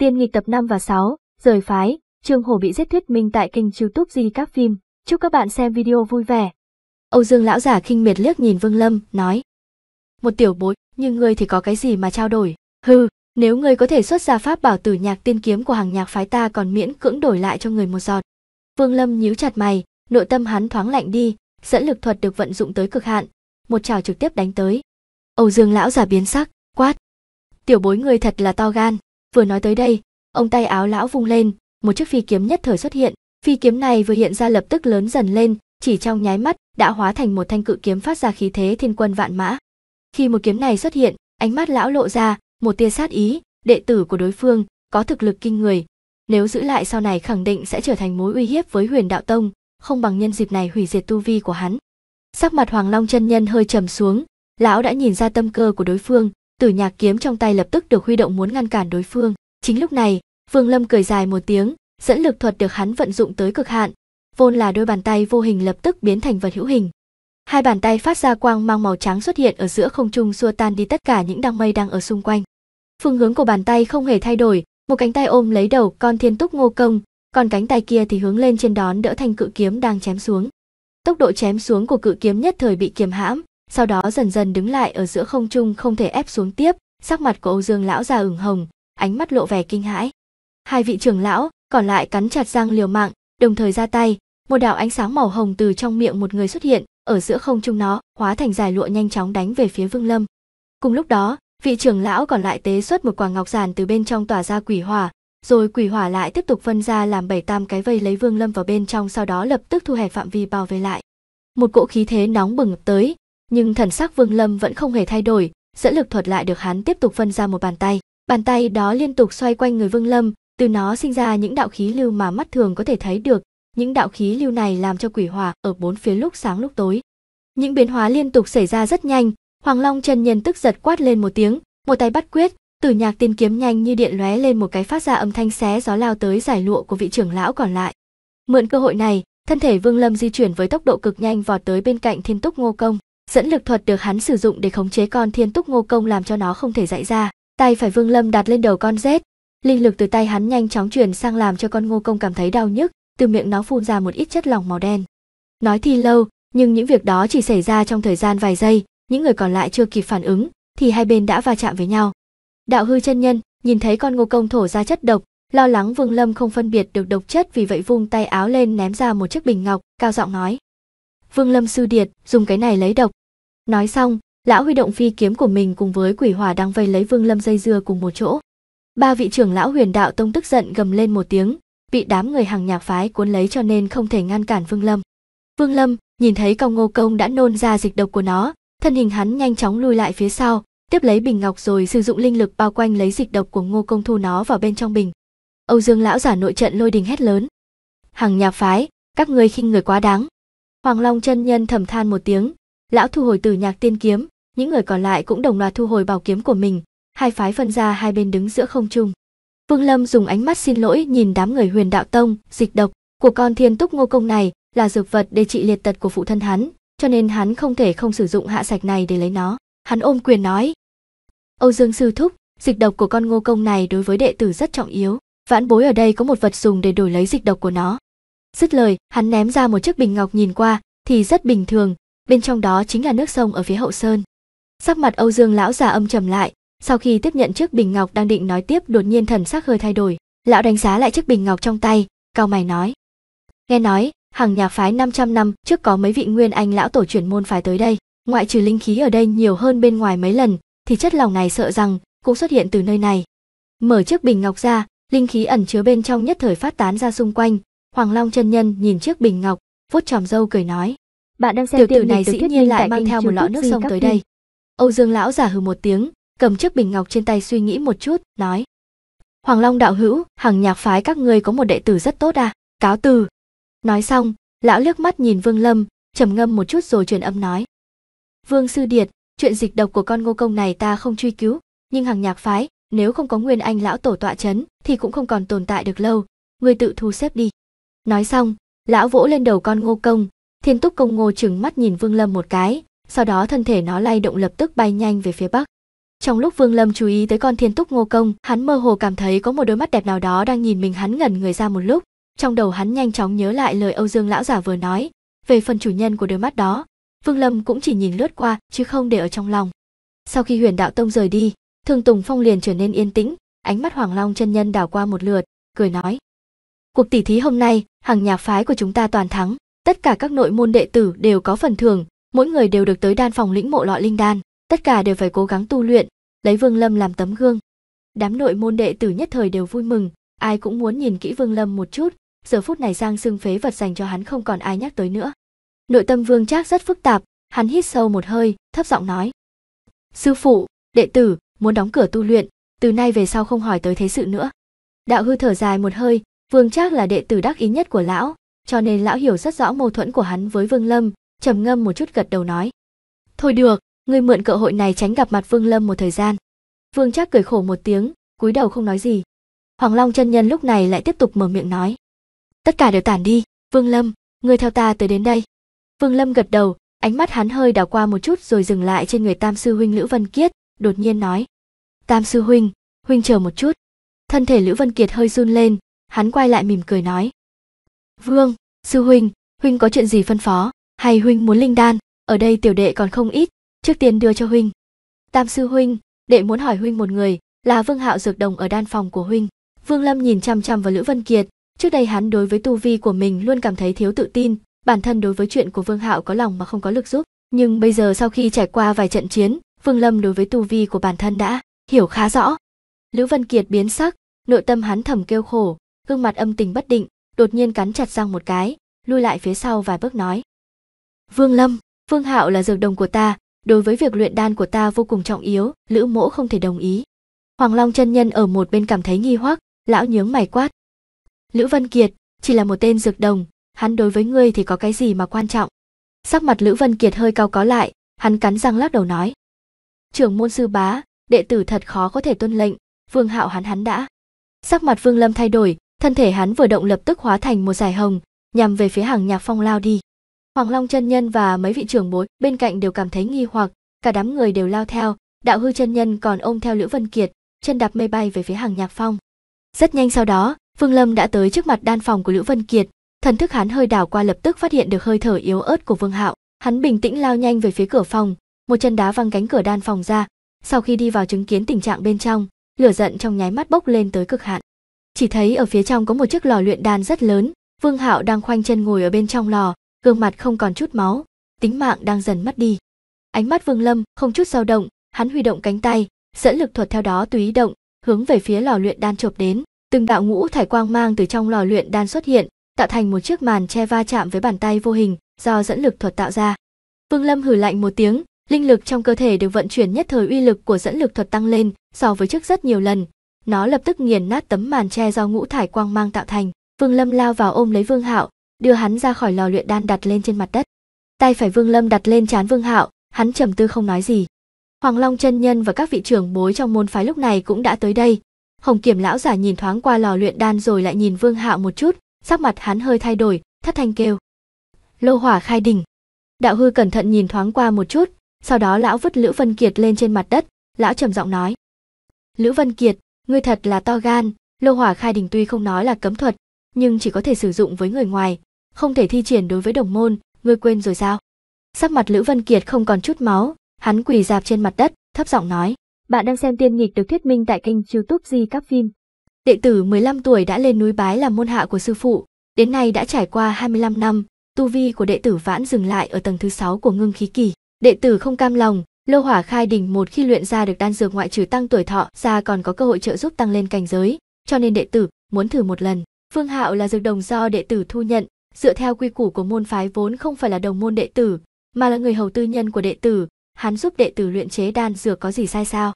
Tiên nghịch tập 5 và 6, rời phái, Trương Hổ bị giết thuyết minh tại kênh youtube Di Các Phim. Chúc các bạn xem video vui vẻ. Âu Dương lão giả khinh miệt liếc nhìn Vương Lâm, nói. Một tiểu bối, nhưng ngươi thì có cái gì mà trao đổi? Hừ, nếu ngươi có thể xuất ra pháp bảo tử nhạc tiên kiếm của hàng nhạc phái ta còn miễn cưỡng đổi lại cho người một giọt. Vương Lâm nhíu chặt mày, nội tâm hắn thoáng lạnh đi, dẫn lực thuật được vận dụng tới cực hạn, một chảo trực tiếp đánh tới. Âu Dương lão giả biến sắc, quát. Tiểu bối ngươi thật là to gan vừa nói tới đây ông tay áo lão vung lên một chiếc phi kiếm nhất thời xuất hiện phi kiếm này vừa hiện ra lập tức lớn dần lên chỉ trong nháy mắt đã hóa thành một thanh cự kiếm phát ra khí thế thiên quân vạn mã khi một kiếm này xuất hiện ánh mắt lão lộ ra một tia sát ý đệ tử của đối phương có thực lực kinh người nếu giữ lại sau này khẳng định sẽ trở thành mối uy hiếp với huyền đạo tông không bằng nhân dịp này hủy diệt tu vi của hắn sắc mặt hoàng long chân nhân hơi trầm xuống lão đã nhìn ra tâm cơ của đối phương tử nhạc kiếm trong tay lập tức được huy động muốn ngăn cản đối phương chính lúc này vương lâm cười dài một tiếng dẫn lực thuật được hắn vận dụng tới cực hạn vốn là đôi bàn tay vô hình lập tức biến thành vật hữu hình hai bàn tay phát ra quang mang màu trắng xuất hiện ở giữa không trung xua tan đi tất cả những đăng mây đang ở xung quanh phương hướng của bàn tay không hề thay đổi một cánh tay ôm lấy đầu con thiên túc ngô công còn cánh tay kia thì hướng lên trên đón đỡ thanh cự kiếm đang chém xuống tốc độ chém xuống của cự kiếm nhất thời bị kiềm hãm sau đó dần dần đứng lại ở giữa không trung không thể ép xuống tiếp, sắc mặt của Âu Dương lão già ửng hồng, ánh mắt lộ vẻ kinh hãi. Hai vị trưởng lão còn lại cắn chặt răng liều mạng, đồng thời ra tay, một đạo ánh sáng màu hồng từ trong miệng một người xuất hiện, ở giữa không trung nó hóa thành dài lụa nhanh chóng đánh về phía Vương Lâm. Cùng lúc đó, vị trưởng lão còn lại tế xuất một quả ngọc giản từ bên trong tỏa ra quỷ hỏa, rồi quỷ hỏa lại tiếp tục phân ra làm bảy tam cái vây lấy Vương Lâm vào bên trong sau đó lập tức thu hẹp phạm vi bao vây lại. Một cỗ khí thế nóng bừng tới, nhưng thần sắc Vương Lâm vẫn không hề thay đổi, dẫn lực thuật lại được hắn tiếp tục phân ra một bàn tay. Bàn tay đó liên tục xoay quanh người Vương Lâm, từ nó sinh ra những đạo khí lưu mà mắt thường có thể thấy được, những đạo khí lưu này làm cho quỷ hỏa ở bốn phía lúc sáng lúc tối. Những biến hóa liên tục xảy ra rất nhanh, Hoàng Long chân nhân tức giật quát lên một tiếng, một tay bắt quyết, Tử Nhạc tiên kiếm nhanh như điện lóe lên một cái phát ra âm thanh xé gió lao tới giải lụa của vị trưởng lão còn lại. Mượn cơ hội này, thân thể Vương Lâm di chuyển với tốc độ cực nhanh vọt tới bên cạnh Thiên Túc Ngô Công. Dẫn lực thuật được hắn sử dụng để khống chế con thiên túc ngô công làm cho nó không thể dạy ra. Tay phải Vương Lâm đặt lên đầu con rết. Linh lực từ tay hắn nhanh chóng chuyển sang làm cho con ngô công cảm thấy đau nhức, từ miệng nó phun ra một ít chất lỏng màu đen. Nói thì lâu, nhưng những việc đó chỉ xảy ra trong thời gian vài giây, những người còn lại chưa kịp phản ứng, thì hai bên đã va chạm với nhau. Đạo hư chân nhân, nhìn thấy con ngô công thổ ra chất độc, lo lắng Vương Lâm không phân biệt được độc chất vì vậy vung tay áo lên ném ra một chiếc bình ngọc, cao giọng nói. Vương Lâm sư điệt, dùng cái này lấy độc. Nói xong, lão huy động phi kiếm của mình cùng với quỷ hỏa đang vây lấy Vương Lâm dây dưa cùng một chỗ. Ba vị trưởng lão Huyền Đạo Tông tức giận gầm lên một tiếng, bị đám người hàng nhạc phái cuốn lấy cho nên không thể ngăn cản Vương Lâm. Vương Lâm nhìn thấy Cao Ngô Công đã nôn ra dịch độc của nó, thân hình hắn nhanh chóng lui lại phía sau, tiếp lấy bình ngọc rồi sử dụng linh lực bao quanh lấy dịch độc của Ngô Công thu nó vào bên trong bình. Âu Dương lão giả nội trận lôi đình hét lớn. Hàng nhạc phái, các ngươi khinh người quá đáng. Hoàng Long chân nhân thầm than một tiếng, lão thu hồi từ Nhạc Tiên kiếm, những người còn lại cũng đồng loạt thu hồi bảo kiếm của mình, hai phái phân ra hai bên đứng giữa không trung. Vương Lâm dùng ánh mắt xin lỗi nhìn đám người Huyền Đạo Tông, dịch độc của con Thiên Túc Ngô công này là dược vật để trị liệt tật của phụ thân hắn, cho nên hắn không thể không sử dụng hạ sạch này để lấy nó. Hắn ôm quyền nói: "Âu Dương sư thúc, dịch độc của con Ngô công này đối với đệ tử rất trọng yếu, vãn bối ở đây có một vật dùng để đổi lấy dịch độc của nó." Dứt lời, hắn ném ra một chiếc bình ngọc nhìn qua, thì rất bình thường, bên trong đó chính là nước sông ở phía hậu sơn. Sắc mặt Âu Dương lão già âm trầm lại, sau khi tiếp nhận chiếc bình ngọc đang định nói tiếp đột nhiên thần sắc hơi thay đổi, lão đánh giá lại chiếc bình ngọc trong tay, cao mày nói: "Nghe nói, hàng nhà phái 500 năm trước có mấy vị nguyên anh lão tổ chuyển môn phái tới đây, ngoại trừ linh khí ở đây nhiều hơn bên ngoài mấy lần, thì chất lòng này sợ rằng cũng xuất hiện từ nơi này." Mở chiếc bình ngọc ra, linh khí ẩn chứa bên trong nhất thời phát tán ra xung quanh, Hoàng Long chân nhân nhìn chiếc bình ngọc, vuốt chòm râu cười nói. Bạn đang xem tiểu tử này dĩ nhiên lại mang theo một lọ nước sông tới đây. Âu Dương lão giả hừ một tiếng, cầm chiếc bình ngọc trên tay suy nghĩ một chút, nói. Hoàng Long đạo hữu, hằng nhạc phái các ngươi có một đệ tử rất tốt à, cáo từ. Nói xong, lão liếc mắt nhìn Vương Lâm, trầm ngâm một chút rồi truyền âm nói. Vương Sư Điệt, chuyện dịch độc của con ngô công này ta không truy cứu, nhưng hằng nhạc phái, nếu không có nguyên anh lão tổ tọa chấn, thì cũng không còn tồn tại được lâu, ngươi tự thu xếp đi. Nói xong, lão vỗ lên đầu con ngô công, thiên túc công ngô trừng mắt nhìn Vương Lâm một cái, sau đó thân thể nó lay động lập tức bay nhanh về phía bắc. Trong lúc Vương Lâm chú ý tới con thiên túc ngô công, hắn mơ hồ cảm thấy có một đôi mắt đẹp nào đó đang nhìn mình hắn ngẩn người ra một lúc, trong đầu hắn nhanh chóng nhớ lại lời Âu Dương lão giả vừa nói, về phần chủ nhân của đôi mắt đó, Vương Lâm cũng chỉ nhìn lướt qua chứ không để ở trong lòng. Sau khi Huyền Đạo Tông rời đi, thường Tùng Phong liền trở nên yên tĩnh, ánh mắt Hoàng Long chân nhân đảo qua một lượt, cười nói: Cuộc tỷ thí hôm nay, hàng nhà phái của chúng ta toàn thắng, tất cả các nội môn đệ tử đều có phần thưởng, mỗi người đều được tới đan phòng lĩnh mộ lọ linh đan, tất cả đều phải cố gắng tu luyện, lấy Vương Lâm làm tấm gương. Đám nội môn đệ tử nhất thời đều vui mừng, ai cũng muốn nhìn kỹ Vương Lâm một chút, giờ phút này Giang Xương phế vật dành cho hắn không còn ai nhắc tới nữa. Nội tâm Vương Trác rất phức tạp, hắn hít sâu một hơi, thấp giọng nói: "Sư phụ, đệ tử muốn đóng cửa tu luyện, từ nay về sau không hỏi tới thế sự nữa." Đạo hư thở dài một hơi, Vương Trác là đệ tử đắc ý nhất của lão, cho nên lão hiểu rất rõ mâu thuẫn của hắn với Vương Lâm, trầm ngâm một chút gật đầu nói: "Thôi được, ngươi mượn cơ hội này tránh gặp mặt Vương Lâm một thời gian." Vương Trác cười khổ một tiếng, cúi đầu không nói gì. Hoàng Long chân nhân lúc này lại tiếp tục mở miệng nói: "Tất cả đều tản đi, Vương Lâm, ngươi theo ta tới đến đây." Vương Lâm gật đầu, ánh mắt hắn hơi đảo qua một chút rồi dừng lại trên người Tam sư huynh Lữ Văn Kiệt, đột nhiên nói: "Tam sư huynh, huynh chờ một chút." Thân thể Lữ Văn Kiệt hơi run lên, hắn quay lại mỉm cười nói. Vương, sư huynh, huynh có chuyện gì phân phó, hay huynh muốn linh đan, ở đây tiểu đệ còn không ít, trước tiên đưa cho huynh. Tam sư huynh, đệ muốn hỏi huynh một người, là Vương Hạo Dược Đồng ở đan phòng của huynh. Vương Lâm nhìn chăm chăm vào Lữ Vân Kiệt, trước đây hắn đối với tu vi của mình luôn cảm thấy thiếu tự tin, bản thân đối với chuyện của Vương Hạo có lòng mà không có lực giúp, nhưng bây giờ sau khi trải qua vài trận chiến, Vương Lâm đối với tu vi của bản thân đã hiểu khá rõ. Lữ Vân Kiệt biến sắc, nội tâm hắn thầm kêu khổ, gương mặt âm tình bất định, đột nhiên cắn chặt răng một cái, lui lại phía sau vài bước nói. Vương Lâm, Vương Hạo là dược đồng của ta, đối với việc luyện đan của ta vô cùng trọng yếu, Lữ Mỗ không thể đồng ý. Hoàng Long chân nhân ở một bên cảm thấy nghi hoặc, lão nhướng mày quát. Lữ Vân Kiệt, chỉ là một tên dược đồng, hắn đối với ngươi thì có cái gì mà quan trọng? Sắc mặt Lữ Vân Kiệt hơi cao có lại, hắn cắn răng lắc đầu nói. Trưởng môn sư bá, đệ tử thật khó có thể tuân lệnh, Vương Hạo hắn hắn đã. Sắc mặt Vương Lâm thay đổi, thân thể hắn vừa động lập tức hóa thành một giải hồng nhằm về phía hàng nhạc phong lao đi hoàng long chân nhân và mấy vị trưởng bối bên cạnh đều cảm thấy nghi hoặc cả đám người đều lao theo đạo hư chân nhân còn ôm theo lữ vân kiệt chân đạp mây bay về phía hàng nhạc phong rất nhanh sau đó vương lâm đã tới trước mặt đan phòng của lữ vân kiệt thần thức hắn hơi đảo qua lập tức phát hiện được hơi thở yếu ớt của vương hạo hắn bình tĩnh lao nhanh về phía cửa phòng một chân đá văng cánh cửa đan phòng ra sau khi đi vào chứng kiến tình trạng bên trong lửa giận trong nháy mắt bốc lên tới cực hạn chỉ thấy ở phía trong có một chiếc lò luyện đan rất lớn vương hạo đang khoanh chân ngồi ở bên trong lò gương mặt không còn chút máu tính mạng đang dần mất đi ánh mắt vương lâm không chút dao động hắn huy động cánh tay dẫn lực thuật theo đó tùy động hướng về phía lò luyện đan chộp đến từng đạo ngũ thải quang mang từ trong lò luyện đan xuất hiện tạo thành một chiếc màn che va chạm với bàn tay vô hình do dẫn lực thuật tạo ra vương lâm hử lạnh một tiếng linh lực trong cơ thể được vận chuyển nhất thời uy lực của dẫn lực thuật tăng lên so với trước rất nhiều lần nó lập tức nghiền nát tấm màn tre do ngũ thải quang mang tạo thành vương lâm lao vào ôm lấy vương hạo đưa hắn ra khỏi lò luyện đan đặt lên trên mặt đất tay phải vương lâm đặt lên trán vương hạo hắn trầm tư không nói gì hoàng long chân nhân và các vị trưởng bối trong môn phái lúc này cũng đã tới đây hồng kiểm lão giả nhìn thoáng qua lò luyện đan rồi lại nhìn vương hạo một chút sắc mặt hắn hơi thay đổi thất thanh kêu lô hỏa khai đỉnh đạo hư cẩn thận nhìn thoáng qua một chút sau đó lão vứt lữ vân kiệt lên trên mặt đất lão trầm giọng nói lữ vân kiệt Ngươi thật là to gan, lô hỏa khai đình tuy không nói là cấm thuật, nhưng chỉ có thể sử dụng với người ngoài, không thể thi triển đối với đồng môn, ngươi quên rồi sao? Sắc mặt Lữ Văn Kiệt không còn chút máu, hắn quỳ dạp trên mặt đất, thấp giọng nói. Bạn đang xem tiên nghịch được thuyết minh tại kênh youtube Di Các Phim. Đệ tử 15 tuổi đã lên núi bái làm môn hạ của sư phụ, đến nay đã trải qua 25 năm, tu vi của đệ tử vãn dừng lại ở tầng thứ sáu của ngưng khí kỳ. Đệ tử không cam lòng, Lô hỏa khai đỉnh một khi luyện ra được đan dược ngoại trừ tăng tuổi thọ ra còn có cơ hội trợ giúp tăng lên cảnh giới, cho nên đệ tử muốn thử một lần. Phương Hạo là dược đồng do đệ tử thu nhận, dựa theo quy củ của môn phái vốn không phải là đồng môn đệ tử, mà là người hầu tư nhân của đệ tử, hắn giúp đệ tử luyện chế đan dược có gì sai sao?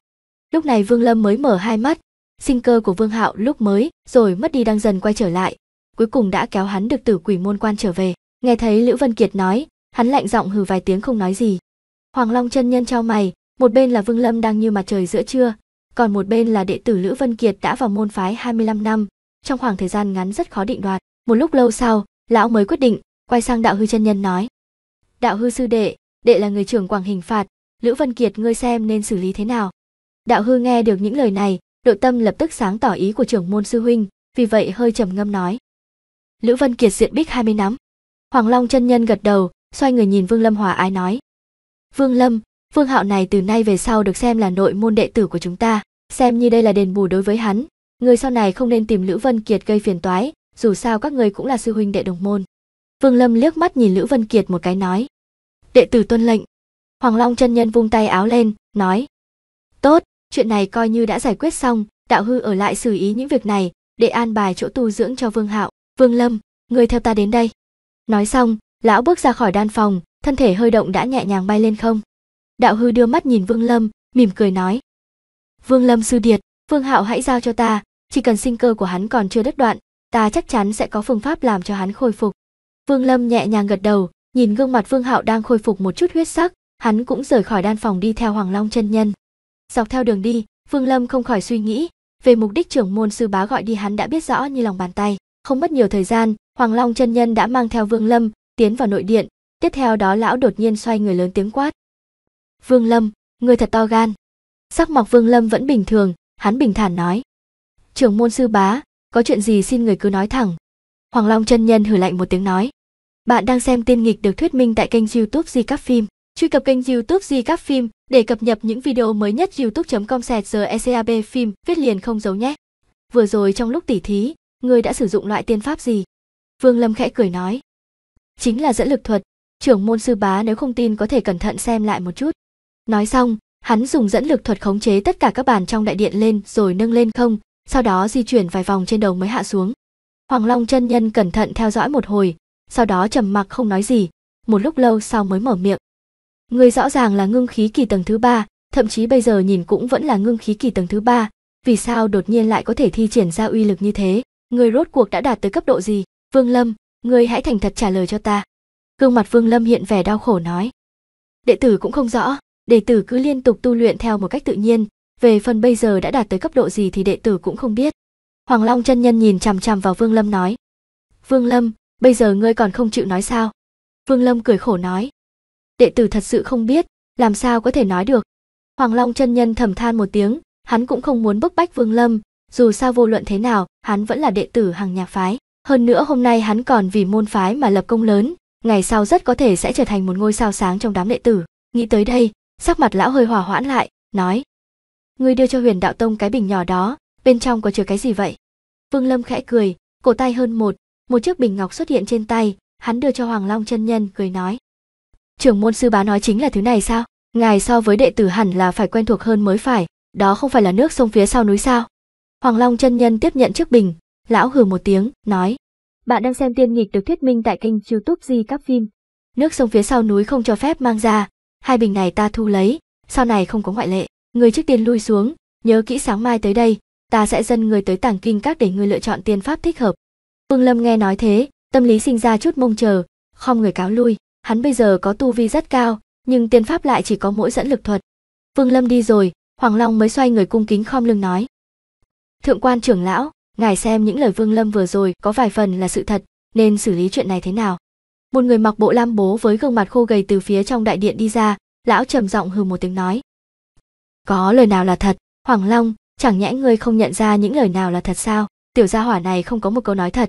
Lúc này Vương Lâm mới mở hai mắt, sinh cơ của Vương Hạo lúc mới rồi mất đi đang dần quay trở lại, cuối cùng đã kéo hắn được tử quỷ môn quan trở về. Nghe thấy Lữ Vân Kiệt nói, hắn lạnh giọng hừ vài tiếng không nói gì, Hoàng Long chân nhân trao mày, một bên là Vương Lâm đang như mặt trời giữa trưa, còn một bên là đệ tử Lữ Vân Kiệt đã vào môn phái 25 năm, trong khoảng thời gian ngắn rất khó định đoạt. Một lúc lâu sau, lão mới quyết định, quay sang Đạo Hư chân nhân nói: "Đạo Hư sư đệ, đệ là người trưởng Quảng hình phạt, Lữ Vân Kiệt ngươi xem nên xử lý thế nào?" Đạo Hư nghe được những lời này, nội tâm lập tức sáng tỏ ý của trưởng môn sư huynh, vì vậy hơi trầm ngâm nói: "Lữ Vân Kiệt diện bích 20 năm, Hoàng Long chân nhân gật đầu, xoay người nhìn Vương Lâm Hòa ái nói: Vương Lâm, Vương Hạo này từ nay về sau được xem là nội môn đệ tử của chúng ta, xem như đây là đền bù đối với hắn. Người sau này không nên tìm Lữ Vân Kiệt gây phiền toái, dù sao các người cũng là sư huynh đệ đồng môn. Vương Lâm liếc mắt nhìn Lữ Vân Kiệt một cái nói. Đệ tử tuân lệnh. Hoàng Long chân nhân vung tay áo lên, nói. Tốt, chuyện này coi như đã giải quyết xong, đạo hư ở lại xử ý những việc này, để an bài chỗ tu dưỡng cho Vương Hạo. Vương Lâm, người theo ta đến đây. Nói xong, lão bước ra khỏi đan phòng, thân thể hơi động đã nhẹ nhàng bay lên không đạo hư đưa mắt nhìn vương lâm mỉm cười nói vương lâm sư điệt vương hạo hãy giao cho ta chỉ cần sinh cơ của hắn còn chưa đứt đoạn ta chắc chắn sẽ có phương pháp làm cho hắn khôi phục vương lâm nhẹ nhàng gật đầu nhìn gương mặt vương hạo đang khôi phục một chút huyết sắc hắn cũng rời khỏi đan phòng đi theo hoàng long chân nhân dọc theo đường đi vương lâm không khỏi suy nghĩ về mục đích trưởng môn sư bá gọi đi hắn đã biết rõ như lòng bàn tay không mất nhiều thời gian hoàng long chân nhân đã mang theo vương lâm tiến vào nội điện tiếp theo đó lão đột nhiên xoay người lớn tiếng quát vương lâm người thật to gan sắc mặt vương lâm vẫn bình thường hắn bình thản nói trưởng môn sư bá có chuyện gì xin người cứ nói thẳng hoàng long chân nhân hử lạnh một tiếng nói bạn đang xem tiên nghịch được thuyết minh tại kênh youtube di các phim truy cập kênh youtube di các phim để cập nhật những video mới nhất youtube com sẹt giờ ecab phim viết liền không giấu nhé vừa rồi trong lúc tỉ thí người đã sử dụng loại tiên pháp gì vương lâm khẽ cười nói chính là dẫn lực thuật trưởng môn sư bá nếu không tin có thể cẩn thận xem lại một chút nói xong hắn dùng dẫn lực thuật khống chế tất cả các bàn trong đại điện lên rồi nâng lên không sau đó di chuyển vài vòng trên đầu mới hạ xuống hoàng long chân nhân cẩn thận theo dõi một hồi sau đó trầm mặc không nói gì một lúc lâu sau mới mở miệng người rõ ràng là ngưng khí kỳ tầng thứ ba thậm chí bây giờ nhìn cũng vẫn là ngưng khí kỳ tầng thứ ba vì sao đột nhiên lại có thể thi triển ra uy lực như thế người rốt cuộc đã đạt tới cấp độ gì vương lâm người hãy thành thật trả lời cho ta gương mặt vương lâm hiện vẻ đau khổ nói đệ tử cũng không rõ đệ tử cứ liên tục tu luyện theo một cách tự nhiên về phần bây giờ đã đạt tới cấp độ gì thì đệ tử cũng không biết hoàng long chân nhân nhìn chằm chằm vào vương lâm nói vương lâm bây giờ ngươi còn không chịu nói sao vương lâm cười khổ nói đệ tử thật sự không biết làm sao có thể nói được hoàng long chân nhân thầm than một tiếng hắn cũng không muốn bức bách vương lâm dù sao vô luận thế nào hắn vẫn là đệ tử hàng nhạc phái hơn nữa hôm nay hắn còn vì môn phái mà lập công lớn ngày sau rất có thể sẽ trở thành một ngôi sao sáng trong đám đệ tử nghĩ tới đây sắc mặt lão hơi hòa hoãn lại nói ngươi đưa cho huyền đạo tông cái bình nhỏ đó bên trong có chứa cái gì vậy vương lâm khẽ cười cổ tay hơn một một chiếc bình ngọc xuất hiện trên tay hắn đưa cho hoàng long chân nhân cười nói trưởng môn sư bá nói chính là thứ này sao ngài so với đệ tử hẳn là phải quen thuộc hơn mới phải đó không phải là nước sông phía sau núi sao hoàng long chân nhân tiếp nhận chiếc bình lão hừ một tiếng nói bạn đang xem tiên nghịch được thuyết minh tại kênh youtube Di Các Phim. Nước sông phía sau núi không cho phép mang ra, hai bình này ta thu lấy, sau này không có ngoại lệ. Người trước tiên lui xuống, nhớ kỹ sáng mai tới đây, ta sẽ dân người tới tảng kinh các để người lựa chọn tiên pháp thích hợp. phương Lâm nghe nói thế, tâm lý sinh ra chút mong chờ, không người cáo lui. Hắn bây giờ có tu vi rất cao, nhưng tiên pháp lại chỉ có mỗi dẫn lực thuật. phương Lâm đi rồi, Hoàng Long mới xoay người cung kính khom lưng nói. Thượng quan trưởng lão, ngài xem những lời Vương Lâm vừa rồi có vài phần là sự thật, nên xử lý chuyện này thế nào? Một người mặc bộ lam bố với gương mặt khô gầy từ phía trong đại điện đi ra, lão trầm giọng hừ một tiếng nói. Có lời nào là thật, Hoàng Long, chẳng nhẽ ngươi không nhận ra những lời nào là thật sao? Tiểu gia hỏa này không có một câu nói thật.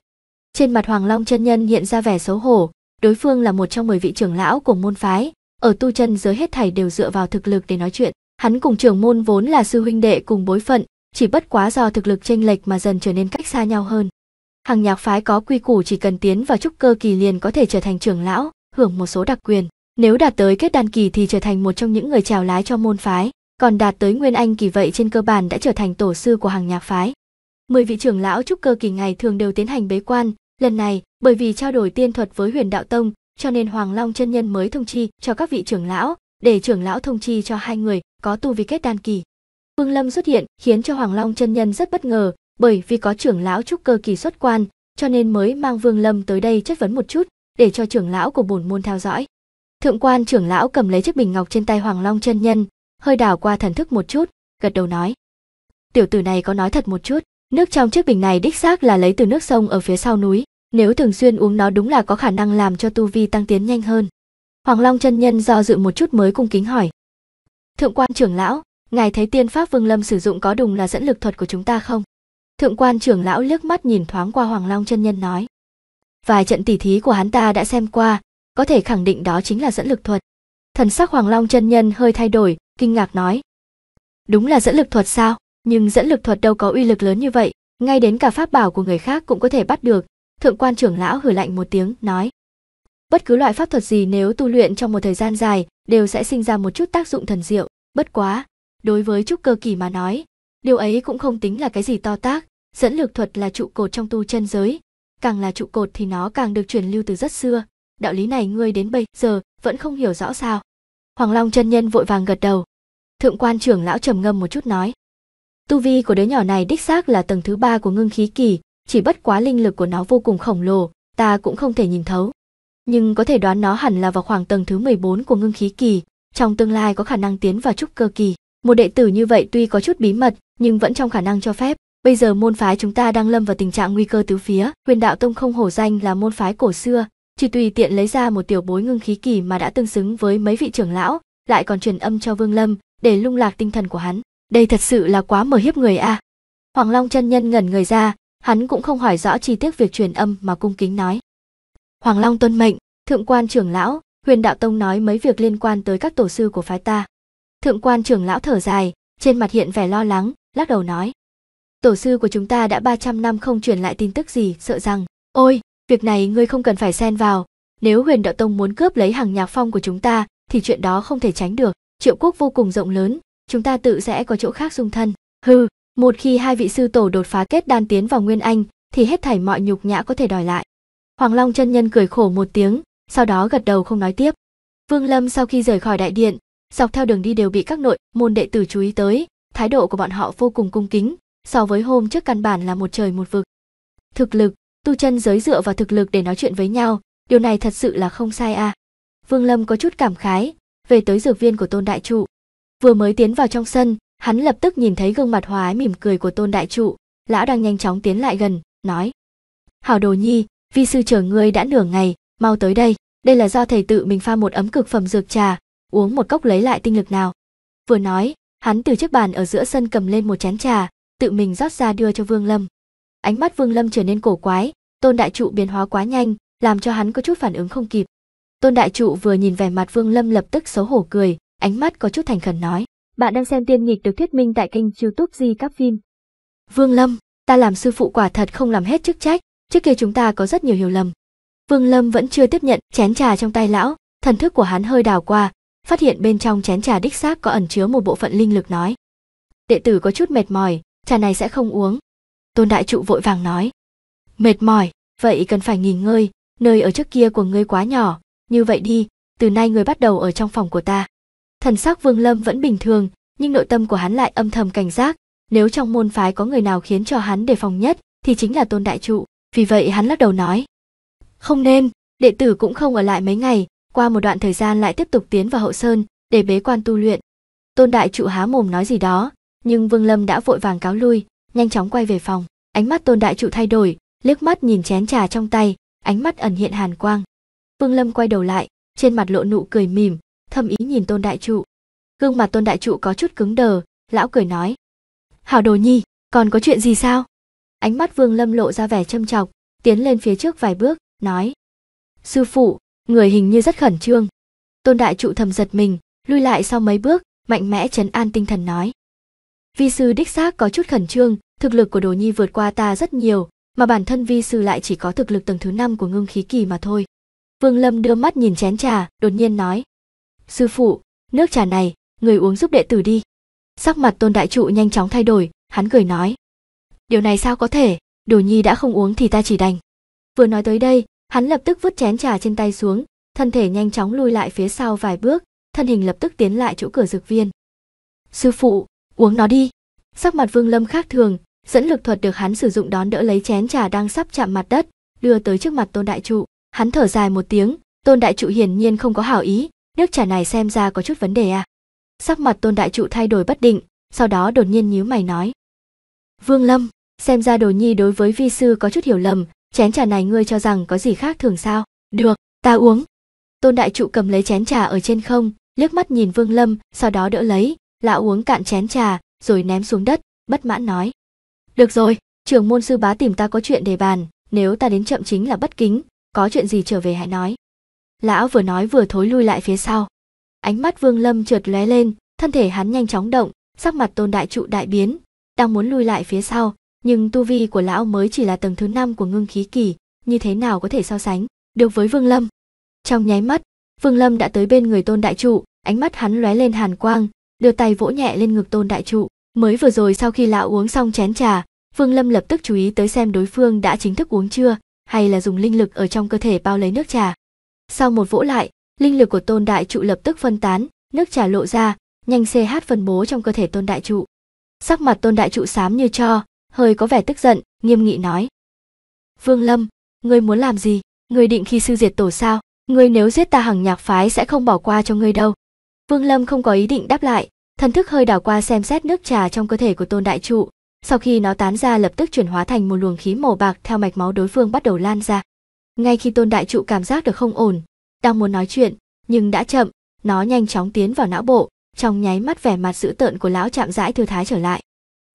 Trên mặt Hoàng Long chân nhân hiện ra vẻ xấu hổ, đối phương là một trong mười vị trưởng lão của môn phái, ở tu chân giới hết thảy đều dựa vào thực lực để nói chuyện. Hắn cùng trưởng môn vốn là sư huynh đệ cùng bối phận, chỉ bất quá do thực lực chênh lệch mà dần trở nên cách xa nhau hơn. Hàng nhạc phái có quy củ chỉ cần tiến vào trúc cơ kỳ liền có thể trở thành trưởng lão, hưởng một số đặc quyền. Nếu đạt tới kết đan kỳ thì trở thành một trong những người trèo lái cho môn phái, còn đạt tới nguyên anh kỳ vậy trên cơ bản đã trở thành tổ sư của hàng nhạc phái. Mười vị trưởng lão trúc cơ kỳ ngày thường đều tiến hành bế quan, lần này bởi vì trao đổi tiên thuật với huyền đạo tông cho nên hoàng long chân nhân mới thông chi cho các vị trưởng lão để trưởng lão thông chi cho hai người có tu vi kết đan kỳ Vương Lâm xuất hiện khiến cho Hoàng Long chân nhân rất bất ngờ, bởi vì có trưởng lão trúc cơ kỳ xuất quan, cho nên mới mang Vương Lâm tới đây chất vấn một chút, để cho trưởng lão của bổn môn theo dõi. Thượng quan trưởng lão cầm lấy chiếc bình ngọc trên tay Hoàng Long chân nhân, hơi đảo qua thần thức một chút, gật đầu nói: "Tiểu tử này có nói thật một chút, nước trong chiếc bình này đích xác là lấy từ nước sông ở phía sau núi, nếu thường xuyên uống nó đúng là có khả năng làm cho tu vi tăng tiến nhanh hơn." Hoàng Long chân nhân do dự một chút mới cung kính hỏi: "Thượng quan trưởng lão, ngài thấy tiên pháp vương lâm sử dụng có đùng là dẫn lực thuật của chúng ta không thượng quan trưởng lão liếc mắt nhìn thoáng qua hoàng long chân nhân nói vài trận tỉ thí của hắn ta đã xem qua có thể khẳng định đó chính là dẫn lực thuật thần sắc hoàng long chân nhân hơi thay đổi kinh ngạc nói đúng là dẫn lực thuật sao nhưng dẫn lực thuật đâu có uy lực lớn như vậy ngay đến cả pháp bảo của người khác cũng có thể bắt được thượng quan trưởng lão hử lạnh một tiếng nói bất cứ loại pháp thuật gì nếu tu luyện trong một thời gian dài đều sẽ sinh ra một chút tác dụng thần diệu bất quá đối với trúc cơ kỳ mà nói điều ấy cũng không tính là cái gì to tác dẫn lược thuật là trụ cột trong tu chân giới càng là trụ cột thì nó càng được truyền lưu từ rất xưa đạo lý này ngươi đến bây giờ vẫn không hiểu rõ sao hoàng long chân nhân vội vàng gật đầu thượng quan trưởng lão trầm ngâm một chút nói tu vi của đứa nhỏ này đích xác là tầng thứ ba của ngưng khí kỳ chỉ bất quá linh lực của nó vô cùng khổng lồ ta cũng không thể nhìn thấu nhưng có thể đoán nó hẳn là vào khoảng tầng thứ 14 của ngưng khí kỳ trong tương lai có khả năng tiến vào trúc cơ kỳ một đệ tử như vậy tuy có chút bí mật, nhưng vẫn trong khả năng cho phép. Bây giờ môn phái chúng ta đang lâm vào tình trạng nguy cơ tứ phía, Huyền Đạo Tông không hổ danh là môn phái cổ xưa, chỉ tùy tiện lấy ra một tiểu bối ngưng khí kỳ mà đã tương xứng với mấy vị trưởng lão, lại còn truyền âm cho Vương Lâm để lung lạc tinh thần của hắn. Đây thật sự là quá mờ hiếp người a. À. Hoàng Long chân nhân ngẩn người ra, hắn cũng không hỏi rõ chi tiết việc truyền âm mà cung kính nói. Hoàng Long tuân mệnh, thượng quan trưởng lão, Huyền Đạo Tông nói mấy việc liên quan tới các tổ sư của phái ta thượng quan trưởng lão thở dài trên mặt hiện vẻ lo lắng lắc đầu nói tổ sư của chúng ta đã 300 năm không truyền lại tin tức gì sợ rằng ôi việc này ngươi không cần phải xen vào nếu huyền đạo tông muốn cướp lấy hàng nhạc phong của chúng ta thì chuyện đó không thể tránh được triệu quốc vô cùng rộng lớn chúng ta tự sẽ có chỗ khác dung thân hừ một khi hai vị sư tổ đột phá kết đan tiến vào nguyên anh thì hết thảy mọi nhục nhã có thể đòi lại hoàng long chân nhân cười khổ một tiếng sau đó gật đầu không nói tiếp vương lâm sau khi rời khỏi đại điện dọc theo đường đi đều bị các nội môn đệ tử chú ý tới, thái độ của bọn họ vô cùng cung kính, so với hôm trước căn bản là một trời một vực. Thực lực, tu chân giới dựa vào thực lực để nói chuyện với nhau, điều này thật sự là không sai à. Vương Lâm có chút cảm khái, về tới dược viên của Tôn Đại Trụ. Vừa mới tiến vào trong sân, hắn lập tức nhìn thấy gương mặt hòa ái mỉm cười của Tôn Đại Trụ, lão đang nhanh chóng tiến lại gần, nói. Hảo đồ nhi, vi sư chờ ngươi đã nửa ngày, mau tới đây, đây là do thầy tự mình pha một ấm cực phẩm dược trà, uống một cốc lấy lại tinh lực nào vừa nói hắn từ chiếc bàn ở giữa sân cầm lên một chén trà tự mình rót ra đưa cho vương lâm ánh mắt vương lâm trở nên cổ quái tôn đại trụ biến hóa quá nhanh làm cho hắn có chút phản ứng không kịp tôn đại trụ vừa nhìn vẻ mặt vương lâm lập tức xấu hổ cười ánh mắt có chút thành khẩn nói bạn đang xem tiên nghịch được thuyết minh tại kênh youtube di các phim vương lâm ta làm sư phụ quả thật không làm hết chức trách trước kia chúng ta có rất nhiều hiểu lầm vương lâm vẫn chưa tiếp nhận chén trà trong tay lão thần thức của hắn hơi đảo qua phát hiện bên trong chén trà đích xác có ẩn chứa một bộ phận linh lực nói. Đệ tử có chút mệt mỏi, trà này sẽ không uống. Tôn đại trụ vội vàng nói. Mệt mỏi, vậy cần phải nghỉ ngơi, nơi ở trước kia của ngươi quá nhỏ, như vậy đi, từ nay ngươi bắt đầu ở trong phòng của ta. Thần sắc Vương Lâm vẫn bình thường, nhưng nội tâm của hắn lại âm thầm cảnh giác, nếu trong môn phái có người nào khiến cho hắn đề phòng nhất thì chính là Tôn đại trụ, vì vậy hắn lắc đầu nói. Không nên, đệ tử cũng không ở lại mấy ngày, qua một đoạn thời gian lại tiếp tục tiến vào hậu sơn để bế quan tu luyện tôn đại trụ há mồm nói gì đó nhưng vương lâm đã vội vàng cáo lui nhanh chóng quay về phòng ánh mắt tôn đại trụ thay đổi liếc mắt nhìn chén trà trong tay ánh mắt ẩn hiện hàn quang vương lâm quay đầu lại trên mặt lộ nụ cười mỉm thâm ý nhìn tôn đại trụ gương mặt tôn đại trụ có chút cứng đờ lão cười nói hảo đồ nhi còn có chuyện gì sao ánh mắt vương lâm lộ ra vẻ châm chọc tiến lên phía trước vài bước nói sư phụ người hình như rất khẩn trương tôn đại trụ thầm giật mình lui lại sau mấy bước mạnh mẽ chấn an tinh thần nói vi sư đích xác có chút khẩn trương thực lực của đồ nhi vượt qua ta rất nhiều mà bản thân vi sư lại chỉ có thực lực tầng thứ năm của ngưng khí kỳ mà thôi vương lâm đưa mắt nhìn chén trà đột nhiên nói sư phụ nước trà này người uống giúp đệ tử đi sắc mặt tôn đại trụ nhanh chóng thay đổi hắn cười nói điều này sao có thể đồ nhi đã không uống thì ta chỉ đành vừa nói tới đây Hắn lập tức vứt chén trà trên tay xuống, thân thể nhanh chóng lui lại phía sau vài bước, thân hình lập tức tiến lại chỗ cửa dược viên. Sư phụ, uống nó đi. Sắc mặt Vương Lâm khác thường, dẫn lực thuật được hắn sử dụng đón đỡ lấy chén trà đang sắp chạm mặt đất, đưa tới trước mặt Tôn Đại Trụ. Hắn thở dài một tiếng, Tôn Đại Trụ hiển nhiên không có hảo ý, nước trà này xem ra có chút vấn đề à. Sắc mặt Tôn Đại Trụ thay đổi bất định, sau đó đột nhiên nhíu mày nói. Vương Lâm, xem ra đồ nhi đối với vi sư có chút hiểu lầm, chén trà này ngươi cho rằng có gì khác thường sao được ta uống tôn đại trụ cầm lấy chén trà ở trên không liếc mắt nhìn vương lâm sau đó đỡ lấy lão uống cạn chén trà rồi ném xuống đất bất mãn nói được rồi trưởng môn sư bá tìm ta có chuyện để bàn nếu ta đến chậm chính là bất kính có chuyện gì trở về hãy nói lão vừa nói vừa thối lui lại phía sau ánh mắt vương lâm trượt lóe lên thân thể hắn nhanh chóng động sắc mặt tôn đại trụ đại biến đang muốn lui lại phía sau nhưng tu vi của lão mới chỉ là tầng thứ năm của ngưng khí kỳ như thế nào có thể so sánh được với vương lâm trong nháy mắt vương lâm đã tới bên người tôn đại trụ ánh mắt hắn lóe lên hàn quang đưa tay vỗ nhẹ lên ngực tôn đại trụ mới vừa rồi sau khi lão uống xong chén trà vương lâm lập tức chú ý tới xem đối phương đã chính thức uống chưa hay là dùng linh lực ở trong cơ thể bao lấy nước trà sau một vỗ lại linh lực của tôn đại trụ lập tức phân tán nước trà lộ ra nhanh ch phân bố trong cơ thể tôn đại trụ sắc mặt tôn đại trụ xám như cho hơi có vẻ tức giận, nghiêm nghị nói. Vương Lâm, ngươi muốn làm gì? Ngươi định khi sư diệt tổ sao? Ngươi nếu giết ta hằng nhạc phái sẽ không bỏ qua cho ngươi đâu. Vương Lâm không có ý định đáp lại, thần thức hơi đảo qua xem xét nước trà trong cơ thể của Tôn Đại Trụ. Sau khi nó tán ra lập tức chuyển hóa thành một luồng khí màu bạc theo mạch máu đối phương bắt đầu lan ra. Ngay khi Tôn Đại Trụ cảm giác được không ổn, đang muốn nói chuyện, nhưng đã chậm, nó nhanh chóng tiến vào não bộ, trong nháy mắt vẻ mặt dữ tợn của lão chạm rãi thư thái trở lại.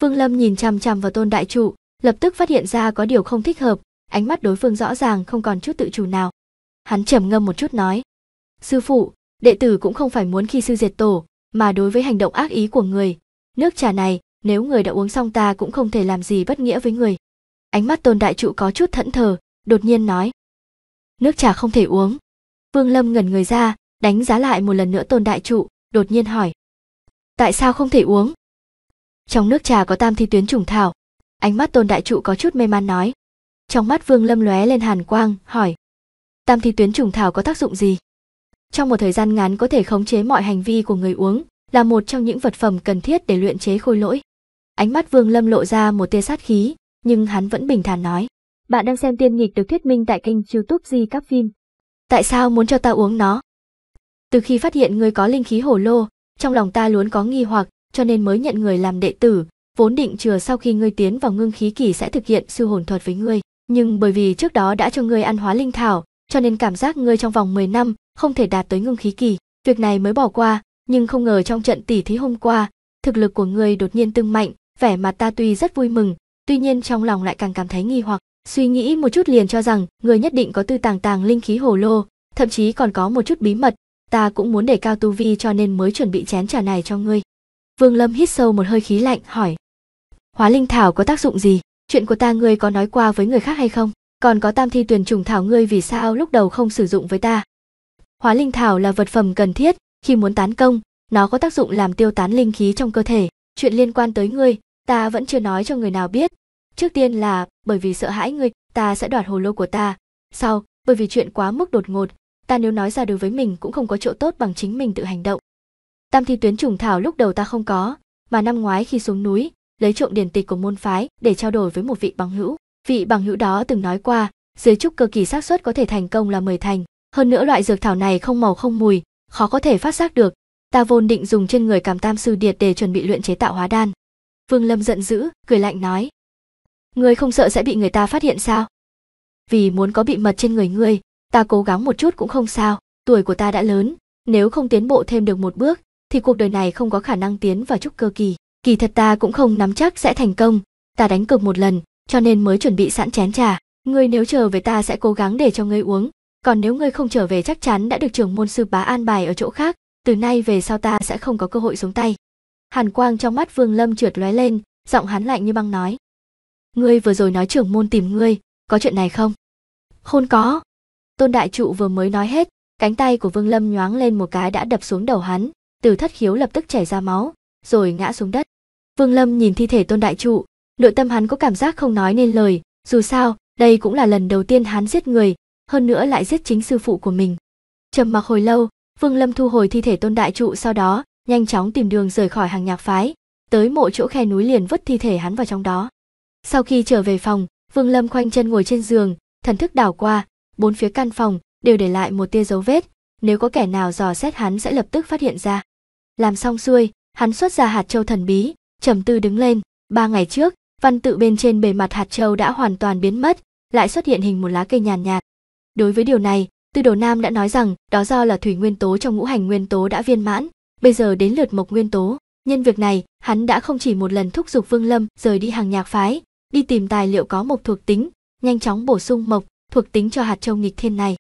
Vương Lâm nhìn chằm chằm vào Tôn Đại Trụ, lập tức phát hiện ra có điều không thích hợp, ánh mắt đối phương rõ ràng không còn chút tự chủ nào. Hắn trầm ngâm một chút nói: "Sư phụ, đệ tử cũng không phải muốn khi sư diệt tổ, mà đối với hành động ác ý của người, nước trà này, nếu người đã uống xong ta cũng không thể làm gì bất nghĩa với người." Ánh mắt Tôn Đại Trụ có chút thẫn thờ, đột nhiên nói: "Nước trà không thể uống." Vương Lâm ngẩn người ra, đánh giá lại một lần nữa Tôn Đại Trụ, đột nhiên hỏi: "Tại sao không thể uống?" trong nước trà có tam thi tuyến trùng thảo ánh mắt tôn đại trụ có chút mê man nói trong mắt vương lâm lóe lên hàn quang hỏi tam thi tuyến trùng thảo có tác dụng gì trong một thời gian ngắn có thể khống chế mọi hành vi của người uống là một trong những vật phẩm cần thiết để luyện chế khôi lỗi ánh mắt vương lâm lộ ra một tia sát khí nhưng hắn vẫn bình thản nói bạn đang xem tiên nghịch được thuyết minh tại kênh youtube di các phim tại sao muốn cho ta uống nó từ khi phát hiện ngươi có linh khí hổ lô trong lòng ta luôn có nghi hoặc cho nên mới nhận người làm đệ tử, vốn định chừa sau khi ngươi tiến vào ngưng khí kỳ sẽ thực hiện siêu hồn thuật với ngươi, nhưng bởi vì trước đó đã cho ngươi ăn hóa linh thảo, cho nên cảm giác ngươi trong vòng 10 năm không thể đạt tới ngưng khí kỳ, việc này mới bỏ qua, nhưng không ngờ trong trận tỷ thí hôm qua, thực lực của ngươi đột nhiên tăng mạnh, vẻ mặt ta tuy rất vui mừng, tuy nhiên trong lòng lại càng cảm thấy nghi hoặc, suy nghĩ một chút liền cho rằng ngươi nhất định có tư tàng tàng linh khí hồ lô, thậm chí còn có một chút bí mật, ta cũng muốn để cao tu vi cho nên mới chuẩn bị chén trà này cho ngươi. Vương Lâm hít sâu một hơi khí lạnh hỏi. Hóa linh thảo có tác dụng gì? Chuyện của ta ngươi có nói qua với người khác hay không? Còn có tam thi tuyển trùng thảo ngươi vì sao lúc đầu không sử dụng với ta? Hóa linh thảo là vật phẩm cần thiết, khi muốn tán công, nó có tác dụng làm tiêu tán linh khí trong cơ thể. Chuyện liên quan tới ngươi, ta vẫn chưa nói cho người nào biết. Trước tiên là bởi vì sợ hãi ngươi, ta sẽ đoạt hồ lô của ta. Sau, bởi vì chuyện quá mức đột ngột, ta nếu nói ra đối với mình cũng không có chỗ tốt bằng chính mình tự hành động. Tam thi tuyến trùng thảo lúc đầu ta không có, mà năm ngoái khi xuống núi, lấy trộm điển tịch của môn phái để trao đổi với một vị bằng hữu. Vị bằng hữu đó từng nói qua, dưới trúc cơ kỳ xác suất có thể thành công là mười thành. Hơn nữa loại dược thảo này không màu không mùi, khó có thể phát giác được. Ta vốn định dùng trên người cảm tam sư điệt để chuẩn bị luyện chế tạo hóa đan. Vương Lâm giận dữ, cười lạnh nói. Ngươi không sợ sẽ bị người ta phát hiện sao? Vì muốn có bị mật trên người ngươi, ta cố gắng một chút cũng không sao, tuổi của ta đã lớn, nếu không tiến bộ thêm được một bước thì cuộc đời này không có khả năng tiến vào trúc cơ kỳ kỳ thật ta cũng không nắm chắc sẽ thành công ta đánh cược một lần cho nên mới chuẩn bị sẵn chén trà ngươi nếu trở về ta sẽ cố gắng để cho ngươi uống còn nếu ngươi không trở về chắc chắn đã được trưởng môn sư bá an bài ở chỗ khác từ nay về sau ta sẽ không có cơ hội xuống tay hàn quang trong mắt vương lâm trượt lóe lên giọng hắn lạnh như băng nói ngươi vừa rồi nói trưởng môn tìm ngươi có chuyện này không khôn có tôn đại trụ vừa mới nói hết cánh tay của vương lâm nhoáng lên một cái đã đập xuống đầu hắn từ thất khiếu lập tức chảy ra máu rồi ngã xuống đất vương lâm nhìn thi thể tôn đại trụ nội tâm hắn có cảm giác không nói nên lời dù sao đây cũng là lần đầu tiên hắn giết người hơn nữa lại giết chính sư phụ của mình trầm mặc hồi lâu vương lâm thu hồi thi thể tôn đại trụ sau đó nhanh chóng tìm đường rời khỏi hàng nhạc phái tới mộ chỗ khe núi liền vứt thi thể hắn vào trong đó sau khi trở về phòng vương lâm khoanh chân ngồi trên giường thần thức đảo qua bốn phía căn phòng đều để lại một tia dấu vết nếu có kẻ nào dò xét hắn sẽ lập tức phát hiện ra làm xong xuôi hắn xuất ra hạt châu thần bí trầm tư đứng lên ba ngày trước văn tự bên trên bề mặt hạt châu đã hoàn toàn biến mất lại xuất hiện hình một lá cây nhàn nhạt, đối với điều này tư đồ nam đã nói rằng đó do là thủy nguyên tố trong ngũ hành nguyên tố đã viên mãn bây giờ đến lượt mộc nguyên tố nhân việc này hắn đã không chỉ một lần thúc giục vương lâm rời đi hàng nhạc phái đi tìm tài liệu có mộc thuộc tính nhanh chóng bổ sung mộc thuộc tính cho hạt châu nghịch thiên này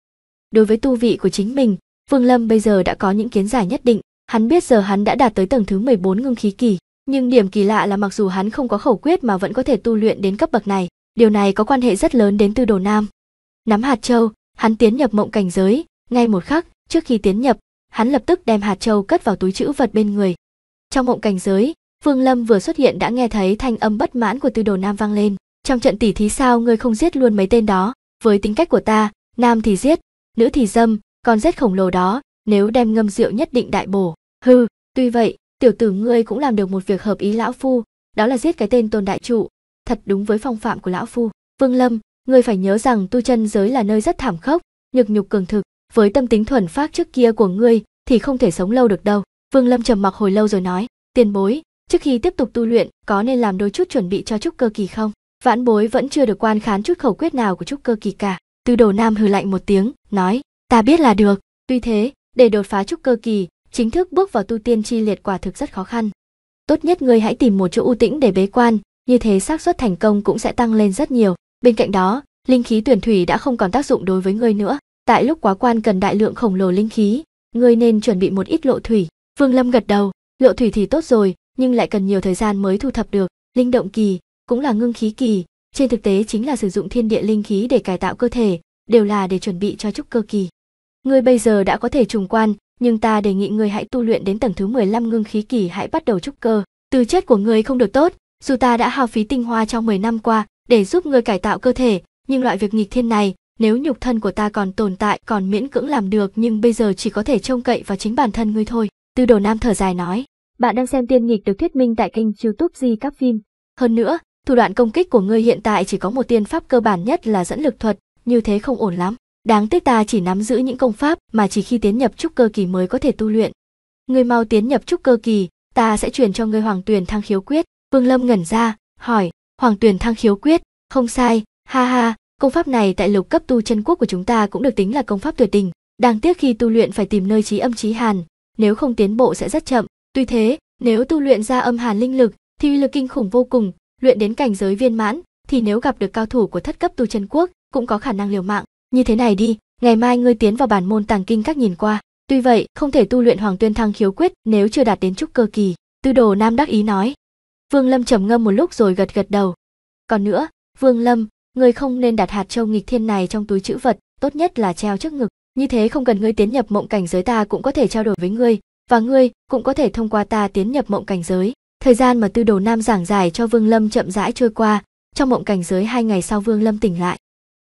đối với tu vị của chính mình vương lâm bây giờ đã có những kiến giải nhất định Hắn biết giờ hắn đã đạt tới tầng thứ 14 ngưng khí kỳ, nhưng điểm kỳ lạ là mặc dù hắn không có khẩu quyết mà vẫn có thể tu luyện đến cấp bậc này, điều này có quan hệ rất lớn đến Tư Đồ Nam. Nắm hạt châu, hắn tiến nhập mộng cảnh giới, ngay một khắc, trước khi tiến nhập, hắn lập tức đem hạt châu cất vào túi chữ vật bên người. Trong mộng cảnh giới, Vương Lâm vừa xuất hiện đã nghe thấy thanh âm bất mãn của Tư Đồ Nam vang lên, trong trận tỷ thí sao ngươi không giết luôn mấy tên đó, với tính cách của ta, nam thì giết, nữ thì dâm, còn giết khổng lồ đó, nếu đem ngâm rượu nhất định đại bổ. Hừ, tuy vậy, tiểu tử ngươi cũng làm được một việc hợp ý lão phu, đó là giết cái tên tôn đại trụ, thật đúng với phong phạm của lão phu. Vương Lâm, ngươi phải nhớ rằng tu chân giới là nơi rất thảm khốc, nhục nhục cường thực, với tâm tính thuần phác trước kia của ngươi thì không thể sống lâu được đâu. Vương Lâm trầm mặc hồi lâu rồi nói, tiền bối, trước khi tiếp tục tu luyện có nên làm đôi chút chuẩn bị cho trúc cơ kỳ không? Vãn bối vẫn chưa được quan khán chút khẩu quyết nào của trúc cơ kỳ cả. Từ đầu nam hừ lạnh một tiếng, nói, ta biết là được. Tuy thế, để đột phá trúc cơ kỳ, chính thức bước vào tu tiên chi liệt quả thực rất khó khăn. Tốt nhất ngươi hãy tìm một chỗ u tĩnh để bế quan, như thế xác suất thành công cũng sẽ tăng lên rất nhiều. Bên cạnh đó, linh khí tuyển thủy đã không còn tác dụng đối với ngươi nữa. Tại lúc quá quan cần đại lượng khổng lồ linh khí, ngươi nên chuẩn bị một ít lộ thủy. Vương Lâm gật đầu, lộ thủy thì tốt rồi, nhưng lại cần nhiều thời gian mới thu thập được. Linh động kỳ cũng là ngưng khí kỳ, trên thực tế chính là sử dụng thiên địa linh khí để cải tạo cơ thể, đều là để chuẩn bị cho trúc cơ kỳ. Ngươi bây giờ đã có thể trùng quan, nhưng ta đề nghị ngươi hãy tu luyện đến tầng thứ 15 ngưng khí kỳ hãy bắt đầu trúc cơ. Từ chất của ngươi không được tốt, dù ta đã hao phí tinh hoa trong 10 năm qua để giúp ngươi cải tạo cơ thể, nhưng loại việc nghịch thiên này, nếu nhục thân của ta còn tồn tại còn miễn cưỡng làm được nhưng bây giờ chỉ có thể trông cậy vào chính bản thân ngươi thôi. Tư đồ nam thở dài nói, bạn đang xem tiên nghịch được thuyết minh tại kênh youtube di các phim. Hơn nữa, thủ đoạn công kích của ngươi hiện tại chỉ có một tiên pháp cơ bản nhất là dẫn lực thuật, như thế không ổn lắm. Đáng tiếc ta chỉ nắm giữ những công pháp mà chỉ khi tiến nhập trúc cơ kỳ mới có thể tu luyện. người mau tiến nhập trúc cơ kỳ, ta sẽ truyền cho ngươi Hoàng Tuyền Thăng Khiếu Quyết." Vương Lâm ngẩn ra, hỏi, "Hoàng Tuyền Thăng Khiếu Quyết, không sai, ha ha, công pháp này tại lục cấp tu chân quốc của chúng ta cũng được tính là công pháp tuyệt tình, đáng tiếc khi tu luyện phải tìm nơi trí âm trí hàn, nếu không tiến bộ sẽ rất chậm. Tuy thế, nếu tu luyện ra âm hàn linh lực thì uy lực kinh khủng vô cùng, luyện đến cảnh giới viên mãn thì nếu gặp được cao thủ của thất cấp tu chân quốc cũng có khả năng liều mạng như thế này đi ngày mai ngươi tiến vào bản môn tàng kinh các nhìn qua tuy vậy không thể tu luyện hoàng tuyên thăng khiếu quyết nếu chưa đạt đến trúc cơ kỳ tư đồ nam đắc ý nói vương lâm trầm ngâm một lúc rồi gật gật đầu còn nữa vương lâm ngươi không nên đặt hạt châu nghịch thiên này trong túi chữ vật tốt nhất là treo trước ngực như thế không cần ngươi tiến nhập mộng cảnh giới ta cũng có thể trao đổi với ngươi và ngươi cũng có thể thông qua ta tiến nhập mộng cảnh giới thời gian mà tư đồ nam giảng giải cho vương lâm chậm rãi trôi qua trong mộng cảnh giới hai ngày sau vương lâm tỉnh lại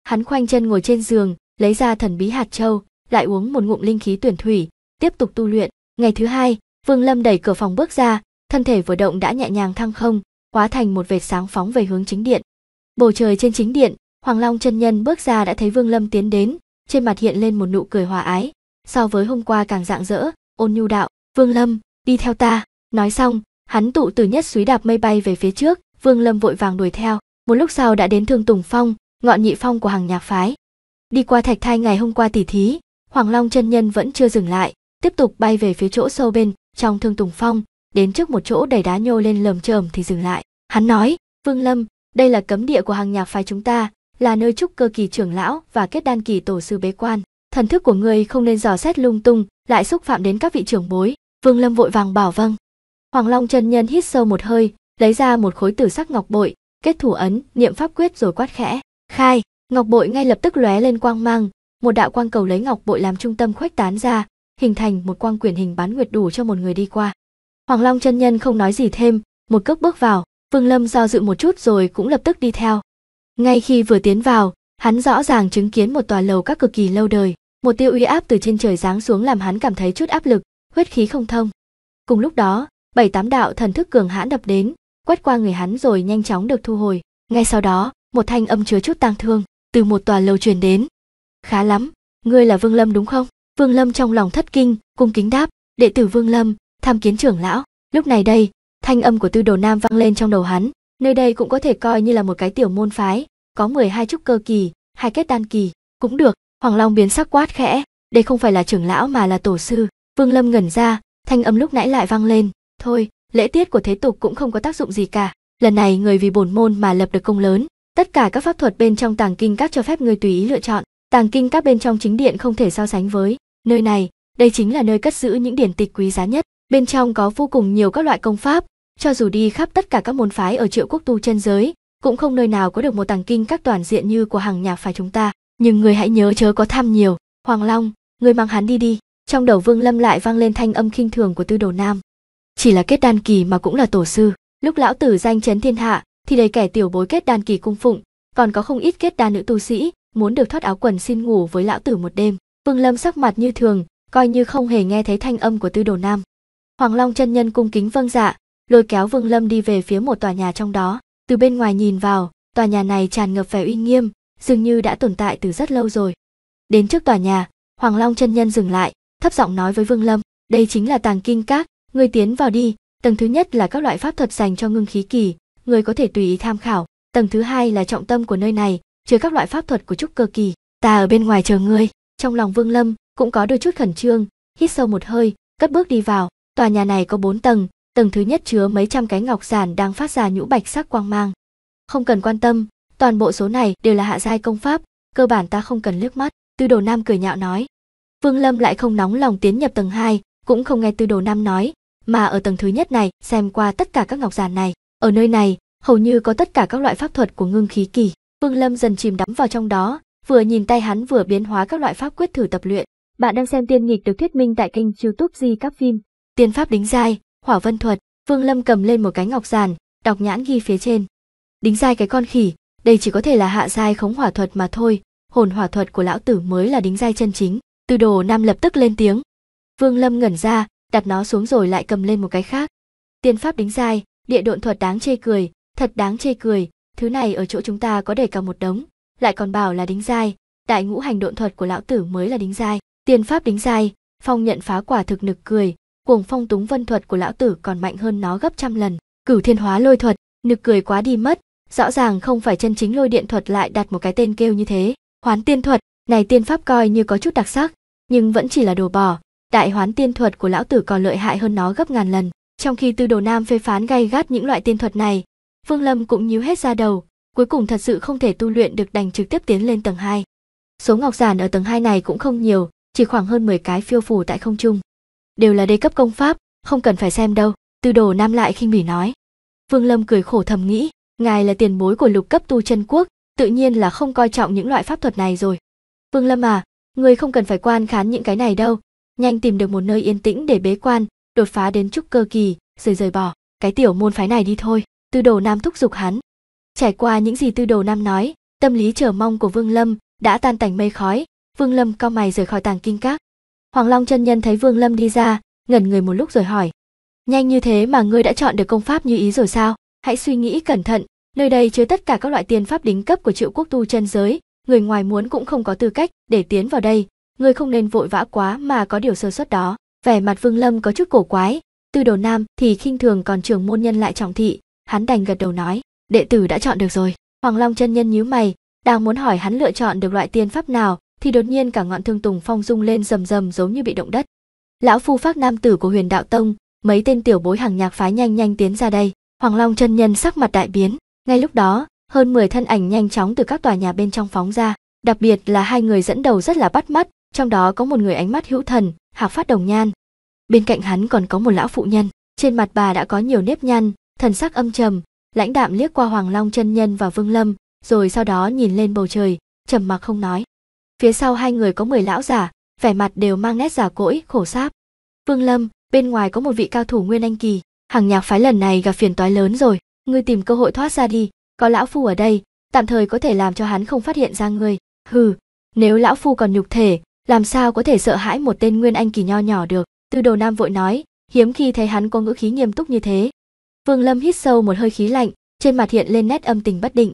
hắn khoanh chân ngồi trên giường lấy ra thần bí hạt châu lại uống một ngụm linh khí tuyển thủy tiếp tục tu luyện ngày thứ hai vương lâm đẩy cửa phòng bước ra thân thể vừa động đã nhẹ nhàng thăng không hóa thành một vệt sáng phóng về hướng chính điện bầu trời trên chính điện hoàng long chân nhân bước ra đã thấy vương lâm tiến đến trên mặt hiện lên một nụ cười hòa ái so với hôm qua càng rạng rỡ ôn nhu đạo vương lâm đi theo ta nói xong hắn tụ từ nhất suý đạp mây bay về phía trước vương lâm vội vàng đuổi theo một lúc sau đã đến thương tùng phong ngọn nhị phong của hàng nhạc phái. Đi qua thạch thai ngày hôm qua tỉ thí, Hoàng Long chân nhân vẫn chưa dừng lại, tiếp tục bay về phía chỗ sâu bên trong thương tùng phong, đến trước một chỗ đầy đá nhô lên lầm chởm thì dừng lại. Hắn nói, Vương Lâm, đây là cấm địa của hàng nhạc phái chúng ta, là nơi trúc cơ kỳ trưởng lão và kết đan kỳ tổ sư bế quan. Thần thức của ngươi không nên dò xét lung tung, lại xúc phạm đến các vị trưởng bối. Vương Lâm vội vàng bảo vâng. Hoàng Long chân nhân hít sâu một hơi, lấy ra một khối tử sắc ngọc bội, kết thủ ấn, niệm pháp quyết rồi quát khẽ. Khai, ngọc bội ngay lập tức lóe lên quang mang, một đạo quang cầu lấy ngọc bội làm trung tâm khuếch tán ra, hình thành một quang quyển hình bán nguyệt đủ cho một người đi qua. Hoàng Long chân nhân không nói gì thêm, một cước bước vào, Vương Lâm do dự một chút rồi cũng lập tức đi theo. Ngay khi vừa tiến vào, hắn rõ ràng chứng kiến một tòa lầu các cực kỳ lâu đời, một tiêu uy áp từ trên trời giáng xuống làm hắn cảm thấy chút áp lực, huyết khí không thông. Cùng lúc đó, bảy tám đạo thần thức cường hãn đập đến, quét qua người hắn rồi nhanh chóng được thu hồi. Ngay sau đó, một thanh âm chứa chút tang thương từ một tòa lầu truyền đến khá lắm ngươi là vương lâm đúng không vương lâm trong lòng thất kinh cung kính đáp đệ tử vương lâm tham kiến trưởng lão lúc này đây thanh âm của tư đồ nam vang lên trong đầu hắn nơi đây cũng có thể coi như là một cái tiểu môn phái có 12 trúc cơ kỳ hai kết đan kỳ cũng được hoàng long biến sắc quát khẽ đây không phải là trưởng lão mà là tổ sư vương lâm ngẩn ra thanh âm lúc nãy lại vang lên thôi lễ tiết của thế tục cũng không có tác dụng gì cả lần này người vì bổn môn mà lập được công lớn Tất cả các pháp thuật bên trong tàng kinh các cho phép người tùy ý lựa chọn. Tàng kinh các bên trong chính điện không thể so sánh với. Nơi này, đây chính là nơi cất giữ những điển tịch quý giá nhất. Bên trong có vô cùng nhiều các loại công pháp, cho dù đi khắp tất cả các môn phái ở triệu quốc tu chân giới, cũng không nơi nào có được một tàng kinh các toàn diện như của hàng nhạc phái chúng ta. Nhưng người hãy nhớ chớ có tham nhiều. Hoàng Long, người mang hắn đi đi. Trong đầu Vương Lâm lại vang lên thanh âm khinh thường của Tư Đồ Nam. Chỉ là kết đan kỳ mà cũng là tổ sư. Lúc lão tử danh chấn thiên hạ, thì đầy kẻ tiểu bối kết đan kỳ cung phụng còn có không ít kết đan nữ tu sĩ muốn được thoát áo quần xin ngủ với lão tử một đêm vương lâm sắc mặt như thường coi như không hề nghe thấy thanh âm của tư đồ nam hoàng long chân nhân cung kính vâng dạ lôi kéo vương lâm đi về phía một tòa nhà trong đó từ bên ngoài nhìn vào tòa nhà này tràn ngập vẻ uy nghiêm dường như đã tồn tại từ rất lâu rồi đến trước tòa nhà hoàng long chân nhân dừng lại thấp giọng nói với vương lâm đây chính là tàng kinh các ngươi tiến vào đi tầng thứ nhất là các loại pháp thuật dành cho ngưng khí kỳ người có thể tùy ý tham khảo. Tầng thứ hai là trọng tâm của nơi này, chứa các loại pháp thuật của trúc cơ kỳ. Ta ở bên ngoài chờ ngươi. Trong lòng Vương Lâm cũng có đôi chút khẩn trương, hít sâu một hơi, cất bước đi vào. Tòa nhà này có bốn tầng, tầng thứ nhất chứa mấy trăm cái ngọc giản đang phát ra nhũ bạch sắc quang mang. Không cần quan tâm, toàn bộ số này đều là hạ giai công pháp, cơ bản ta không cần liếc mắt, Tư Đồ Nam cười nhạo nói. Vương Lâm lại không nóng lòng tiến nhập tầng 2, cũng không nghe Tư Đồ Nam nói, mà ở tầng thứ nhất này xem qua tất cả các ngọc giản này ở nơi này, hầu như có tất cả các loại pháp thuật của ngưng khí kỳ. Vương Lâm dần chìm đắm vào trong đó, vừa nhìn tay hắn vừa biến hóa các loại pháp quyết thử tập luyện. Bạn đang xem tiên nghịch được thuyết minh tại kênh YouTube Di các phim. Tiên pháp đính giai, hỏa vân thuật, Vương Lâm cầm lên một cái ngọc giản, đọc nhãn ghi phía trên. Đính giai cái con khỉ, đây chỉ có thể là hạ giai khống hỏa thuật mà thôi, hồn hỏa thuật của lão tử mới là đính giai chân chính. Từ đồ nam lập tức lên tiếng. Vương Lâm ngẩn ra, đặt nó xuống rồi lại cầm lên một cái khác. Tiên pháp đính giai, địa độn thuật đáng chê cười thật đáng chê cười thứ này ở chỗ chúng ta có để cả một đống lại còn bảo là đính giai. đại ngũ hành độn thuật của lão tử mới là đính giai, tiên pháp đính giai. phong nhận phá quả thực nực cười cuồng phong túng vân thuật của lão tử còn mạnh hơn nó gấp trăm lần cửu thiên hóa lôi thuật nực cười quá đi mất rõ ràng không phải chân chính lôi điện thuật lại đặt một cái tên kêu như thế hoán tiên thuật này tiên pháp coi như có chút đặc sắc nhưng vẫn chỉ là đồ bỏ đại hoán tiên thuật của lão tử còn lợi hại hơn nó gấp ngàn lần trong khi Tư Đồ Nam phê phán gay gắt những loại tiên thuật này, phương Lâm cũng nhíu hết ra đầu, cuối cùng thật sự không thể tu luyện được đành trực tiếp tiến lên tầng 2. Số ngọc giản ở tầng 2 này cũng không nhiều, chỉ khoảng hơn 10 cái phiêu phù tại không trung. Đều là đế cấp công pháp, không cần phải xem đâu, Tư Đồ Nam lại khinh bỉ nói. phương Lâm cười khổ thầm nghĩ, ngài là tiền bối của lục cấp tu chân quốc, tự nhiên là không coi trọng những loại pháp thuật này rồi. phương Lâm à, người không cần phải quan khán những cái này đâu, nhanh tìm được một nơi yên tĩnh để bế quan, đột phá đến trúc cơ kỳ rồi rời bỏ cái tiểu môn phái này đi thôi tư đồ nam thúc giục hắn trải qua những gì tư đồ nam nói tâm lý chờ mong của vương lâm đã tan tành mây khói vương lâm cao mày rời khỏi tàng kinh các hoàng long chân nhân thấy vương lâm đi ra ngẩn người một lúc rồi hỏi nhanh như thế mà ngươi đã chọn được công pháp như ý rồi sao hãy suy nghĩ cẩn thận nơi đây chứa tất cả các loại tiên pháp đính cấp của triệu quốc tu chân giới người ngoài muốn cũng không có tư cách để tiến vào đây ngươi không nên vội vã quá mà có điều sơ suất đó vẻ mặt vương lâm có chút cổ quái tư đồ nam thì khinh thường còn trường môn nhân lại trọng thị hắn đành gật đầu nói đệ tử đã chọn được rồi hoàng long chân nhân nhíu mày đang muốn hỏi hắn lựa chọn được loại tiên pháp nào thì đột nhiên cả ngọn thương tùng phong rung lên rầm rầm giống như bị động đất lão phu phác nam tử của huyền đạo tông mấy tên tiểu bối hàng nhạc phái nhanh nhanh tiến ra đây hoàng long chân nhân sắc mặt đại biến ngay lúc đó hơn 10 thân ảnh nhanh chóng từ các tòa nhà bên trong phóng ra đặc biệt là hai người dẫn đầu rất là bắt mắt trong đó có một người ánh mắt hữu thần hạc phát đồng nhan bên cạnh hắn còn có một lão phụ nhân trên mặt bà đã có nhiều nếp nhăn thần sắc âm trầm lãnh đạm liếc qua hoàng long chân nhân và vương lâm rồi sau đó nhìn lên bầu trời trầm mặc không nói phía sau hai người có 10 lão giả vẻ mặt đều mang nét giả cỗi khổ sáp vương lâm bên ngoài có một vị cao thủ nguyên anh kỳ hàng nhạc phái lần này gặp phiền toái lớn rồi ngươi tìm cơ hội thoát ra đi có lão phu ở đây tạm thời có thể làm cho hắn không phát hiện ra ngươi hừ nếu lão phu còn nhục thể làm sao có thể sợ hãi một tên nguyên anh kỳ nho nhỏ được tư đồ nam vội nói hiếm khi thấy hắn có ngữ khí nghiêm túc như thế vương lâm hít sâu một hơi khí lạnh trên mặt hiện lên nét âm tình bất định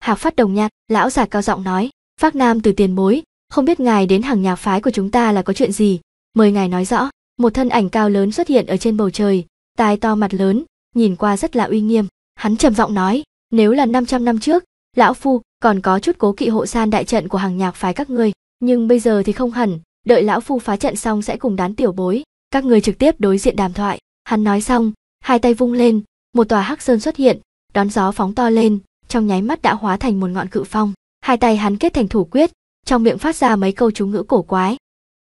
hạc phát đồng nhạc lão già cao giọng nói Phát nam từ tiền bối không biết ngài đến hàng nhà phái của chúng ta là có chuyện gì mời ngài nói rõ một thân ảnh cao lớn xuất hiện ở trên bầu trời tai to mặt lớn nhìn qua rất là uy nghiêm hắn trầm giọng nói nếu là 500 năm trước lão phu còn có chút cố kỵ hộ san đại trận của hàng nhạc phái các ngươi nhưng bây giờ thì không hẳn đợi lão phu phá trận xong sẽ cùng đán tiểu bối các người trực tiếp đối diện đàm thoại hắn nói xong hai tay vung lên một tòa hắc sơn xuất hiện đón gió phóng to lên trong nháy mắt đã hóa thành một ngọn cự phong hai tay hắn kết thành thủ quyết trong miệng phát ra mấy câu chú ngữ cổ quái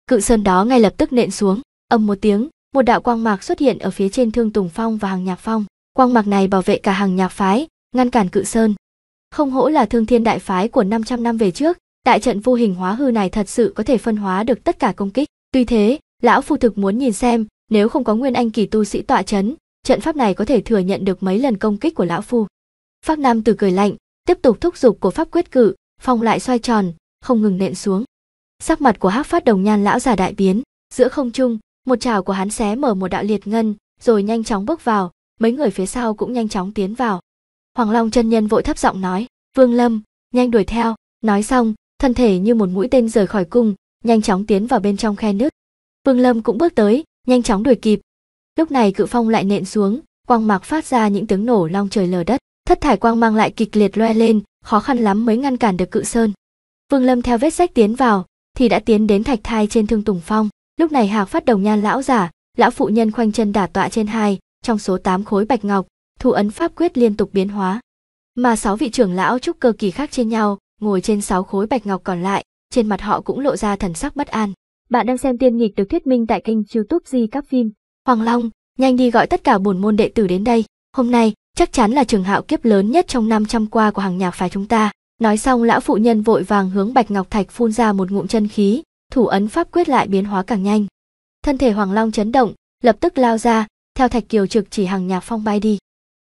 cự sơn đó ngay lập tức nện xuống âm một tiếng một đạo quang mạc xuất hiện ở phía trên thương tùng phong và hàng nhạc phong quang mạc này bảo vệ cả hàng nhạc phái ngăn cản cự sơn không hỗ là thương thiên đại phái của 500 năm về trước đại trận vô hình hóa hư này thật sự có thể phân hóa được tất cả công kích. Tuy thế, lão phu thực muốn nhìn xem, nếu không có nguyên anh kỳ tu sĩ tọa chấn, trận pháp này có thể thừa nhận được mấy lần công kích của lão phu. Pháp Nam từ cười lạnh, tiếp tục thúc giục của pháp quyết cự, phong lại xoay tròn, không ngừng nện xuống. Sắc mặt của Hắc Phát Đồng Nhan lão già đại biến, giữa không trung, một chảo của hắn xé mở một đạo liệt ngân, rồi nhanh chóng bước vào, mấy người phía sau cũng nhanh chóng tiến vào. Hoàng Long chân nhân vội thấp giọng nói, "Vương Lâm, nhanh đuổi theo." Nói xong, thân thể như một mũi tên rời khỏi cung, nhanh chóng tiến vào bên trong khe nứt. Vương Lâm cũng bước tới, nhanh chóng đuổi kịp. Lúc này cự phong lại nện xuống, quang mạc phát ra những tiếng nổ long trời lở đất, thất thải quang mang lại kịch liệt loe lên, khó khăn lắm mới ngăn cản được cự sơn. Vương Lâm theo vết sách tiến vào, thì đã tiến đến thạch thai trên thương tùng phong. Lúc này Hạc Phát Đồng Nhan lão giả, lão phụ nhân khoanh chân đả tọa trên hai, trong số 8 khối bạch ngọc, thu ấn pháp quyết liên tục biến hóa. Mà sáu vị trưởng lão trúc cơ kỳ khác trên nhau, ngồi trên sáu khối bạch ngọc còn lại, trên mặt họ cũng lộ ra thần sắc bất an. Bạn đang xem tiên nghịch được thuyết minh tại kênh youtube Di Các Phim. Hoàng Long, nhanh đi gọi tất cả bổn môn đệ tử đến đây. Hôm nay, chắc chắn là trường hạo kiếp lớn nhất trong 500 qua của hàng nhạc phái chúng ta. Nói xong lão phụ nhân vội vàng hướng Bạch Ngọc Thạch phun ra một ngụm chân khí, thủ ấn pháp quyết lại biến hóa càng nhanh. Thân thể Hoàng Long chấn động, lập tức lao ra, theo Thạch Kiều trực chỉ hàng nhạc phong bay đi.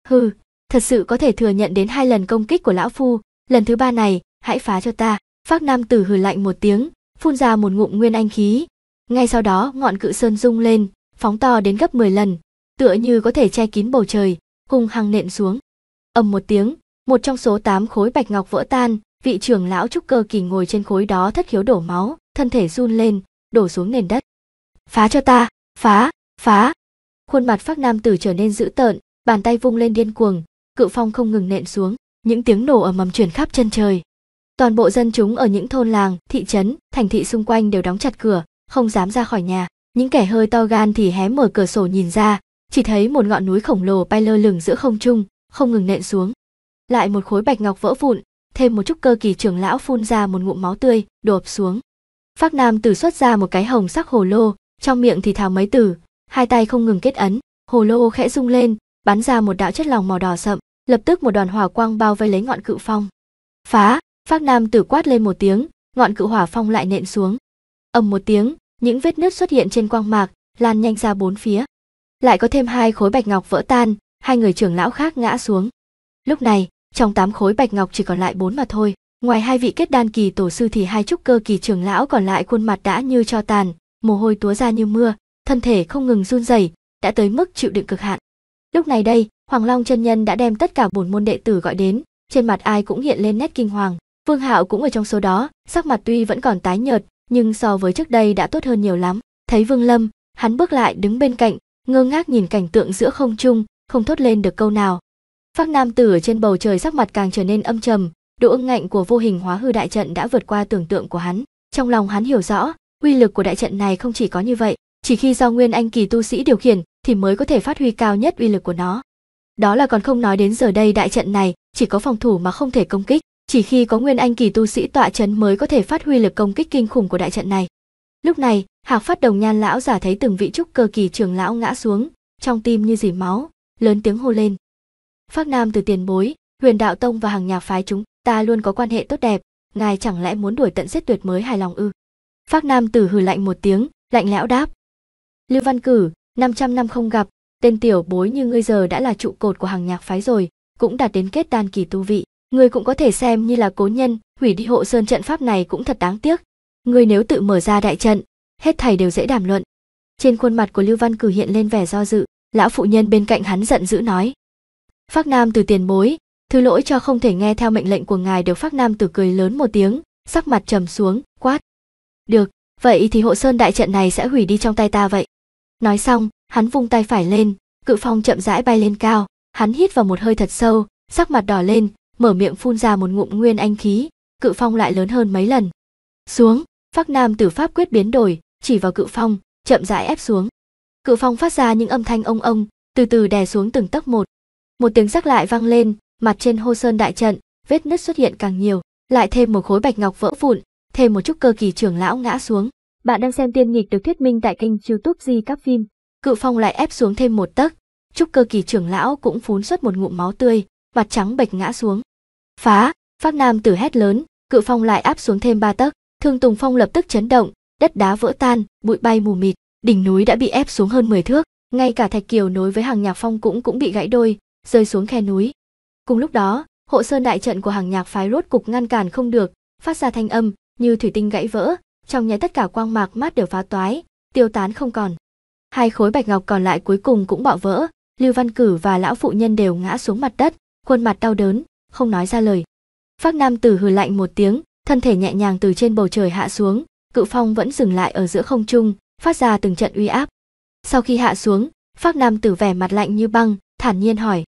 Hừ, thật sự có thể thừa nhận đến hai lần công kích của lão phu, lần thứ ba này, hãy phá cho ta phác nam tử hừ lạnh một tiếng phun ra một ngụm nguyên anh khí ngay sau đó ngọn cự sơn rung lên phóng to đến gấp 10 lần tựa như có thể che kín bầu trời hung hăng nện xuống ầm một tiếng một trong số tám khối bạch ngọc vỡ tan vị trưởng lão trúc cơ kỳ ngồi trên khối đó thất khiếu đổ máu thân thể run lên đổ xuống nền đất phá cho ta phá phá khuôn mặt phác nam tử trở nên dữ tợn bàn tay vung lên điên cuồng cự phong không ngừng nện xuống những tiếng nổ ở mầm chuyển khắp chân trời Toàn bộ dân chúng ở những thôn làng, thị trấn, thành thị xung quanh đều đóng chặt cửa, không dám ra khỏi nhà. Những kẻ hơi to gan thì hé mở cửa sổ nhìn ra, chỉ thấy một ngọn núi khổng lồ bay lơ lửng giữa không trung, không ngừng nện xuống. Lại một khối bạch ngọc vỡ vụn, thêm một chút cơ kỳ trưởng lão phun ra một ngụm máu tươi, đột xuống. Phác Nam Tử xuất ra một cái hồng sắc hồ lô, trong miệng thì thào mấy từ, hai tay không ngừng kết ấn, hồ lô khẽ rung lên, bắn ra một đạo chất lỏng màu đỏ sậm, lập tức một đoàn hỏa quang bao vây lấy ngọn cự phong. Phá! Phác Nam tử quát lên một tiếng, ngọn cự hỏa phong lại nện xuống. Ầm một tiếng, những vết nứt xuất hiện trên quang mạc, lan nhanh ra bốn phía. Lại có thêm hai khối bạch ngọc vỡ tan, hai người trưởng lão khác ngã xuống. Lúc này, trong tám khối bạch ngọc chỉ còn lại bốn mà thôi, ngoài hai vị kết đan kỳ tổ sư thì hai trúc cơ kỳ trưởng lão còn lại khuôn mặt đã như cho tàn, mồ hôi túa ra như mưa, thân thể không ngừng run rẩy, đã tới mức chịu đựng cực hạn. Lúc này đây, Hoàng Long chân nhân đã đem tất cả bổn môn đệ tử gọi đến, trên mặt ai cũng hiện lên nét kinh hoàng. Vương Hạo cũng ở trong số đó, sắc mặt tuy vẫn còn tái nhợt, nhưng so với trước đây đã tốt hơn nhiều lắm. Thấy Vương Lâm, hắn bước lại đứng bên cạnh, ngơ ngác nhìn cảnh tượng giữa không trung, không thốt lên được câu nào. Phác nam tử ở trên bầu trời sắc mặt càng trở nên âm trầm, độ ưng ngạnh của vô hình hóa hư đại trận đã vượt qua tưởng tượng của hắn. Trong lòng hắn hiểu rõ, uy lực của đại trận này không chỉ có như vậy, chỉ khi do nguyên anh kỳ tu sĩ điều khiển thì mới có thể phát huy cao nhất uy lực của nó. Đó là còn không nói đến giờ đây đại trận này chỉ có phòng thủ mà không thể công kích, chỉ khi có nguyên anh kỳ tu sĩ tọa chấn mới có thể phát huy lực công kích kinh khủng của đại trận này. Lúc này, Hạc Phát Đồng Nhan lão giả thấy từng vị trúc cơ kỳ trưởng lão ngã xuống, trong tim như dỉ máu, lớn tiếng hô lên. Phác Nam từ tiền bối, Huyền Đạo Tông và hàng nhà phái chúng ta luôn có quan hệ tốt đẹp, ngài chẳng lẽ muốn đuổi tận giết tuyệt mới hài lòng ư? Phác Nam tử hừ lạnh một tiếng, lạnh lẽo đáp. Lưu Văn Cử, 500 năm không gặp, tên tiểu bối như ngươi giờ đã là trụ cột của hàng nhạc phái rồi, cũng đạt đến kết đan kỳ tu vị. Ngươi cũng có thể xem như là cố nhân, hủy đi hộ sơn trận pháp này cũng thật đáng tiếc. Ngươi nếu tự mở ra đại trận, hết thầy đều dễ đàm luận. Trên khuôn mặt của Lưu Văn Cử hiện lên vẻ do dự, lão phụ nhân bên cạnh hắn giận dữ nói: "Phác Nam từ tiền bối, thứ lỗi cho không thể nghe theo mệnh lệnh của ngài được Phác Nam từ cười lớn một tiếng, sắc mặt trầm xuống, quát: "Được, vậy thì hộ sơn đại trận này sẽ hủy đi trong tay ta vậy." Nói xong, hắn vung tay phải lên, cự phong chậm rãi bay lên cao, hắn hít vào một hơi thật sâu, sắc mặt đỏ lên, mở miệng phun ra một ngụm nguyên anh khí, cự phong lại lớn hơn mấy lần. Xuống, phác nam tử pháp quyết biến đổi, chỉ vào cự phong, chậm rãi ép xuống. Cự phong phát ra những âm thanh ông ông, từ từ đè xuống từng tấc một. Một tiếng rắc lại vang lên, mặt trên hô sơn đại trận, vết nứt xuất hiện càng nhiều, lại thêm một khối bạch ngọc vỡ vụn, thêm một chút cơ kỳ trưởng lão ngã xuống. Bạn đang xem tiên nghịch được thuyết minh tại kênh YouTube Di các phim. Cự phong lại ép xuống thêm một tấc, trúc cơ kỳ trưởng lão cũng phún xuất một ngụm máu tươi, mặt trắng bệch ngã xuống phá phác nam tử hét lớn cự phong lại áp xuống thêm ba tấc thương tùng phong lập tức chấn động đất đá vỡ tan bụi bay mù mịt đỉnh núi đã bị ép xuống hơn 10 thước ngay cả thạch kiều nối với hàng nhạc phong cũng cũng bị gãy đôi rơi xuống khe núi cùng lúc đó hộ sơn đại trận của hàng nhạc phái rốt cục ngăn cản không được phát ra thanh âm như thủy tinh gãy vỡ trong nháy tất cả quang mạc mát đều phá toái tiêu tán không còn hai khối bạch ngọc còn lại cuối cùng cũng bạo vỡ lưu văn cử và lão phụ nhân đều ngã xuống mặt đất khuôn mặt đau đớn không nói ra lời phác nam tử hừ lạnh một tiếng thân thể nhẹ nhàng từ trên bầu trời hạ xuống cự phong vẫn dừng lại ở giữa không trung phát ra từng trận uy áp sau khi hạ xuống phác nam tử vẻ mặt lạnh như băng thản nhiên hỏi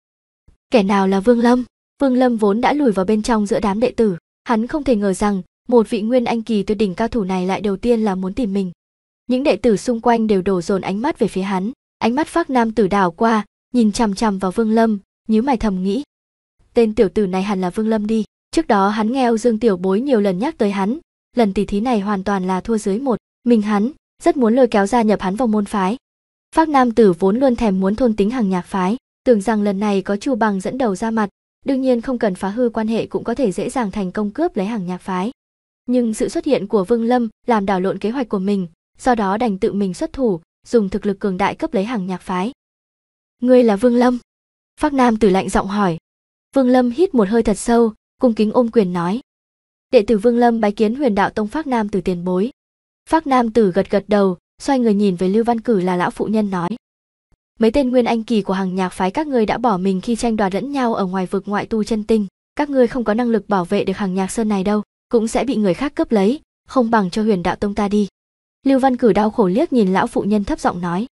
kẻ nào là vương lâm vương lâm vốn đã lùi vào bên trong giữa đám đệ tử hắn không thể ngờ rằng một vị nguyên anh kỳ tuyệt đỉnh cao thủ này lại đầu tiên là muốn tìm mình những đệ tử xung quanh đều đổ dồn ánh mắt về phía hắn ánh mắt phác nam tử đảo qua nhìn chằm chằm vào vương lâm nhíu mày thầm nghĩ tên tiểu tử này hẳn là Vương Lâm đi. Trước đó hắn nghe Âu Dương Tiểu Bối nhiều lần nhắc tới hắn, lần tỷ thí này hoàn toàn là thua dưới một, mình hắn rất muốn lôi kéo gia nhập hắn vào môn phái. Phác Nam Tử vốn luôn thèm muốn thôn tính hàng nhạc phái, tưởng rằng lần này có Chu Bằng dẫn đầu ra mặt, đương nhiên không cần phá hư quan hệ cũng có thể dễ dàng thành công cướp lấy hàng nhạc phái. Nhưng sự xuất hiện của Vương Lâm làm đảo lộn kế hoạch của mình, do đó đành tự mình xuất thủ, dùng thực lực cường đại cướp lấy hàng nhạc phái. Ngươi là Vương Lâm? Phác Nam Tử lạnh giọng hỏi, Vương Lâm hít một hơi thật sâu, cung kính ôm quyền nói. Đệ tử Vương Lâm bái kiến huyền đạo tông Phác Nam Tử tiền bối. Phác Nam Tử gật gật đầu, xoay người nhìn về Lưu Văn Cử là lão phụ nhân nói. Mấy tên nguyên anh kỳ của hàng nhạc phái các ngươi đã bỏ mình khi tranh đoạt lẫn nhau ở ngoài vực ngoại tu chân tinh. Các ngươi không có năng lực bảo vệ được hàng nhạc sơn này đâu, cũng sẽ bị người khác cướp lấy, không bằng cho huyền đạo tông ta đi. Lưu Văn Cử đau khổ liếc nhìn lão phụ nhân thấp giọng nói.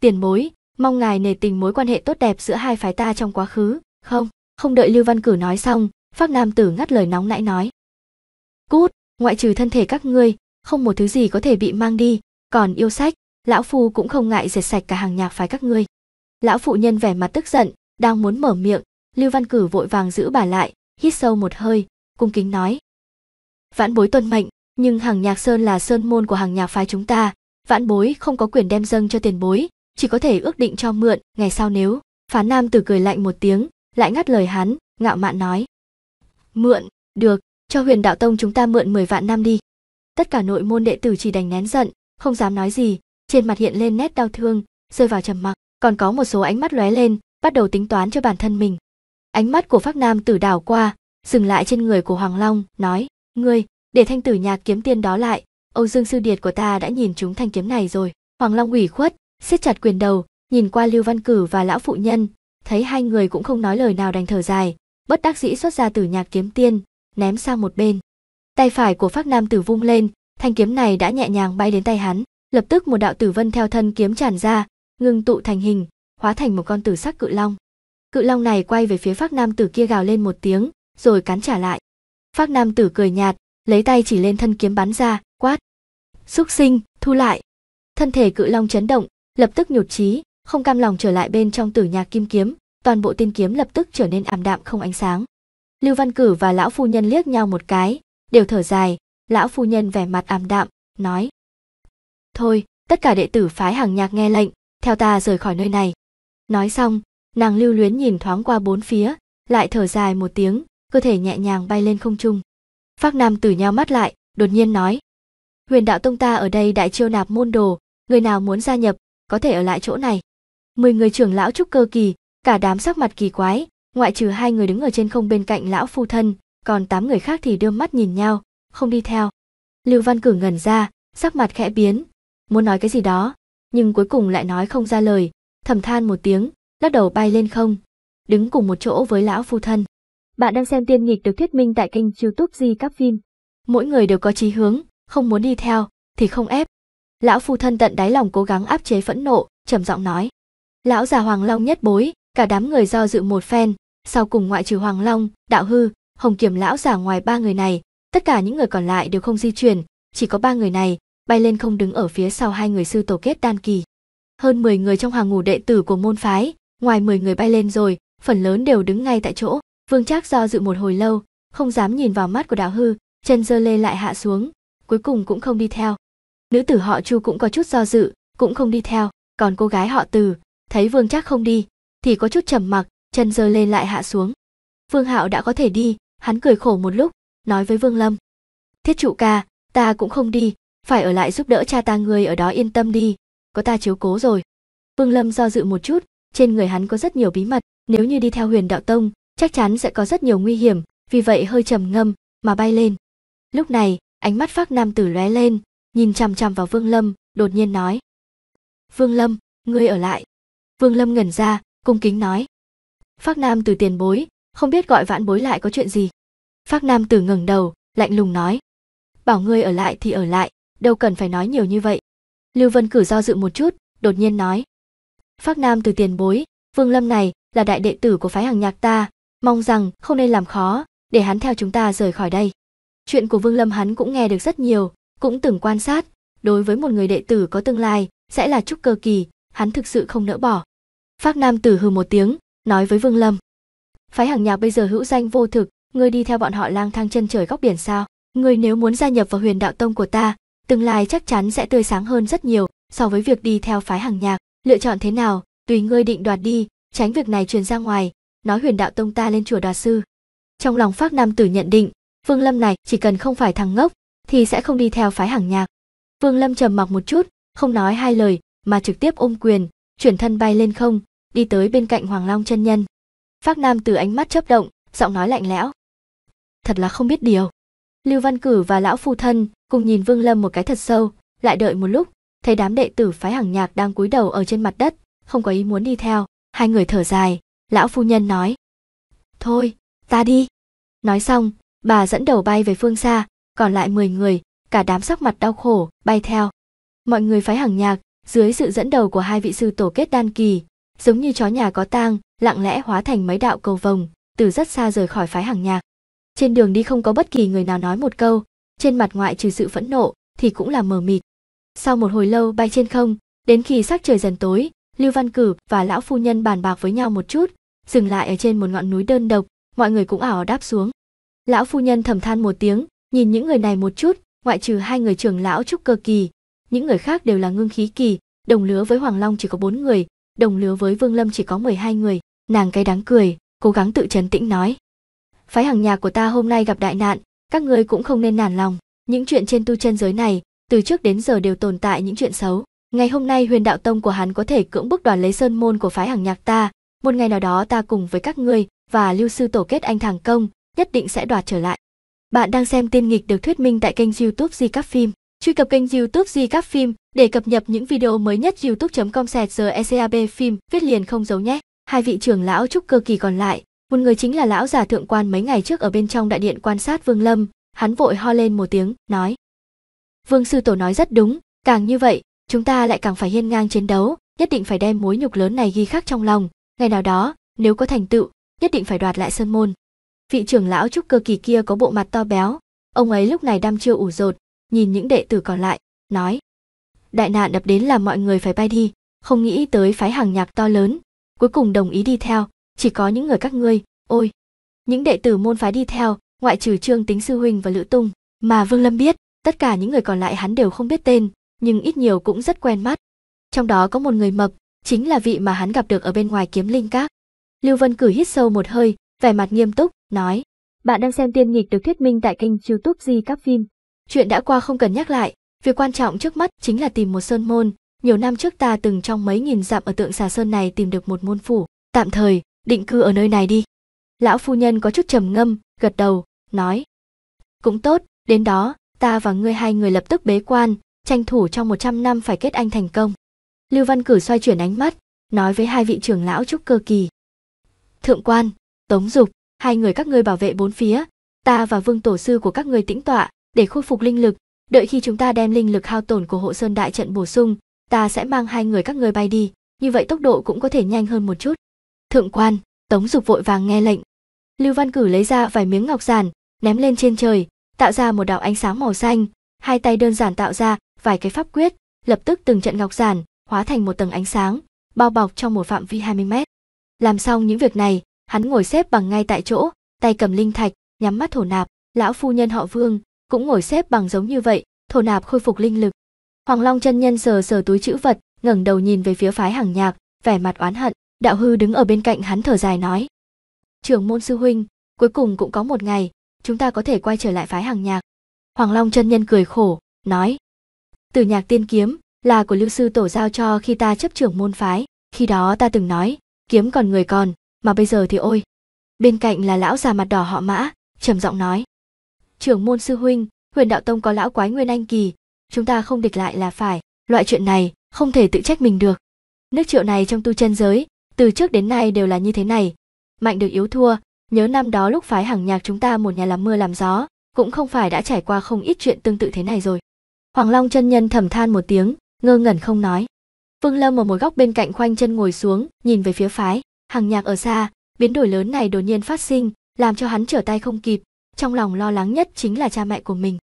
Tiền bối, mong ngài nề tình mối quan hệ tốt đẹp giữa hai phái ta trong quá khứ, không? không đợi lưu văn cử nói xong phác nam tử ngắt lời nóng nãy nói cút ngoại trừ thân thể các ngươi không một thứ gì có thể bị mang đi còn yêu sách lão phu cũng không ngại dệt sạch cả hàng nhạc phái các ngươi lão phụ nhân vẻ mặt tức giận đang muốn mở miệng lưu văn cử vội vàng giữ bà lại hít sâu một hơi cung kính nói vãn bối tuân mệnh nhưng hàng nhạc sơn là sơn môn của hàng nhạc phái chúng ta vãn bối không có quyền đem dâng cho tiền bối chỉ có thể ước định cho mượn ngày sau nếu phá nam tử cười lạnh một tiếng lại ngắt lời hắn, ngạo mạn nói. Mượn, được, cho huyền đạo tông chúng ta mượn 10 vạn năm đi. Tất cả nội môn đệ tử chỉ đành nén giận, không dám nói gì, trên mặt hiện lên nét đau thương, rơi vào trầm mặc, còn có một số ánh mắt lóe lên, bắt đầu tính toán cho bản thân mình. Ánh mắt của Phác Nam tử đảo qua, dừng lại trên người của Hoàng Long, nói, ngươi, để thanh tử nhạc kiếm tiên đó lại, Âu Dương Sư Điệt của ta đã nhìn chúng thanh kiếm này rồi. Hoàng Long ủy khuất, siết chặt quyền đầu, nhìn qua Lưu Văn Cử và lão phụ nhân, thấy hai người cũng không nói lời nào đành thở dài bất đắc dĩ xuất ra từ nhạc kiếm tiên ném sang một bên tay phải của phác nam tử vung lên thanh kiếm này đã nhẹ nhàng bay đến tay hắn lập tức một đạo tử vân theo thân kiếm tràn ra ngưng tụ thành hình hóa thành một con tử sắc cự long cự long này quay về phía phác nam tử kia gào lên một tiếng rồi cắn trả lại phác nam tử cười nhạt lấy tay chỉ lên thân kiếm bắn ra quát xúc sinh thu lại thân thể cự long chấn động lập tức nhột trí không cam lòng trở lại bên trong tử nhà kim kiếm, toàn bộ tiên kiếm lập tức trở nên ảm đạm không ánh sáng. Lưu Văn Cử và lão phu nhân liếc nhau một cái, đều thở dài, lão phu nhân vẻ mặt ảm đạm, nói: "Thôi, tất cả đệ tử phái hàng nhạc nghe lệnh, theo ta rời khỏi nơi này." Nói xong, nàng lưu luyến nhìn thoáng qua bốn phía, lại thở dài một tiếng, cơ thể nhẹ nhàng bay lên không trung. Phác Nam Tử nheo mắt lại, đột nhiên nói: "Huyền đạo tông ta ở đây đại chiêu nạp môn đồ, người nào muốn gia nhập, có thể ở lại chỗ này." mười người trưởng lão trúc cơ kỳ cả đám sắc mặt kỳ quái ngoại trừ hai người đứng ở trên không bên cạnh lão phu thân còn tám người khác thì đưa mắt nhìn nhau không đi theo lưu văn cử ngẩn ra sắc mặt khẽ biến muốn nói cái gì đó nhưng cuối cùng lại nói không ra lời thầm than một tiếng lắc đầu bay lên không đứng cùng một chỗ với lão phu thân bạn đang xem tiên nghịch được thuyết minh tại kênh youtube di các phim mỗi người đều có chí hướng không muốn đi theo thì không ép lão phu thân tận đáy lòng cố gắng áp chế phẫn nộ trầm giọng nói lão già hoàng long nhất bối cả đám người do dự một phen sau cùng ngoại trừ hoàng long đạo hư hồng kiểm lão già ngoài ba người này tất cả những người còn lại đều không di chuyển chỉ có ba người này bay lên không đứng ở phía sau hai người sư tổ kết đan kỳ hơn 10 người trong hàng ngũ đệ tử của môn phái ngoài 10 người bay lên rồi phần lớn đều đứng ngay tại chỗ vương trác do dự một hồi lâu không dám nhìn vào mắt của đạo hư chân dơ lê lại hạ xuống cuối cùng cũng không đi theo nữ tử họ chu cũng có chút do dự cũng không đi theo còn cô gái họ từ thấy vương trác không đi thì có chút trầm mặc chân giơ lên lại hạ xuống vương hạo đã có thể đi hắn cười khổ một lúc nói với vương lâm thiết trụ ca ta cũng không đi phải ở lại giúp đỡ cha ta ngươi ở đó yên tâm đi có ta chiếu cố rồi vương lâm do dự một chút trên người hắn có rất nhiều bí mật nếu như đi theo huyền đạo tông chắc chắn sẽ có rất nhiều nguy hiểm vì vậy hơi trầm ngâm mà bay lên lúc này ánh mắt phác nam tử lóe lên nhìn chằm chằm vào vương lâm đột nhiên nói vương lâm ngươi ở lại Vương Lâm ngẩn ra, cung kính nói. Phác Nam từ tiền bối, không biết gọi vãn bối lại có chuyện gì. Phác Nam từ ngẩng đầu, lạnh lùng nói. Bảo ngươi ở lại thì ở lại, đâu cần phải nói nhiều như vậy. Lưu Vân cử do dự một chút, đột nhiên nói. Phác Nam từ tiền bối, Vương Lâm này là đại đệ tử của phái hàng nhạc ta, mong rằng không nên làm khó, để hắn theo chúng ta rời khỏi đây. Chuyện của Vương Lâm hắn cũng nghe được rất nhiều, cũng từng quan sát, đối với một người đệ tử có tương lai, sẽ là trúc cơ kỳ, hắn thực sự không nỡ bỏ. Phác Nam Tử hừ một tiếng, nói với Vương Lâm. Phái hàng nhạc bây giờ hữu danh vô thực, ngươi đi theo bọn họ lang thang chân trời góc biển sao? Ngươi nếu muốn gia nhập vào huyền đạo tông của ta, tương lai chắc chắn sẽ tươi sáng hơn rất nhiều so với việc đi theo phái hàng nhạc. Lựa chọn thế nào, tùy ngươi định đoạt đi, tránh việc này truyền ra ngoài, nói huyền đạo tông ta lên chùa đoạt sư. Trong lòng Phác Nam Tử nhận định, Vương Lâm này chỉ cần không phải thằng ngốc, thì sẽ không đi theo phái hàng nhạc. Vương Lâm trầm mặc một chút, không nói hai lời, mà trực tiếp ôm quyền, chuyển thân bay lên không, đi tới bên cạnh Hoàng Long chân nhân. Phác Nam từ ánh mắt chớp động, giọng nói lạnh lẽo. Thật là không biết điều. Lưu Văn Cử và lão phu thân cùng nhìn Vương Lâm một cái thật sâu, lại đợi một lúc, thấy đám đệ tử phái hàng nhạc đang cúi đầu ở trên mặt đất, không có ý muốn đi theo, hai người thở dài, lão phu nhân nói: "Thôi, ta đi." Nói xong, bà dẫn đầu bay về phương xa, còn lại 10 người, cả đám sắc mặt đau khổ, bay theo. Mọi người phái hàng nhạc, dưới sự dẫn đầu của hai vị sư tổ kết đan kỳ, giống như chó nhà có tang, lặng lẽ hóa thành mấy đạo cầu vồng, từ rất xa rời khỏi phái hàng nhạc. Trên đường đi không có bất kỳ người nào nói một câu, trên mặt ngoại trừ sự phẫn nộ thì cũng là mờ mịt. Sau một hồi lâu bay trên không, đến khi sắc trời dần tối, Lưu Văn Cử và lão phu nhân bàn bạc với nhau một chút, dừng lại ở trên một ngọn núi đơn độc, mọi người cũng ảo đáp xuống. Lão phu nhân thầm than một tiếng, nhìn những người này một chút, ngoại trừ hai người trưởng lão trúc cơ kỳ, những người khác đều là ngưng khí kỳ, đồng lứa với Hoàng Long chỉ có bốn người, đồng lứa với Vương Lâm chỉ có 12 người, nàng cay đắng cười, cố gắng tự trấn tĩnh nói. Phái hàng nhà của ta hôm nay gặp đại nạn, các ngươi cũng không nên nản lòng, những chuyện trên tu chân giới này, từ trước đến giờ đều tồn tại những chuyện xấu. Ngày hôm nay huyền đạo tông của hắn có thể cưỡng bức đoàn lấy sơn môn của phái hàng nhạc ta, một ngày nào đó ta cùng với các ngươi và lưu sư tổ kết anh thẳng công, nhất định sẽ đoạt trở lại. Bạn đang xem tiên nghịch được thuyết minh tại kênh youtube Di Các Phim. Truy cập kênh youtube Di Các Phim để cập nhật những video mới nhất youtube.com sẹt giờ ECAB phim viết liền không giấu nhé. Hai vị trưởng lão trúc cơ kỳ còn lại, một người chính là lão già thượng quan mấy ngày trước ở bên trong đại điện quan sát Vương Lâm, hắn vội ho lên một tiếng, nói. Vương sư tổ nói rất đúng, càng như vậy, chúng ta lại càng phải hiên ngang chiến đấu, nhất định phải đem mối nhục lớn này ghi khắc trong lòng, ngày nào đó, nếu có thành tựu, nhất định phải đoạt lại sơn môn. Vị trưởng lão trúc cơ kỳ kia có bộ mặt to béo, ông ấy lúc này đăm chiêu ủ rột, nhìn những đệ tử còn lại, nói. Đại nạn đập đến là mọi người phải bay đi, không nghĩ tới phái hàng nhạc to lớn, cuối cùng đồng ý đi theo, chỉ có những người các ngươi, ôi. Những đệ tử môn phái đi theo, ngoại trừ Trương Tính Sư Huynh và Lữ Tung, mà Vương Lâm biết, tất cả những người còn lại hắn đều không biết tên, nhưng ít nhiều cũng rất quen mắt. Trong đó có một người mập, chính là vị mà hắn gặp được ở bên ngoài kiếm linh các. Lưu Vân cử hít sâu một hơi, vẻ mặt nghiêm túc, nói. Bạn đang xem tiên nghịch được thuyết minh tại kênh youtube Di Các Phim chuyện đã qua không cần nhắc lại việc quan trọng trước mắt chính là tìm một sơn môn nhiều năm trước ta từng trong mấy nghìn dặm ở tượng xà sơn này tìm được một môn phủ tạm thời định cư ở nơi này đi lão phu nhân có chút trầm ngâm gật đầu nói cũng tốt đến đó ta và ngươi hai người lập tức bế quan tranh thủ trong 100 năm phải kết anh thành công lưu văn cử xoay chuyển ánh mắt nói với hai vị trưởng lão trúc cơ kỳ thượng quan tống dục hai người các ngươi bảo vệ bốn phía ta và vương tổ sư của các ngươi tĩnh tọa để khôi phục linh lực đợi khi chúng ta đem linh lực hao tổn của hộ sơn đại trận bổ sung ta sẽ mang hai người các người bay đi như vậy tốc độ cũng có thể nhanh hơn một chút thượng quan tống dục vội vàng nghe lệnh lưu văn cử lấy ra vài miếng ngọc giản ném lên trên trời tạo ra một đạo ánh sáng màu xanh hai tay đơn giản tạo ra vài cái pháp quyết lập tức từng trận ngọc giản hóa thành một tầng ánh sáng bao bọc trong một phạm vi 20 mét làm xong những việc này hắn ngồi xếp bằng ngay tại chỗ tay cầm linh thạch nhắm mắt thổ nạp lão phu nhân họ vương cũng ngồi xếp bằng giống như vậy thổ nạp khôi phục linh lực hoàng long chân nhân sờ sờ túi chữ vật ngẩng đầu nhìn về phía phái hàng nhạc vẻ mặt oán hận đạo hư đứng ở bên cạnh hắn thở dài nói trưởng môn sư huynh cuối cùng cũng có một ngày chúng ta có thể quay trở lại phái hàng nhạc hoàng long chân nhân cười khổ nói từ nhạc tiên kiếm là của lưu sư tổ giao cho khi ta chấp trưởng môn phái khi đó ta từng nói kiếm còn người còn mà bây giờ thì ôi bên cạnh là lão già mặt đỏ họ mã trầm giọng nói trưởng môn sư huynh huyền đạo tông có lão quái nguyên anh kỳ chúng ta không địch lại là phải loại chuyện này không thể tự trách mình được nước triệu này trong tu chân giới từ trước đến nay đều là như thế này mạnh được yếu thua nhớ năm đó lúc phái hàng nhạc chúng ta một nhà làm mưa làm gió cũng không phải đã trải qua không ít chuyện tương tự thế này rồi hoàng long chân nhân thầm than một tiếng ngơ ngẩn không nói vương lâm ở một góc bên cạnh khoanh chân ngồi xuống nhìn về phía phái hàng nhạc ở xa biến đổi lớn này đột nhiên phát sinh làm cho hắn trở tay không kịp trong lòng lo lắng nhất chính là cha mẹ của mình.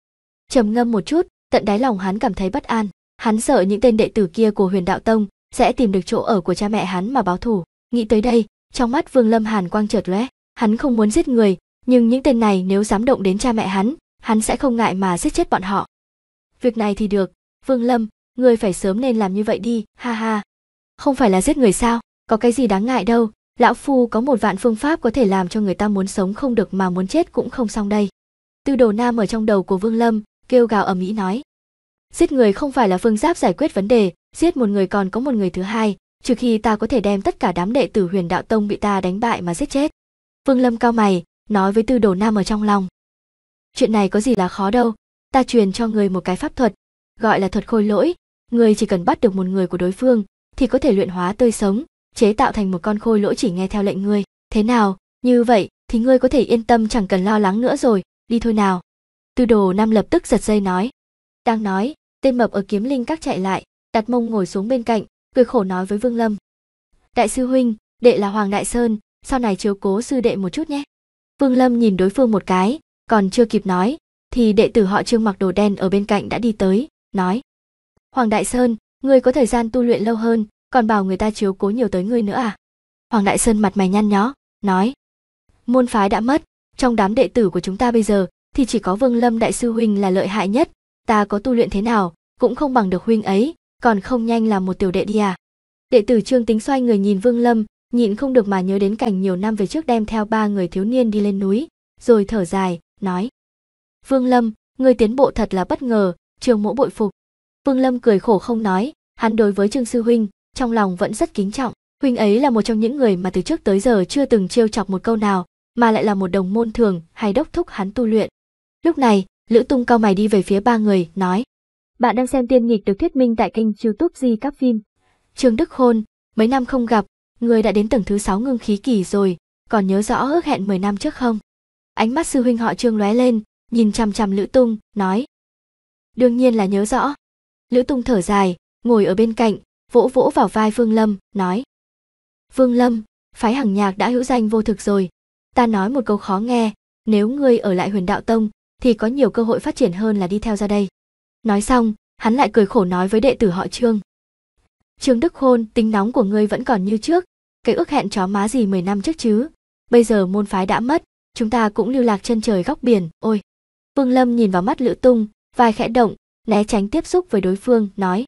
Trầm ngâm một chút, tận đáy lòng hắn cảm thấy bất an, hắn sợ những tên đệ tử kia của Huyền Đạo Tông sẽ tìm được chỗ ở của cha mẹ hắn mà báo thù. Nghĩ tới đây, trong mắt Vương Lâm Hàn quang chợt lóe, hắn không muốn giết người, nhưng những tên này nếu dám động đến cha mẹ hắn, hắn sẽ không ngại mà giết chết bọn họ. Việc này thì được, Vương Lâm, ngươi phải sớm nên làm như vậy đi, ha ha. Không phải là giết người sao, có cái gì đáng ngại đâu, lão phu có một vạn phương pháp có thể làm cho người ta muốn sống không được mà muốn chết cũng không xong đây tư đồ nam ở trong đầu của vương lâm kêu gào ở mỹ nói giết người không phải là phương pháp giải quyết vấn đề giết một người còn có một người thứ hai trừ khi ta có thể đem tất cả đám đệ tử huyền đạo tông bị ta đánh bại mà giết chết vương lâm cao mày nói với tư đồ nam ở trong lòng chuyện này có gì là khó đâu ta truyền cho người một cái pháp thuật gọi là thuật khôi lỗi người chỉ cần bắt được một người của đối phương thì có thể luyện hóa tươi sống chế tạo thành một con khôi lỗi chỉ nghe theo lệnh ngươi thế nào như vậy thì ngươi có thể yên tâm chẳng cần lo lắng nữa rồi đi thôi nào tư đồ nam lập tức giật dây nói đang nói tên mập ở kiếm linh các chạy lại đặt mông ngồi xuống bên cạnh cười khổ nói với vương lâm đại sư huynh đệ là hoàng đại sơn sau này chiếu cố sư đệ một chút nhé vương lâm nhìn đối phương một cái còn chưa kịp nói thì đệ tử họ trương mặc đồ đen ở bên cạnh đã đi tới nói hoàng đại sơn ngươi có thời gian tu luyện lâu hơn còn bảo người ta chiếu cố nhiều tới ngươi nữa à hoàng đại sơn mặt mày nhăn nhó nói môn phái đã mất trong đám đệ tử của chúng ta bây giờ thì chỉ có vương lâm đại sư huynh là lợi hại nhất ta có tu luyện thế nào cũng không bằng được huynh ấy còn không nhanh là một tiểu đệ đi à đệ tử trương tính xoay người nhìn vương lâm nhịn không được mà nhớ đến cảnh nhiều năm về trước đem theo ba người thiếu niên đi lên núi rồi thở dài nói vương lâm người tiến bộ thật là bất ngờ trường mỗ bội phục vương lâm cười khổ không nói hắn đối với trương sư huynh trong lòng vẫn rất kính trọng. Huynh ấy là một trong những người mà từ trước tới giờ chưa từng trêu chọc một câu nào, mà lại là một đồng môn thường hay đốc thúc hắn tu luyện. Lúc này, Lữ Tung cao mày đi về phía ba người, nói. Bạn đang xem tiên nghịch được thuyết minh tại kênh youtube Di Các Phim. Trương Đức Khôn, mấy năm không gặp, người đã đến tầng thứ sáu ngưng khí kỳ rồi, còn nhớ rõ ước hẹn 10 năm trước không? Ánh mắt sư huynh họ Trương lóe lên, nhìn chằm chằm Lữ Tung, nói. Đương nhiên là nhớ rõ. Lữ Tung thở dài, ngồi ở bên cạnh, vỗ vỗ vào vai phương Lâm, nói. phương Lâm, phái hằng nhạc đã hữu danh vô thực rồi. Ta nói một câu khó nghe, nếu ngươi ở lại huyền đạo tông, thì có nhiều cơ hội phát triển hơn là đi theo ra đây. Nói xong, hắn lại cười khổ nói với đệ tử họ Trương. Trương Đức Khôn, tính nóng của ngươi vẫn còn như trước, cái ước hẹn chó má gì 10 năm trước chứ. Bây giờ môn phái đã mất, chúng ta cũng lưu lạc chân trời góc biển, ôi. phương Lâm nhìn vào mắt Lữ Tung, vai khẽ động, né tránh tiếp xúc với đối phương, nói.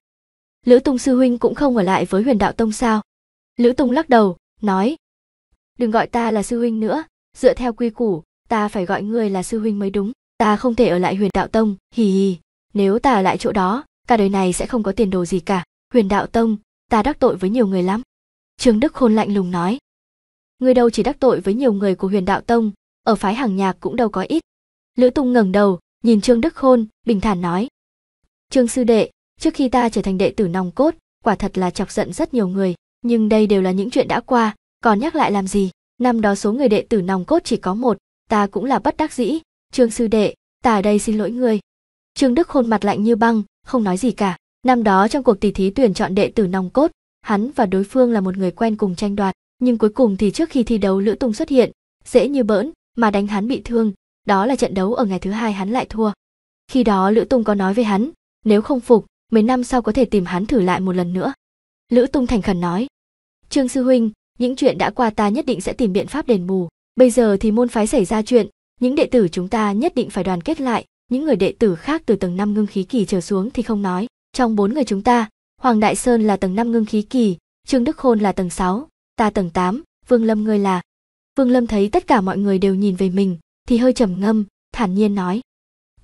Lữ Tùng sư huynh cũng không ở lại với huyền đạo tông sao? Lữ Tùng lắc đầu, nói. Đừng gọi ta là sư huynh nữa, dựa theo quy củ, ta phải gọi ngươi là sư huynh mới đúng. Ta không thể ở lại huyền đạo tông, hì hì. Nếu ta ở lại chỗ đó, cả đời này sẽ không có tiền đồ gì cả. Huyền đạo tông, ta đắc tội với nhiều người lắm. Trương Đức Khôn lạnh lùng nói. Ngươi đâu chỉ đắc tội với nhiều người của huyền đạo tông, ở phái hàng nhạc cũng đâu có ít. Lữ Tùng ngẩng đầu, nhìn Trương Đức Khôn, bình thản nói. Trương sư đệ, trước khi ta trở thành đệ tử nòng cốt quả thật là chọc giận rất nhiều người nhưng đây đều là những chuyện đã qua còn nhắc lại làm gì năm đó số người đệ tử nòng cốt chỉ có một ta cũng là bất đắc dĩ trương sư đệ ta ở đây xin lỗi ngươi trương đức khôn mặt lạnh như băng không nói gì cả năm đó trong cuộc tỷ thí tuyển chọn đệ tử nòng cốt hắn và đối phương là một người quen cùng tranh đoạt nhưng cuối cùng thì trước khi thi đấu lữ tùng xuất hiện dễ như bỡn mà đánh hắn bị thương đó là trận đấu ở ngày thứ hai hắn lại thua khi đó lữ tùng có nói với hắn nếu không phục mấy năm sau có thể tìm hắn thử lại một lần nữa lữ tung thành khẩn nói trương sư huynh những chuyện đã qua ta nhất định sẽ tìm biện pháp đền bù bây giờ thì môn phái xảy ra chuyện những đệ tử chúng ta nhất định phải đoàn kết lại những người đệ tử khác từ tầng năm ngưng khí kỳ trở xuống thì không nói trong bốn người chúng ta hoàng đại sơn là tầng năm ngưng khí kỳ trương đức khôn là tầng 6, ta tầng 8, vương lâm ngươi là vương lâm thấy tất cả mọi người đều nhìn về mình thì hơi trầm ngâm thản nhiên nói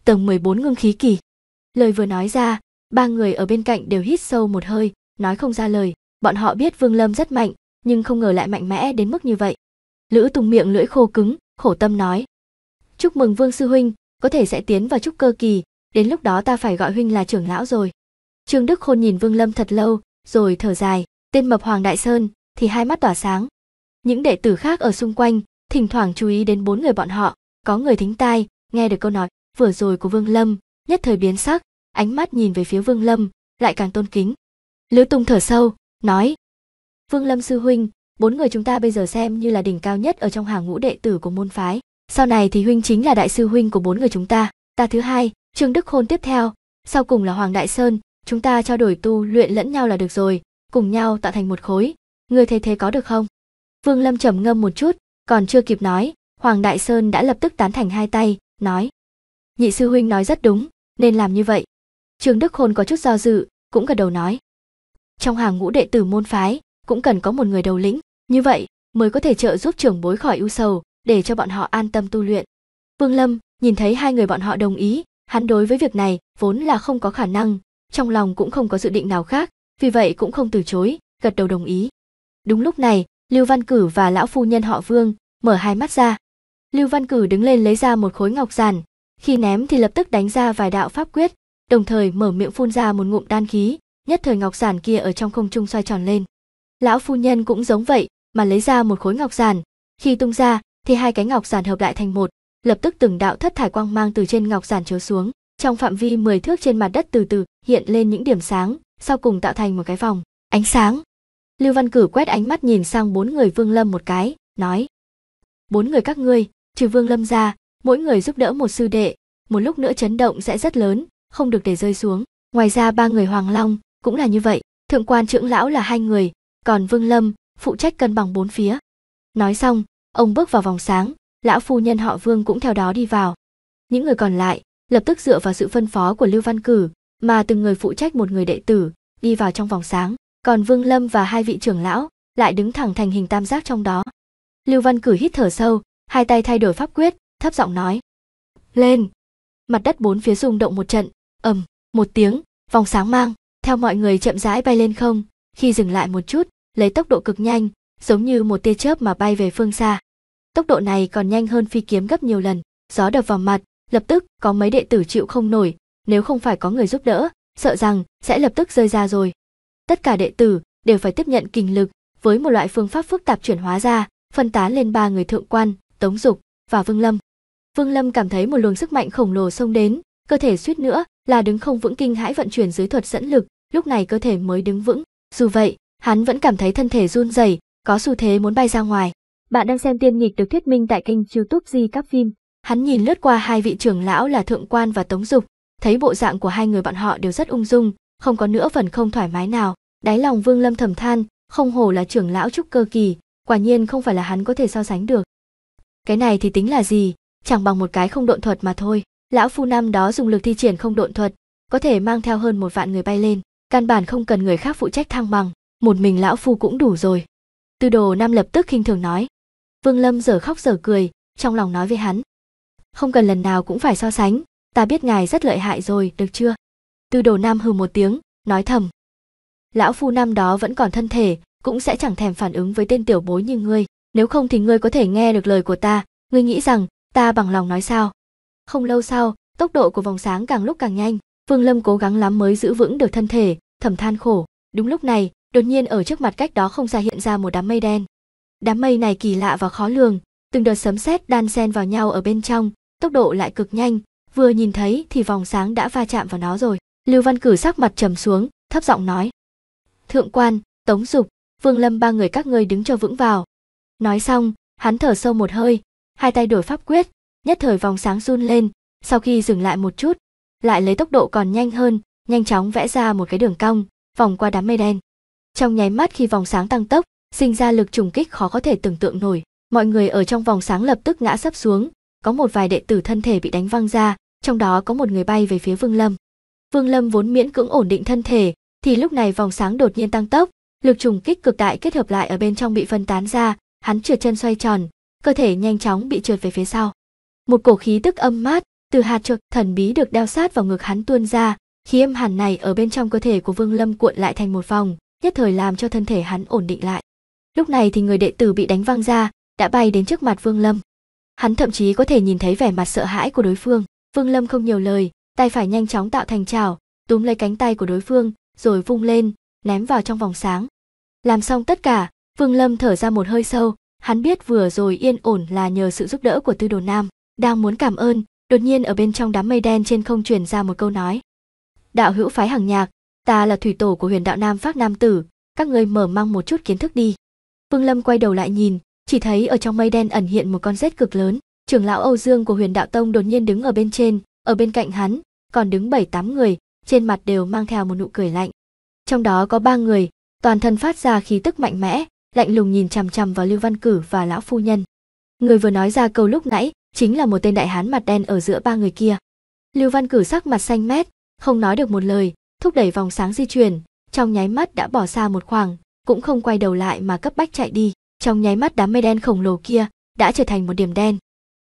tầng 14 ngưng khí kỳ lời vừa nói ra ba người ở bên cạnh đều hít sâu một hơi nói không ra lời bọn họ biết vương lâm rất mạnh nhưng không ngờ lại mạnh mẽ đến mức như vậy lữ tùng miệng lưỡi khô cứng khổ tâm nói chúc mừng vương sư huynh có thể sẽ tiến vào trúc cơ kỳ đến lúc đó ta phải gọi huynh là trưởng lão rồi trương đức khôn nhìn vương lâm thật lâu rồi thở dài tên mập hoàng đại sơn thì hai mắt tỏa sáng những đệ tử khác ở xung quanh thỉnh thoảng chú ý đến bốn người bọn họ có người thính tai nghe được câu nói vừa rồi của vương lâm nhất thời biến sắc ánh mắt nhìn về phía Vương Lâm, lại càng tôn kính. Lữ Tùng thở sâu, nói: "Vương Lâm sư huynh, bốn người chúng ta bây giờ xem như là đỉnh cao nhất ở trong hàng ngũ đệ tử của môn phái, sau này thì huynh chính là đại sư huynh của bốn người chúng ta, ta thứ hai, Trương Đức Khôn tiếp theo, sau cùng là Hoàng Đại Sơn, chúng ta trao đổi tu luyện lẫn nhau là được rồi, cùng nhau tạo thành một khối, người thấy thế có được không?" Vương Lâm trầm ngâm một chút, còn chưa kịp nói, Hoàng Đại Sơn đã lập tức tán thành hai tay, nói: "Nhị sư huynh nói rất đúng, nên làm như vậy." Trương Đức Khôn có chút do dự, cũng gật đầu nói. Trong hàng ngũ đệ tử môn phái, cũng cần có một người đầu lĩnh, như vậy mới có thể trợ giúp trưởng bối khỏi ưu sầu, để cho bọn họ an tâm tu luyện. Vương Lâm nhìn thấy hai người bọn họ đồng ý, hắn đối với việc này vốn là không có khả năng, trong lòng cũng không có dự định nào khác, vì vậy cũng không từ chối, gật đầu đồng ý. Đúng lúc này, Lưu Văn Cử và lão phu nhân họ Vương mở hai mắt ra. Lưu Văn Cử đứng lên lấy ra một khối ngọc giản, khi ném thì lập tức đánh ra vài đạo pháp quyết, đồng thời mở miệng phun ra một ngụm đan khí, nhất thời ngọc giản kia ở trong không trung xoay tròn lên. Lão phu nhân cũng giống vậy, mà lấy ra một khối ngọc giản, khi tung ra thì hai cái ngọc giản hợp lại thành một, lập tức từng đạo thất thải quang mang từ trên ngọc giản chiếu xuống, trong phạm vi 10 thước trên mặt đất từ từ hiện lên những điểm sáng, sau cùng tạo thành một cái vòng ánh sáng. Lưu Văn Cử quét ánh mắt nhìn sang bốn người Vương Lâm một cái, nói: "Bốn người các ngươi, trừ Vương Lâm ra, mỗi người giúp đỡ một sư đệ, một lúc nữa chấn động sẽ rất lớn, không được để rơi xuống ngoài ra ba người hoàng long cũng là như vậy thượng quan trưởng lão là hai người còn vương lâm phụ trách cân bằng bốn phía nói xong ông bước vào vòng sáng lão phu nhân họ vương cũng theo đó đi vào những người còn lại lập tức dựa vào sự phân phó của lưu văn cử mà từng người phụ trách một người đệ tử đi vào trong vòng sáng còn vương lâm và hai vị trưởng lão lại đứng thẳng thành hình tam giác trong đó lưu văn cử hít thở sâu hai tay thay đổi pháp quyết thấp giọng nói lên mặt đất bốn phía rung động một trận ầm một tiếng vòng sáng mang theo mọi người chậm rãi bay lên không khi dừng lại một chút lấy tốc độ cực nhanh giống như một tia chớp mà bay về phương xa tốc độ này còn nhanh hơn phi kiếm gấp nhiều lần gió đập vào mặt lập tức có mấy đệ tử chịu không nổi nếu không phải có người giúp đỡ sợ rằng sẽ lập tức rơi ra rồi tất cả đệ tử đều phải tiếp nhận kình lực với một loại phương pháp phức tạp chuyển hóa ra phân tán lên ba người thượng quan tống dục và vương lâm vương lâm cảm thấy một luồng sức mạnh khổng lồ xông đến cơ thể suýt nữa là đứng không vững kinh hãi vận chuyển dưới thuật dẫn lực, lúc này cơ thể mới đứng vững. Dù vậy, hắn vẫn cảm thấy thân thể run rẩy, có xu thế muốn bay ra ngoài. Bạn đang xem tiên nghịch được thuyết minh tại kênh YouTube Di các phim. Hắn nhìn lướt qua hai vị trưởng lão là Thượng Quan và Tống Dục, thấy bộ dạng của hai người bọn họ đều rất ung dung, không có nữa phần không thoải mái nào. Đáy lòng Vương Lâm thầm than, không hổ là trưởng lão trúc cơ kỳ, quả nhiên không phải là hắn có thể so sánh được. Cái này thì tính là gì, chẳng bằng một cái không độn thuật mà thôi. Lão phu năm đó dùng lực thi triển không độn thuật, có thể mang theo hơn một vạn người bay lên, căn bản không cần người khác phụ trách thăng bằng, một mình lão phu cũng đủ rồi. Tư đồ Nam lập tức khinh thường nói. Vương Lâm giờ khóc giờ cười, trong lòng nói với hắn. Không cần lần nào cũng phải so sánh, ta biết ngài rất lợi hại rồi, được chưa? Tư đồ Nam hừ một tiếng, nói thầm. Lão phu năm đó vẫn còn thân thể, cũng sẽ chẳng thèm phản ứng với tên tiểu bối như ngươi. Nếu không thì ngươi có thể nghe được lời của ta, ngươi nghĩ rằng ta bằng lòng nói sao? Không lâu sau, tốc độ của vòng sáng càng lúc càng nhanh, Vương Lâm cố gắng lắm mới giữ vững được thân thể, thầm than khổ. Đúng lúc này, đột nhiên ở trước mặt cách đó không xa hiện ra một đám mây đen. Đám mây này kỳ lạ và khó lường, từng đợt sấm sét đan xen vào nhau ở bên trong, tốc độ lại cực nhanh, vừa nhìn thấy thì vòng sáng đã va chạm vào nó rồi. Lưu Văn Cử sắc mặt trầm xuống, thấp giọng nói: "Thượng quan, Tống Dục, Vương Lâm ba người các ngươi đứng cho vững vào." Nói xong, hắn thở sâu một hơi, hai tay đổi pháp quyết, nhất thời vòng sáng run lên, sau khi dừng lại một chút, lại lấy tốc độ còn nhanh hơn, nhanh chóng vẽ ra một cái đường cong, vòng qua đám mây đen. Trong nháy mắt khi vòng sáng tăng tốc, sinh ra lực trùng kích khó có thể tưởng tượng nổi, mọi người ở trong vòng sáng lập tức ngã sấp xuống, có một vài đệ tử thân thể bị đánh văng ra, trong đó có một người bay về phía Vương Lâm. Vương Lâm vốn miễn cưỡng ổn định thân thể, thì lúc này vòng sáng đột nhiên tăng tốc, lực trùng kích cực đại kết hợp lại ở bên trong bị phân tán ra, hắn trượt chân xoay tròn, cơ thể nhanh chóng bị trượt về phía sau một cổ khí tức âm mát từ hạt trược thần bí được đeo sát vào ngực hắn tuôn ra khí âm hàn này ở bên trong cơ thể của vương lâm cuộn lại thành một vòng nhất thời làm cho thân thể hắn ổn định lại lúc này thì người đệ tử bị đánh văng ra đã bay đến trước mặt vương lâm hắn thậm chí có thể nhìn thấy vẻ mặt sợ hãi của đối phương vương lâm không nhiều lời tay phải nhanh chóng tạo thành chảo túm lấy cánh tay của đối phương rồi vung lên ném vào trong vòng sáng làm xong tất cả vương lâm thở ra một hơi sâu hắn biết vừa rồi yên ổn là nhờ sự giúp đỡ của tư đồ nam đang muốn cảm ơn đột nhiên ở bên trong đám mây đen trên không truyền ra một câu nói đạo hữu phái hàng nhạc ta là thủy tổ của huyền đạo nam pháp nam tử các ngươi mở mang một chút kiến thức đi vương lâm quay đầu lại nhìn chỉ thấy ở trong mây đen ẩn hiện một con rết cực lớn trưởng lão âu dương của huyền đạo tông đột nhiên đứng ở bên trên ở bên cạnh hắn còn đứng bảy tám người trên mặt đều mang theo một nụ cười lạnh trong đó có ba người toàn thân phát ra khí tức mạnh mẽ lạnh lùng nhìn chằm chằm vào lưu văn cử và lão phu nhân người vừa nói ra câu lúc nãy chính là một tên đại hán mặt đen ở giữa ba người kia. Lưu Văn Cử sắc mặt xanh mét, không nói được một lời, thúc đẩy vòng sáng di chuyển, trong nháy mắt đã bỏ xa một khoảng, cũng không quay đầu lại mà cấp bách chạy đi. Trong nháy mắt đám mây đen khổng lồ kia đã trở thành một điểm đen.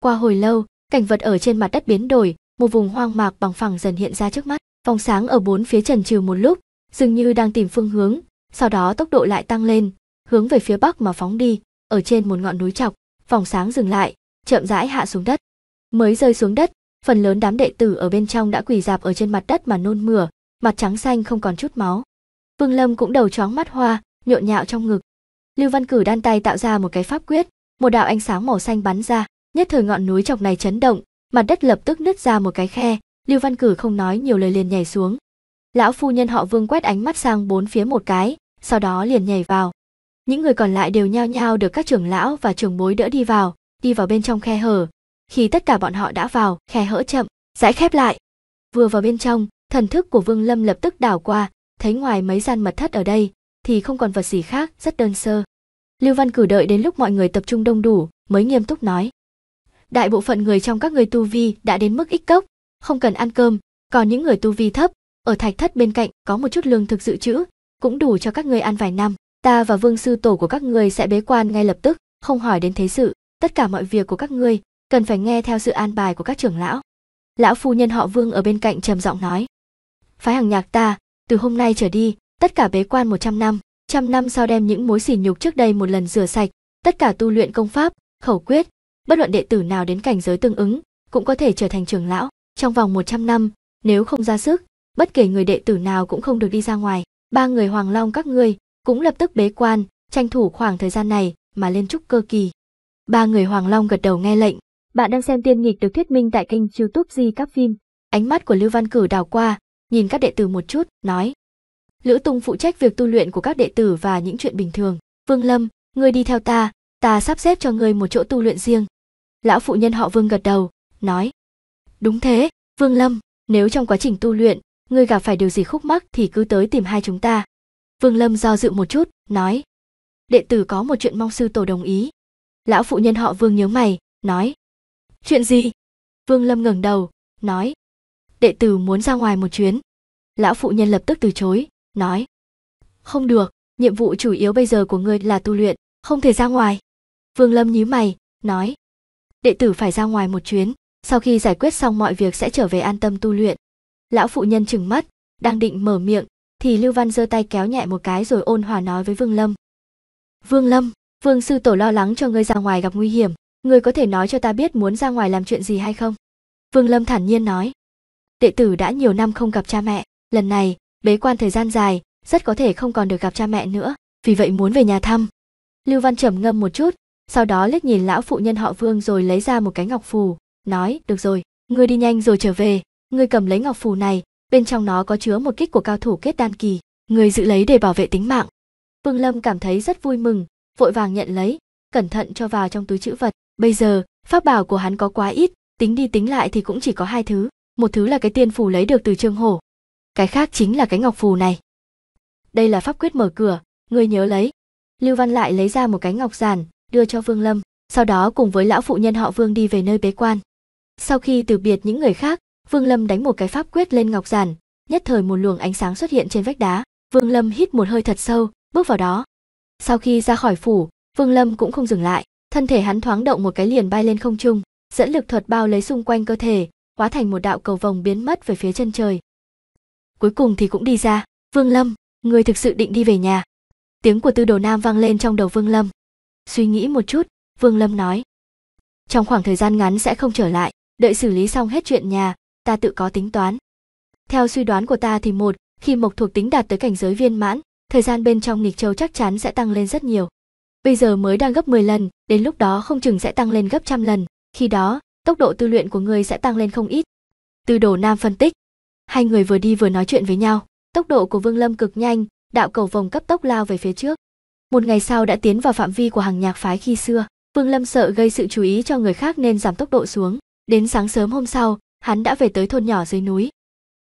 Qua hồi lâu, cảnh vật ở trên mặt đất biến đổi, một vùng hoang mạc bằng phẳng dần hiện ra trước mắt. Vòng sáng ở bốn phía trần trừ một lúc, dường như đang tìm phương hướng, sau đó tốc độ lại tăng lên, hướng về phía bắc mà phóng đi, ở trên một ngọn núi chọc, vòng sáng dừng lại, chậm rãi hạ xuống đất. Mới rơi xuống đất, phần lớn đám đệ tử ở bên trong đã quỳ dạp ở trên mặt đất mà nôn mửa, mặt trắng xanh không còn chút máu. Vương Lâm cũng đầu chóng mắt hoa, nhộn nhạo trong ngực. Lưu Văn Cử đan tay tạo ra một cái pháp quyết, một đạo ánh sáng màu xanh bắn ra, nhất thời ngọn núi chọc này chấn động, mặt đất lập tức nứt ra một cái khe, Lưu Văn Cử không nói nhiều lời liền nhảy xuống. Lão phu nhân họ Vương quét ánh mắt sang bốn phía một cái, sau đó liền nhảy vào. Những người còn lại đều nhao nhao được các trưởng lão và trưởng bối đỡ đi vào, đi vào bên trong khe hở khi tất cả bọn họ đã vào khe hở chậm dãy khép lại vừa vào bên trong thần thức của vương lâm lập tức đảo qua thấy ngoài mấy gian mật thất ở đây thì không còn vật gì khác rất đơn sơ lưu văn cử đợi đến lúc mọi người tập trung đông đủ mới nghiêm túc nói đại bộ phận người trong các người tu vi đã đến mức ít cốc không cần ăn cơm còn những người tu vi thấp ở thạch thất bên cạnh có một chút lương thực dự trữ cũng đủ cho các người ăn vài năm ta và vương sư tổ của các người sẽ bế quan ngay lập tức không hỏi đến thế sự tất cả mọi việc của các ngươi cần phải nghe theo sự an bài của các trưởng lão lão phu nhân họ vương ở bên cạnh trầm giọng nói phái hàng nhạc ta từ hôm nay trở đi tất cả bế quan một trăm năm trăm năm sau đem những mối sỉ nhục trước đây một lần rửa sạch tất cả tu luyện công pháp khẩu quyết bất luận đệ tử nào đến cảnh giới tương ứng cũng có thể trở thành trưởng lão trong vòng một trăm năm nếu không ra sức bất kể người đệ tử nào cũng không được đi ra ngoài ba người hoàng long các ngươi cũng lập tức bế quan tranh thủ khoảng thời gian này mà lên trúc cơ kỳ Ba người Hoàng Long gật đầu nghe lệnh. Bạn đang xem tiên nghịch được thuyết minh tại kênh youtube Di các phim. Ánh mắt của Lưu Văn Cử đào qua, nhìn các đệ tử một chút, nói. Lữ tùng phụ trách việc tu luyện của các đệ tử và những chuyện bình thường. Vương Lâm, ngươi đi theo ta, ta sắp xếp cho ngươi một chỗ tu luyện riêng. Lão phụ nhân họ Vương gật đầu, nói. Đúng thế, Vương Lâm, nếu trong quá trình tu luyện, ngươi gặp phải điều gì khúc mắc thì cứ tới tìm hai chúng ta. Vương Lâm do dự một chút, nói. Đệ tử có một chuyện mong sư tổ đồng ý lão phụ nhân họ vương nhớ mày nói chuyện gì vương lâm ngẩng đầu nói đệ tử muốn ra ngoài một chuyến lão phụ nhân lập tức từ chối nói không được nhiệm vụ chủ yếu bây giờ của ngươi là tu luyện không thể ra ngoài vương lâm nhíu mày nói đệ tử phải ra ngoài một chuyến sau khi giải quyết xong mọi việc sẽ trở về an tâm tu luyện lão phụ nhân trừng mắt đang định mở miệng thì lưu văn giơ tay kéo nhẹ một cái rồi ôn hòa nói với vương lâm vương lâm Vương sư tổ lo lắng cho ngươi ra ngoài gặp nguy hiểm, ngươi có thể nói cho ta biết muốn ra ngoài làm chuyện gì hay không? Vương Lâm thản nhiên nói. Đệ tử đã nhiều năm không gặp cha mẹ, lần này, bế quan thời gian dài, rất có thể không còn được gặp cha mẹ nữa, vì vậy muốn về nhà thăm. Lưu Văn trầm ngâm một chút, sau đó liếc nhìn lão phụ nhân họ Vương rồi lấy ra một cái ngọc phù, nói, được rồi, ngươi đi nhanh rồi trở về, ngươi cầm lấy ngọc phù này, bên trong nó có chứa một kích của cao thủ kết đan kỳ, ngươi giữ lấy để bảo vệ tính mạng. Vương Lâm cảm thấy rất vui mừng, vội vàng nhận lấy cẩn thận cho vào trong túi chữ vật bây giờ pháp bảo của hắn có quá ít tính đi tính lại thì cũng chỉ có hai thứ một thứ là cái tiên phù lấy được từ trương hổ cái khác chính là cái ngọc phù này đây là pháp quyết mở cửa ngươi nhớ lấy lưu văn lại lấy ra một cái ngọc giản đưa cho vương lâm sau đó cùng với lão phụ nhân họ vương đi về nơi bế quan sau khi từ biệt những người khác vương lâm đánh một cái pháp quyết lên ngọc giản nhất thời một luồng ánh sáng xuất hiện trên vách đá vương lâm hít một hơi thật sâu bước vào đó sau khi ra khỏi phủ, Vương Lâm cũng không dừng lại, thân thể hắn thoáng động một cái liền bay lên không trung, dẫn lực thuật bao lấy xung quanh cơ thể, hóa thành một đạo cầu vòng biến mất về phía chân trời. Cuối cùng thì cũng đi ra, Vương Lâm, người thực sự định đi về nhà. Tiếng của Tư Đồ Nam vang lên trong đầu Vương Lâm. Suy nghĩ một chút, Vương Lâm nói. Trong khoảng thời gian ngắn sẽ không trở lại, đợi xử lý xong hết chuyện nhà, ta tự có tính toán. Theo suy đoán của ta thì một, khi mộc thuộc tính đạt tới cảnh giới viên mãn, thời gian bên trong nghịch châu chắc chắn sẽ tăng lên rất nhiều. Bây giờ mới đang gấp 10 lần, đến lúc đó không chừng sẽ tăng lên gấp trăm lần, khi đó, tốc độ tu luyện của người sẽ tăng lên không ít. Từ đổ nam phân tích, hai người vừa đi vừa nói chuyện với nhau, tốc độ của Vương Lâm cực nhanh, đạo cầu vòng cấp tốc lao về phía trước. Một ngày sau đã tiến vào phạm vi của hàng nhạc phái khi xưa, Vương Lâm sợ gây sự chú ý cho người khác nên giảm tốc độ xuống, đến sáng sớm hôm sau, hắn đã về tới thôn nhỏ dưới núi.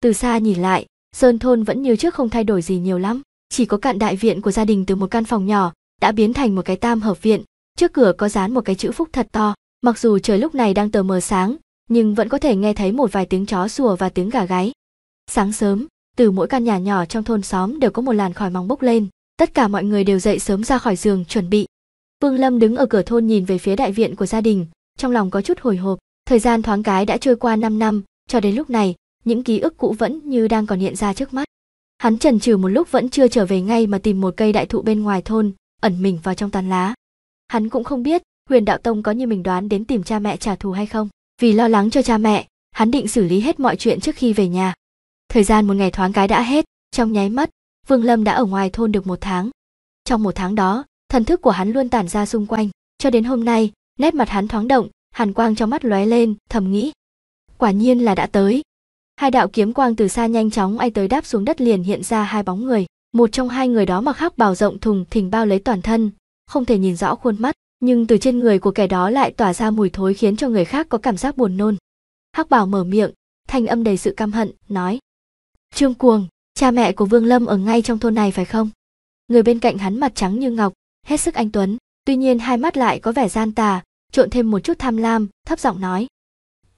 Từ xa nhìn lại, sơn thôn vẫn như trước không thay đổi gì nhiều lắm, chỉ có cạn đại viện của gia đình từ một căn phòng nhỏ đã biến thành một cái tam hợp viện trước cửa có dán một cái chữ phúc thật to mặc dù trời lúc này đang tờ mờ sáng nhưng vẫn có thể nghe thấy một vài tiếng chó sủa và tiếng gà gáy sáng sớm từ mỗi căn nhà nhỏ trong thôn xóm đều có một làn khói móng bốc lên tất cả mọi người đều dậy sớm ra khỏi giường chuẩn bị vương lâm đứng ở cửa thôn nhìn về phía đại viện của gia đình trong lòng có chút hồi hộp thời gian thoáng cái đã trôi qua 5 năm cho đến lúc này những ký ức cũ vẫn như đang còn hiện ra trước mắt Hắn chần chừ một lúc vẫn chưa trở về ngay mà tìm một cây đại thụ bên ngoài thôn, ẩn mình vào trong tán lá. Hắn cũng không biết, Huyền Đạo Tông có như mình đoán đến tìm cha mẹ trả thù hay không. Vì lo lắng cho cha mẹ, hắn định xử lý hết mọi chuyện trước khi về nhà. Thời gian một ngày thoáng cái đã hết, trong nháy mắt, Vương Lâm đã ở ngoài thôn được một tháng. Trong một tháng đó, thần thức của hắn luôn tản ra xung quanh, cho đến hôm nay, nét mặt hắn thoáng động, hàn quang trong mắt lóe lên, thầm nghĩ. Quả nhiên là đã tới, hai đạo kiếm quang từ xa nhanh chóng ai tới đáp xuống đất liền hiện ra hai bóng người một trong hai người đó mặc hắc bào rộng thùng thình bao lấy toàn thân không thể nhìn rõ khuôn mắt nhưng từ trên người của kẻ đó lại tỏa ra mùi thối khiến cho người khác có cảm giác buồn nôn hắc bào mở miệng thanh âm đầy sự căm hận nói trương cuồng cha mẹ của vương lâm ở ngay trong thôn này phải không người bên cạnh hắn mặt trắng như ngọc hết sức anh tuấn tuy nhiên hai mắt lại có vẻ gian tà trộn thêm một chút tham lam thấp giọng nói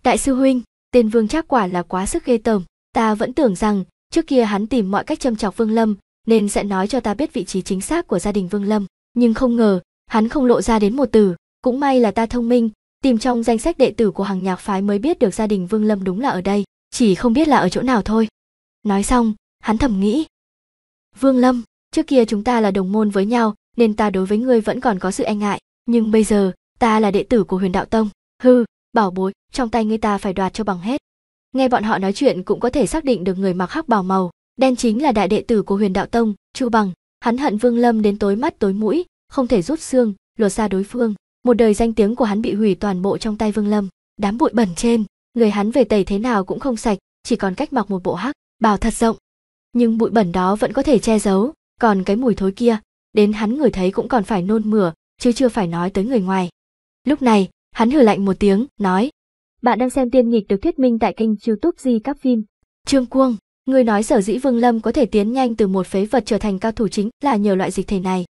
đại sư huynh tên vương trác quả là quá sức ghê tởm ta vẫn tưởng rằng trước kia hắn tìm mọi cách châm chọc vương lâm nên sẽ nói cho ta biết vị trí chính xác của gia đình vương lâm nhưng không ngờ hắn không lộ ra đến một từ cũng may là ta thông minh tìm trong danh sách đệ tử của hàng nhạc phái mới biết được gia đình vương lâm đúng là ở đây chỉ không biết là ở chỗ nào thôi nói xong hắn thầm nghĩ vương lâm trước kia chúng ta là đồng môn với nhau nên ta đối với ngươi vẫn còn có sự e ngại nhưng bây giờ ta là đệ tử của huyền đạo tông hư bảo bối trong tay người ta phải đoạt cho bằng hết nghe bọn họ nói chuyện cũng có thể xác định được người mặc hắc bào màu đen chính là đại đệ tử của huyền đạo tông chu bằng hắn hận vương lâm đến tối mắt tối mũi không thể rút xương lột xa đối phương một đời danh tiếng của hắn bị hủy toàn bộ trong tay vương lâm đám bụi bẩn trên người hắn về tẩy thế nào cũng không sạch chỉ còn cách mặc một bộ hắc bào thật rộng nhưng bụi bẩn đó vẫn có thể che giấu còn cái mùi thối kia đến hắn người thấy cũng còn phải nôn mửa chứ chưa phải nói tới người ngoài lúc này Hắn hử lạnh một tiếng, nói. Bạn đang xem tiên nghịch được thuyết minh tại kênh youtube Di Các Phim. Trương Cuông, người nói sở dĩ Vương Lâm có thể tiến nhanh từ một phế vật trở thành cao thủ chính là nhờ loại dịch thể này.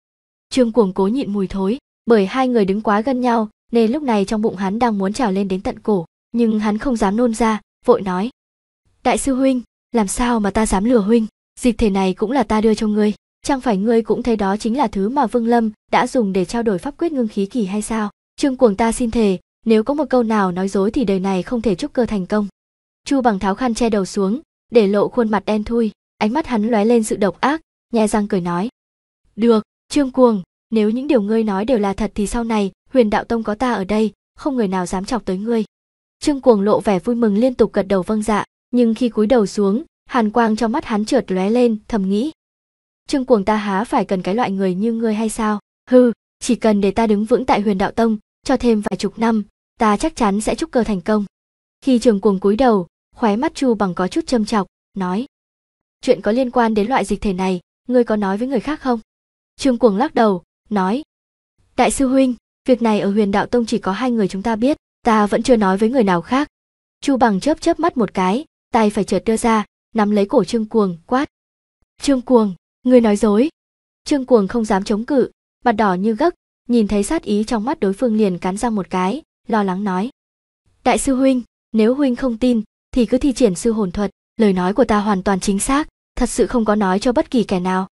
Trương Cuồng cố nhịn mùi thối, bởi hai người đứng quá gần nhau, nên lúc này trong bụng hắn đang muốn trào lên đến tận cổ, nhưng hắn không dám nôn ra, vội nói. Đại sư huynh, làm sao mà ta dám lừa huynh, dịch thể này cũng là ta đưa cho ngươi, chẳng phải ngươi cũng thấy đó chính là thứ mà Vương Lâm đã dùng để trao đổi pháp quyết ngưng khí kỳ hay sao? Trương Cuồng ta xin thề, nếu có một câu nào nói dối thì đời này không thể chúc cơ thành công. Chu bằng tháo khăn che đầu xuống, để lộ khuôn mặt đen thui, ánh mắt hắn lóe lên sự độc ác, nhẹ răng cười nói. Được, Trương Cuồng, nếu những điều ngươi nói đều là thật thì sau này, huyền đạo tông có ta ở đây, không người nào dám chọc tới ngươi. Trương Cuồng lộ vẻ vui mừng liên tục gật đầu vâng dạ, nhưng khi cúi đầu xuống, hàn quang trong mắt hắn trượt lóe lên, thầm nghĩ. Trương Cuồng ta há phải cần cái loại người như ngươi hay sao? Hừ, chỉ cần để ta đứng vững tại huyền đạo tông cho thêm vài chục năm, ta chắc chắn sẽ chúc cơ thành công. Khi trường cuồng cúi đầu, khóe mắt Chu bằng có chút châm chọc, nói. Chuyện có liên quan đến loại dịch thể này, ngươi có nói với người khác không? Trường cuồng lắc đầu, nói. Đại sư huynh, việc này ở huyền đạo tông chỉ có hai người chúng ta biết, ta vẫn chưa nói với người nào khác. Chu bằng chớp chớp mắt một cái, tay phải chợt đưa ra, nắm lấy cổ trương cuồng, quát. Trương cuồng, ngươi nói dối. Trương cuồng không dám chống cự, mặt đỏ như gấc, nhìn thấy sát ý trong mắt đối phương liền cắn răng một cái, lo lắng nói. Đại sư huynh, nếu huynh không tin, thì cứ thi triển sư hồn thuật, lời nói của ta hoàn toàn chính xác, thật sự không có nói cho bất kỳ kẻ nào.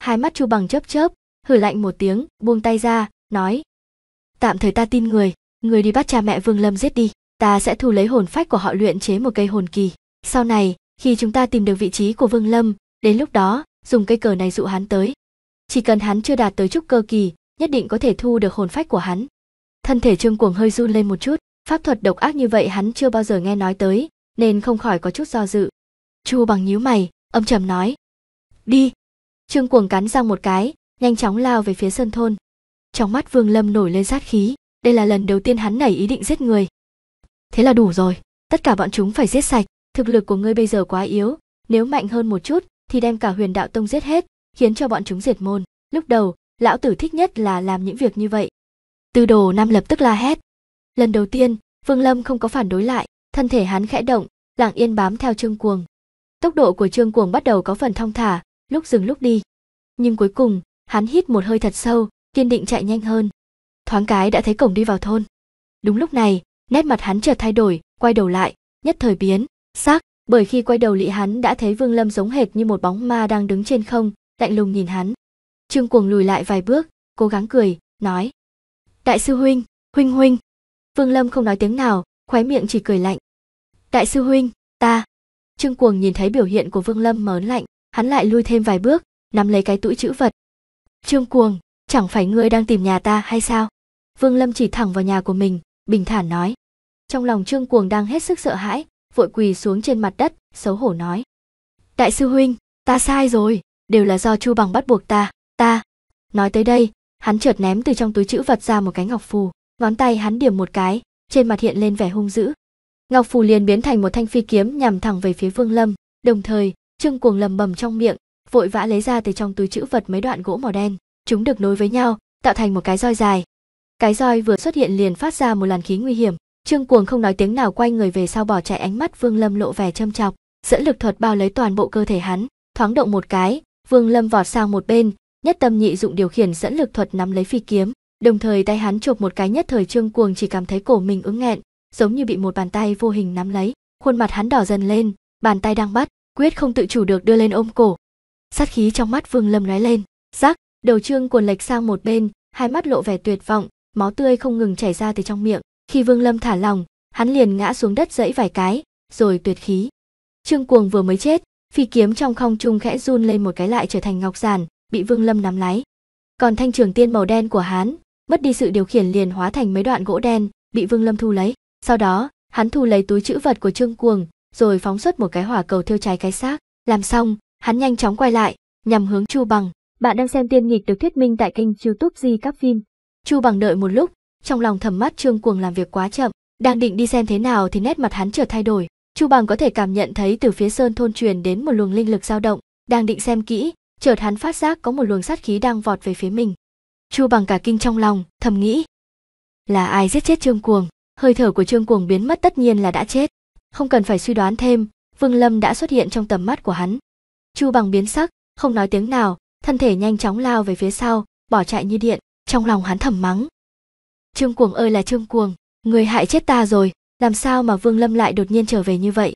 Hai mắt Chu Bằng chớp chớp, hử lạnh một tiếng, buông tay ra, nói. Tạm thời ta tin người, người đi bắt cha mẹ Vương Lâm giết đi, ta sẽ thu lấy hồn phách của họ luyện chế một cây hồn kỳ. Sau này, khi chúng ta tìm được vị trí của Vương Lâm, đến lúc đó, dùng cây cờ này dụ hắn tới. Chỉ cần hắn chưa đạt tới trúc cơ kỳ, nhất định có thể thu được hồn phách của hắn thân thể trương cuồng hơi run lên một chút pháp thuật độc ác như vậy hắn chưa bao giờ nghe nói tới nên không khỏi có chút do dự chu bằng nhíu mày âm trầm nói đi trương cuồng cắn răng một cái nhanh chóng lao về phía sân thôn trong mắt vương lâm nổi lên sát khí đây là lần đầu tiên hắn nảy ý định giết người thế là đủ rồi tất cả bọn chúng phải giết sạch thực lực của ngươi bây giờ quá yếu nếu mạnh hơn một chút thì đem cả huyền đạo tông giết hết khiến cho bọn chúng diệt môn lúc đầu lão tử thích nhất là làm những việc như vậy tư đồ nam lập tức la hét lần đầu tiên vương lâm không có phản đối lại thân thể hắn khẽ động lặng yên bám theo trương cuồng tốc độ của trương cuồng bắt đầu có phần thong thả lúc dừng lúc đi nhưng cuối cùng hắn hít một hơi thật sâu kiên định chạy nhanh hơn thoáng cái đã thấy cổng đi vào thôn đúng lúc này nét mặt hắn chợt thay đổi quay đầu lại nhất thời biến sắc. bởi khi quay đầu lị hắn đã thấy vương lâm giống hệt như một bóng ma đang đứng trên không lạnh lùng nhìn hắn trương cuồng lùi lại vài bước cố gắng cười nói đại sư huynh huynh huynh vương lâm không nói tiếng nào khóe miệng chỉ cười lạnh đại sư huynh ta trương cuồng nhìn thấy biểu hiện của vương lâm mớn lạnh hắn lại lui thêm vài bước nắm lấy cái túi chữ vật trương cuồng chẳng phải ngươi đang tìm nhà ta hay sao vương lâm chỉ thẳng vào nhà của mình bình thản nói trong lòng trương cuồng đang hết sức sợ hãi vội quỳ xuống trên mặt đất xấu hổ nói đại sư huynh ta sai rồi đều là do chu bằng bắt buộc ta ta nói tới đây hắn chợt ném từ trong túi chữ vật ra một cái ngọc phù ngón tay hắn điểm một cái trên mặt hiện lên vẻ hung dữ ngọc phù liền biến thành một thanh phi kiếm nhằm thẳng về phía vương lâm đồng thời trương cuồng lầm bầm trong miệng vội vã lấy ra từ trong túi chữ vật mấy đoạn gỗ màu đen chúng được nối với nhau tạo thành một cái roi dài cái roi vừa xuất hiện liền phát ra một làn khí nguy hiểm trương cuồng không nói tiếng nào quay người về sau bỏ chạy ánh mắt vương lâm lộ vẻ châm chọc dẫn lực thuật bao lấy toàn bộ cơ thể hắn thoáng động một cái vương lâm vọt sang một bên nhất tâm nhị dụng điều khiển dẫn lực thuật nắm lấy phi kiếm đồng thời tay hắn chộp một cái nhất thời trương cuồng chỉ cảm thấy cổ mình ứng nghẹn giống như bị một bàn tay vô hình nắm lấy khuôn mặt hắn đỏ dần lên bàn tay đang bắt quyết không tự chủ được đưa lên ôm cổ sát khí trong mắt vương lâm lóe lên rắc đầu trương cuồn lệch sang một bên hai mắt lộ vẻ tuyệt vọng máu tươi không ngừng chảy ra từ trong miệng khi vương lâm thả lòng hắn liền ngã xuống đất dẫy vài cái rồi tuyệt khí trương cuồng vừa mới chết phi kiếm trong không trung khẽ run lên một cái lại trở thành ngọc giản bị Vương Lâm nắm lái. Còn thanh trường tiên màu đen của hắn, mất đi sự điều khiển liền hóa thành mấy đoạn gỗ đen, bị Vương Lâm thu lấy. Sau đó, hắn thu lấy túi chữ vật của Trương Cuồng, rồi phóng xuất một cái hỏa cầu thiêu cháy cái xác. Làm xong, hắn nhanh chóng quay lại, nhằm hướng Chu Bằng. Bạn đang xem tiên nghịch được thuyết minh tại kênh YouTube Di các phim. Chu Bằng đợi một lúc, trong lòng thầm mắt Trương Cuồng làm việc quá chậm, đang định đi xem thế nào thì nét mặt hắn chợt thay đổi. Chu Bằng có thể cảm nhận thấy từ phía sơn thôn truyền đến một luồng linh lực dao động, đang định xem kỹ chợt hắn phát giác có một luồng sát khí đang vọt về phía mình chu bằng cả kinh trong lòng thầm nghĩ là ai giết chết trương cuồng hơi thở của trương cuồng biến mất tất nhiên là đã chết không cần phải suy đoán thêm vương lâm đã xuất hiện trong tầm mắt của hắn chu bằng biến sắc không nói tiếng nào thân thể nhanh chóng lao về phía sau bỏ chạy như điện trong lòng hắn thầm mắng trương cuồng ơi là trương cuồng người hại chết ta rồi làm sao mà vương lâm lại đột nhiên trở về như vậy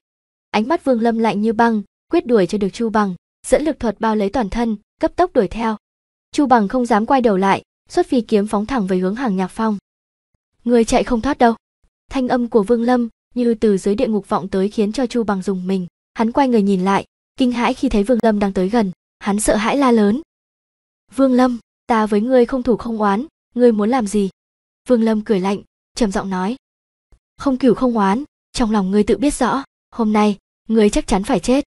ánh mắt vương lâm lạnh như băng quyết đuổi cho được chu bằng dẫn lực thuật bao lấy toàn thân cấp tốc đuổi theo chu bằng không dám quay đầu lại xuất phi kiếm phóng thẳng về hướng hàng nhạc phong người chạy không thoát đâu thanh âm của vương lâm như từ dưới địa ngục vọng tới khiến cho chu bằng dùng mình hắn quay người nhìn lại kinh hãi khi thấy vương lâm đang tới gần hắn sợ hãi la lớn vương lâm ta với ngươi không thủ không oán ngươi muốn làm gì vương lâm cười lạnh trầm giọng nói không cửu không oán trong lòng ngươi tự biết rõ hôm nay ngươi chắc chắn phải chết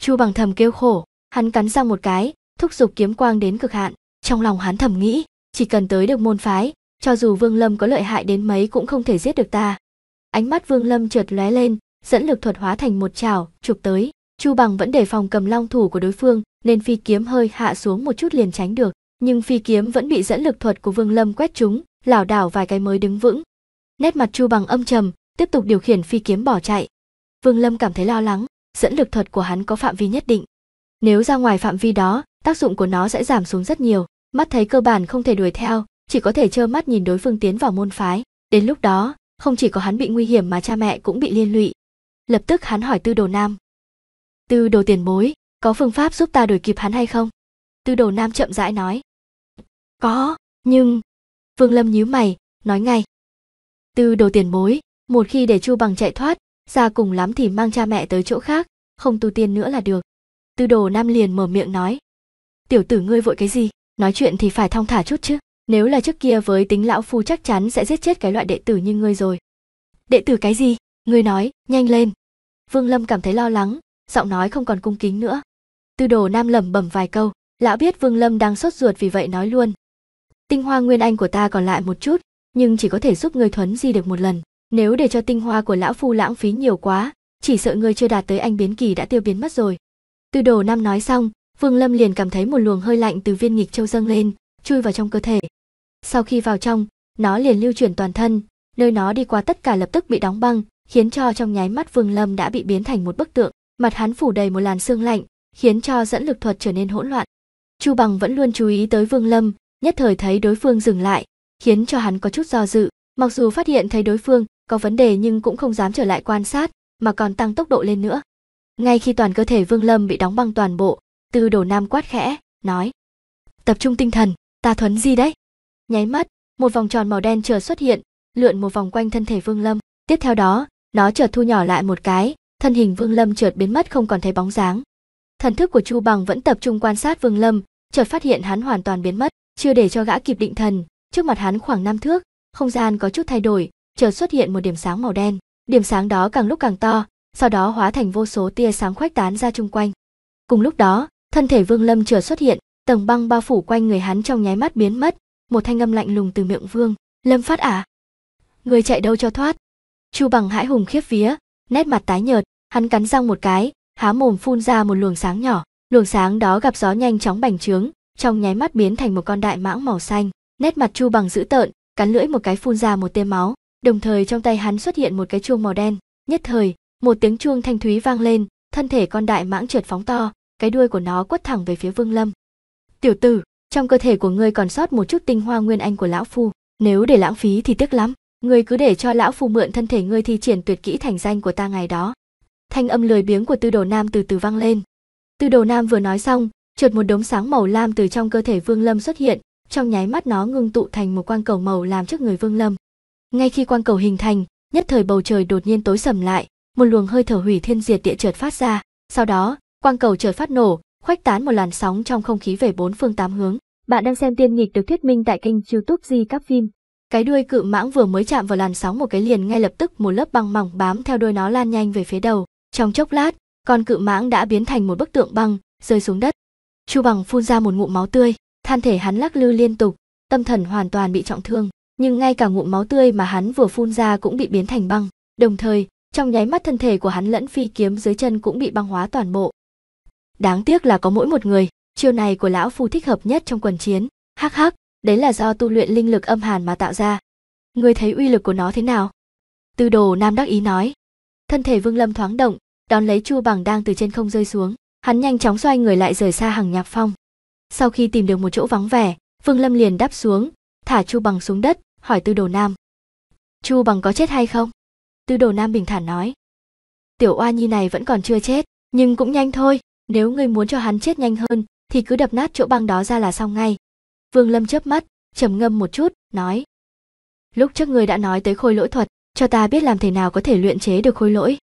chu bằng thầm kêu khổ Hắn cắn ra một cái, thúc giục kiếm quang đến cực hạn, trong lòng hắn thầm nghĩ, chỉ cần tới được môn phái, cho dù Vương Lâm có lợi hại đến mấy cũng không thể giết được ta. Ánh mắt Vương Lâm trượt lóe lên, dẫn lực thuật hóa thành một chảo, chụp tới. Chu Bằng vẫn đề phòng cầm long thủ của đối phương, nên phi kiếm hơi hạ xuống một chút liền tránh được, nhưng phi kiếm vẫn bị dẫn lực thuật của Vương Lâm quét trúng, lảo đảo vài cái mới đứng vững. Nét mặt Chu Bằng âm trầm, tiếp tục điều khiển phi kiếm bỏ chạy. Vương Lâm cảm thấy lo lắng, dẫn lực thuật của hắn có phạm vi nhất định, nếu ra ngoài phạm vi đó, tác dụng của nó sẽ giảm xuống rất nhiều. Mắt thấy cơ bản không thể đuổi theo, chỉ có thể trơ mắt nhìn đối phương tiến vào môn phái. Đến lúc đó, không chỉ có hắn bị nguy hiểm mà cha mẹ cũng bị liên lụy. Lập tức hắn hỏi Tư Đồ Nam. Tư Đồ tiền bối, có phương pháp giúp ta đuổi kịp hắn hay không? Tư Đồ Nam chậm rãi nói. Có, nhưng... Vương Lâm nhíu mày, nói ngay. Tư Đồ tiền bối, một khi để Chu Bằng chạy thoát, ra cùng lắm thì mang cha mẹ tới chỗ khác, không tu tiên nữa là được tư đồ nam liền mở miệng nói tiểu tử ngươi vội cái gì nói chuyện thì phải thong thả chút chứ nếu là trước kia với tính lão phu chắc chắn sẽ giết chết cái loại đệ tử như ngươi rồi đệ tử cái gì ngươi nói nhanh lên vương lâm cảm thấy lo lắng giọng nói không còn cung kính nữa tư đồ nam lẩm bẩm vài câu lão biết vương lâm đang sốt ruột vì vậy nói luôn tinh hoa nguyên anh của ta còn lại một chút nhưng chỉ có thể giúp ngươi thuấn di được một lần nếu để cho tinh hoa của lão phu lãng phí nhiều quá chỉ sợ ngươi chưa đạt tới anh biến kỳ đã tiêu biến mất rồi từ đồ nam nói xong, Vương Lâm liền cảm thấy một luồng hơi lạnh từ viên nghịch châu dâng lên, chui vào trong cơ thể. Sau khi vào trong, nó liền lưu chuyển toàn thân, nơi nó đi qua tất cả lập tức bị đóng băng, khiến cho trong nháy mắt Vương Lâm đã bị biến thành một bức tượng, mặt hắn phủ đầy một làn sương lạnh, khiến cho dẫn lực thuật trở nên hỗn loạn. Chu Bằng vẫn luôn chú ý tới Vương Lâm, nhất thời thấy đối phương dừng lại, khiến cho hắn có chút do dự, mặc dù phát hiện thấy đối phương có vấn đề nhưng cũng không dám trở lại quan sát, mà còn tăng tốc độ lên nữa ngay khi toàn cơ thể vương lâm bị đóng băng toàn bộ tư đồ nam quát khẽ nói tập trung tinh thần ta thuấn di đấy nháy mắt một vòng tròn màu đen chợt xuất hiện lượn một vòng quanh thân thể vương lâm tiếp theo đó nó chợt thu nhỏ lại một cái thân hình vương lâm chợt biến mất không còn thấy bóng dáng thần thức của chu bằng vẫn tập trung quan sát vương lâm chợt phát hiện hắn hoàn toàn biến mất chưa để cho gã kịp định thần trước mặt hắn khoảng năm thước không gian có chút thay đổi chợt xuất hiện một điểm sáng màu đen điểm sáng đó càng lúc càng to sau đó hóa thành vô số tia sáng khoách tán ra chung quanh. Cùng lúc đó, thân thể Vương Lâm chợt xuất hiện, tầng băng bao phủ quanh người hắn trong nháy mắt biến mất, một thanh âm lạnh lùng từ miệng Vương, "Lâm Phát à, người chạy đâu cho thoát?" Chu Bằng hãi hùng khiếp vía, nét mặt tái nhợt, hắn cắn răng một cái, há mồm phun ra một luồng sáng nhỏ, luồng sáng đó gặp gió nhanh chóng bành trướng, trong nháy mắt biến thành một con đại mãng màu xanh, nét mặt Chu Bằng dữ tợn, cắn lưỡi một cái phun ra một tia máu, đồng thời trong tay hắn xuất hiện một cái chuông màu đen, nhất thời, một tiếng chuông thanh thúy vang lên thân thể con đại mãng trượt phóng to cái đuôi của nó quất thẳng về phía vương lâm tiểu tử trong cơ thể của ngươi còn sót một chút tinh hoa nguyên anh của lão phu nếu để lãng phí thì tiếc lắm ngươi cứ để cho lão phu mượn thân thể ngươi thi triển tuyệt kỹ thành danh của ta ngày đó thanh âm lười biếng của tư đồ nam từ từ vang lên tư đồ nam vừa nói xong trượt một đống sáng màu lam từ trong cơ thể vương lâm xuất hiện trong nháy mắt nó ngưng tụ thành một quang cầu màu làm trước người vương lâm ngay khi quang cầu hình thành nhất thời bầu trời đột nhiên tối sầm lại một luồng hơi thở hủy thiên diệt địa chợt phát ra, sau đó, quang cầu chợt phát nổ, khoách tán một làn sóng trong không khí về bốn phương tám hướng. Bạn đang xem tiên nghịch được thuyết minh tại kênh YouTube Di Các Phim. Cái đuôi cự mãng vừa mới chạm vào làn sóng một cái liền ngay lập tức một lớp băng mỏng bám theo đuôi nó lan nhanh về phía đầu. Trong chốc lát, con cự mãng đã biến thành một bức tượng băng, rơi xuống đất. Chu Bằng phun ra một ngụm máu tươi, than thể hắn lắc lư liên tục, tâm thần hoàn toàn bị trọng thương, nhưng ngay cả ngụm máu tươi mà hắn vừa phun ra cũng bị biến thành băng, đồng thời, trong nháy mắt thân thể của hắn lẫn phi kiếm dưới chân cũng bị băng hóa toàn bộ. Đáng tiếc là có mỗi một người, chiêu này của lão phu thích hợp nhất trong quần chiến, hắc hắc, đấy là do tu luyện linh lực âm hàn mà tạo ra. Ngươi thấy uy lực của nó thế nào? Tư đồ Nam đắc ý nói. Thân thể Vương Lâm thoáng động, đón lấy Chu Bằng đang từ trên không rơi xuống, hắn nhanh chóng xoay người lại rời xa hàng nhạc phong. Sau khi tìm được một chỗ vắng vẻ, Vương Lâm liền đáp xuống, thả Chu Bằng xuống đất, hỏi Tư đồ Nam. Chu Bằng có chết hay không? Tư đồ Nam bình thản nói. Tiểu oa nhi này vẫn còn chưa chết, nhưng cũng nhanh thôi, nếu ngươi muốn cho hắn chết nhanh hơn, thì cứ đập nát chỗ băng đó ra là xong ngay. Vương Lâm chớp mắt, trầm ngâm một chút, nói. Lúc trước ngươi đã nói tới khôi lỗi thuật, cho ta biết làm thế nào có thể luyện chế được khôi lỗi.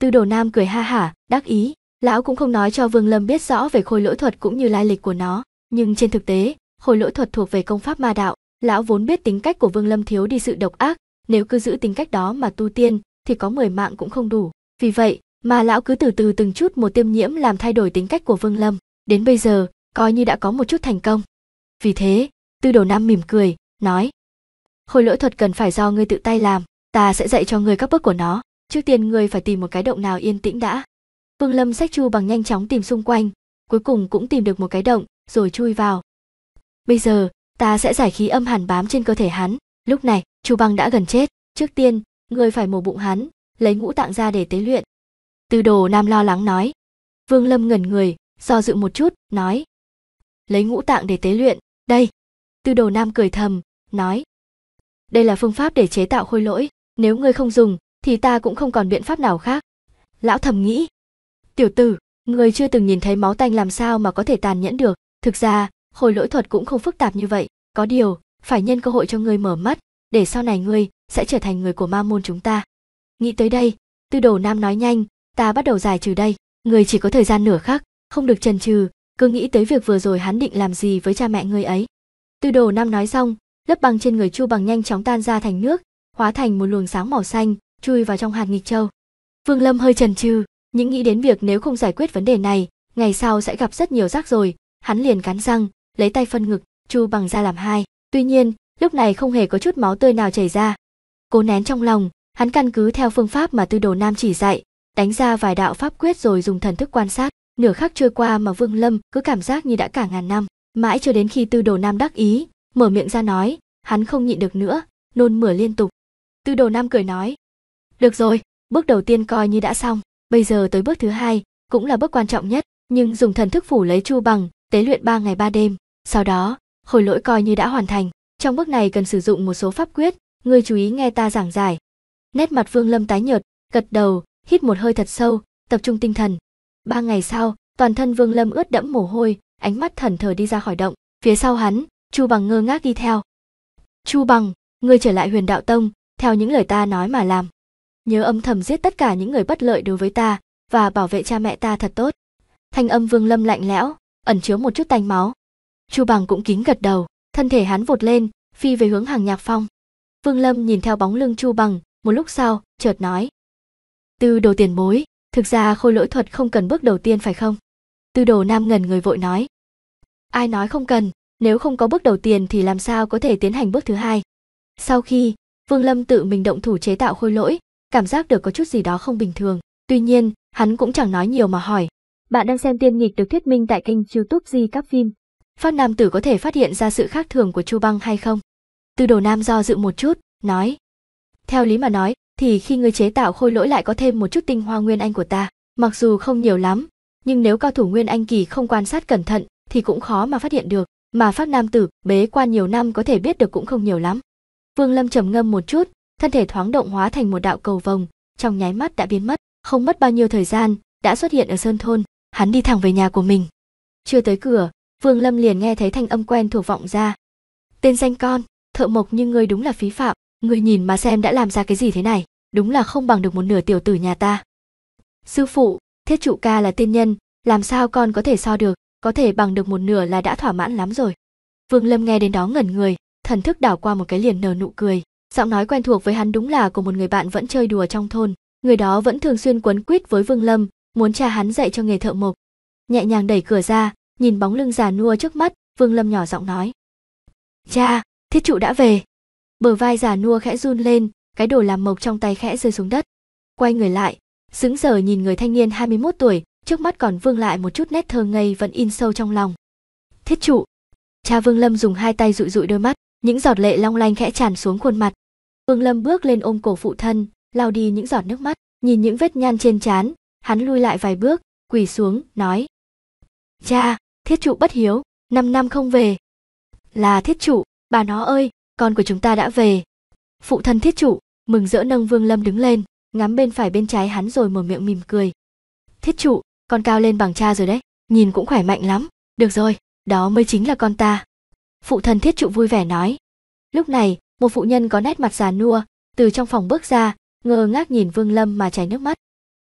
Tư đồ Nam cười ha hả, đắc ý, lão cũng không nói cho Vương Lâm biết rõ về khôi lỗi thuật cũng như lai lịch của nó, nhưng trên thực tế, khôi lỗi thuật thuộc về công pháp ma đạo, lão vốn biết tính cách của Vương Lâm thiếu đi sự độc ác, nếu cứ giữ tính cách đó mà tu tiên thì có 10 mạng cũng không đủ. Vì vậy, mà lão cứ từ từ từng chút một tiêm nhiễm làm thay đổi tính cách của Vương Lâm, đến bây giờ coi như đã có một chút thành công. Vì thế, Tư Đồ Nam mỉm cười, nói: "Khôi lỗi thuật cần phải do ngươi tự tay làm, ta sẽ dạy cho ngươi các bước của nó, trước tiên ngươi phải tìm một cái động nào yên tĩnh đã." Vương Lâm sách chu bằng nhanh chóng tìm xung quanh, cuối cùng cũng tìm được một cái động, rồi chui vào. Bây giờ, ta sẽ giải khí âm hàn bám trên cơ thể hắn, lúc này Chu Băng đã gần chết, trước tiên, người phải mổ bụng hắn, lấy ngũ tạng ra để tế luyện. Tư đồ Nam lo lắng nói. Vương Lâm ngẩn người, do dự một chút, nói. Lấy ngũ tạng để tế luyện, đây. Tư đồ Nam cười thầm, nói. Đây là phương pháp để chế tạo khôi lỗi, nếu ngươi không dùng, thì ta cũng không còn biện pháp nào khác. Lão thầm nghĩ. Tiểu tử, người chưa từng nhìn thấy máu tanh làm sao mà có thể tàn nhẫn được. Thực ra, khôi lỗi thuật cũng không phức tạp như vậy. Có điều, phải nhân cơ hội cho người mở mắt, để sau này ngươi sẽ trở thành người của ma môn chúng ta nghĩ tới đây tư đồ nam nói nhanh ta bắt đầu giải trừ đây người chỉ có thời gian nửa khắc không được chần chừ cứ nghĩ tới việc vừa rồi hắn định làm gì với cha mẹ ngươi ấy tư đồ nam nói xong lớp băng trên người chu bằng nhanh chóng tan ra thành nước hóa thành một luồng sáng màu xanh chui vào trong hạt nghịch châu vương lâm hơi chần chừ những nghĩ đến việc nếu không giải quyết vấn đề này ngày sau sẽ gặp rất nhiều rắc rồi hắn liền cắn răng lấy tay phân ngực chu bằng ra làm hai tuy nhiên lúc này không hề có chút máu tươi nào chảy ra. Cố nén trong lòng, hắn căn cứ theo phương pháp mà Tư Đồ Nam chỉ dạy, đánh ra vài đạo pháp quyết rồi dùng thần thức quan sát. Nửa khắc trôi qua mà Vương Lâm cứ cảm giác như đã cả ngàn năm, mãi cho đến khi Tư Đồ Nam đắc ý, mở miệng ra nói, hắn không nhịn được nữa, nôn mửa liên tục. Tư Đồ Nam cười nói, "Được rồi, bước đầu tiên coi như đã xong, bây giờ tới bước thứ hai, cũng là bước quan trọng nhất, nhưng dùng thần thức phủ lấy chu bằng, tế luyện ba ngày ba đêm, sau đó, khối lỗi coi như đã hoàn thành. Trong bước này cần sử dụng một số pháp quyết, ngươi chú ý nghe ta giảng giải. Nét mặt Vương Lâm tái nhợt, gật đầu, hít một hơi thật sâu, tập trung tinh thần. Ba ngày sau, toàn thân Vương Lâm ướt đẫm mồ hôi, ánh mắt thần thờ đi ra khỏi động, phía sau hắn, Chu Bằng ngơ ngác đi theo. Chu Bằng, ngươi trở lại Huyền Đạo Tông, theo những lời ta nói mà làm. Nhớ âm thầm giết tất cả những người bất lợi đối với ta và bảo vệ cha mẹ ta thật tốt. Thanh âm Vương Lâm lạnh lẽo, ẩn chứa một chút tanh máu. Chu Bằng cũng kính gật đầu thân thể hắn vụt lên phi về hướng hàng nhạc phong vương lâm nhìn theo bóng lưng chu bằng một lúc sau chợt nói từ đồ tiền bối thực ra khôi lỗi thuật không cần bước đầu tiên phải không từ đồ nam ngần người vội nói ai nói không cần nếu không có bước đầu tiên thì làm sao có thể tiến hành bước thứ hai sau khi vương lâm tự mình động thủ chế tạo khôi lỗi cảm giác được có chút gì đó không bình thường tuy nhiên hắn cũng chẳng nói nhiều mà hỏi bạn đang xem tiên nghịch được thuyết minh tại kênh youtube di các phim Phát Nam Tử có thể phát hiện ra sự khác thường của Chu Băng hay không? Từ Đồ Nam do dự một chút, nói: "Theo lý mà nói, thì khi ngươi chế tạo khôi lỗi lại có thêm một chút tinh hoa nguyên anh của ta, mặc dù không nhiều lắm, nhưng nếu cao thủ nguyên anh kỳ không quan sát cẩn thận thì cũng khó mà phát hiện được, mà Phát Nam Tử bế quan nhiều năm có thể biết được cũng không nhiều lắm." Vương Lâm trầm ngâm một chút, thân thể thoáng động hóa thành một đạo cầu vồng, trong nháy mắt đã biến mất, không mất bao nhiêu thời gian, đã xuất hiện ở sơn thôn, hắn đi thẳng về nhà của mình. Chưa tới cửa, Vương Lâm liền nghe thấy thanh âm quen thuộc vọng ra. Tên danh con, thợ mộc như ngươi đúng là phí phạm, ngươi nhìn mà xem đã làm ra cái gì thế này, đúng là không bằng được một nửa tiểu tử nhà ta. Sư phụ, thiết trụ ca là tiên nhân, làm sao con có thể so được, có thể bằng được một nửa là đã thỏa mãn lắm rồi. Vương Lâm nghe đến đó ngẩn người, thần thức đảo qua một cái liền nở nụ cười, giọng nói quen thuộc với hắn đúng là của một người bạn vẫn chơi đùa trong thôn, người đó vẫn thường xuyên quấn quýt với Vương Lâm, muốn cha hắn dạy cho nghề thợ mộc. Nhẹ nhàng đẩy cửa ra, nhìn bóng lưng già nua trước mắt vương lâm nhỏ giọng nói cha thiết trụ đã về bờ vai già nua khẽ run lên cái đồ làm mộc trong tay khẽ rơi xuống đất quay người lại sững sờ nhìn người thanh niên 21 tuổi trước mắt còn vương lại một chút nét thơ ngây vẫn in sâu trong lòng thiết trụ cha vương lâm dùng hai tay dụi dụi đôi mắt những giọt lệ long lanh khẽ tràn xuống khuôn mặt vương lâm bước lên ôm cổ phụ thân lau đi những giọt nước mắt nhìn những vết nhăn trên trán hắn lui lại vài bước quỳ xuống nói cha thiết trụ bất hiếu năm năm không về là thiết trụ bà nó ơi con của chúng ta đã về phụ thân thiết trụ mừng rỡ nâng vương lâm đứng lên ngắm bên phải bên trái hắn rồi mở miệng mỉm cười thiết trụ con cao lên bằng cha rồi đấy nhìn cũng khỏe mạnh lắm được rồi đó mới chính là con ta phụ thân thiết trụ vui vẻ nói lúc này một phụ nhân có nét mặt già nua từ trong phòng bước ra ngơ ngác nhìn vương lâm mà chảy nước mắt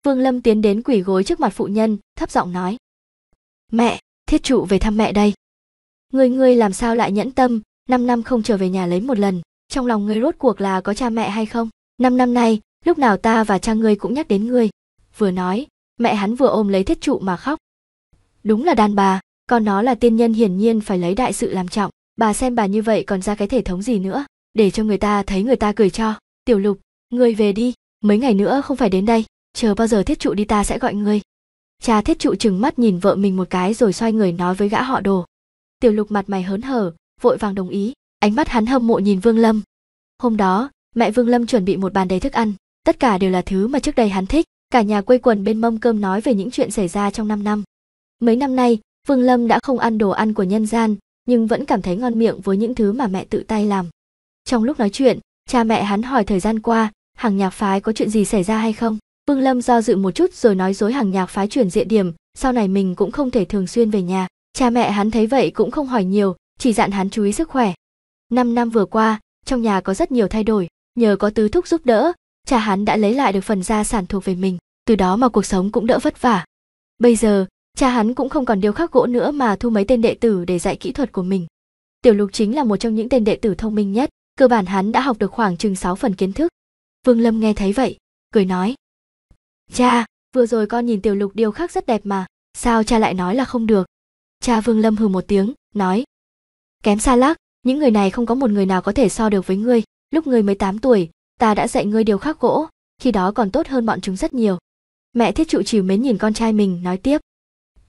vương lâm tiến đến quỷ gối trước mặt phụ nhân thấp giọng nói mẹ thiết trụ về thăm mẹ đây người ngươi làm sao lại nhẫn tâm năm năm không trở về nhà lấy một lần trong lòng ngươi rốt cuộc là có cha mẹ hay không năm năm nay lúc nào ta và cha ngươi cũng nhắc đến ngươi vừa nói mẹ hắn vừa ôm lấy thiết trụ mà khóc đúng là đàn bà con nó là tiên nhân hiển nhiên phải lấy đại sự làm trọng bà xem bà như vậy còn ra cái thể thống gì nữa để cho người ta thấy người ta cười cho tiểu lục ngươi về đi mấy ngày nữa không phải đến đây chờ bao giờ thiết trụ đi ta sẽ gọi ngươi Cha thiết trụ chừng mắt nhìn vợ mình một cái rồi xoay người nói với gã họ đồ. Tiểu lục mặt mày hớn hở, vội vàng đồng ý, ánh mắt hắn hâm mộ nhìn Vương Lâm. Hôm đó, mẹ Vương Lâm chuẩn bị một bàn đầy thức ăn, tất cả đều là thứ mà trước đây hắn thích, cả nhà quây quần bên mâm cơm nói về những chuyện xảy ra trong 5 năm. Mấy năm nay, Vương Lâm đã không ăn đồ ăn của nhân gian, nhưng vẫn cảm thấy ngon miệng với những thứ mà mẹ tự tay làm. Trong lúc nói chuyện, cha mẹ hắn hỏi thời gian qua, hàng nhạc phái có chuyện gì xảy ra hay không? Vương Lâm do dự một chút rồi nói dối hàng nhạc phái chuyển địa điểm, sau này mình cũng không thể thường xuyên về nhà. Cha mẹ hắn thấy vậy cũng không hỏi nhiều, chỉ dặn hắn chú ý sức khỏe. Năm năm vừa qua, trong nhà có rất nhiều thay đổi, nhờ có tứ thúc giúp đỡ, cha hắn đã lấy lại được phần gia sản thuộc về mình, từ đó mà cuộc sống cũng đỡ vất vả. Bây giờ, cha hắn cũng không còn điêu khắc gỗ nữa mà thu mấy tên đệ tử để dạy kỹ thuật của mình. Tiểu Lục chính là một trong những tên đệ tử thông minh nhất, cơ bản hắn đã học được khoảng chừng 6 phần kiến thức. Vương Lâm nghe thấy vậy, cười nói, Cha, vừa rồi con nhìn tiểu lục điều khắc rất đẹp mà, sao cha lại nói là không được? Cha Vương Lâm hừ một tiếng, nói. Kém xa lắc, những người này không có một người nào có thể so được với ngươi. Lúc ngươi mới tám tuổi, ta đã dạy ngươi điều khắc gỗ, khi đó còn tốt hơn bọn chúng rất nhiều. Mẹ thiết trụ chịu mến nhìn con trai mình, nói tiếp.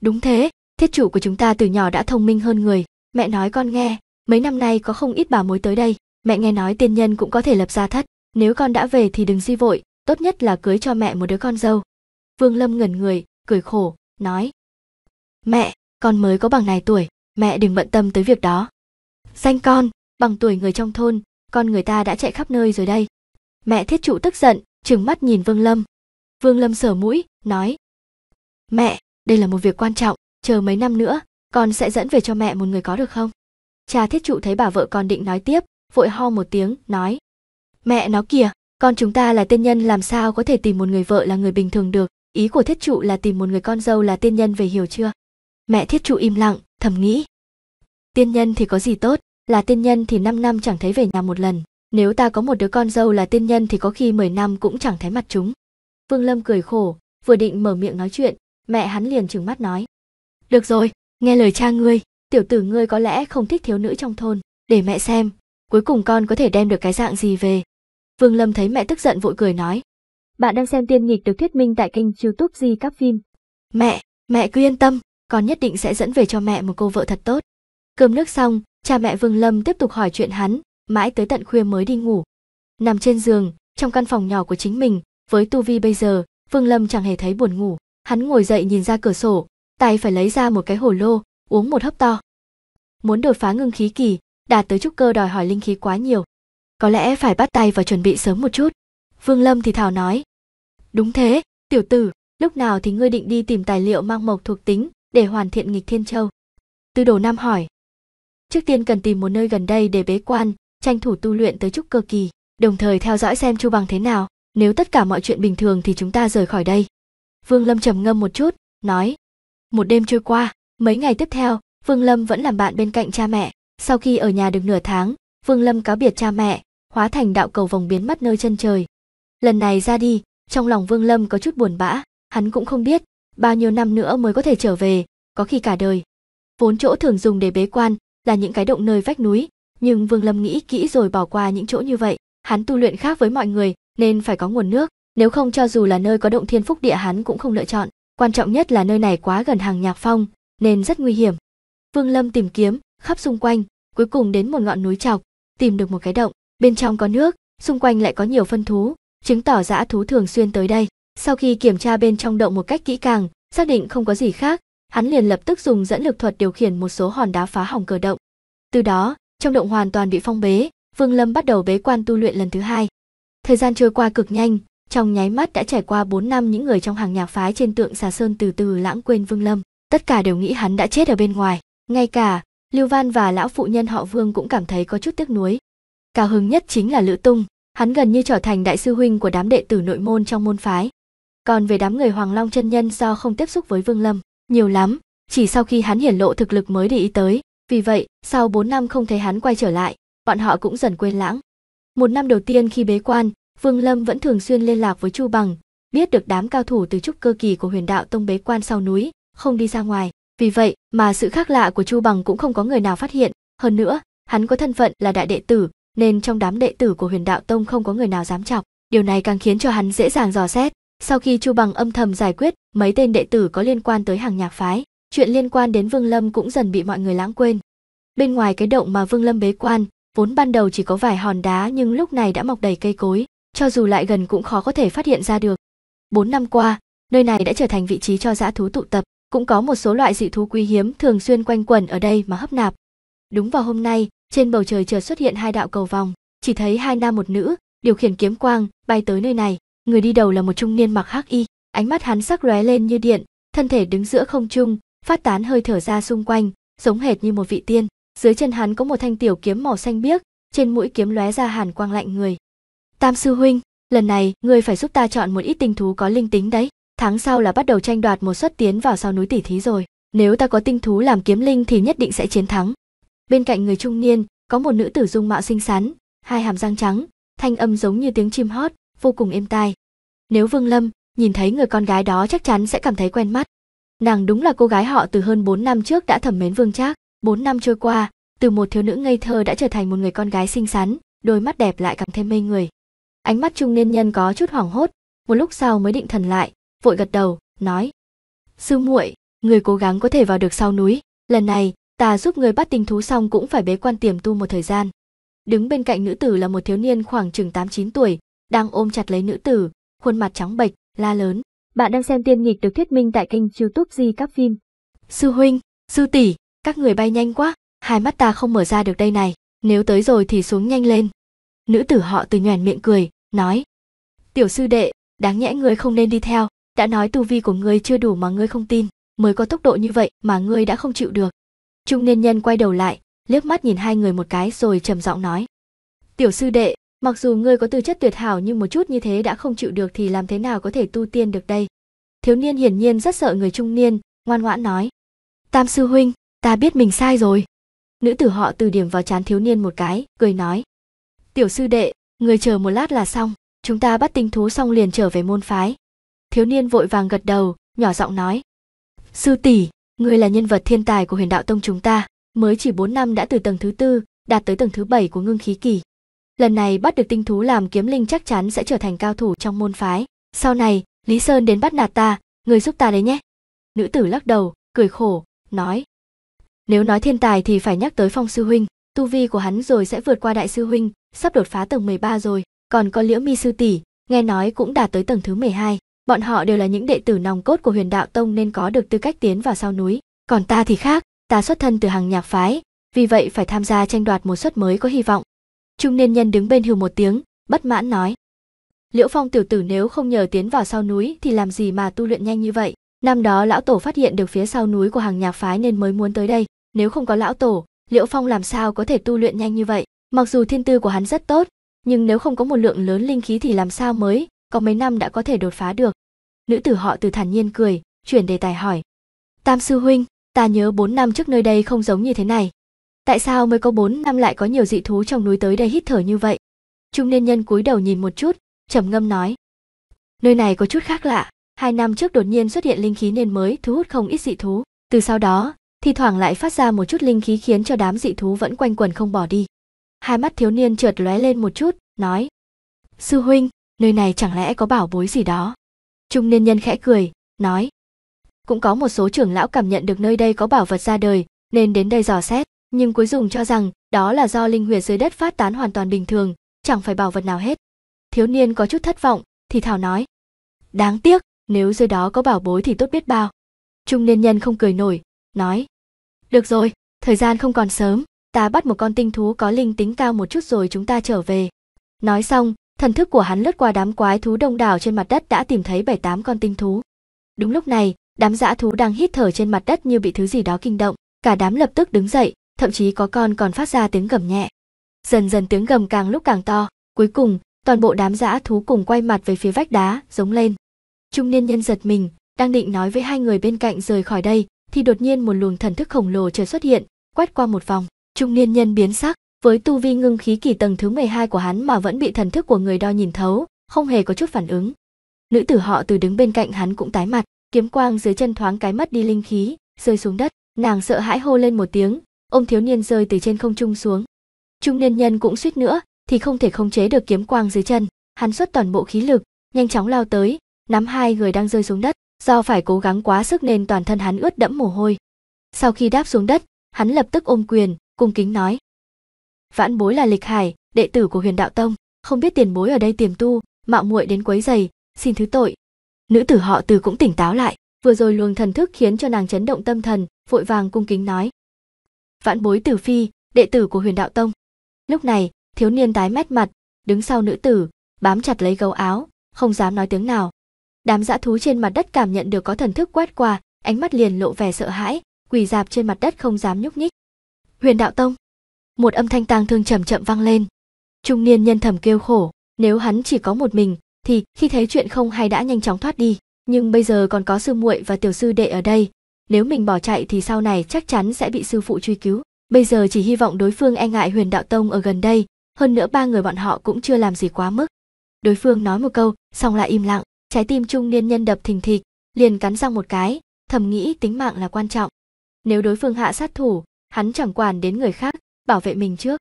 Đúng thế, thiết trụ của chúng ta từ nhỏ đã thông minh hơn người. Mẹ nói con nghe, mấy năm nay có không ít bà mối tới đây. Mẹ nghe nói tiên nhân cũng có thể lập ra thất. Nếu con đã về thì đừng di vội, tốt nhất là cưới cho mẹ một đứa con dâu vương lâm ngẩn người cười khổ nói mẹ con mới có bằng này tuổi mẹ đừng bận tâm tới việc đó danh con bằng tuổi người trong thôn con người ta đã chạy khắp nơi rồi đây mẹ thiết trụ tức giận trừng mắt nhìn vương lâm vương lâm sờ mũi nói mẹ đây là một việc quan trọng chờ mấy năm nữa con sẽ dẫn về cho mẹ một người có được không cha thiết trụ thấy bà vợ con định nói tiếp vội ho một tiếng nói mẹ nó kìa con chúng ta là tiên nhân làm sao có thể tìm một người vợ là người bình thường được, ý của thiết trụ là tìm một người con dâu là tiên nhân về hiểu chưa? Mẹ thiết trụ im lặng, thầm nghĩ. Tiên nhân thì có gì tốt, là tiên nhân thì năm năm chẳng thấy về nhà một lần, nếu ta có một đứa con dâu là tiên nhân thì có khi mười năm cũng chẳng thấy mặt chúng. Vương Lâm cười khổ, vừa định mở miệng nói chuyện, mẹ hắn liền trừng mắt nói. Được rồi, nghe lời cha ngươi, tiểu tử ngươi có lẽ không thích thiếu nữ trong thôn, để mẹ xem, cuối cùng con có thể đem được cái dạng gì về. Vương Lâm thấy mẹ tức giận vội cười nói. Bạn đang xem tiên nghịch được thuyết minh tại kênh youtube Di Các Phim. Mẹ, mẹ cứ yên tâm, con nhất định sẽ dẫn về cho mẹ một cô vợ thật tốt. Cơm nước xong, cha mẹ Vương Lâm tiếp tục hỏi chuyện hắn, mãi tới tận khuya mới đi ngủ. Nằm trên giường, trong căn phòng nhỏ của chính mình, với tu vi bây giờ, Vương Lâm chẳng hề thấy buồn ngủ. Hắn ngồi dậy nhìn ra cửa sổ, tay phải lấy ra một cái hồ lô, uống một hớp to. Muốn đột phá ngưng khí kỳ, đạt tới trúc cơ đòi hỏi linh khí quá nhiều, có lẽ phải bắt tay và chuẩn bị sớm một chút vương lâm thì thảo nói đúng thế tiểu tử lúc nào thì ngươi định đi tìm tài liệu mang mộc thuộc tính để hoàn thiện nghịch thiên châu tư đồ nam hỏi trước tiên cần tìm một nơi gần đây để bế quan tranh thủ tu luyện tới chút cơ kỳ đồng thời theo dõi xem chu bằng thế nào nếu tất cả mọi chuyện bình thường thì chúng ta rời khỏi đây vương lâm trầm ngâm một chút nói một đêm trôi qua mấy ngày tiếp theo vương lâm vẫn làm bạn bên cạnh cha mẹ sau khi ở nhà được nửa tháng vương lâm cáo biệt cha mẹ hóa thành đạo cầu vòng biến mất nơi chân trời. Lần này ra đi, trong lòng Vương Lâm có chút buồn bã, hắn cũng không biết bao nhiêu năm nữa mới có thể trở về, có khi cả đời. Vốn chỗ thường dùng để bế quan là những cái động nơi vách núi, nhưng Vương Lâm nghĩ kỹ rồi bỏ qua những chỗ như vậy, hắn tu luyện khác với mọi người nên phải có nguồn nước, nếu không cho dù là nơi có động thiên phúc địa hắn cũng không lựa chọn, quan trọng nhất là nơi này quá gần hàng nhạc phong nên rất nguy hiểm. Vương Lâm tìm kiếm khắp xung quanh, cuối cùng đến một ngọn núi trọc, tìm được một cái động bên trong có nước, xung quanh lại có nhiều phân thú, chứng tỏ dã thú thường xuyên tới đây. Sau khi kiểm tra bên trong động một cách kỹ càng, xác định không có gì khác, hắn liền lập tức dùng dẫn lực thuật điều khiển một số hòn đá phá hỏng cửa động. Từ đó, trong động hoàn toàn bị phong bế, Vương Lâm bắt đầu bế quan tu luyện lần thứ hai. Thời gian trôi qua cực nhanh, trong nháy mắt đã trải qua 4 năm những người trong hàng nhạc phái trên tượng xà sơn từ từ lãng quên Vương Lâm, tất cả đều nghĩ hắn đã chết ở bên ngoài, ngay cả Lưu Văn và lão phụ nhân họ Vương cũng cảm thấy có chút tiếc nuối, Cao hứng nhất chính là Lữ Tung, hắn gần như trở thành đại sư huynh của đám đệ tử nội môn trong môn phái. Còn về đám người Hoàng Long chân nhân do không tiếp xúc với Vương Lâm, nhiều lắm, chỉ sau khi hắn hiển lộ thực lực mới để ý tới, vì vậy, sau 4 năm không thấy hắn quay trở lại, bọn họ cũng dần quên lãng. Một năm đầu tiên khi bế quan, Vương Lâm vẫn thường xuyên liên lạc với Chu Bằng, biết được đám cao thủ từ trúc cơ kỳ của huyền đạo tông bế quan sau núi, không đi ra ngoài. Vì vậy mà sự khác lạ của Chu Bằng cũng không có người nào phát hiện. Hơn nữa, hắn có thân phận là đại đệ tử, nên trong đám đệ tử của huyền đạo tông không có người nào dám chọc điều này càng khiến cho hắn dễ dàng dò xét sau khi chu bằng âm thầm giải quyết mấy tên đệ tử có liên quan tới hàng nhạc phái chuyện liên quan đến vương lâm cũng dần bị mọi người lãng quên bên ngoài cái động mà vương lâm bế quan vốn ban đầu chỉ có vài hòn đá nhưng lúc này đã mọc đầy cây cối cho dù lại gần cũng khó có thể phát hiện ra được bốn năm qua nơi này đã trở thành vị trí cho dã thú tụ tập cũng có một số loại dị thú quý hiếm thường xuyên quanh quẩn ở đây mà hấp nạp đúng vào hôm nay trên bầu trời chợt xuất hiện hai đạo cầu vòng chỉ thấy hai nam một nữ điều khiển kiếm quang bay tới nơi này người đi đầu là một trung niên mặc hắc y ánh mắt hắn sắc lóe lên như điện thân thể đứng giữa không trung phát tán hơi thở ra xung quanh giống hệt như một vị tiên dưới chân hắn có một thanh tiểu kiếm màu xanh biếc trên mũi kiếm lóe ra hàn quang lạnh người tam sư huynh lần này ngươi phải giúp ta chọn một ít tinh thú có linh tính đấy tháng sau là bắt đầu tranh đoạt một suất tiến vào sau núi tỷ thí rồi nếu ta có tinh thú làm kiếm linh thì nhất định sẽ chiến thắng bên cạnh người trung niên có một nữ tử dung mạo xinh xắn hai hàm răng trắng thanh âm giống như tiếng chim hót vô cùng êm tai nếu vương lâm nhìn thấy người con gái đó chắc chắn sẽ cảm thấy quen mắt nàng đúng là cô gái họ từ hơn 4 năm trước đã thẩm mến vương trác 4 năm trôi qua từ một thiếu nữ ngây thơ đã trở thành một người con gái xinh xắn đôi mắt đẹp lại càng thêm mê người ánh mắt trung niên nhân có chút hoảng hốt một lúc sau mới định thần lại vội gật đầu nói sư muội người cố gắng có thể vào được sau núi lần này ta giúp người bắt tình thú xong cũng phải bế quan tiềm tu một thời gian. Đứng bên cạnh nữ tử là một thiếu niên khoảng chừng 8-9 tuổi, đang ôm chặt lấy nữ tử, khuôn mặt trắng bệch, la lớn. Bạn đang xem tiên nghịch được thuyết minh tại kênh youtube Di các phim. Sư huynh, sư tỷ, các người bay nhanh quá, hai mắt ta không mở ra được đây này, nếu tới rồi thì xuống nhanh lên. Nữ tử họ từ nhoẻn miệng cười, nói. Tiểu sư đệ, đáng nhẽ ngươi không nên đi theo, đã nói tu vi của ngươi chưa đủ mà ngươi không tin, mới có tốc độ như vậy mà ngươi đã không chịu được. Trung niên nhân quay đầu lại, liếc mắt nhìn hai người một cái rồi trầm giọng nói. Tiểu sư đệ, mặc dù ngươi có tư chất tuyệt hảo nhưng một chút như thế đã không chịu được thì làm thế nào có thể tu tiên được đây. Thiếu niên hiển nhiên rất sợ người trung niên, ngoan ngoãn nói. Tam sư huynh, ta biết mình sai rồi. Nữ tử họ từ điểm vào chán thiếu niên một cái, cười nói. Tiểu sư đệ, người chờ một lát là xong, chúng ta bắt tinh thú xong liền trở về môn phái. Thiếu niên vội vàng gật đầu, nhỏ giọng nói. Sư tỷ, Ngươi là nhân vật thiên tài của huyền đạo tông chúng ta, mới chỉ 4 năm đã từ tầng thứ tư đạt tới tầng thứ bảy của ngưng khí kỳ. Lần này bắt được tinh thú làm kiếm linh chắc chắn sẽ trở thành cao thủ trong môn phái. Sau này, Lý Sơn đến bắt nạt ta, ngươi giúp ta đấy nhé. Nữ tử lắc đầu, cười khổ, nói. Nếu nói thiên tài thì phải nhắc tới phong sư huynh, tu vi của hắn rồi sẽ vượt qua đại sư huynh, sắp đột phá tầng 13 rồi, còn có liễu mi sư tỷ, nghe nói cũng đạt tới tầng thứ 12 bọn họ đều là những đệ tử nòng cốt của huyền đạo tông nên có được tư cách tiến vào sau núi còn ta thì khác ta xuất thân từ hàng nhạc phái vì vậy phải tham gia tranh đoạt một suất mới có hy vọng trung niên nhân đứng bên hưu một tiếng bất mãn nói liễu phong tiểu tử nếu không nhờ tiến vào sau núi thì làm gì mà tu luyện nhanh như vậy năm đó lão tổ phát hiện được phía sau núi của hàng nhạc phái nên mới muốn tới đây nếu không có lão tổ liễu phong làm sao có thể tu luyện nhanh như vậy mặc dù thiên tư của hắn rất tốt nhưng nếu không có một lượng lớn linh khí thì làm sao mới có mấy năm đã có thể đột phá được nữ tử họ từ thản nhiên cười chuyển đề tài hỏi tam sư huynh ta nhớ bốn năm trước nơi đây không giống như thế này tại sao mới có bốn năm lại có nhiều dị thú trong núi tới đây hít thở như vậy trung niên nhân cúi đầu nhìn một chút trầm ngâm nói nơi này có chút khác lạ hai năm trước đột nhiên xuất hiện linh khí nên mới thu hút không ít dị thú từ sau đó thì thoảng lại phát ra một chút linh khí khiến cho đám dị thú vẫn quanh quẩn không bỏ đi hai mắt thiếu niên chợt lóe lên một chút nói sư huynh nơi này chẳng lẽ có bảo bối gì đó Trung niên nhân khẽ cười, nói. Cũng có một số trưởng lão cảm nhận được nơi đây có bảo vật ra đời, nên đến đây dò xét, nhưng cuối cùng cho rằng đó là do linh huyệt dưới đất phát tán hoàn toàn bình thường, chẳng phải bảo vật nào hết. Thiếu niên có chút thất vọng, thì thảo nói. Đáng tiếc, nếu dưới đó có bảo bối thì tốt biết bao. Trung niên nhân không cười nổi, nói. Được rồi, thời gian không còn sớm, ta bắt một con tinh thú có linh tính cao một chút rồi chúng ta trở về. Nói xong, Thần thức của hắn lướt qua đám quái thú đông đảo trên mặt đất đã tìm thấy bảy tám con tinh thú. Đúng lúc này, đám dã thú đang hít thở trên mặt đất như bị thứ gì đó kinh động, cả đám lập tức đứng dậy, thậm chí có con còn phát ra tiếng gầm nhẹ. Dần dần tiếng gầm càng lúc càng to, cuối cùng, toàn bộ đám dã thú cùng quay mặt về phía vách đá, giống lên. Trung niên nhân giật mình, đang định nói với hai người bên cạnh rời khỏi đây, thì đột nhiên một luồng thần thức khổng lồ chợt xuất hiện, quét qua một vòng, trung niên nhân biến sắc, với tu vi ngưng khí kỳ tầng thứ 12 của hắn mà vẫn bị thần thức của người đo nhìn thấu, không hề có chút phản ứng. Nữ tử họ từ đứng bên cạnh hắn cũng tái mặt, kiếm quang dưới chân thoáng cái mất đi linh khí, rơi xuống đất, nàng sợ hãi hô lên một tiếng, ôm thiếu niên rơi từ trên không trung xuống. Trung niên nhân cũng suýt nữa thì không thể khống chế được kiếm quang dưới chân, hắn xuất toàn bộ khí lực, nhanh chóng lao tới, nắm hai người đang rơi xuống đất, do phải cố gắng quá sức nên toàn thân hắn ướt đẫm mồ hôi. Sau khi đáp xuống đất, hắn lập tức ôm quyền, cung kính nói: vãn bối là lịch hải đệ tử của huyền đạo tông không biết tiền bối ở đây tiềm tu mạo muội đến quấy giày xin thứ tội nữ tử họ từ cũng tỉnh táo lại vừa rồi luồng thần thức khiến cho nàng chấn động tâm thần vội vàng cung kính nói vãn bối tử phi đệ tử của huyền đạo tông lúc này thiếu niên tái mét mặt đứng sau nữ tử bám chặt lấy gấu áo không dám nói tiếng nào đám dã thú trên mặt đất cảm nhận được có thần thức quét qua ánh mắt liền lộ vẻ sợ hãi quỳ dạp trên mặt đất không dám nhúc nhích huyền đạo tông một âm thanh tang thương chậm chậm vang lên trung niên nhân thầm kêu khổ nếu hắn chỉ có một mình thì khi thấy chuyện không hay đã nhanh chóng thoát đi nhưng bây giờ còn có sư muội và tiểu sư đệ ở đây nếu mình bỏ chạy thì sau này chắc chắn sẽ bị sư phụ truy cứu bây giờ chỉ hy vọng đối phương e ngại huyền đạo tông ở gần đây hơn nữa ba người bọn họ cũng chưa làm gì quá mức đối phương nói một câu xong lại im lặng trái tim trung niên nhân đập thình thịch liền cắn răng một cái thầm nghĩ tính mạng là quan trọng nếu đối phương hạ sát thủ hắn chẳng quản đến người khác bảo vệ mình trước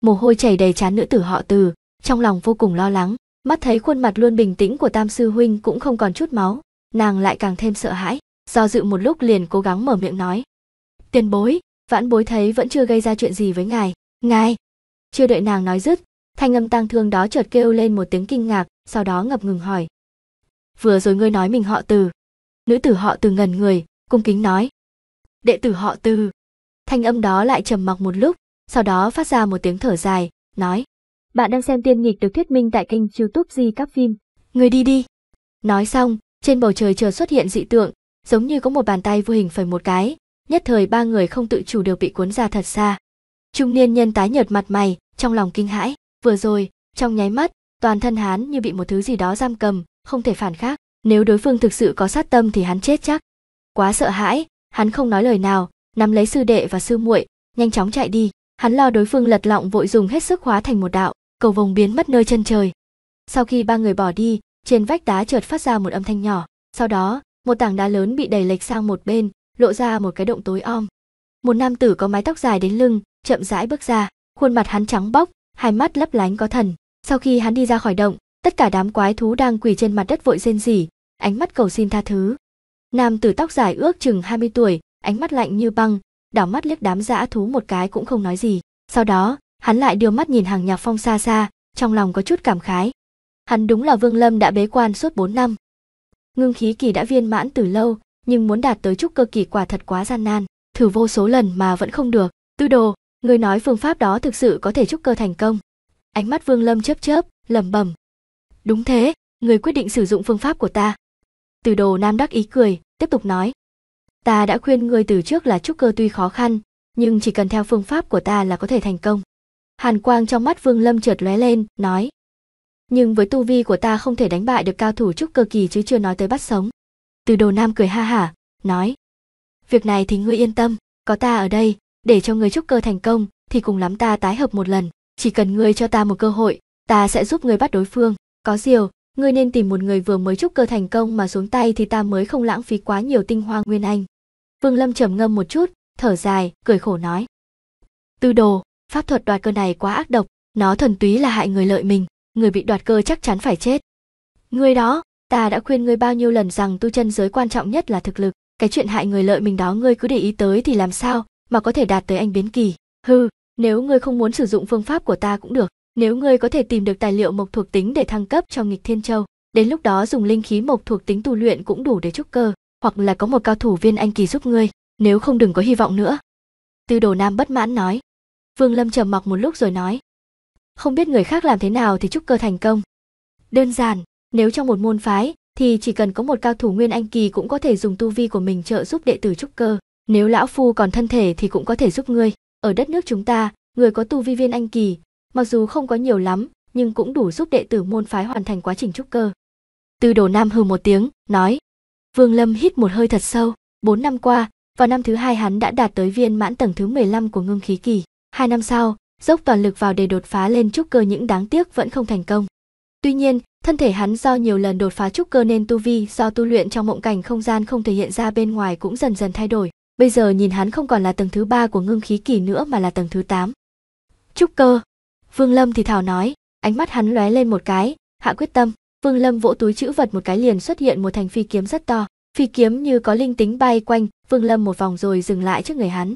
mồ hôi chảy đầy chán nữ tử họ từ trong lòng vô cùng lo lắng mắt thấy khuôn mặt luôn bình tĩnh của tam sư huynh cũng không còn chút máu nàng lại càng thêm sợ hãi do dự một lúc liền cố gắng mở miệng nói tiền bối vãn bối thấy vẫn chưa gây ra chuyện gì với ngài ngài chưa đợi nàng nói dứt thanh âm tang thương đó chợt kêu lên một tiếng kinh ngạc sau đó ngập ngừng hỏi vừa rồi ngươi nói mình họ từ nữ tử họ từ ngần người cung kính nói đệ tử họ từ thanh âm đó lại trầm mặc một lúc sau đó phát ra một tiếng thở dài, nói. Bạn đang xem tiên nghịch được thuyết minh tại kênh youtube Di Các Phim. Người đi đi. Nói xong, trên bầu trời chợt xuất hiện dị tượng, giống như có một bàn tay vô hình phẩy một cái, nhất thời ba người không tự chủ được bị cuốn ra thật xa. Trung niên nhân tái nhợt mặt mày, trong lòng kinh hãi, vừa rồi, trong nháy mắt, toàn thân hắn như bị một thứ gì đó giam cầm, không thể phản khác, nếu đối phương thực sự có sát tâm thì hắn chết chắc. Quá sợ hãi, hắn không nói lời nào, nắm lấy sư đệ và sư muội, nhanh chóng chạy đi. Hắn lo đối phương lật lọng vội dùng hết sức hóa thành một đạo, cầu vồng biến mất nơi chân trời. Sau khi ba người bỏ đi, trên vách đá chợt phát ra một âm thanh nhỏ, sau đó, một tảng đá lớn bị đẩy lệch sang một bên, lộ ra một cái động tối om. Một nam tử có mái tóc dài đến lưng, chậm rãi bước ra, khuôn mặt hắn trắng bóc, hai mắt lấp lánh có thần. Sau khi hắn đi ra khỏi động, tất cả đám quái thú đang quỳ trên mặt đất vội rên rỉ, ánh mắt cầu xin tha thứ. Nam tử tóc dài ước chừng 20 tuổi, ánh mắt lạnh như băng, đảo mắt liếc đám dã thú một cái cũng không nói gì sau đó hắn lại đưa mắt nhìn hàng nhạc phong xa xa trong lòng có chút cảm khái hắn đúng là vương lâm đã bế quan suốt 4 năm ngưng khí kỳ đã viên mãn từ lâu nhưng muốn đạt tới trúc cơ kỳ quả thật quá gian nan thử vô số lần mà vẫn không được tư đồ người nói phương pháp đó thực sự có thể trúc cơ thành công ánh mắt vương lâm chớp chớp lẩm bẩm đúng thế người quyết định sử dụng phương pháp của ta từ đồ nam đắc ý cười tiếp tục nói ta đã khuyên ngươi từ trước là trúc cơ tuy khó khăn nhưng chỉ cần theo phương pháp của ta là có thể thành công hàn quang trong mắt vương lâm chợt lóe lên nói nhưng với tu vi của ta không thể đánh bại được cao thủ trúc cơ kỳ chứ chưa nói tới bắt sống từ đồ nam cười ha hả nói việc này thì ngươi yên tâm có ta ở đây để cho ngươi trúc cơ thành công thì cùng lắm ta tái hợp một lần chỉ cần ngươi cho ta một cơ hội ta sẽ giúp ngươi bắt đối phương có điều ngươi nên tìm một người vừa mới trúc cơ thành công mà xuống tay thì ta mới không lãng phí quá nhiều tinh hoa nguyên anh Vương Lâm trầm ngâm một chút, thở dài, cười khổ nói. Tư đồ, pháp thuật đoạt cơ này quá ác độc, nó thuần túy là hại người lợi mình, người bị đoạt cơ chắc chắn phải chết. Ngươi đó, ta đã khuyên ngươi bao nhiêu lần rằng tu chân giới quan trọng nhất là thực lực, cái chuyện hại người lợi mình đó ngươi cứ để ý tới thì làm sao mà có thể đạt tới anh biến kỳ. Hừ, nếu ngươi không muốn sử dụng phương pháp của ta cũng được, nếu ngươi có thể tìm được tài liệu mộc thuộc tính để thăng cấp cho nghịch thiên châu, đến lúc đó dùng linh khí mộc thuộc tính tu luyện cũng đủ để trúc cơ, hoặc là có một cao thủ viên anh kỳ giúp ngươi nếu không đừng có hy vọng nữa tư đồ nam bất mãn nói vương lâm trầm mặc một lúc rồi nói không biết người khác làm thế nào thì chúc cơ thành công đơn giản nếu trong một môn phái thì chỉ cần có một cao thủ nguyên anh kỳ cũng có thể dùng tu vi của mình trợ giúp đệ tử trúc cơ nếu lão phu còn thân thể thì cũng có thể giúp ngươi ở đất nước chúng ta người có tu vi viên anh kỳ mặc dù không có nhiều lắm nhưng cũng đủ giúp đệ tử môn phái hoàn thành quá trình trúc cơ tư đồ nam hừ một tiếng nói Vương Lâm hít một hơi thật sâu, 4 năm qua, vào năm thứ hai hắn đã đạt tới viên mãn tầng thứ 15 của ngưng khí kỳ. Hai năm sau, dốc toàn lực vào để đột phá lên trúc cơ những đáng tiếc vẫn không thành công. Tuy nhiên, thân thể hắn do nhiều lần đột phá trúc cơ nên tu vi do tu luyện trong mộng cảnh không gian không thể hiện ra bên ngoài cũng dần dần thay đổi. Bây giờ nhìn hắn không còn là tầng thứ ba của ngưng khí kỳ nữa mà là tầng thứ 8. Trúc cơ. Vương Lâm thì thảo nói, ánh mắt hắn lóe lên một cái, hạ quyết tâm, Vương Lâm vỗ túi chữ vật một cái liền xuất hiện một thành phi kiếm rất to, phi kiếm như có linh tính bay quanh Vương Lâm một vòng rồi dừng lại trước người hắn.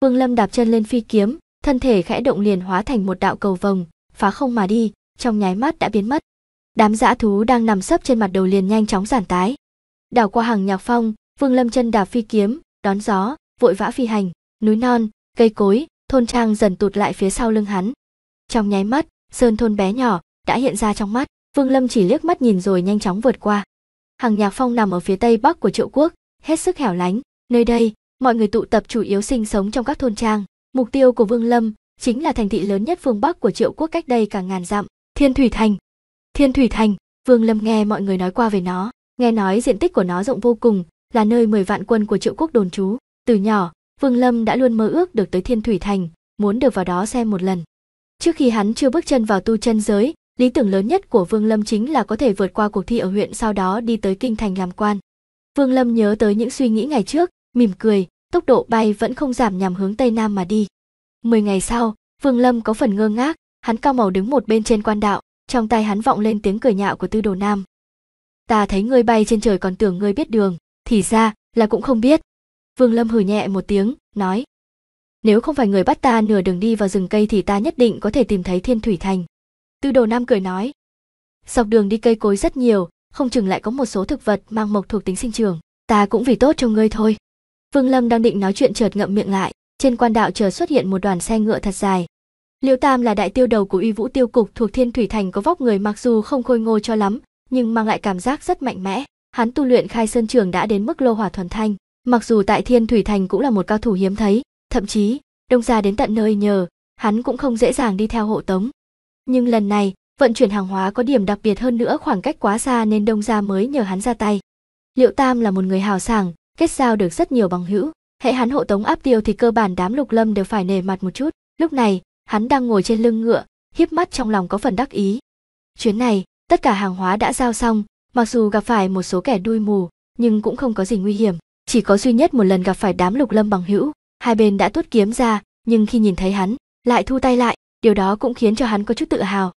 Vương Lâm đạp chân lên phi kiếm, thân thể khẽ động liền hóa thành một đạo cầu vồng, phá không mà đi, trong nháy mắt đã biến mất. Đám dã thú đang nằm sấp trên mặt đầu liền nhanh chóng giản tái. Đảo qua hàng nhạc phong, Vương Lâm chân đạp phi kiếm, đón gió, vội vã phi hành, núi non, cây cối, thôn trang dần tụt lại phía sau lưng hắn. Trong nháy mắt, sơn thôn bé nhỏ đã hiện ra trong mắt. Vương Lâm chỉ liếc mắt nhìn rồi nhanh chóng vượt qua. Hàng Nhạc Phong nằm ở phía tây bắc của Triệu Quốc, hết sức hẻo lánh, nơi đây, mọi người tụ tập chủ yếu sinh sống trong các thôn trang. Mục tiêu của Vương Lâm chính là thành thị lớn nhất phương Bắc của Triệu Quốc cách đây cả ngàn dặm, Thiên Thủy Thành. Thiên Thủy Thành, Vương Lâm nghe mọi người nói qua về nó, nghe nói diện tích của nó rộng vô cùng, là nơi 10 vạn quân của Triệu Quốc đồn trú. Từ nhỏ, Vương Lâm đã luôn mơ ước được tới Thiên Thủy Thành, muốn được vào đó xem một lần. Trước khi hắn chưa bước chân vào tu chân giới, Lý tưởng lớn nhất của Vương Lâm chính là có thể vượt qua cuộc thi ở huyện sau đó đi tới kinh thành làm quan. Vương Lâm nhớ tới những suy nghĩ ngày trước, mỉm cười, tốc độ bay vẫn không giảm nhằm hướng Tây Nam mà đi. Mười ngày sau, Vương Lâm có phần ngơ ngác, hắn cao màu đứng một bên trên quan đạo, trong tay hắn vọng lên tiếng cười nhạo của Tư Đồ Nam. Ta thấy ngươi bay trên trời còn tưởng ngươi biết đường, thì ra là cũng không biết. Vương Lâm hừ nhẹ một tiếng, nói. Nếu không phải người bắt ta nửa đường đi vào rừng cây thì ta nhất định có thể tìm thấy thiên thủy thành. Tư đồ nam cười nói. Dọc đường đi cây cối rất nhiều, không chừng lại có một số thực vật mang mộc thuộc tính sinh trưởng. Ta cũng vì tốt cho ngươi thôi. Vương Lâm đang định nói chuyện chợt ngậm miệng lại, trên quan đạo chờ xuất hiện một đoàn xe ngựa thật dài. Liễu Tam là đại tiêu đầu của uy vũ tiêu cục thuộc Thiên Thủy Thành có vóc người mặc dù không khôi ngô cho lắm, nhưng mang lại cảm giác rất mạnh mẽ. Hắn tu luyện khai sơn trường đã đến mức lô hỏa thuần thanh, mặc dù tại Thiên Thủy Thành cũng là một cao thủ hiếm thấy, thậm chí, đông gia đến tận nơi nhờ, hắn cũng không dễ dàng đi theo hộ tống nhưng lần này vận chuyển hàng hóa có điểm đặc biệt hơn nữa khoảng cách quá xa nên đông gia mới nhờ hắn ra tay liệu tam là một người hào sảng kết giao được rất nhiều bằng hữu hệ hắn hộ tống áp tiêu thì cơ bản đám lục lâm đều phải nề mặt một chút lúc này hắn đang ngồi trên lưng ngựa hiếp mắt trong lòng có phần đắc ý chuyến này tất cả hàng hóa đã giao xong mặc dù gặp phải một số kẻ đuôi mù nhưng cũng không có gì nguy hiểm chỉ có duy nhất một lần gặp phải đám lục lâm bằng hữu hai bên đã tuốt kiếm ra nhưng khi nhìn thấy hắn lại thu tay lại điều đó cũng khiến cho hắn có chút tự hào.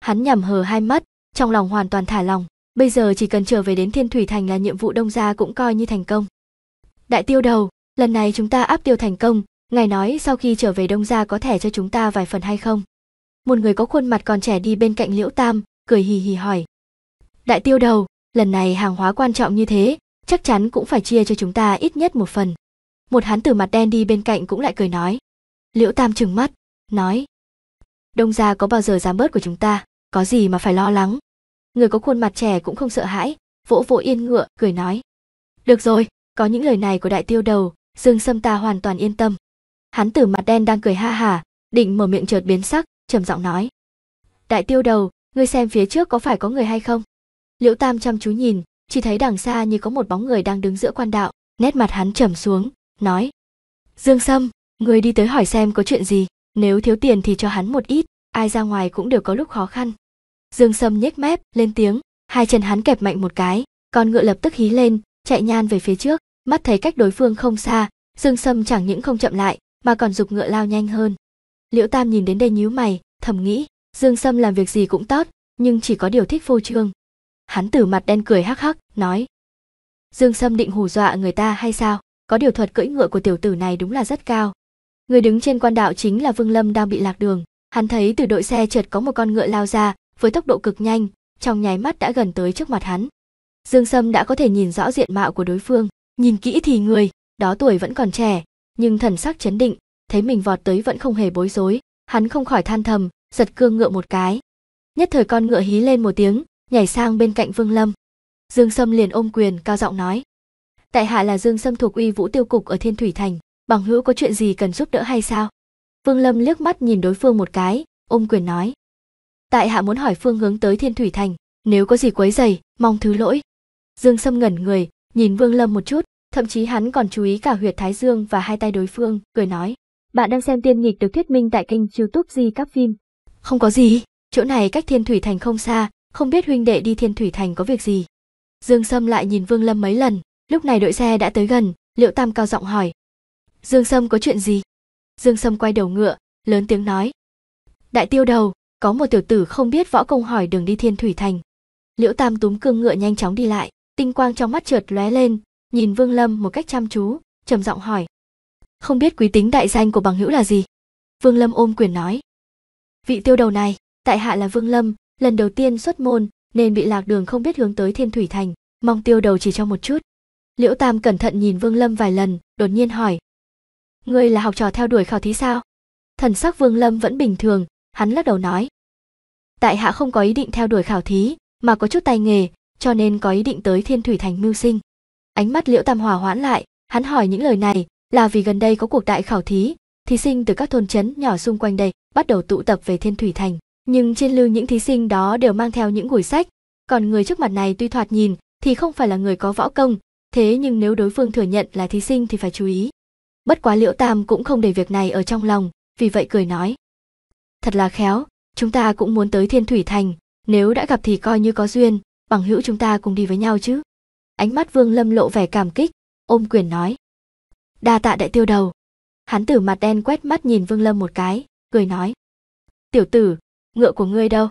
Hắn nhằm hờ hai mắt, trong lòng hoàn toàn thả lòng, bây giờ chỉ cần trở về đến Thiên Thủy Thành là nhiệm vụ đông gia cũng coi như thành công. Đại tiêu đầu, lần này chúng ta áp tiêu thành công, ngài nói sau khi trở về đông gia có thể cho chúng ta vài phần hay không? Một người có khuôn mặt còn trẻ đi bên cạnh Liễu Tam, cười hì hì hỏi. Đại tiêu đầu, lần này hàng hóa quan trọng như thế, chắc chắn cũng phải chia cho chúng ta ít nhất một phần. Một hán tử mặt đen đi bên cạnh cũng lại cười nói. Liễu Tam trừng mắt, nói, đông gia có bao giờ dám bớt của chúng ta có gì mà phải lo lắng người có khuôn mặt trẻ cũng không sợ hãi vỗ vỗ yên ngựa cười nói được rồi có những lời này của đại tiêu đầu dương sâm ta hoàn toàn yên tâm hắn tử mặt đen đang cười ha hả định mở miệng chợt biến sắc trầm giọng nói đại tiêu đầu ngươi xem phía trước có phải có người hay không liễu tam chăm chú nhìn chỉ thấy đằng xa như có một bóng người đang đứng giữa quan đạo nét mặt hắn trầm xuống nói dương sâm ngươi đi tới hỏi xem có chuyện gì nếu thiếu tiền thì cho hắn một ít ai ra ngoài cũng đều có lúc khó khăn dương sâm nhếch mép lên tiếng hai chân hắn kẹp mạnh một cái con ngựa lập tức hí lên chạy nhan về phía trước mắt thấy cách đối phương không xa dương sâm chẳng những không chậm lại mà còn giục ngựa lao nhanh hơn liễu tam nhìn đến đây nhíu mày thầm nghĩ dương sâm làm việc gì cũng tốt nhưng chỉ có điều thích phô trương hắn tử mặt đen cười hắc hắc nói dương sâm định hù dọa người ta hay sao có điều thuật cưỡi ngựa của tiểu tử này đúng là rất cao Người đứng trên quan đạo chính là Vương Lâm đang bị lạc đường. Hắn thấy từ đội xe chợt có một con ngựa lao ra, với tốc độ cực nhanh, trong nháy mắt đã gần tới trước mặt hắn. Dương Sâm đã có thể nhìn rõ diện mạo của đối phương, nhìn kỹ thì người, đó tuổi vẫn còn trẻ, nhưng thần sắc chấn định, thấy mình vọt tới vẫn không hề bối rối, hắn không khỏi than thầm, giật cương ngựa một cái. Nhất thời con ngựa hí lên một tiếng, nhảy sang bên cạnh Vương Lâm. Dương Sâm liền ôm quyền cao giọng nói: "Tại hạ là Dương Sâm thuộc Uy Vũ Tiêu cục ở Thiên Thủy Thành, bằng hữu có chuyện gì cần giúp đỡ hay sao? Vương Lâm liếc mắt nhìn đối phương một cái, ôm quyền nói. Tại hạ muốn hỏi phương hướng tới Thiên Thủy Thành, nếu có gì quấy dày, mong thứ lỗi. Dương Sâm ngẩn người, nhìn Vương Lâm một chút, thậm chí hắn còn chú ý cả huyệt thái dương và hai tay đối phương, cười nói. Bạn đang xem tiên nghịch được thuyết minh tại kênh youtube Di Các Phim. Không có gì, chỗ này cách Thiên Thủy Thành không xa, không biết huynh đệ đi Thiên Thủy Thành có việc gì. Dương Sâm lại nhìn Vương Lâm mấy lần, lúc này đội xe đã tới gần, Liệu Tam cao giọng hỏi, Dương Sâm có chuyện gì? Dương Sâm quay đầu ngựa, lớn tiếng nói. Đại tiêu đầu, có một tiểu tử không biết võ công hỏi đường đi thiên thủy thành. Liễu Tam túm cương ngựa nhanh chóng đi lại, tinh quang trong mắt trượt lóe lên, nhìn Vương Lâm một cách chăm chú, trầm giọng hỏi. Không biết quý tính đại danh của bằng hữu là gì? Vương Lâm ôm quyền nói. Vị tiêu đầu này, tại hạ là Vương Lâm, lần đầu tiên xuất môn nên bị lạc đường không biết hướng tới thiên thủy thành, mong tiêu đầu chỉ cho một chút. Liễu Tam cẩn thận nhìn Vương Lâm vài lần, đột nhiên hỏi, ngươi là học trò theo đuổi khảo thí sao thần sắc vương lâm vẫn bình thường hắn lắc đầu nói tại hạ không có ý định theo đuổi khảo thí mà có chút tài nghề cho nên có ý định tới thiên thủy thành mưu sinh ánh mắt liễu tam hòa hoãn lại hắn hỏi những lời này là vì gần đây có cuộc đại khảo thí thí sinh từ các thôn trấn nhỏ xung quanh đây bắt đầu tụ tập về thiên thủy thành nhưng trên lưu những thí sinh đó đều mang theo những gùi sách còn người trước mặt này tuy thoạt nhìn thì không phải là người có võ công thế nhưng nếu đối phương thừa nhận là thí sinh thì phải chú ý bất quá liễu tam cũng không để việc này ở trong lòng vì vậy cười nói thật là khéo chúng ta cũng muốn tới thiên thủy thành nếu đã gặp thì coi như có duyên bằng hữu chúng ta cùng đi với nhau chứ ánh mắt vương lâm lộ vẻ cảm kích ôm quyền nói đa tạ đại tiêu đầu hắn tử mặt đen quét mắt nhìn vương lâm một cái cười nói tiểu tử ngựa của ngươi đâu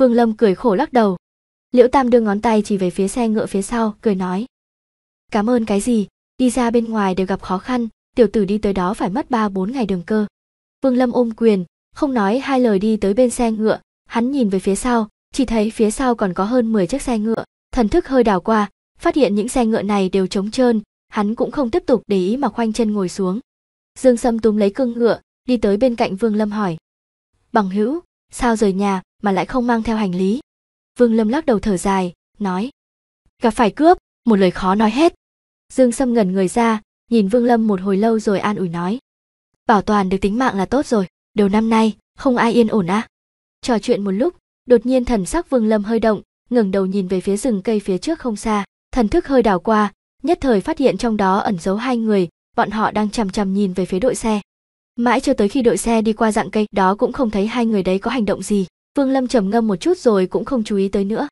vương lâm cười khổ lắc đầu liễu tam đưa ngón tay chỉ về phía xe ngựa phía sau cười nói cảm ơn cái gì đi ra bên ngoài đều gặp khó khăn tiểu tử đi tới đó phải mất ba bốn ngày đường cơ vương lâm ôm quyền không nói hai lời đi tới bên xe ngựa hắn nhìn về phía sau chỉ thấy phía sau còn có hơn 10 chiếc xe ngựa thần thức hơi đảo qua phát hiện những xe ngựa này đều trống trơn hắn cũng không tiếp tục để ý mà khoanh chân ngồi xuống dương sâm túm lấy cương ngựa đi tới bên cạnh vương lâm hỏi bằng hữu sao rời nhà mà lại không mang theo hành lý vương lâm lắc đầu thở dài nói gặp phải cướp một lời khó nói hết dương sâm ngẩn người ra nhìn Vương Lâm một hồi lâu rồi an ủi nói. Bảo toàn được tính mạng là tốt rồi, đầu năm nay, không ai yên ổn à. Trò chuyện một lúc, đột nhiên thần sắc Vương Lâm hơi động, ngẩng đầu nhìn về phía rừng cây phía trước không xa, thần thức hơi đảo qua, nhất thời phát hiện trong đó ẩn giấu hai người, bọn họ đang chằm chằm nhìn về phía đội xe. Mãi cho tới khi đội xe đi qua dạng cây đó cũng không thấy hai người đấy có hành động gì, Vương Lâm trầm ngâm một chút rồi cũng không chú ý tới nữa.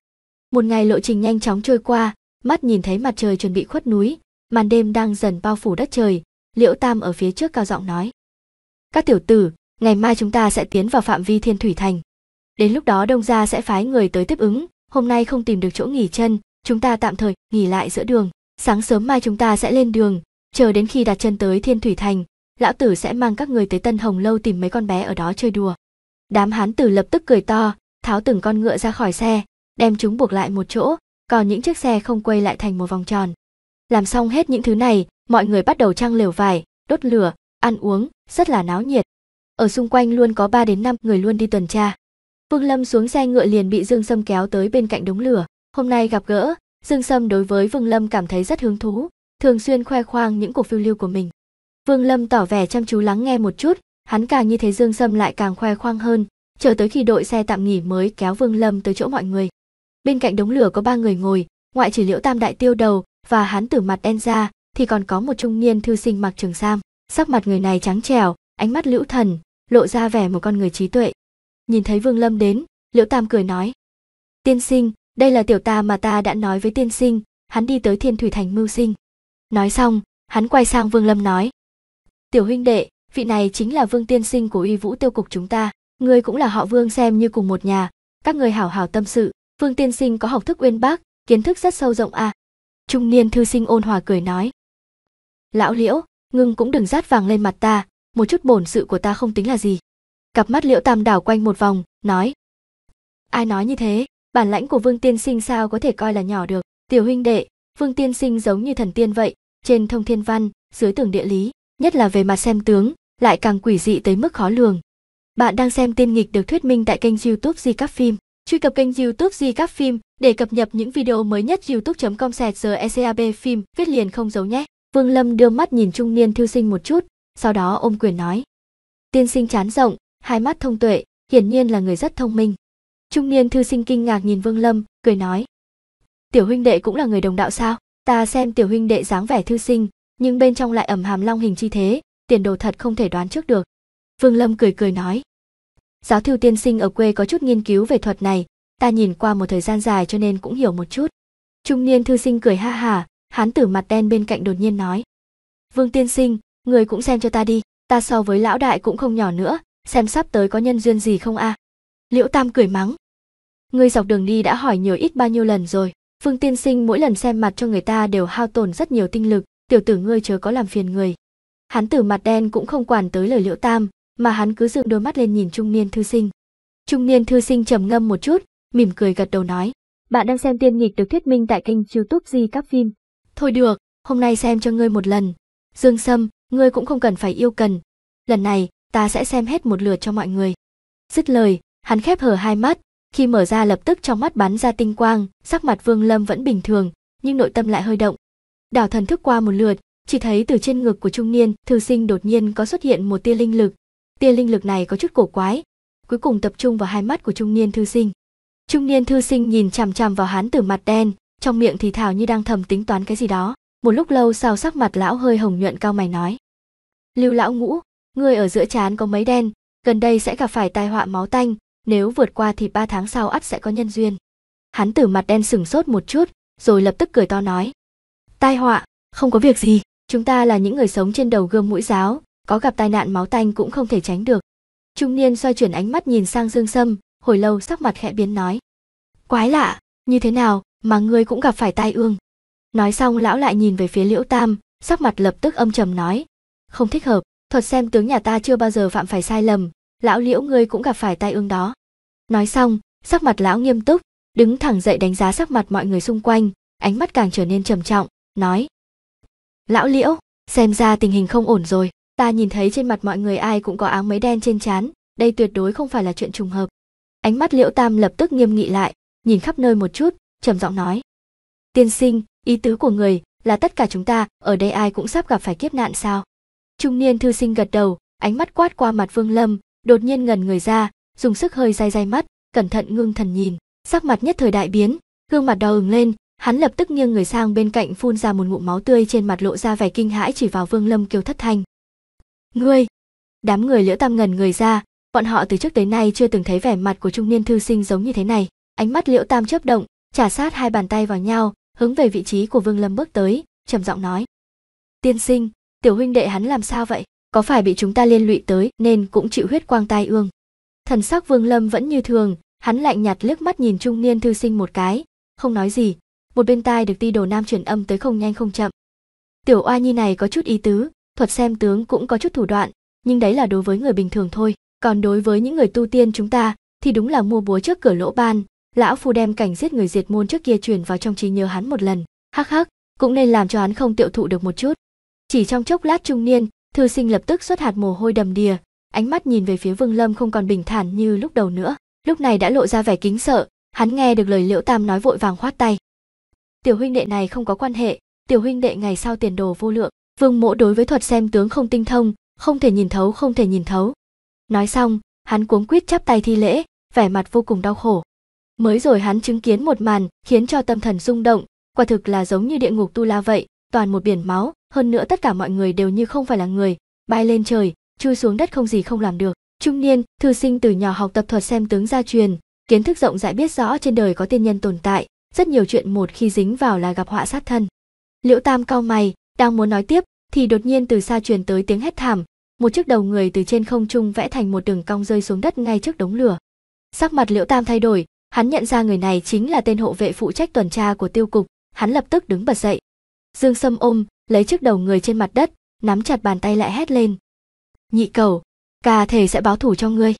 Một ngày lộ trình nhanh chóng trôi qua, mắt nhìn thấy mặt trời chuẩn bị khuất núi, màn đêm đang dần bao phủ đất trời liễu tam ở phía trước cao giọng nói các tiểu tử ngày mai chúng ta sẽ tiến vào phạm vi thiên thủy thành đến lúc đó đông gia sẽ phái người tới tiếp ứng hôm nay không tìm được chỗ nghỉ chân chúng ta tạm thời nghỉ lại giữa đường sáng sớm mai chúng ta sẽ lên đường chờ đến khi đặt chân tới thiên thủy thành lão tử sẽ mang các người tới tân hồng lâu tìm mấy con bé ở đó chơi đùa đám hán tử lập tức cười to tháo từng con ngựa ra khỏi xe đem chúng buộc lại một chỗ còn những chiếc xe không quay lại thành một vòng tròn làm xong hết những thứ này, mọi người bắt đầu trăng lều vải, đốt lửa, ăn uống, rất là náo nhiệt. Ở xung quanh luôn có 3 đến 5 người luôn đi tuần tra. Vương Lâm xuống xe ngựa liền bị Dương Sâm kéo tới bên cạnh đống lửa. Hôm nay gặp gỡ, Dương Sâm đối với Vương Lâm cảm thấy rất hứng thú, thường xuyên khoe khoang những cuộc phiêu lưu của mình. Vương Lâm tỏ vẻ chăm chú lắng nghe một chút, hắn càng như thế Dương Sâm lại càng khoe khoang hơn, chờ tới khi đội xe tạm nghỉ mới kéo Vương Lâm tới chỗ mọi người. Bên cạnh đống lửa có ba người ngồi, ngoại trừ Liễu Tam đại tiêu đầu, và hán tử mặt đen ra thì còn có một trung niên thư sinh mặc trường sam sắc mặt người này trắng trẻo ánh mắt lũ thần lộ ra vẻ một con người trí tuệ nhìn thấy vương lâm đến liễu tam cười nói tiên sinh đây là tiểu ta mà ta đã nói với tiên sinh hắn đi tới thiên thủy thành mưu sinh nói xong hắn quay sang vương lâm nói tiểu huynh đệ vị này chính là vương tiên sinh của uy vũ tiêu cục chúng ta ngươi cũng là họ vương xem như cùng một nhà các người hảo hảo tâm sự vương tiên sinh có học thức uyên bác kiến thức rất sâu rộng à trung niên thư sinh ôn hòa cười nói lão liễu ngưng cũng đừng rát vàng lên mặt ta một chút bổn sự của ta không tính là gì cặp mắt liễu tam đảo quanh một vòng nói ai nói như thế bản lãnh của vương tiên sinh sao có thể coi là nhỏ được tiểu huynh đệ vương tiên sinh giống như thần tiên vậy trên thông thiên văn dưới tường địa lý nhất là về mặt xem tướng lại càng quỷ dị tới mức khó lường bạn đang xem tiên nghịch được thuyết minh tại kênh youtube di các phim Truy cập kênh youtube Di Các Phim để cập nhật những video mới nhất youtube.com sẹt ECAB phim viết liền không giấu nhé. Vương Lâm đưa mắt nhìn trung niên thư sinh một chút, sau đó ôm quyền nói. Tiên sinh chán rộng, hai mắt thông tuệ, hiển nhiên là người rất thông minh. Trung niên thư sinh kinh ngạc nhìn Vương Lâm, cười nói. Tiểu huynh đệ cũng là người đồng đạo sao? Ta xem tiểu huynh đệ dáng vẻ thư sinh, nhưng bên trong lại ẩm hàm long hình chi thế, tiền đồ thật không thể đoán trước được. Vương Lâm cười cười nói. Giáo thư tiên sinh ở quê có chút nghiên cứu về thuật này, ta nhìn qua một thời gian dài cho nên cũng hiểu một chút. Trung niên thư sinh cười ha hả, hán tử mặt đen bên cạnh đột nhiên nói. Vương tiên sinh, người cũng xem cho ta đi, ta so với lão đại cũng không nhỏ nữa, xem sắp tới có nhân duyên gì không a. À? Liễu Tam cười mắng. ngươi dọc đường đi đã hỏi nhiều ít bao nhiêu lần rồi, Vương tiên sinh mỗi lần xem mặt cho người ta đều hao tổn rất nhiều tinh lực, tiểu tử ngươi chớ có làm phiền người. Hán tử mặt đen cũng không quản tới lời Liễu Tam, mà hắn cứ dựng đôi mắt lên nhìn trung niên thư sinh. Trung niên thư sinh trầm ngâm một chút, mỉm cười gật đầu nói. Bạn đang xem tiên nghịch được thuyết minh tại kênh youtube di các phim. Thôi được, hôm nay xem cho ngươi một lần. Dương Sâm, ngươi cũng không cần phải yêu cần. Lần này, ta sẽ xem hết một lượt cho mọi người. Dứt lời, hắn khép hờ hai mắt, khi mở ra lập tức trong mắt bắn ra tinh quang, sắc mặt Vương Lâm vẫn bình thường, nhưng nội tâm lại hơi động. Đảo thần thức qua một lượt, chỉ thấy từ trên ngực của trung niên, thư sinh đột nhiên có xuất hiện một tia linh lực, tia linh lực này có chút cổ quái, cuối cùng tập trung vào hai mắt của trung niên thư sinh. Trung niên thư sinh nhìn chằm chằm vào hắn từ mặt đen, trong miệng thì thào như đang thầm tính toán cái gì đó. Một lúc lâu sau sắc mặt lão hơi hồng nhuận cao mày nói. Lưu lão ngũ, ngươi ở giữa trán có mấy đen, gần đây sẽ gặp phải tai họa máu tanh, nếu vượt qua thì ba tháng sau ắt sẽ có nhân duyên. Hắn tử mặt đen sửng sốt một chút, rồi lập tức cười to nói. Tai họa, không có việc gì, chúng ta là những người sống trên đầu gươm mũi giáo, có gặp tai nạn máu tanh cũng không thể tránh được trung niên xoay chuyển ánh mắt nhìn sang dương sâm hồi lâu sắc mặt khẽ biến nói quái lạ như thế nào mà ngươi cũng gặp phải tai ương nói xong lão lại nhìn về phía liễu tam sắc mặt lập tức âm trầm nói không thích hợp thuật xem tướng nhà ta chưa bao giờ phạm phải sai lầm lão liễu ngươi cũng gặp phải tai ương đó nói xong sắc mặt lão nghiêm túc đứng thẳng dậy đánh giá sắc mặt mọi người xung quanh ánh mắt càng trở nên trầm trọng nói lão liễu xem ra tình hình không ổn rồi Ta nhìn thấy trên mặt mọi người ai cũng có áng mấy đen trên trán, đây tuyệt đối không phải là chuyện trùng hợp. Ánh mắt Liễu Tam lập tức nghiêm nghị lại, nhìn khắp nơi một chút, trầm giọng nói: "Tiên sinh, ý tứ của người là tất cả chúng ta ở đây ai cũng sắp gặp phải kiếp nạn sao?" Trung niên thư sinh gật đầu, ánh mắt quát qua mặt Vương Lâm, đột nhiên ngẩn người ra, dùng sức hơi day day mắt, cẩn thận ngưng thần nhìn, sắc mặt nhất thời đại biến, gương mặt đỏ ửng lên, hắn lập tức nghiêng người sang bên cạnh phun ra một ngụm máu tươi trên mặt lộ ra vẻ kinh hãi chỉ vào Vương Lâm kêu thất thanh ngươi đám người liễu tam ngần người ra bọn họ từ trước tới nay chưa từng thấy vẻ mặt của trung niên thư sinh giống như thế này ánh mắt liễu tam chớp động trả sát hai bàn tay vào nhau hướng về vị trí của vương lâm bước tới trầm giọng nói tiên sinh tiểu huynh đệ hắn làm sao vậy có phải bị chúng ta liên lụy tới nên cũng chịu huyết quang tai ương thần sắc vương lâm vẫn như thường hắn lạnh nhạt liếc mắt nhìn trung niên thư sinh một cái không nói gì một bên tai được ti đồ nam truyền âm tới không nhanh không chậm tiểu oa nhi này có chút ý tứ thuật xem tướng cũng có chút thủ đoạn nhưng đấy là đối với người bình thường thôi còn đối với những người tu tiên chúng ta thì đúng là mua búa trước cửa lỗ ban lão phu đem cảnh giết người diệt môn trước kia truyền vào trong trí nhớ hắn một lần hắc hắc cũng nên làm cho hắn không tiệu thụ được một chút chỉ trong chốc lát trung niên thư sinh lập tức xuất hạt mồ hôi đầm đìa ánh mắt nhìn về phía vương lâm không còn bình thản như lúc đầu nữa lúc này đã lộ ra vẻ kính sợ hắn nghe được lời liễu tam nói vội vàng khoát tay tiểu huynh đệ này không có quan hệ tiểu huynh đệ ngày sau tiền đồ vô lượng Vương Mỗ đối với thuật xem tướng không tinh thông, không thể nhìn thấu không thể nhìn thấu. Nói xong, hắn cuống quýt chắp tay thi lễ, vẻ mặt vô cùng đau khổ. Mới rồi hắn chứng kiến một màn khiến cho tâm thần rung động, quả thực là giống như địa ngục tu la vậy, toàn một biển máu, hơn nữa tất cả mọi người đều như không phải là người, bay lên trời, chui xuống đất không gì không làm được. Trung niên, thư sinh từ nhỏ học tập thuật xem tướng gia truyền, kiến thức rộng rãi biết rõ trên đời có tiên nhân tồn tại, rất nhiều chuyện một khi dính vào là gặp họa sát thân. Liễu Tam cao mày, đang muốn nói tiếp thì đột nhiên từ xa truyền tới tiếng hét thảm, một chiếc đầu người từ trên không trung vẽ thành một đường cong rơi xuống đất ngay trước đống lửa. Sắc mặt Liễu Tam thay đổi, hắn nhận ra người này chính là tên hộ vệ phụ trách tuần tra của tiêu cục, hắn lập tức đứng bật dậy. Dương Sâm ôm, lấy chiếc đầu người trên mặt đất, nắm chặt bàn tay lại hét lên. Nhị cầu, cả thể sẽ báo thủ cho ngươi.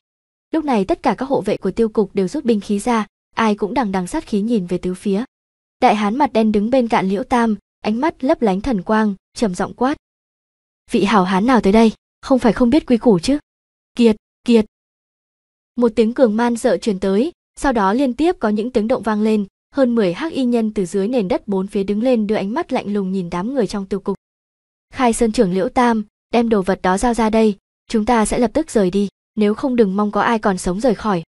Lúc này tất cả các hộ vệ của tiêu cục đều rút binh khí ra, ai cũng đằng đằng sát khí nhìn về tứ phía. Đại hán mặt đen đứng bên cạnh Liễu Tam, ánh mắt lấp lánh thần quang, trầm giọng quát. Vị hảo hán nào tới đây, không phải không biết quy củ chứ? Kiệt, kiệt. Một tiếng cường man sợ truyền tới, sau đó liên tiếp có những tiếng động vang lên, hơn 10 hắc y nhân từ dưới nền đất bốn phía đứng lên đưa ánh mắt lạnh lùng nhìn đám người trong tiêu cục. Khai Sơn trưởng Liễu Tam, đem đồ vật đó giao ra đây, chúng ta sẽ lập tức rời đi, nếu không đừng mong có ai còn sống rời khỏi.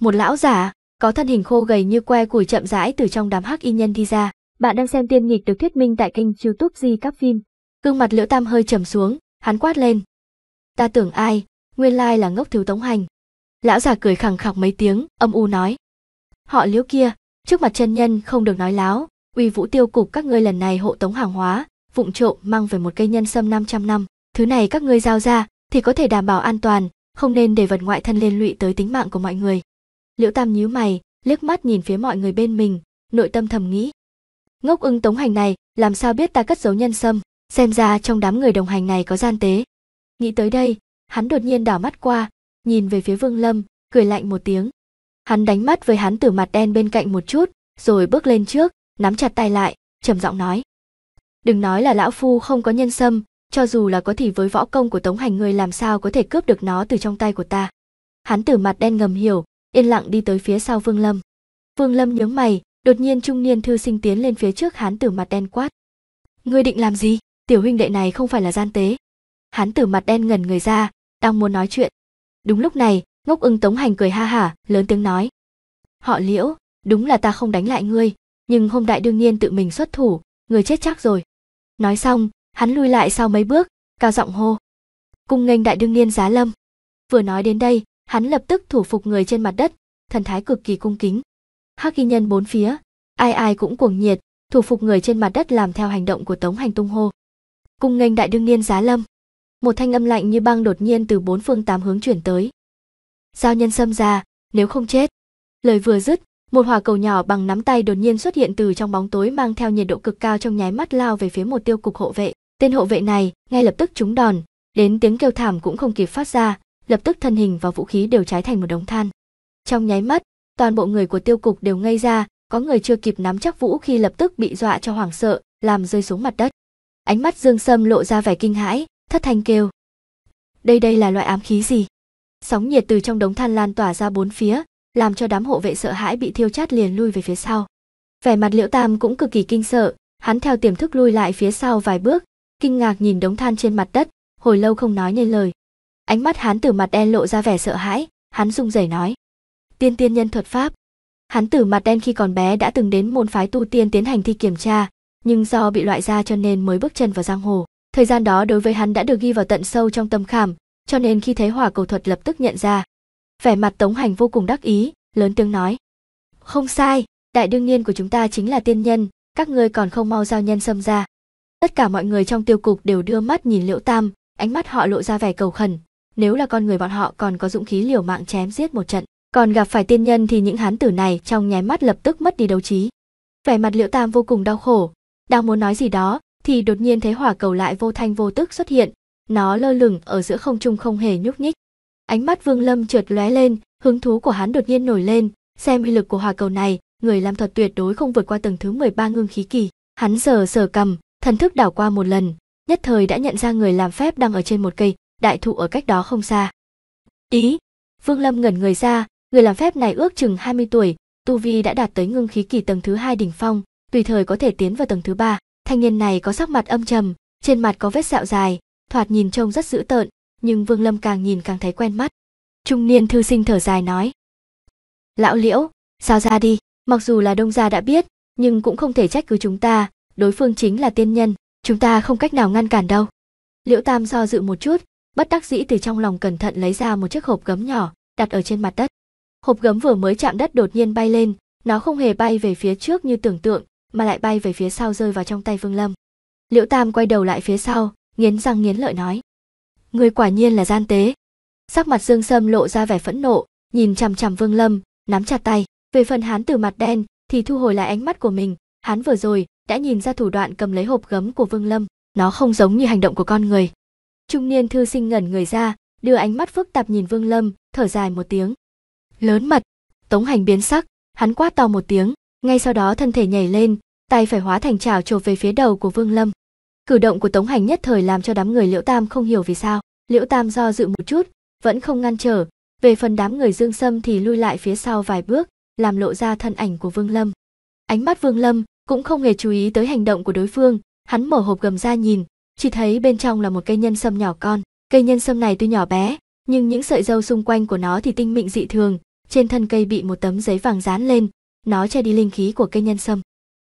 Một lão giả, có thân hình khô gầy như que củi chậm rãi từ trong đám hắc y nhân đi ra, bạn đang xem tiên nghịch được thuyết minh tại kênh youtube Di Các Phim. Gương mặt Liễu Tam hơi trầm xuống, hắn quát lên. Ta tưởng ai, nguyên lai là ngốc thiếu tống hành. Lão già cười khẳng khọc mấy tiếng, âm u nói. Họ liễu kia, trước mặt chân nhân không được nói láo, uy vũ tiêu cục các ngươi lần này hộ tống hàng hóa, vụng trộm mang về một cây nhân sâm 500 năm. Thứ này các ngươi giao ra thì có thể đảm bảo an toàn, không nên để vật ngoại thân liên lụy tới tính mạng của mọi người. Liễu Tam nhíu mày, liếc mắt nhìn phía mọi người bên mình, nội tâm thầm nghĩ, ngốc ưng tống hành này làm sao biết ta cất giấu nhân sâm xem ra trong đám người đồng hành này có gian tế nghĩ tới đây hắn đột nhiên đảo mắt qua nhìn về phía vương lâm cười lạnh một tiếng hắn đánh mắt với hắn từ mặt đen bên cạnh một chút rồi bước lên trước nắm chặt tay lại trầm giọng nói đừng nói là lão phu không có nhân sâm cho dù là có thì với võ công của tống hành người làm sao có thể cướp được nó từ trong tay của ta hắn từ mặt đen ngầm hiểu yên lặng đi tới phía sau vương lâm vương lâm nhướng mày Đột nhiên trung niên thư sinh tiến lên phía trước hán tử mặt đen quát. Ngươi định làm gì? Tiểu huynh đệ này không phải là gian tế. Hán tử mặt đen ngẩn người ra, đang muốn nói chuyện. Đúng lúc này, ngốc ưng tống hành cười ha hả, lớn tiếng nói. Họ liễu, đúng là ta không đánh lại ngươi, nhưng hôm đại đương nhiên tự mình xuất thủ, người chết chắc rồi. Nói xong, hắn lui lại sau mấy bước, cao giọng hô. Cung nghênh đại đương niên giá lâm. Vừa nói đến đây, hắn lập tức thủ phục người trên mặt đất, thần thái cực kỳ cung kính hắc y nhân bốn phía ai ai cũng cuồng nhiệt thủ phục người trên mặt đất làm theo hành động của tống hành tung hô cung nghênh đại đương niên giá lâm một thanh âm lạnh như băng đột nhiên từ bốn phương tám hướng chuyển tới giao nhân xâm ra nếu không chết lời vừa dứt một hỏa cầu nhỏ bằng nắm tay đột nhiên xuất hiện từ trong bóng tối mang theo nhiệt độ cực cao trong nháy mắt lao về phía một tiêu cục hộ vệ tên hộ vệ này ngay lập tức trúng đòn đến tiếng kêu thảm cũng không kịp phát ra lập tức thân hình và vũ khí đều trái thành một đống than trong nháy mắt toàn bộ người của tiêu cục đều ngây ra, có người chưa kịp nắm chắc vũ khi lập tức bị dọa cho hoảng sợ, làm rơi xuống mặt đất. Ánh mắt Dương Sâm lộ ra vẻ kinh hãi, thất thanh kêu. Đây đây là loại ám khí gì? Sóng nhiệt từ trong đống than lan tỏa ra bốn phía, làm cho đám hộ vệ sợ hãi bị thiêu chát liền lui về phía sau. Vẻ mặt Liễu Tam cũng cực kỳ kinh sợ, hắn theo tiềm thức lui lại phía sau vài bước, kinh ngạc nhìn đống than trên mặt đất, hồi lâu không nói nên lời. Ánh mắt hắn từ mặt đen lộ ra vẻ sợ hãi, hắn run rẩy nói: tiên tiên nhân thuật pháp. Hắn tử mặt đen khi còn bé đã từng đến môn phái tu tiên tiến hành thi kiểm tra, nhưng do bị loại ra cho nên mới bước chân vào giang hồ. Thời gian đó đối với hắn đã được ghi vào tận sâu trong tâm khảm, cho nên khi thấy hỏa cầu thuật lập tức nhận ra. Vẻ mặt Tống Hành vô cùng đắc ý, lớn tiếng nói. Không sai, đại đương nhiên của chúng ta chính là tiên nhân, các ngươi còn không mau giao nhân xâm ra. Tất cả mọi người trong tiêu cục đều đưa mắt nhìn Liễu Tam, ánh mắt họ lộ ra vẻ cầu khẩn. Nếu là con người bọn họ còn có dũng khí liều mạng chém giết một trận, còn gặp phải tiên nhân thì những hán tử này trong nháy mắt lập tức mất đi đấu trí. Vẻ mặt Liễu Tam vô cùng đau khổ, đang muốn nói gì đó thì đột nhiên thấy hỏa cầu lại vô thanh vô tức xuất hiện, nó lơ lửng ở giữa không trung không hề nhúc nhích. Ánh mắt Vương Lâm trượt lóe lên, hứng thú của hắn đột nhiên nổi lên, xem uy lực của hỏa cầu này, người làm thuật tuyệt đối không vượt qua tầng thứ 13 ngưng khí kỳ. Hắn sờ sờ cầm, thần thức đảo qua một lần, nhất thời đã nhận ra người làm phép đang ở trên một cây đại thụ ở cách đó không xa. Ý, Vương Lâm ngẩn người ra, Người làm phép này ước chừng 20 tuổi, tu vi đã đạt tới ngưng khí kỳ tầng thứ hai đỉnh phong, tùy thời có thể tiến vào tầng thứ ba. Thanh niên này có sắc mặt âm trầm, trên mặt có vết sẹo dài, thoạt nhìn trông rất dữ tợn, nhưng Vương Lâm càng nhìn càng thấy quen mắt. Trung niên thư sinh thở dài nói: "Lão Liễu, sao ra đi, mặc dù là đông gia đã biết, nhưng cũng không thể trách cứ chúng ta, đối phương chính là tiên nhân, chúng ta không cách nào ngăn cản đâu." Liễu Tam do dự một chút, bất đắc dĩ từ trong lòng cẩn thận lấy ra một chiếc hộp gấm nhỏ, đặt ở trên mặt đất. Hộp gấm vừa mới chạm đất đột nhiên bay lên, nó không hề bay về phía trước như tưởng tượng, mà lại bay về phía sau rơi vào trong tay Vương Lâm. Liễu Tam quay đầu lại phía sau, nghiến răng nghiến lợi nói: "Người quả nhiên là gian tế." Sắc mặt Dương Sâm lộ ra vẻ phẫn nộ, nhìn chằm chằm Vương Lâm, nắm chặt tay. Về phần hán từ mặt đen thì thu hồi lại ánh mắt của mình, hắn vừa rồi đã nhìn ra thủ đoạn cầm lấy hộp gấm của Vương Lâm, nó không giống như hành động của con người. Trung niên thư sinh ngẩn người ra, đưa ánh mắt phức tạp nhìn Vương Lâm, thở dài một tiếng, lớn mật tống hành biến sắc hắn quát to một tiếng ngay sau đó thân thể nhảy lên tay phải hóa thành chảo chộp về phía đầu của vương lâm cử động của tống hành nhất thời làm cho đám người liễu tam không hiểu vì sao liễu tam do dự một chút vẫn không ngăn trở về phần đám người dương sâm thì lui lại phía sau vài bước làm lộ ra thân ảnh của vương lâm ánh mắt vương lâm cũng không hề chú ý tới hành động của đối phương hắn mở hộp gầm ra nhìn chỉ thấy bên trong là một cây nhân sâm nhỏ con cây nhân sâm này tuy nhỏ bé nhưng những sợi dâu xung quanh của nó thì tinh mịn dị thường trên thân cây bị một tấm giấy vàng dán lên, nó che đi linh khí của cây nhân sâm.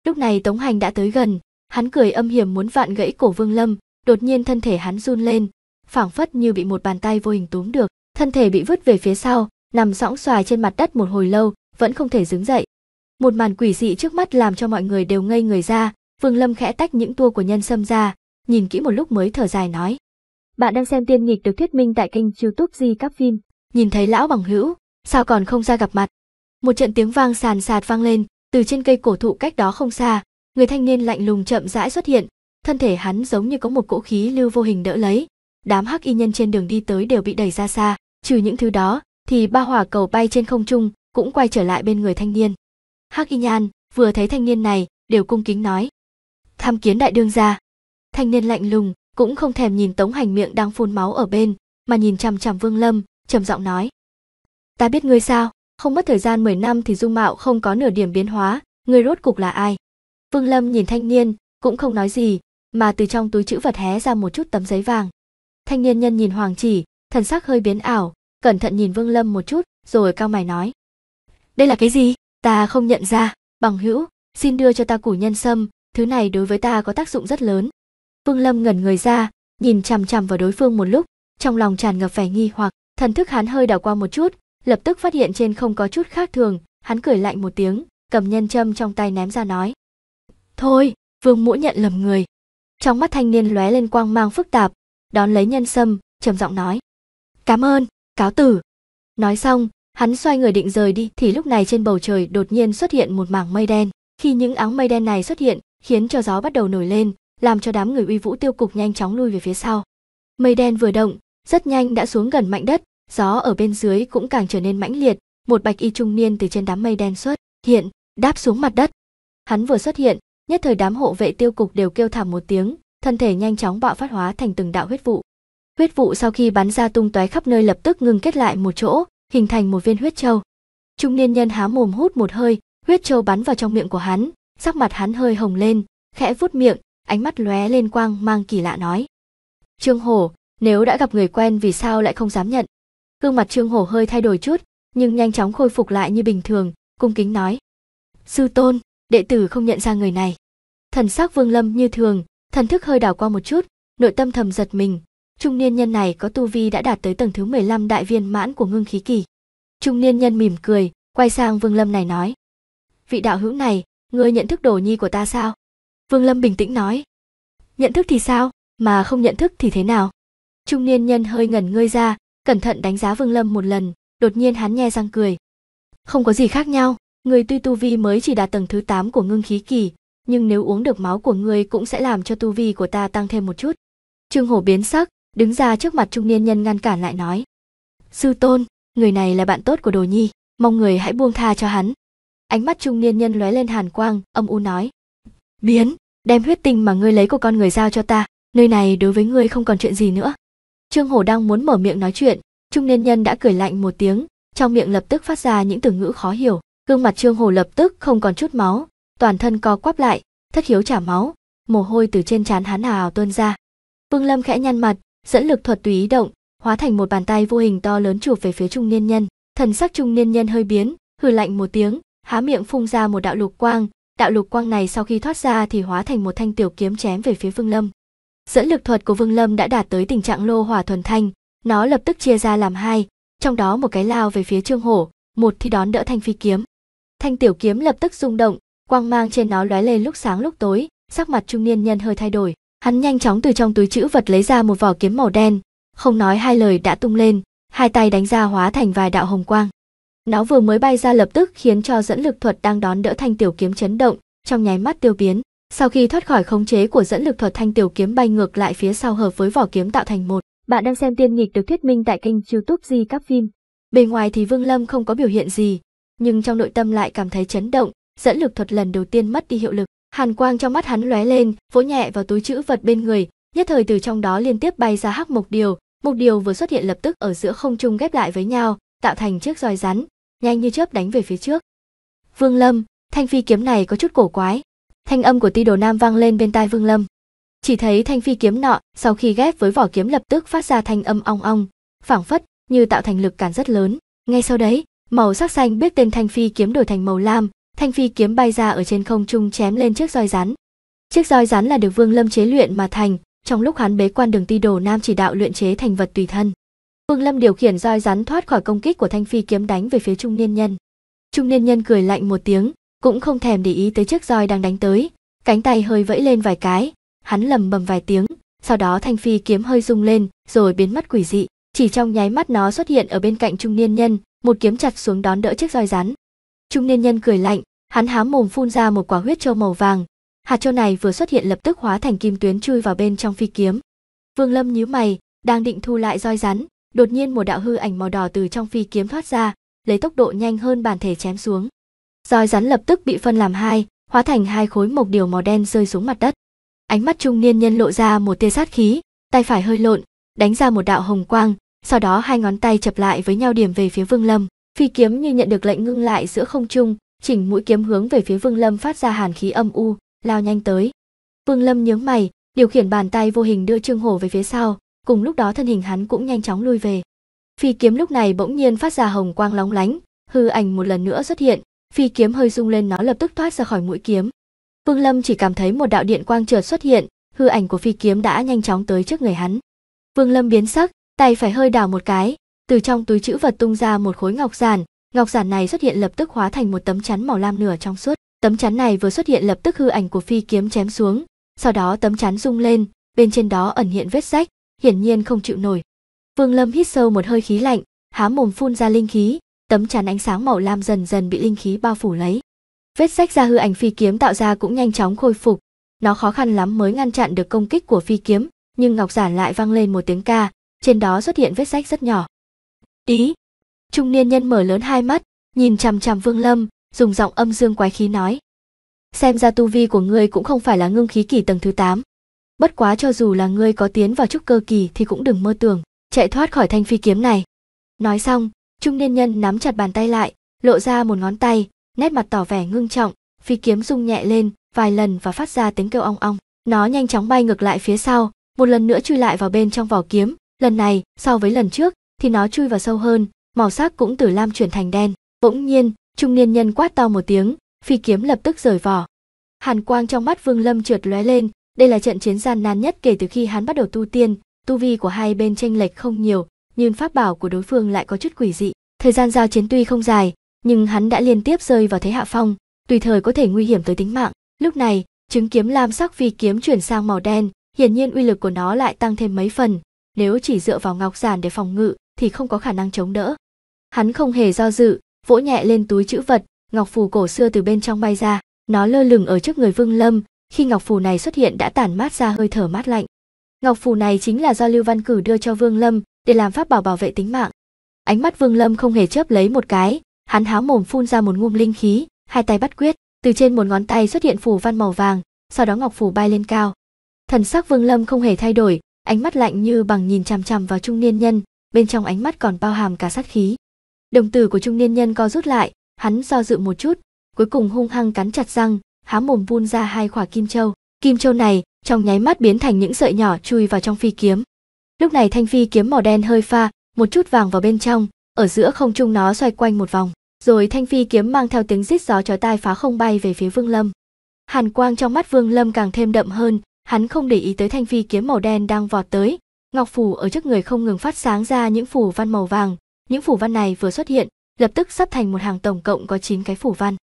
Lúc này Tống Hành đã tới gần, hắn cười âm hiểm muốn vạn gãy cổ Vương Lâm, đột nhiên thân thể hắn run lên, phảng phất như bị một bàn tay vô hình túm được, thân thể bị vứt về phía sau, nằm sõng xoài trên mặt đất một hồi lâu, vẫn không thể đứng dậy. Một màn quỷ dị trước mắt làm cho mọi người đều ngây người ra, Vương Lâm khẽ tách những tua của nhân sâm ra, nhìn kỹ một lúc mới thở dài nói. Bạn đang xem tiên nghịch được thuyết minh tại kênh youtube Di Các Phim. Nhìn thấy lão bằng hữu, sao còn không ra gặp mặt một trận tiếng vang sàn sạt vang lên từ trên cây cổ thụ cách đó không xa người thanh niên lạnh lùng chậm rãi xuất hiện thân thể hắn giống như có một cỗ khí lưu vô hình đỡ lấy đám hắc y nhân trên đường đi tới đều bị đẩy ra xa trừ những thứ đó thì ba hỏa cầu bay trên không trung cũng quay trở lại bên người thanh niên hắc y nhan vừa thấy thanh niên này đều cung kính nói tham kiến đại đương gia thanh niên lạnh lùng cũng không thèm nhìn tống hành miệng đang phun máu ở bên mà nhìn chằm chằm vương lâm trầm giọng nói Ta biết ngươi sao, không mất thời gian 10 năm thì dung mạo không có nửa điểm biến hóa, ngươi rốt cục là ai? Vương Lâm nhìn thanh niên, cũng không nói gì, mà từ trong túi chữ vật hé ra một chút tấm giấy vàng. Thanh niên nhân nhìn Hoàng Chỉ, thần sắc hơi biến ảo, cẩn thận nhìn Vương Lâm một chút, rồi cao mày nói: "Đây là cái gì? Ta không nhận ra, bằng hữu, xin đưa cho ta củ nhân sâm, thứ này đối với ta có tác dụng rất lớn." Vương Lâm ngẩn người ra, nhìn chằm chằm vào đối phương một lúc, trong lòng tràn ngập vẻ nghi hoặc, thần thức hắn hơi đảo qua một chút, lập tức phát hiện trên không có chút khác thường, hắn cười lạnh một tiếng, cầm nhân châm trong tay ném ra nói. Thôi, vương mũ nhận lầm người. Trong mắt thanh niên lóe lên quang mang phức tạp, đón lấy nhân sâm, trầm giọng nói. Cảm ơn, cáo tử. Nói xong, hắn xoay người định rời đi thì lúc này trên bầu trời đột nhiên xuất hiện một mảng mây đen. Khi những áng mây đen này xuất hiện, khiến cho gió bắt đầu nổi lên, làm cho đám người uy vũ tiêu cục nhanh chóng lui về phía sau. Mây đen vừa động, rất nhanh đã xuống gần mạnh đất, gió ở bên dưới cũng càng trở nên mãnh liệt một bạch y trung niên từ trên đám mây đen xuất hiện đáp xuống mặt đất hắn vừa xuất hiện nhất thời đám hộ vệ tiêu cục đều kêu thảm một tiếng thân thể nhanh chóng bạo phát hóa thành từng đạo huyết vụ huyết vụ sau khi bắn ra tung tóe khắp nơi lập tức ngưng kết lại một chỗ hình thành một viên huyết châu. trung niên nhân há mồm hút một hơi huyết châu bắn vào trong miệng của hắn sắc mặt hắn hơi hồng lên khẽ vút miệng ánh mắt lóe lên quang mang kỳ lạ nói trương hổ nếu đã gặp người quen vì sao lại không dám nhận gương mặt trương hổ hơi thay đổi chút nhưng nhanh chóng khôi phục lại như bình thường cung kính nói sư tôn đệ tử không nhận ra người này thần sắc vương lâm như thường thần thức hơi đảo qua một chút nội tâm thầm giật mình trung niên nhân này có tu vi đã đạt tới tầng thứ 15 đại viên mãn của ngưng khí kỳ trung niên nhân mỉm cười quay sang vương lâm này nói vị đạo hữu này ngươi nhận thức đồ nhi của ta sao vương lâm bình tĩnh nói nhận thức thì sao mà không nhận thức thì thế nào trung niên nhân hơi ngẩn ngươi ra cẩn thận đánh giá Vương Lâm một lần, đột nhiên hắn nhe răng cười. Không có gì khác nhau, người tuy tu vi mới chỉ đạt tầng thứ 8 của ngưng khí kỳ, nhưng nếu uống được máu của người cũng sẽ làm cho tu vi của ta tăng thêm một chút. Trương Hổ biến sắc, đứng ra trước mặt trung niên nhân ngăn cản lại nói. Sư tôn, người này là bạn tốt của Đồ Nhi, mong người hãy buông tha cho hắn. Ánh mắt trung niên nhân lóe lên hàn quang, âm u nói. Biến, đem huyết tinh mà ngươi lấy của con người giao cho ta, nơi này đối với ngươi không còn chuyện gì nữa. Trương Hổ đang muốn mở miệng nói chuyện, trung niên nhân đã cười lạnh một tiếng, trong miệng lập tức phát ra những từ ngữ khó hiểu, gương mặt Trương Hổ lập tức không còn chút máu, toàn thân co quắp lại, thất hiếu trả máu, mồ hôi từ trên trán hắn hào tuôn ra. Vương Lâm khẽ nhăn mặt, dẫn lực thuật tùy ý động, hóa thành một bàn tay vô hình to lớn chụp về phía trung niên nhân, thần sắc trung niên nhân hơi biến, hừ lạnh một tiếng, há miệng phun ra một đạo lục quang, đạo lục quang này sau khi thoát ra thì hóa thành một thanh tiểu kiếm chém về phía Vương Lâm. Dẫn lực thuật của Vương Lâm đã đạt tới tình trạng lô hỏa thuần thanh, nó lập tức chia ra làm hai, trong đó một cái lao về phía Trương Hổ, một thì đón đỡ thanh phi kiếm. Thanh tiểu kiếm lập tức rung động, quang mang trên nó lóe lên lúc sáng lúc tối, sắc mặt trung niên nhân hơi thay đổi. Hắn nhanh chóng từ trong túi chữ vật lấy ra một vỏ kiếm màu đen, không nói hai lời đã tung lên, hai tay đánh ra hóa thành vài đạo hồng quang. Nó vừa mới bay ra lập tức khiến cho dẫn lực thuật đang đón đỡ thanh tiểu kiếm chấn động, trong nháy mắt tiêu biến, sau khi thoát khỏi khống chế của dẫn lực thuật thanh tiểu kiếm bay ngược lại phía sau hợp với vỏ kiếm tạo thành một. Bạn đang xem tiên nghịch được thuyết minh tại kênh youtube Di Các Phim. Bề ngoài thì Vương Lâm không có biểu hiện gì, nhưng trong nội tâm lại cảm thấy chấn động, dẫn lực thuật lần đầu tiên mất đi hiệu lực. Hàn quang trong mắt hắn lóe lên, vỗ nhẹ vào túi chữ vật bên người, nhất thời từ trong đó liên tiếp bay ra hắc mục điều. Mục điều vừa xuất hiện lập tức ở giữa không trung ghép lại với nhau, tạo thành chiếc roi rắn, nhanh như chớp đánh về phía trước. Vương Lâm, thanh phi kiếm này có chút cổ quái, thanh âm của ti đồ nam vang lên bên tai vương lâm chỉ thấy thanh phi kiếm nọ sau khi ghép với vỏ kiếm lập tức phát ra thanh âm ong ong phảng phất như tạo thành lực cản rất lớn ngay sau đấy màu sắc xanh biết tên thanh phi kiếm đổi thành màu lam thanh phi kiếm bay ra ở trên không trung chém lên chiếc roi rắn chiếc roi rắn là được vương lâm chế luyện mà thành trong lúc hắn bế quan đường ti đồ nam chỉ đạo luyện chế thành vật tùy thân vương lâm điều khiển roi rắn thoát khỏi công kích của thanh phi kiếm đánh về phía trung niên nhân trung niên nhân cười lạnh một tiếng cũng không thèm để ý tới chiếc roi đang đánh tới cánh tay hơi vẫy lên vài cái hắn lầm bầm vài tiếng sau đó thanh phi kiếm hơi rung lên rồi biến mất quỷ dị chỉ trong nháy mắt nó xuất hiện ở bên cạnh trung niên nhân một kiếm chặt xuống đón đỡ chiếc roi rắn trung niên nhân cười lạnh hắn há mồm phun ra một quả huyết trâu màu vàng hạt trâu này vừa xuất hiện lập tức hóa thành kim tuyến chui vào bên trong phi kiếm vương lâm nhíu mày đang định thu lại roi rắn đột nhiên một đạo hư ảnh màu đỏ từ trong phi kiếm thoát ra lấy tốc độ nhanh hơn bản thể chém xuống roi rắn lập tức bị phân làm hai hóa thành hai khối mộc điều màu đen rơi xuống mặt đất ánh mắt trung niên nhân lộ ra một tia sát khí tay phải hơi lộn đánh ra một đạo hồng quang sau đó hai ngón tay chập lại với nhau điểm về phía vương lâm phi kiếm như nhận được lệnh ngưng lại giữa không trung chỉnh mũi kiếm hướng về phía vương lâm phát ra hàn khí âm u lao nhanh tới vương lâm nhướng mày điều khiển bàn tay vô hình đưa trương hổ về phía sau cùng lúc đó thân hình hắn cũng nhanh chóng lui về phi kiếm lúc này bỗng nhiên phát ra hồng quang lóng lánh hư ảnh một lần nữa xuất hiện phi kiếm hơi rung lên nó lập tức thoát ra khỏi mũi kiếm vương lâm chỉ cảm thấy một đạo điện quang chợt xuất hiện hư ảnh của phi kiếm đã nhanh chóng tới trước người hắn vương lâm biến sắc tay phải hơi đảo một cái từ trong túi chữ vật tung ra một khối ngọc giản ngọc giản này xuất hiện lập tức hóa thành một tấm chắn màu lam nửa trong suốt tấm chắn này vừa xuất hiện lập tức hư ảnh của phi kiếm chém xuống sau đó tấm chắn rung lên bên trên đó ẩn hiện vết rách hiển nhiên không chịu nổi vương lâm hít sâu một hơi khí lạnh há mồm phun ra linh khí tấm chắn ánh sáng màu lam dần dần bị linh khí bao phủ lấy. Vết sách ra hư ảnh phi kiếm tạo ra cũng nhanh chóng khôi phục, nó khó khăn lắm mới ngăn chặn được công kích của phi kiếm, nhưng ngọc giản lại vang lên một tiếng ca, trên đó xuất hiện vết sách rất nhỏ. ý Trung niên nhân mở lớn hai mắt, nhìn chằm chằm Vương Lâm, dùng giọng âm dương quái khí nói. Xem ra tu vi của ngươi cũng không phải là ngưng khí kỳ tầng thứ 8. Bất quá cho dù là ngươi có tiến vào trúc cơ kỳ thì cũng đừng mơ tưởng, chạy thoát khỏi thanh phi kiếm này. Nói xong, trung niên nhân nắm chặt bàn tay lại lộ ra một ngón tay nét mặt tỏ vẻ ngưng trọng phi kiếm rung nhẹ lên vài lần và phát ra tiếng kêu ong ong nó nhanh chóng bay ngược lại phía sau một lần nữa chui lại vào bên trong vỏ kiếm lần này so với lần trước thì nó chui vào sâu hơn màu sắc cũng từ lam chuyển thành đen bỗng nhiên trung niên nhân quát to một tiếng phi kiếm lập tức rời vỏ hàn quang trong mắt vương lâm trượt lóe lên đây là trận chiến gian nan nhất kể từ khi hắn bắt đầu tu tiên tu vi của hai bên tranh lệch không nhiều nhưng pháp bảo của đối phương lại có chút quỷ dị. Thời gian giao chiến tuy không dài, nhưng hắn đã liên tiếp rơi vào thế hạ phong, tùy thời có thể nguy hiểm tới tính mạng. Lúc này, chứng kiếm lam sắc phi kiếm chuyển sang màu đen, hiển nhiên uy lực của nó lại tăng thêm mấy phần, nếu chỉ dựa vào ngọc giản để phòng ngự thì không có khả năng chống đỡ. Hắn không hề do dự, vỗ nhẹ lên túi chữ vật, ngọc phù cổ xưa từ bên trong bay ra, nó lơ lửng ở trước người Vương Lâm, khi ngọc phù này xuất hiện đã tản mát ra hơi thở mát lạnh. Ngọc phù này chính là do Lưu Văn Cử đưa cho Vương Lâm, để làm pháp bảo bảo vệ tính mạng. Ánh mắt Vương Lâm không hề chớp lấy một cái, hắn há mồm phun ra một ngụm linh khí, hai tay bắt quyết, từ trên một ngón tay xuất hiện phù văn màu vàng, sau đó ngọc phù bay lên cao. Thần sắc Vương Lâm không hề thay đổi, ánh mắt lạnh như bằng nhìn chằm chằm vào trung niên nhân, bên trong ánh mắt còn bao hàm cả sát khí. Đồng tử của trung niên nhân co rút lại, hắn do dự một chút, cuối cùng hung hăng cắn chặt răng, há mồm phun ra hai quả kim châu. Kim châu này trong nháy mắt biến thành những sợi nhỏ chui vào trong phi kiếm, Lúc này thanh phi kiếm màu đen hơi pha, một chút vàng vào bên trong, ở giữa không trung nó xoay quanh một vòng, rồi thanh phi kiếm mang theo tiếng rít gió chói tai phá không bay về phía Vương Lâm. Hàn quang trong mắt Vương Lâm càng thêm đậm hơn, hắn không để ý tới thanh phi kiếm màu đen đang vọt tới, ngọc phù ở trước người không ngừng phát sáng ra những phù văn màu vàng, những phù văn này vừa xuất hiện, lập tức sắp thành một hàng tổng cộng có 9 cái phù văn.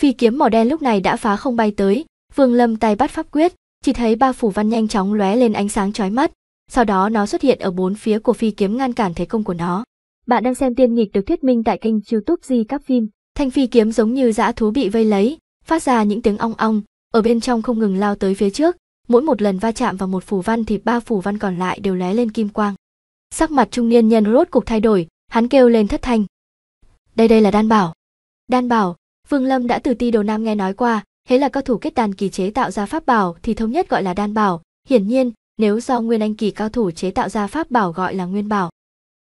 Phi kiếm màu đen lúc này đã phá không bay tới, Vương Lâm tay bắt pháp quyết, chỉ thấy ba phù văn nhanh chóng lóe lên ánh sáng chói mắt, sau đó nó xuất hiện ở bốn phía của phi kiếm ngăn cản thế công của nó. Bạn đang xem tiên nghịch được thuyết minh tại kênh youtube Di Các Phim. Thanh phi kiếm giống như dã thú bị vây lấy, phát ra những tiếng ong ong, ở bên trong không ngừng lao tới phía trước, mỗi một lần va chạm vào một phủ văn thì ba phủ văn còn lại đều lóe lên kim quang. Sắc mặt trung niên nhân rốt cục thay đổi, hắn kêu lên thất thanh. Đây đây là đan bảo. Đan bảo, Vương Lâm đã từ Ti Đồ Nam nghe nói qua, thế là các thủ kết đàn kỳ chế tạo ra pháp bảo thì thống nhất gọi là đan bảo, hiển nhiên nếu do Nguyên Anh kỳ cao thủ chế tạo ra pháp bảo gọi là Nguyên Bảo.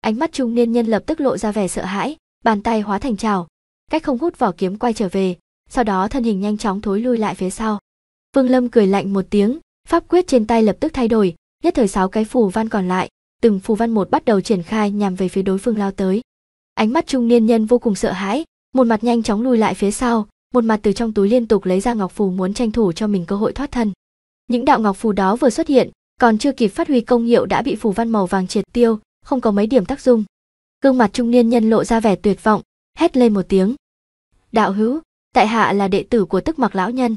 Ánh mắt trung niên nhân lập tức lộ ra vẻ sợ hãi, bàn tay hóa thành trào, cách không hút vỏ kiếm quay trở về, sau đó thân hình nhanh chóng thối lui lại phía sau. Vương Lâm cười lạnh một tiếng, pháp quyết trên tay lập tức thay đổi, nhất thời sáu cái phù văn còn lại, từng phù văn một bắt đầu triển khai nhằm về phía đối phương lao tới. Ánh mắt trung niên nhân vô cùng sợ hãi, một mặt nhanh chóng lui lại phía sau, một mặt từ trong túi liên tục lấy ra ngọc phù muốn tranh thủ cho mình cơ hội thoát thân. Những đạo ngọc phù đó vừa xuất hiện, còn chưa kịp phát huy công hiệu đã bị phù văn màu vàng triệt tiêu, không có mấy điểm tác dụng. Gương mặt trung niên nhân lộ ra vẻ tuyệt vọng, hét lên một tiếng. Đạo hữu, tại hạ là đệ tử của tức mặc lão nhân.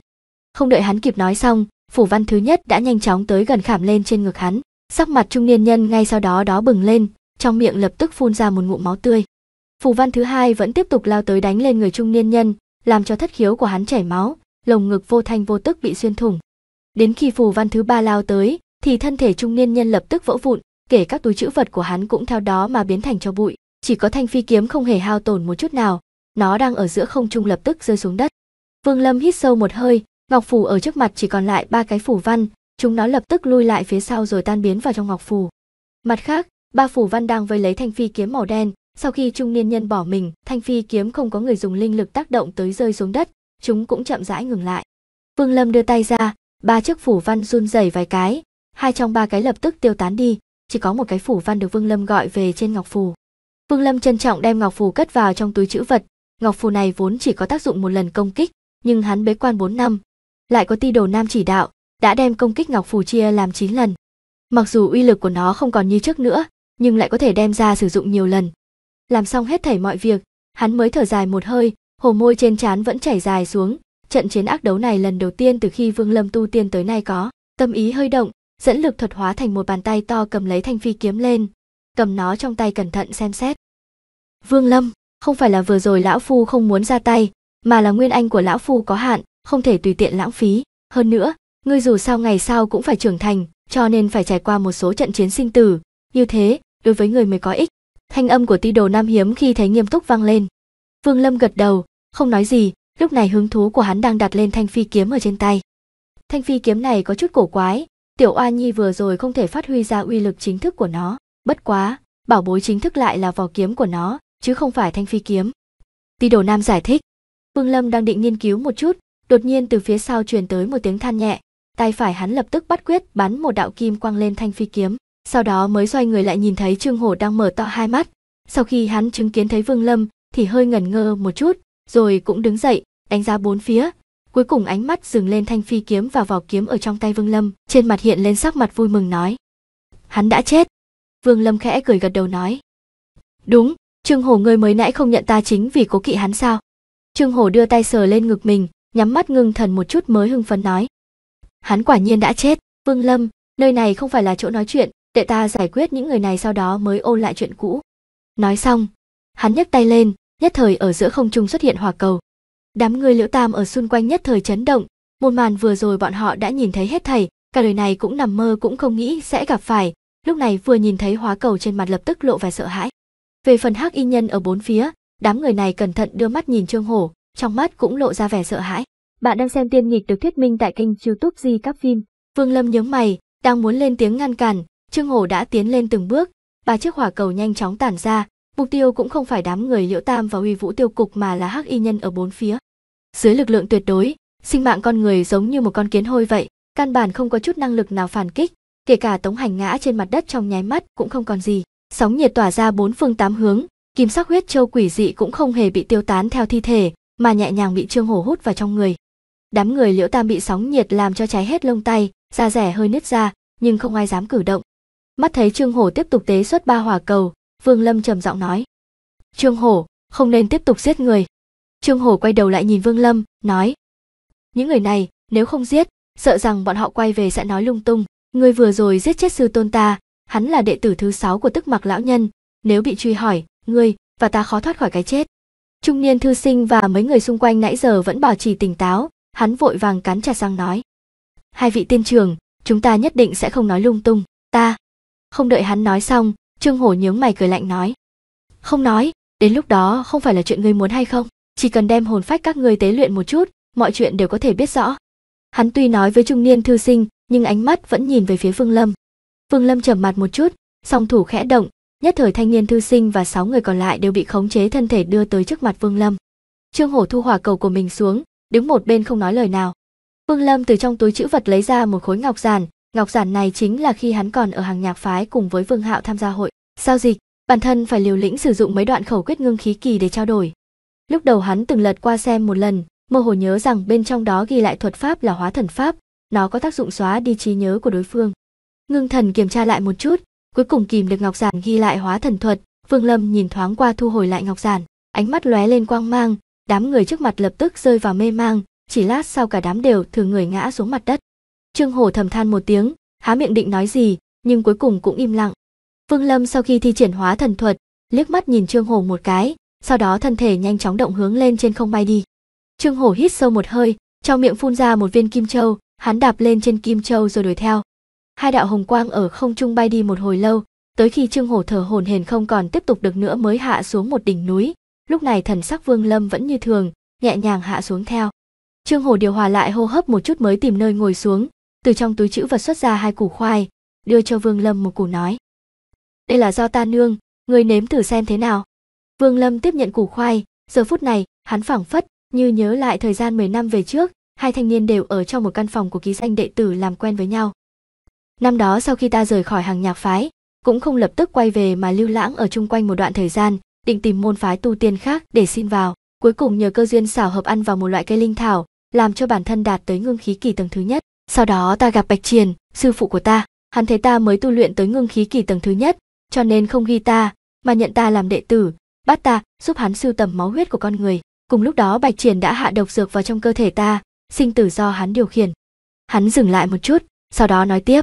Không đợi hắn kịp nói xong, phủ văn thứ nhất đã nhanh chóng tới gần khảm lên trên ngực hắn. Sắc mặt trung niên nhân ngay sau đó đó bừng lên, trong miệng lập tức phun ra một ngụm máu tươi. Phủ văn thứ hai vẫn tiếp tục lao tới đánh lên người trung niên nhân, làm cho thất khiếu của hắn chảy máu, lồng ngực vô thanh vô tức bị xuyên thủng. Đến khi phủ văn thứ ba lao tới, thì thân thể trung niên nhân lập tức vỡ vụn, kể các túi chữ vật của hắn cũng theo đó mà biến thành cho bụi, chỉ có thanh phi kiếm không hề hao tổn một chút nào, nó đang ở giữa không trung lập tức rơi xuống đất. Vương Lâm hít sâu một hơi, ngọc phù ở trước mặt chỉ còn lại ba cái phù văn, chúng nó lập tức lui lại phía sau rồi tan biến vào trong ngọc phù. Mặt khác, ba phù văn đang vây lấy thanh phi kiếm màu đen, sau khi trung niên nhân bỏ mình, thanh phi kiếm không có người dùng linh lực tác động tới rơi xuống đất, chúng cũng chậm rãi ngừng lại. Vương Lâm đưa tay ra, ba chiếc phủ văn run rẩy vài cái, hai trong ba cái lập tức tiêu tán đi chỉ có một cái phủ văn được vương lâm gọi về trên ngọc phù vương lâm trân trọng đem ngọc phù cất vào trong túi chữ vật ngọc phù này vốn chỉ có tác dụng một lần công kích nhưng hắn bế quan 4 năm lại có ti đồ nam chỉ đạo đã đem công kích ngọc phù chia làm 9 lần mặc dù uy lực của nó không còn như trước nữa nhưng lại có thể đem ra sử dụng nhiều lần làm xong hết thảy mọi việc hắn mới thở dài một hơi hồ môi trên trán vẫn chảy dài xuống trận chiến ác đấu này lần đầu tiên từ khi vương lâm tu tiên tới nay có tâm ý hơi động dẫn lực thuật hóa thành một bàn tay to cầm lấy thanh phi kiếm lên cầm nó trong tay cẩn thận xem xét vương lâm không phải là vừa rồi lão phu không muốn ra tay mà là nguyên anh của lão phu có hạn không thể tùy tiện lãng phí hơn nữa ngươi dù sao ngày sau cũng phải trưởng thành cho nên phải trải qua một số trận chiến sinh tử như thế đối với người mới có ích thanh âm của ti đồ nam hiếm khi thấy nghiêm túc vang lên vương lâm gật đầu không nói gì lúc này hứng thú của hắn đang đặt lên thanh phi kiếm ở trên tay thanh phi kiếm này có chút cổ quái Tiểu Oa Nhi vừa rồi không thể phát huy ra uy lực chính thức của nó, bất quá, bảo bối chính thức lại là vỏ kiếm của nó, chứ không phải thanh phi kiếm. Ti Đồ Nam giải thích. Vương Lâm đang định nghiên cứu một chút, đột nhiên từ phía sau truyền tới một tiếng than nhẹ, tay phải hắn lập tức bắt quyết bắn một đạo kim quang lên thanh phi kiếm, sau đó mới xoay người lại nhìn thấy Trương Hổ đang mở to hai mắt. Sau khi hắn chứng kiến thấy Vương Lâm thì hơi ngẩn ngơ một chút, rồi cũng đứng dậy, đánh giá bốn phía, cuối cùng ánh mắt dừng lên thanh phi kiếm và vỏ kiếm ở trong tay Vương Lâm, trên mặt hiện lên sắc mặt vui mừng nói. Hắn đã chết. Vương Lâm khẽ cười gật đầu nói. Đúng, Trương Hổ ngươi mới nãy không nhận ta chính vì cố kỵ hắn sao? Trương Hổ đưa tay sờ lên ngực mình, nhắm mắt ngưng thần một chút mới hưng phấn nói. Hắn quả nhiên đã chết, Vương Lâm, nơi này không phải là chỗ nói chuyện, đệ ta giải quyết những người này sau đó mới ôn lại chuyện cũ. Nói xong, hắn nhấc tay lên, nhất thời ở giữa không trung xuất hiện hỏa cầu, Đám người Liễu Tam ở xung quanh nhất thời chấn động, một màn vừa rồi bọn họ đã nhìn thấy hết thảy, cả đời này cũng nằm mơ cũng không nghĩ sẽ gặp phải, lúc này vừa nhìn thấy hóa cầu trên mặt lập tức lộ vẻ sợ hãi. Về phần hắc y nhân ở bốn phía, đám người này cẩn thận đưa mắt nhìn Trương Hổ, trong mắt cũng lộ ra vẻ sợ hãi. Bạn đang xem tiên nghịch được thuyết minh tại kênh YouTube Di các phim. Vương Lâm nhớ mày, đang muốn lên tiếng ngăn cản, Trương Hổ đã tiến lên từng bước, ba chiếc hỏa cầu nhanh chóng tản ra, mục tiêu cũng không phải đám người Liễu Tam và uy Vũ Tiêu Cục mà là hắc y nhân ở bốn phía dưới lực lượng tuyệt đối sinh mạng con người giống như một con kiến hôi vậy căn bản không có chút năng lực nào phản kích kể cả tống hành ngã trên mặt đất trong nháy mắt cũng không còn gì sóng nhiệt tỏa ra bốn phương tám hướng kim sắc huyết châu quỷ dị cũng không hề bị tiêu tán theo thi thể mà nhẹ nhàng bị trương hổ hút vào trong người đám người liễu tam bị sóng nhiệt làm cho cháy hết lông tay da rẻ hơi nứt ra nhưng không ai dám cử động mắt thấy trương hổ tiếp tục tế xuất ba hỏa cầu vương lâm trầm giọng nói trương hổ không nên tiếp tục giết người Trương Hổ quay đầu lại nhìn Vương Lâm, nói: "Những người này, nếu không giết, sợ rằng bọn họ quay về sẽ nói lung tung, người vừa rồi giết chết sư tôn ta, hắn là đệ tử thứ sáu của Tức Mặc lão nhân, nếu bị truy hỏi, ngươi và ta khó thoát khỏi cái chết." Trung niên thư sinh và mấy người xung quanh nãy giờ vẫn bảo trì tỉnh táo, hắn vội vàng cắn trà sang nói: "Hai vị tiên trường, chúng ta nhất định sẽ không nói lung tung, ta." Không đợi hắn nói xong, Trương Hổ nhướng mày cười lạnh nói: "Không nói, đến lúc đó không phải là chuyện ngươi muốn hay không?" chỉ cần đem hồn phách các người tế luyện một chút, mọi chuyện đều có thể biết rõ. Hắn tuy nói với trung niên thư sinh, nhưng ánh mắt vẫn nhìn về phía Vương Lâm. Vương Lâm trầm mặt một chút, song thủ khẽ động, nhất thời thanh niên thư sinh và sáu người còn lại đều bị khống chế thân thể đưa tới trước mặt Vương Lâm. Trương Hổ thu hỏa cầu của mình xuống, đứng một bên không nói lời nào. Vương Lâm từ trong túi chữ vật lấy ra một khối ngọc giản, ngọc giản này chính là khi hắn còn ở hàng nhạc phái cùng với Vương Hạo tham gia hội. Sao dịch, bản thân phải liều lĩnh sử dụng mấy đoạn khẩu quyết ngưng khí kỳ để trao đổi, Lúc đầu hắn từng lật qua xem một lần, mơ hồ nhớ rằng bên trong đó ghi lại thuật pháp là hóa thần pháp, nó có tác dụng xóa đi trí nhớ của đối phương. Ngưng thần kiểm tra lại một chút, cuối cùng kìm được ngọc giản ghi lại hóa thần thuật, phương Lâm nhìn thoáng qua thu hồi lại ngọc giản, ánh mắt lóe lên quang mang, đám người trước mặt lập tức rơi vào mê mang, chỉ lát sau cả đám đều thừa người ngã xuống mặt đất. Trương Hổ thầm than một tiếng, há miệng định nói gì, nhưng cuối cùng cũng im lặng. phương Lâm sau khi thi triển hóa thần thuật, liếc mắt nhìn Trương Hổ một cái, sau đó thân thể nhanh chóng động hướng lên trên không bay đi. Trương Hổ hít sâu một hơi, trong miệng phun ra một viên kim châu, hắn đạp lên trên kim châu rồi đuổi theo. Hai đạo hồng quang ở không trung bay đi một hồi lâu, tới khi Trương Hổ thở hổn hển không còn tiếp tục được nữa mới hạ xuống một đỉnh núi, lúc này thần sắc Vương Lâm vẫn như thường, nhẹ nhàng hạ xuống theo. Trương Hổ điều hòa lại hô hấp một chút mới tìm nơi ngồi xuống, từ trong túi chữ vật xuất ra hai củ khoai, đưa cho Vương Lâm một củ nói: "Đây là do ta nương, người nếm thử xem thế nào." Vương Lâm tiếp nhận củ khoai, giờ phút này, hắn phảng phất như nhớ lại thời gian 10 năm về trước, hai thanh niên đều ở trong một căn phòng của ký danh đệ tử làm quen với nhau. Năm đó sau khi ta rời khỏi hàng nhạc phái, cũng không lập tức quay về mà lưu lãng ở chung quanh một đoạn thời gian, định tìm môn phái tu tiên khác để xin vào, cuối cùng nhờ cơ duyên xảo hợp ăn vào một loại cây linh thảo, làm cho bản thân đạt tới ngưng khí kỳ tầng thứ nhất. Sau đó ta gặp Bạch Triền, sư phụ của ta, hắn thấy ta mới tu luyện tới ngưng khí kỳ tầng thứ nhất, cho nên không ghi ta, mà nhận ta làm đệ tử, bắt ta giúp hắn sưu tầm máu huyết của con người cùng lúc đó bạch triển đã hạ độc dược vào trong cơ thể ta sinh tử do hắn điều khiển hắn dừng lại một chút sau đó nói tiếp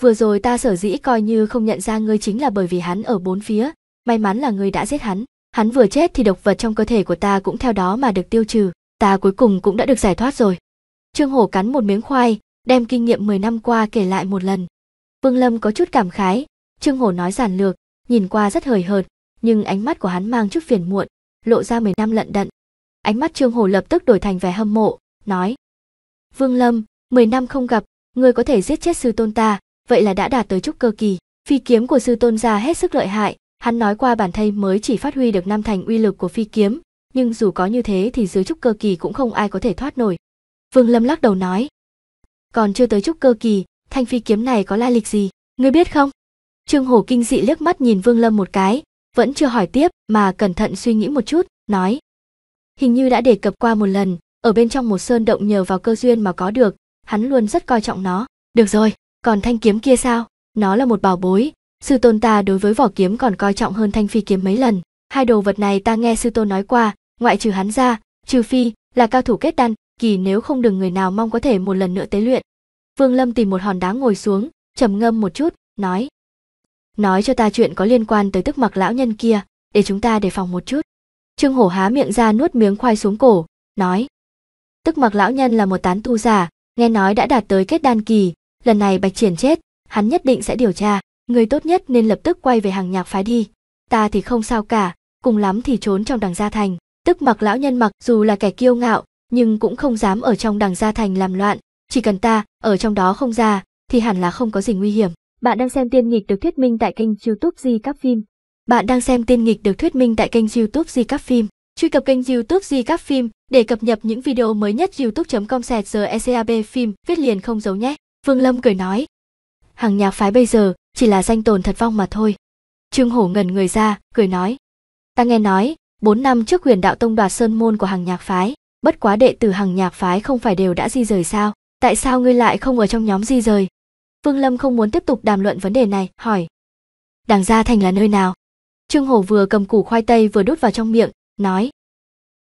vừa rồi ta sở dĩ coi như không nhận ra ngươi chính là bởi vì hắn ở bốn phía may mắn là ngươi đã giết hắn hắn vừa chết thì độc vật trong cơ thể của ta cũng theo đó mà được tiêu trừ ta cuối cùng cũng đã được giải thoát rồi trương hổ cắn một miếng khoai đem kinh nghiệm 10 năm qua kể lại một lần vương lâm có chút cảm khái trương hổ nói giản lược nhìn qua rất hời hợt nhưng ánh mắt của hắn mang chút phiền muộn, lộ ra mười năm lận đận. Ánh mắt Trương hồ lập tức đổi thành vẻ hâm mộ, nói: "Vương Lâm, mười năm không gặp, ngươi có thể giết chết sư tôn ta, vậy là đã đạt tới chút cơ kỳ." Phi kiếm của sư tôn ra hết sức lợi hại, hắn nói qua bản thây mới chỉ phát huy được năm thành uy lực của phi kiếm, nhưng dù có như thế thì dưới trúc cơ kỳ cũng không ai có thể thoát nổi. Vương Lâm lắc đầu nói, còn chưa tới trúc cơ kỳ, thanh phi kiếm này có lai lịch gì, ngươi biết không? Trương hồ kinh dị liếc mắt nhìn Vương Lâm một cái, vẫn chưa hỏi tiếp mà cẩn thận suy nghĩ một chút nói hình như đã đề cập qua một lần ở bên trong một sơn động nhờ vào cơ duyên mà có được hắn luôn rất coi trọng nó được rồi còn thanh kiếm kia sao nó là một bảo bối sư tôn ta đối với vỏ kiếm còn coi trọng hơn thanh phi kiếm mấy lần hai đồ vật này ta nghe sư tôn nói qua ngoại trừ hắn ra trừ phi là cao thủ kết đan kỳ nếu không đừng người nào mong có thể một lần nữa tế luyện vương lâm tìm một hòn đá ngồi xuống trầm ngâm một chút nói nói cho ta chuyện có liên quan tới tức mặc lão nhân kia để chúng ta đề phòng một chút trương hổ há miệng ra nuốt miếng khoai xuống cổ nói tức mặc lão nhân là một tán tu giả nghe nói đã đạt tới kết đan kỳ lần này bạch triển chết hắn nhất định sẽ điều tra người tốt nhất nên lập tức quay về hàng nhạc phái đi ta thì không sao cả cùng lắm thì trốn trong đằng gia thành tức mặc lão nhân mặc dù là kẻ kiêu ngạo nhưng cũng không dám ở trong đằng gia thành làm loạn chỉ cần ta ở trong đó không ra thì hẳn là không có gì nguy hiểm bạn đang xem tiên nghịch được thuyết minh tại kênh YouTube Di Các Phim. Bạn đang xem tiên nghịch được thuyết minh tại kênh YouTube Di Các Phim. Truy cập kênh YouTube Di Các Phim để cập nhật những video mới nhất youtube.com sẹt giờ ECAB phim viết liền không giấu nhé. Vương Lâm cười nói. Hàng nhạc phái bây giờ chỉ là danh tồn thật vong mà thôi. Trương Hổ ngẩn người ra, cười nói. Ta nghe nói, 4 năm trước huyền đạo tông đoạt sơn môn của hàng nhạc phái, bất quá đệ tử hàng nhạc phái không phải đều đã di rời sao? Tại sao ngươi lại không ở trong nhóm di rời? Vương Lâm không muốn tiếp tục đàm luận vấn đề này, hỏi: Đằng Gia Thành là nơi nào?" Trương Hổ vừa cầm củ khoai tây vừa đút vào trong miệng, nói: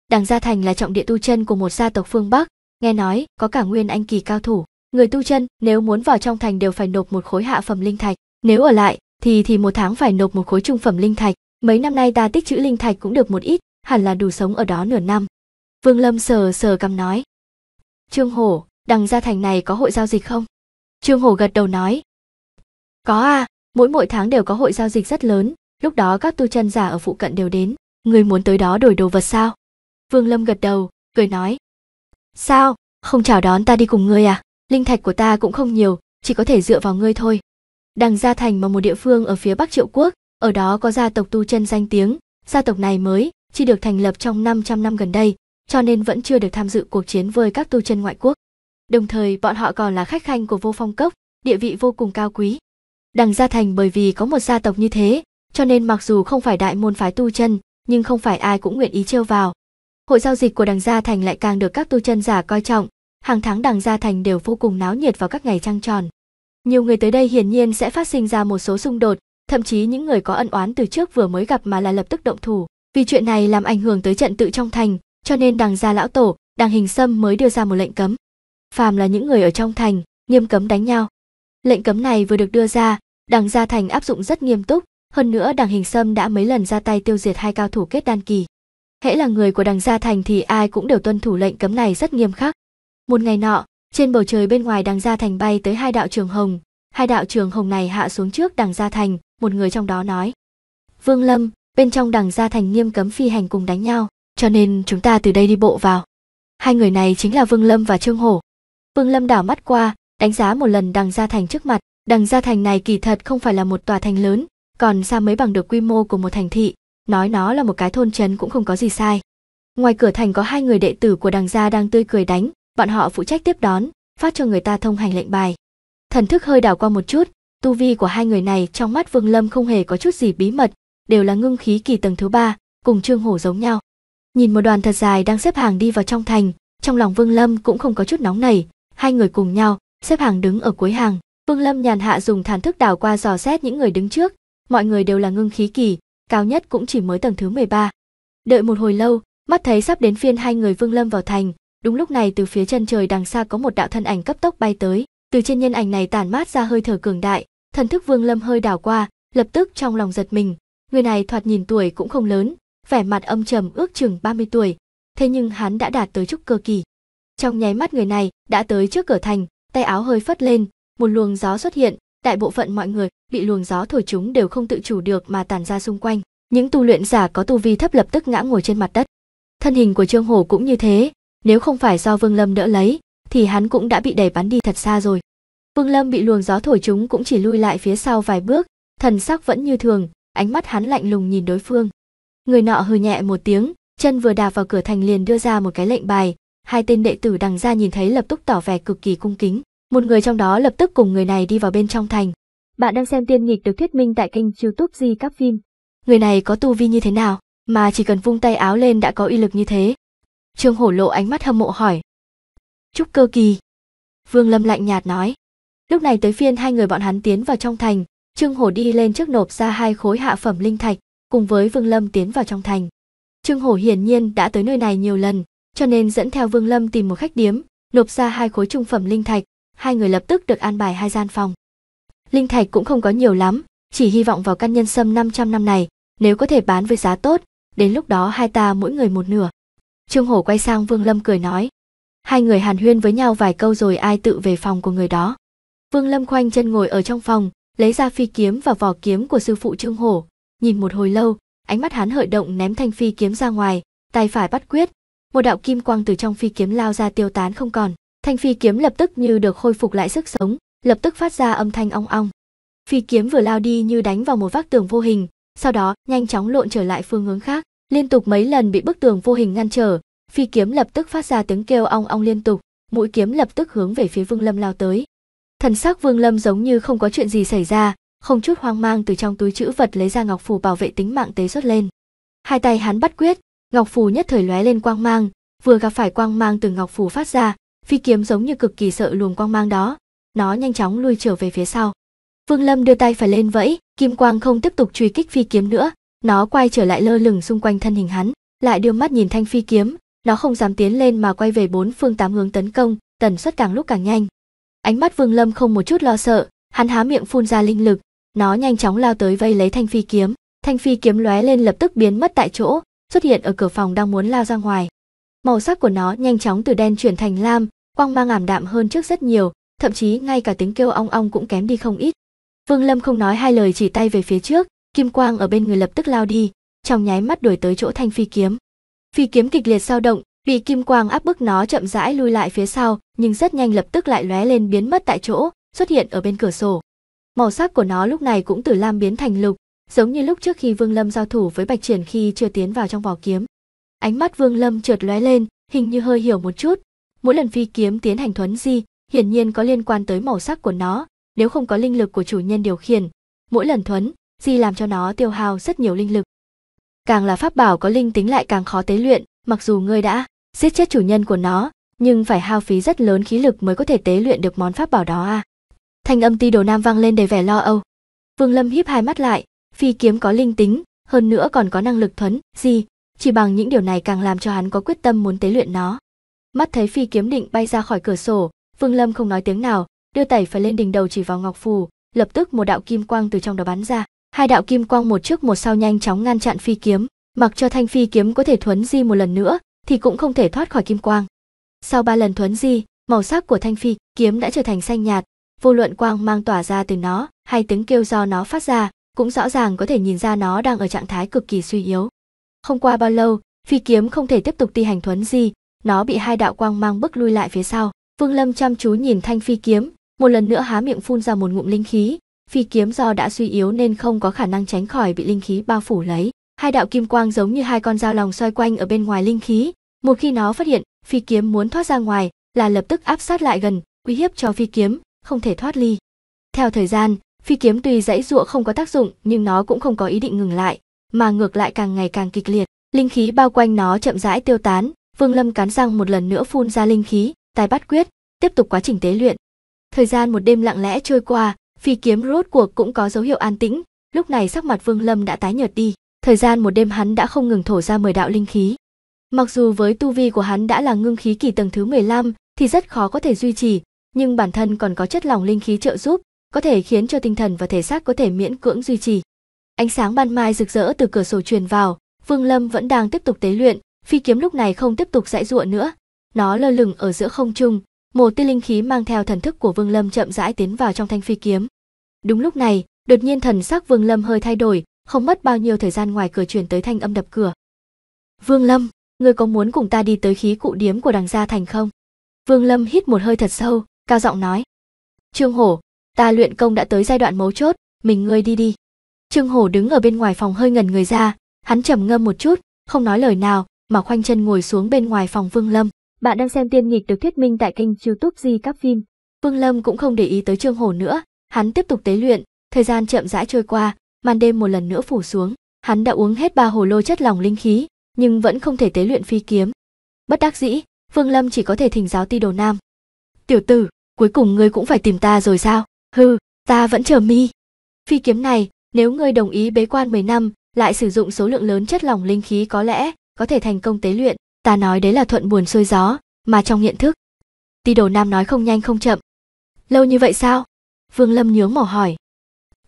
Đằng Gia Thành là trọng địa tu chân của một gia tộc phương Bắc, nghe nói có cả nguyên anh kỳ cao thủ, người tu chân nếu muốn vào trong thành đều phải nộp một khối hạ phẩm linh thạch, nếu ở lại thì thì một tháng phải nộp một khối trung phẩm linh thạch, mấy năm nay ta tích chữ linh thạch cũng được một ít, hẳn là đủ sống ở đó nửa năm." Vương Lâm sờ sờ cằm nói: "Trương Hổ, Đằng Gia Thành này có hội giao dịch không? Trương Hổ gật đầu nói. Có à, mỗi mỗi tháng đều có hội giao dịch rất lớn, lúc đó các tu chân giả ở phụ cận đều đến, Ngươi muốn tới đó đổi đồ vật sao? Vương Lâm gật đầu, cười nói. Sao, không chào đón ta đi cùng ngươi à? Linh thạch của ta cũng không nhiều, chỉ có thể dựa vào ngươi thôi. Đằng Gia Thành mà một địa phương ở phía Bắc Triệu Quốc, ở đó có gia tộc tu chân danh tiếng, gia tộc này mới chỉ được thành lập trong 500 năm gần đây, cho nên vẫn chưa được tham dự cuộc chiến với các tu chân ngoại quốc đồng thời bọn họ còn là khách khanh của vô phong cốc, địa vị vô cùng cao quý. Đằng Gia Thành bởi vì có một gia tộc như thế, cho nên mặc dù không phải đại môn phái tu chân, nhưng không phải ai cũng nguyện ý trêu vào. Hội giao dịch của đằng Gia Thành lại càng được các tu chân giả coi trọng, hàng tháng đằng Gia Thành đều vô cùng náo nhiệt vào các ngày trăng tròn. Nhiều người tới đây hiển nhiên sẽ phát sinh ra một số xung đột, thậm chí những người có ân oán từ trước vừa mới gặp mà là lập tức động thủ. Vì chuyện này làm ảnh hưởng tới trận tự trong thành, cho nên đằng Gia Lão Tổ, đằng Hình Sâm mới đưa ra một lệnh cấm phàm là những người ở trong thành nghiêm cấm đánh nhau lệnh cấm này vừa được đưa ra đằng gia thành áp dụng rất nghiêm túc hơn nữa đằng hình sâm đã mấy lần ra tay tiêu diệt hai cao thủ kết đan kỳ hễ là người của đằng gia thành thì ai cũng đều tuân thủ lệnh cấm này rất nghiêm khắc một ngày nọ trên bầu trời bên ngoài đằng gia thành bay tới hai đạo trường hồng hai đạo trường hồng này hạ xuống trước đằng gia thành một người trong đó nói vương lâm bên trong đằng gia thành nghiêm cấm phi hành cùng đánh nhau cho nên chúng ta từ đây đi bộ vào hai người này chính là vương lâm và trương hổ Vương Lâm đảo mắt qua, đánh giá một lần đằng gia thành trước mặt, đằng gia thành này kỳ thật không phải là một tòa thành lớn, còn xa mấy bằng được quy mô của một thành thị, nói nó là một cái thôn trấn cũng không có gì sai. Ngoài cửa thành có hai người đệ tử của đằng gia đang tươi cười đánh, bọn họ phụ trách tiếp đón, phát cho người ta thông hành lệnh bài. Thần thức hơi đảo qua một chút, tu vi của hai người này trong mắt Vương Lâm không hề có chút gì bí mật, đều là ngưng khí kỳ tầng thứ ba, cùng Trương Hổ giống nhau. Nhìn một đoàn thật dài đang xếp hàng đi vào trong thành, trong lòng Vương Lâm cũng không có chút nóng nảy, hai người cùng nhau xếp hàng đứng ở cuối hàng vương lâm nhàn hạ dùng thản thức đảo qua dò xét những người đứng trước mọi người đều là ngưng khí kỳ cao nhất cũng chỉ mới tầng thứ 13. đợi một hồi lâu mắt thấy sắp đến phiên hai người vương lâm vào thành đúng lúc này từ phía chân trời đằng xa có một đạo thân ảnh cấp tốc bay tới từ trên nhân ảnh này tản mát ra hơi thở cường đại thần thức vương lâm hơi đảo qua lập tức trong lòng giật mình người này thoạt nhìn tuổi cũng không lớn vẻ mặt âm trầm ước chừng 30 tuổi thế nhưng hắn đã đạt tới trúc cơ kỳ trong nháy mắt người này đã tới trước cửa thành, tay áo hơi phất lên, một luồng gió xuất hiện, đại bộ phận mọi người bị luồng gió thổi chúng đều không tự chủ được mà tàn ra xung quanh. Những tu luyện giả có tu vi thấp lập tức ngã ngồi trên mặt đất. Thân hình của Trương Hổ cũng như thế, nếu không phải do Vương Lâm đỡ lấy, thì hắn cũng đã bị đẩy bắn đi thật xa rồi. Vương Lâm bị luồng gió thổi chúng cũng chỉ lui lại phía sau vài bước, thần sắc vẫn như thường, ánh mắt hắn lạnh lùng nhìn đối phương. Người nọ hừ nhẹ một tiếng, chân vừa đạp vào cửa thành liền đưa ra một cái lệnh bài, hai tên đệ tử đằng ra nhìn thấy lập tức tỏ vẻ cực kỳ cung kính một người trong đó lập tức cùng người này đi vào bên trong thành bạn đang xem tiên nghịch được thuyết minh tại kênh youtube di các phim người này có tu vi như thế nào mà chỉ cần vung tay áo lên đã có uy lực như thế trương hổ lộ ánh mắt hâm mộ hỏi chúc cơ kỳ vương lâm lạnh nhạt nói lúc này tới phiên hai người bọn hắn tiến vào trong thành trương hổ đi lên trước nộp ra hai khối hạ phẩm linh thạch cùng với vương lâm tiến vào trong thành trương hổ hiển nhiên đã tới nơi này nhiều lần cho nên dẫn theo Vương Lâm tìm một khách điếm, nộp ra hai khối trung phẩm linh thạch, hai người lập tức được an bài hai gian phòng. Linh thạch cũng không có nhiều lắm, chỉ hy vọng vào căn nhân sâm 500 năm này, nếu có thể bán với giá tốt, đến lúc đó hai ta mỗi người một nửa. Trương Hổ quay sang Vương Lâm cười nói. Hai người hàn huyên với nhau vài câu rồi ai tự về phòng của người đó. Vương Lâm khoanh chân ngồi ở trong phòng, lấy ra phi kiếm và vỏ kiếm của sư phụ Trương Hổ, nhìn một hồi lâu, ánh mắt hắn hợi động ném thanh phi kiếm ra ngoài, tay phải bắt quyết, một đạo kim quang từ trong phi kiếm lao ra tiêu tán không còn thanh phi kiếm lập tức như được khôi phục lại sức sống lập tức phát ra âm thanh ong ong phi kiếm vừa lao đi như đánh vào một vách tường vô hình sau đó nhanh chóng lộn trở lại phương hướng khác liên tục mấy lần bị bức tường vô hình ngăn trở phi kiếm lập tức phát ra tiếng kêu ong ong liên tục mũi kiếm lập tức hướng về phía vương lâm lao tới thần sắc vương lâm giống như không có chuyện gì xảy ra không chút hoang mang từ trong túi chữ vật lấy ra ngọc phù bảo vệ tính mạng tế xuất lên hai tay hắn bắt quyết ngọc phù nhất thời lóe lên quang mang vừa gặp phải quang mang từ ngọc phù phát ra phi kiếm giống như cực kỳ sợ luồng quang mang đó nó nhanh chóng lui trở về phía sau vương lâm đưa tay phải lên vẫy kim quang không tiếp tục truy kích phi kiếm nữa nó quay trở lại lơ lửng xung quanh thân hình hắn lại đưa mắt nhìn thanh phi kiếm nó không dám tiến lên mà quay về bốn phương tám hướng tấn công tần suất càng lúc càng nhanh ánh mắt vương lâm không một chút lo sợ hắn há miệng phun ra linh lực nó nhanh chóng lao tới vây lấy thanh phi kiếm thanh phi kiếm lóe lên lập tức biến mất tại chỗ xuất hiện ở cửa phòng đang muốn lao ra ngoài. Màu sắc của nó nhanh chóng từ đen chuyển thành lam, quang mang ảm đạm hơn trước rất nhiều, thậm chí ngay cả tiếng kêu ong ong cũng kém đi không ít. Vương Lâm không nói hai lời chỉ tay về phía trước, kim quang ở bên người lập tức lao đi, trong nháy mắt đuổi tới chỗ thanh phi kiếm. Phi kiếm kịch liệt dao động, vì kim quang áp bức nó chậm rãi lui lại phía sau, nhưng rất nhanh lập tức lại lóe lên biến mất tại chỗ, xuất hiện ở bên cửa sổ. Màu sắc của nó lúc này cũng từ lam biến thành lục, giống như lúc trước khi Vương Lâm giao thủ với Bạch Triển khi chưa tiến vào trong vỏ kiếm. Ánh mắt Vương Lâm chợt lóe lên, hình như hơi hiểu một chút. Mỗi lần phi kiếm tiến hành thuấn di, hiển nhiên có liên quan tới màu sắc của nó, nếu không có linh lực của chủ nhân điều khiển, mỗi lần thuấn di làm cho nó tiêu hao rất nhiều linh lực. Càng là pháp bảo có linh tính lại càng khó tế luyện, mặc dù ngươi đã giết chết chủ nhân của nó, nhưng phải hao phí rất lớn khí lực mới có thể tế luyện được món pháp bảo đó à. Thanh âm ti đồ nam vang lên đầy vẻ lo âu. Vương Lâm híp hai mắt lại, phi kiếm có linh tính, hơn nữa còn có năng lực thuấn, gì, chỉ bằng những điều này càng làm cho hắn có quyết tâm muốn tế luyện nó. Mắt thấy phi kiếm định bay ra khỏi cửa sổ, Vương Lâm không nói tiếng nào, đưa tẩy phải lên đỉnh đầu chỉ vào ngọc phù, lập tức một đạo kim quang từ trong đó bắn ra, hai đạo kim quang một trước một sau nhanh chóng ngăn chặn phi kiếm, mặc cho thanh phi kiếm có thể thuấn di một lần nữa thì cũng không thể thoát khỏi kim quang. Sau ba lần thuấn di, màu sắc của thanh phi kiếm đã trở thành xanh nhạt, vô luận quang mang tỏa ra từ nó hay tiếng kêu do nó phát ra cũng rõ ràng có thể nhìn ra nó đang ở trạng thái cực kỳ suy yếu. Không qua bao lâu, phi kiếm không thể tiếp tục ti hành thuấn gì, nó bị hai đạo quang mang bức lui lại phía sau. Vương Lâm chăm chú nhìn thanh phi kiếm, một lần nữa há miệng phun ra một ngụm linh khí, phi kiếm do đã suy yếu nên không có khả năng tránh khỏi bị linh khí bao phủ lấy. Hai đạo kim quang giống như hai con dao lòng xoay quanh ở bên ngoài linh khí, một khi nó phát hiện phi kiếm muốn thoát ra ngoài là lập tức áp sát lại gần, uy hiếp cho phi kiếm không thể thoát ly. Theo thời gian, Phi kiếm tuy dãy dụa không có tác dụng nhưng nó cũng không có ý định ngừng lại, mà ngược lại càng ngày càng kịch liệt. Linh khí bao quanh nó chậm rãi tiêu tán, Vương Lâm cắn răng một lần nữa phun ra linh khí, tài bắt quyết, tiếp tục quá trình tế luyện. Thời gian một đêm lặng lẽ trôi qua, phi kiếm rốt cuộc cũng có dấu hiệu an tĩnh, lúc này sắc mặt Vương Lâm đã tái nhợt đi, thời gian một đêm hắn đã không ngừng thổ ra mười đạo linh khí. Mặc dù với tu vi của hắn đã là ngưng khí kỳ tầng thứ 15 thì rất khó có thể duy trì, nhưng bản thân còn có chất lỏng linh khí trợ giúp, có thể khiến cho tinh thần và thể xác có thể miễn cưỡng duy trì. Ánh sáng ban mai rực rỡ từ cửa sổ truyền vào, Vương Lâm vẫn đang tiếp tục tế luyện, phi kiếm lúc này không tiếp tục dãy dụa nữa. Nó lơ lửng ở giữa không trung, một tia linh khí mang theo thần thức của Vương Lâm chậm rãi tiến vào trong thanh phi kiếm. Đúng lúc này, đột nhiên thần sắc Vương Lâm hơi thay đổi, không mất bao nhiêu thời gian ngoài cửa truyền tới thanh âm đập cửa. "Vương Lâm, ngươi có muốn cùng ta đi tới khí cụ điếm của đằng gia thành không?" Vương Lâm hít một hơi thật sâu, cao giọng nói. Trương Hổ, ta luyện công đã tới giai đoạn mấu chốt mình ngươi đi đi trương hổ đứng ở bên ngoài phòng hơi ngẩn người ra hắn trầm ngâm một chút không nói lời nào mà khoanh chân ngồi xuống bên ngoài phòng vương lâm bạn đang xem tiên nghịch được thuyết minh tại kênh youtube di các phim vương lâm cũng không để ý tới trương hổ nữa hắn tiếp tục tế luyện thời gian chậm rãi trôi qua màn đêm một lần nữa phủ xuống hắn đã uống hết ba hồ lô chất lỏng linh khí nhưng vẫn không thể tế luyện phi kiếm bất đắc dĩ vương lâm chỉ có thể thỉnh giáo ti đồ nam tiểu tử cuối cùng ngươi cũng phải tìm ta rồi sao hừ ta vẫn chờ mi phi kiếm này nếu ngươi đồng ý bế quan 10 năm lại sử dụng số lượng lớn chất lỏng linh khí có lẽ có thể thành công tế luyện ta nói đấy là thuận buồn xuôi gió mà trong hiện thức ti đồ nam nói không nhanh không chậm lâu như vậy sao vương lâm nhướng mỏ hỏi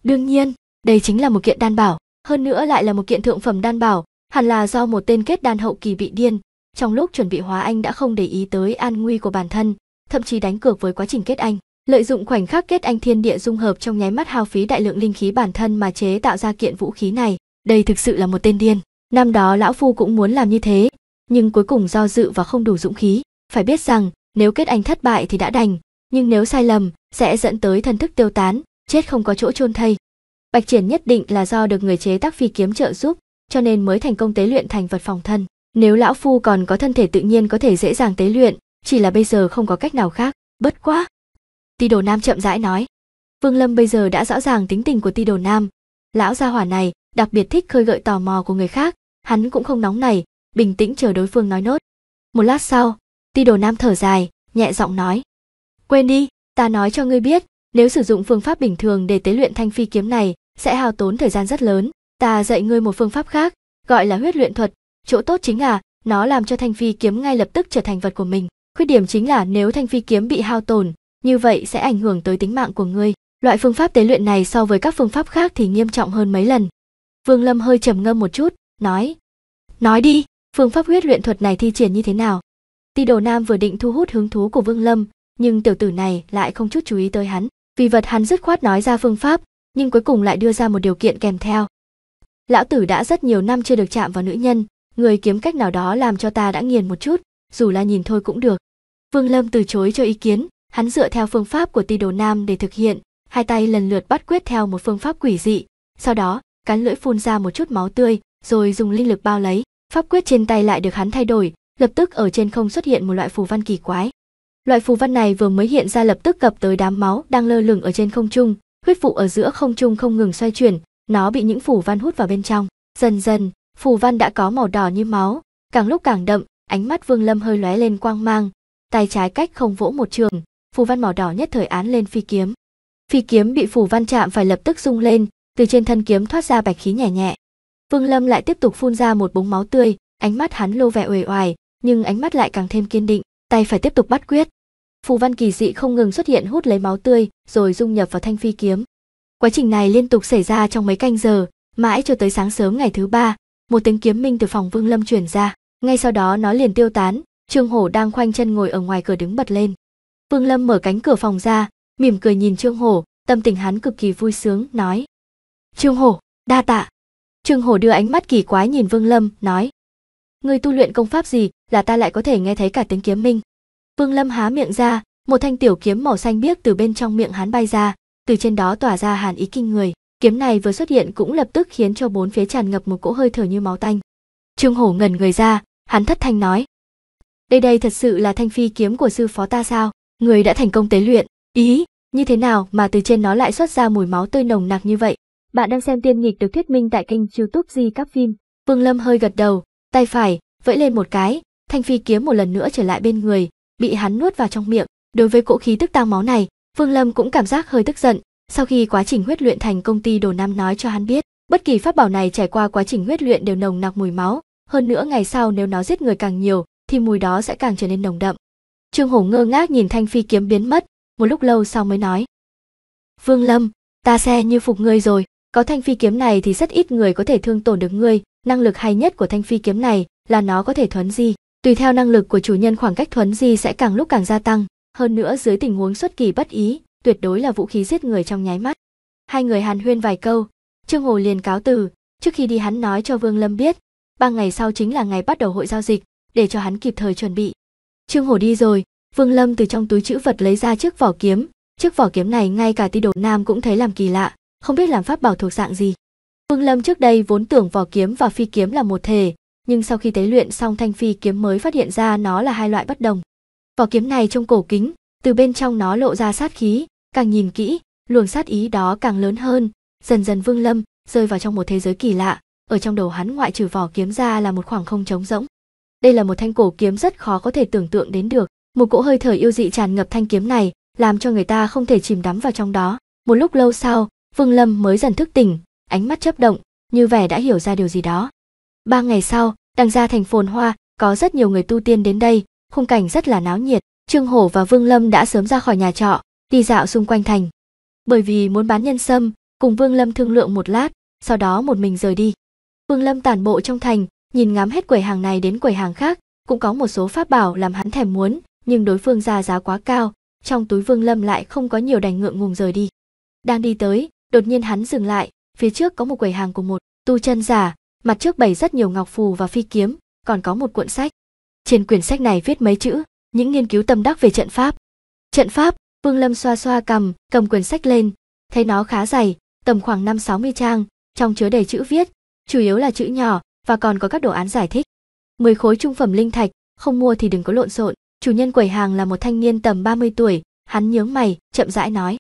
đương nhiên đây chính là một kiện đan bảo hơn nữa lại là một kiện thượng phẩm đan bảo hẳn là do một tên kết đan hậu kỳ bị điên trong lúc chuẩn bị hóa anh đã không để ý tới an nguy của bản thân thậm chí đánh cược với quá trình kết anh Lợi dụng khoảnh khắc kết anh thiên địa dung hợp trong nháy mắt hao phí đại lượng linh khí bản thân mà chế tạo ra kiện vũ khí này, đây thực sự là một tên điên. Năm đó lão phu cũng muốn làm như thế, nhưng cuối cùng do dự và không đủ dũng khí. Phải biết rằng, nếu kết anh thất bại thì đã đành, nhưng nếu sai lầm, sẽ dẫn tới thần thức tiêu tán, chết không có chỗ chôn thây. Bạch triển nhất định là do được người chế tác phi kiếm trợ giúp, cho nên mới thành công tế luyện thành vật phòng thân. Nếu lão phu còn có thân thể tự nhiên có thể dễ dàng tế luyện, chỉ là bây giờ không có cách nào khác. Bất quá, Ti Đồ Nam chậm rãi nói. Vương Lâm bây giờ đã rõ ràng tính tình của Ti Đồ Nam. Lão gia hỏa này đặc biệt thích khơi gợi tò mò của người khác, hắn cũng không nóng này, bình tĩnh chờ đối phương nói nốt. Một lát sau, Ti Đồ Nam thở dài, nhẹ giọng nói. Quên đi, ta nói cho ngươi biết, nếu sử dụng phương pháp bình thường để tế luyện thanh phi kiếm này, sẽ hao tốn thời gian rất lớn. Ta dạy ngươi một phương pháp khác, gọi là huyết luyện thuật. Chỗ tốt chính là nó làm cho thanh phi kiếm ngay lập tức trở thành vật của mình. Khuyết điểm chính là nếu thanh phi kiếm bị hao tổn, như vậy sẽ ảnh hưởng tới tính mạng của ngươi. Loại phương pháp tế luyện này so với các phương pháp khác thì nghiêm trọng hơn mấy lần. Vương Lâm hơi trầm ngâm một chút, nói: "Nói đi, phương pháp huyết luyện thuật này thi triển như thế nào?" Ti Đồ Nam vừa định thu hút hứng thú của Vương Lâm, nhưng tiểu tử này lại không chút chú ý tới hắn, vì vật hắn dứt khoát nói ra phương pháp, nhưng cuối cùng lại đưa ra một điều kiện kèm theo. Lão tử đã rất nhiều năm chưa được chạm vào nữ nhân, người kiếm cách nào đó làm cho ta đã nghiền một chút, dù là nhìn thôi cũng được. Vương Lâm từ chối cho ý kiến, Hắn dựa theo phương pháp của Ti Đồ Nam để thực hiện, hai tay lần lượt bắt quyết theo một phương pháp quỷ dị, sau đó, cắn lưỡi phun ra một chút máu tươi, rồi dùng linh lực bao lấy, pháp quyết trên tay lại được hắn thay đổi, lập tức ở trên không xuất hiện một loại phù văn kỳ quái. Loại phù văn này vừa mới hiện ra lập tức gặp tới đám máu đang lơ lửng ở trên không trung, huyết vụ ở giữa không trung không ngừng xoay chuyển, nó bị những phù văn hút vào bên trong. Dần dần, phù văn đã có màu đỏ như máu, càng lúc càng đậm, ánh mắt Vương Lâm hơi lóe lên quang mang, tay trái cách không vỗ một trường, phù văn màu đỏ nhất thời án lên phi kiếm phi kiếm bị phù văn chạm phải lập tức rung lên từ trên thân kiếm thoát ra bạch khí nhẹ nhẹ vương lâm lại tiếp tục phun ra một búng máu tươi ánh mắt hắn lô vẻ uể oải nhưng ánh mắt lại càng thêm kiên định tay phải tiếp tục bắt quyết phù văn kỳ dị không ngừng xuất hiện hút lấy máu tươi rồi dung nhập vào thanh phi kiếm quá trình này liên tục xảy ra trong mấy canh giờ mãi cho tới sáng sớm ngày thứ ba một tiếng kiếm minh từ phòng vương lâm chuyển ra ngay sau đó nó liền tiêu tán trương hổ đang khoanh chân ngồi ở ngoài cửa đứng bật lên Vương Lâm mở cánh cửa phòng ra, mỉm cười nhìn Trương Hổ, tâm tình hắn cực kỳ vui sướng, nói. Trương Hổ, đa tạ. Trương Hổ đưa ánh mắt kỳ quái nhìn Vương Lâm, nói. Người tu luyện công pháp gì là ta lại có thể nghe thấy cả tiếng kiếm minh. Vương Lâm há miệng ra, một thanh tiểu kiếm màu xanh biếc từ bên trong miệng hắn bay ra, từ trên đó tỏa ra hàn ý kinh người. Kiếm này vừa xuất hiện cũng lập tức khiến cho bốn phía tràn ngập một cỗ hơi thở như máu tanh. Trương Hổ ngẩn người ra, hắn thất thanh nói. Đây đây thật sự là thanh phi kiếm của sư phó ta sao? người đã thành công tế luyện ý như thế nào mà từ trên nó lại xuất ra mùi máu tươi nồng nặc như vậy bạn đang xem tiên nghịch được thuyết minh tại kênh youtube di các phim vương lâm hơi gật đầu tay phải vẫy lên một cái thanh phi kiếm một lần nữa trở lại bên người bị hắn nuốt vào trong miệng đối với cỗ khí tức tăng máu này vương lâm cũng cảm giác hơi tức giận sau khi quá trình huyết luyện thành công ty đồ nam nói cho hắn biết bất kỳ pháp bảo này trải qua quá trình huyết luyện đều nồng nặc mùi máu hơn nữa ngày sau nếu nó giết người càng nhiều thì mùi đó sẽ càng trở nên nồng đậm Trương Hổ ngơ ngác nhìn thanh phi kiếm biến mất, một lúc lâu sau mới nói. Vương Lâm, ta xe như phục ngươi rồi, có thanh phi kiếm này thì rất ít người có thể thương tổn được ngươi, năng lực hay nhất của thanh phi kiếm này là nó có thể thuấn di. Tùy theo năng lực của chủ nhân khoảng cách thuấn di sẽ càng lúc càng gia tăng, hơn nữa dưới tình huống xuất kỳ bất ý, tuyệt đối là vũ khí giết người trong nháy mắt. Hai người hàn huyên vài câu, Trương Hồ liền cáo từ, trước khi đi hắn nói cho Vương Lâm biết, ba ngày sau chính là ngày bắt đầu hội giao dịch, để cho hắn kịp thời chuẩn bị. Trương Hổ đi rồi, Vương Lâm từ trong túi chữ vật lấy ra chiếc vỏ kiếm, chiếc vỏ kiếm này ngay cả Ti Đồ Nam cũng thấy làm kỳ lạ, không biết làm pháp bảo thuộc dạng gì. Vương Lâm trước đây vốn tưởng vỏ kiếm và phi kiếm là một thể, nhưng sau khi tế luyện xong thanh phi kiếm mới phát hiện ra nó là hai loại bất đồng. Vỏ kiếm này trông cổ kính, từ bên trong nó lộ ra sát khí, càng nhìn kỹ, luồng sát ý đó càng lớn hơn, dần dần Vương Lâm rơi vào trong một thế giới kỳ lạ, ở trong đầu hắn ngoại trừ vỏ kiếm ra là một khoảng không trống rỗng đây là một thanh cổ kiếm rất khó có thể tưởng tượng đến được một cỗ hơi thở yêu dị tràn ngập thanh kiếm này làm cho người ta không thể chìm đắm vào trong đó một lúc lâu sau vương lâm mới dần thức tỉnh ánh mắt chớp động như vẻ đã hiểu ra điều gì đó ba ngày sau đằng ra thành phồn hoa có rất nhiều người tu tiên đến đây khung cảnh rất là náo nhiệt trương hổ và vương lâm đã sớm ra khỏi nhà trọ đi dạo xung quanh thành bởi vì muốn bán nhân sâm cùng vương lâm thương lượng một lát sau đó một mình rời đi vương lâm tản bộ trong thành nhìn ngắm hết quầy hàng này đến quầy hàng khác cũng có một số pháp bảo làm hắn thèm muốn nhưng đối phương ra giá quá cao trong túi vương lâm lại không có nhiều đành ngượng ngùng rời đi đang đi tới đột nhiên hắn dừng lại phía trước có một quầy hàng của một tu chân giả mặt trước bày rất nhiều ngọc phù và phi kiếm còn có một cuộn sách trên quyển sách này viết mấy chữ những nghiên cứu tâm đắc về trận pháp trận pháp vương lâm xoa xoa cầm cầm quyển sách lên thấy nó khá dày tầm khoảng năm sáu mươi trang trong chứa đầy chữ viết chủ yếu là chữ nhỏ và còn có các đồ án giải thích. 10 khối trung phẩm linh thạch, không mua thì đừng có lộn xộn. Chủ nhân quầy hàng là một thanh niên tầm 30 tuổi, hắn nhướng mày, chậm rãi nói.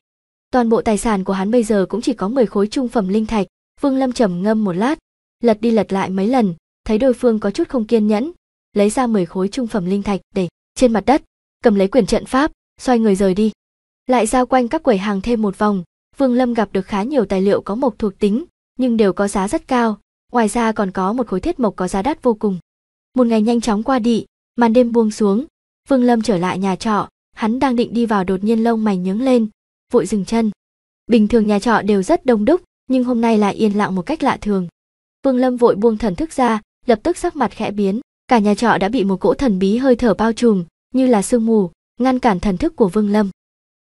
Toàn bộ tài sản của hắn bây giờ cũng chỉ có 10 khối trung phẩm linh thạch. Vương Lâm trầm ngâm một lát, lật đi lật lại mấy lần, thấy đối phương có chút không kiên nhẫn, lấy ra 10 khối trung phẩm linh thạch để trên mặt đất, cầm lấy quyển trận pháp, xoay người rời đi. Lại giao quanh các quầy hàng thêm một vòng, Vương Lâm gặp được khá nhiều tài liệu có mộc thuộc tính, nhưng đều có giá rất cao, Ngoài ra còn có một khối thiết mộc có giá đắt vô cùng. Một ngày nhanh chóng qua đi, màn đêm buông xuống, Vương Lâm trở lại nhà trọ, hắn đang định đi vào đột nhiên lông mày nhướng lên, vội dừng chân. Bình thường nhà trọ đều rất đông đúc, nhưng hôm nay lại yên lặng một cách lạ thường. Vương Lâm vội buông thần thức ra, lập tức sắc mặt khẽ biến, cả nhà trọ đã bị một cỗ thần bí hơi thở bao trùm, như là sương mù, ngăn cản thần thức của Vương Lâm.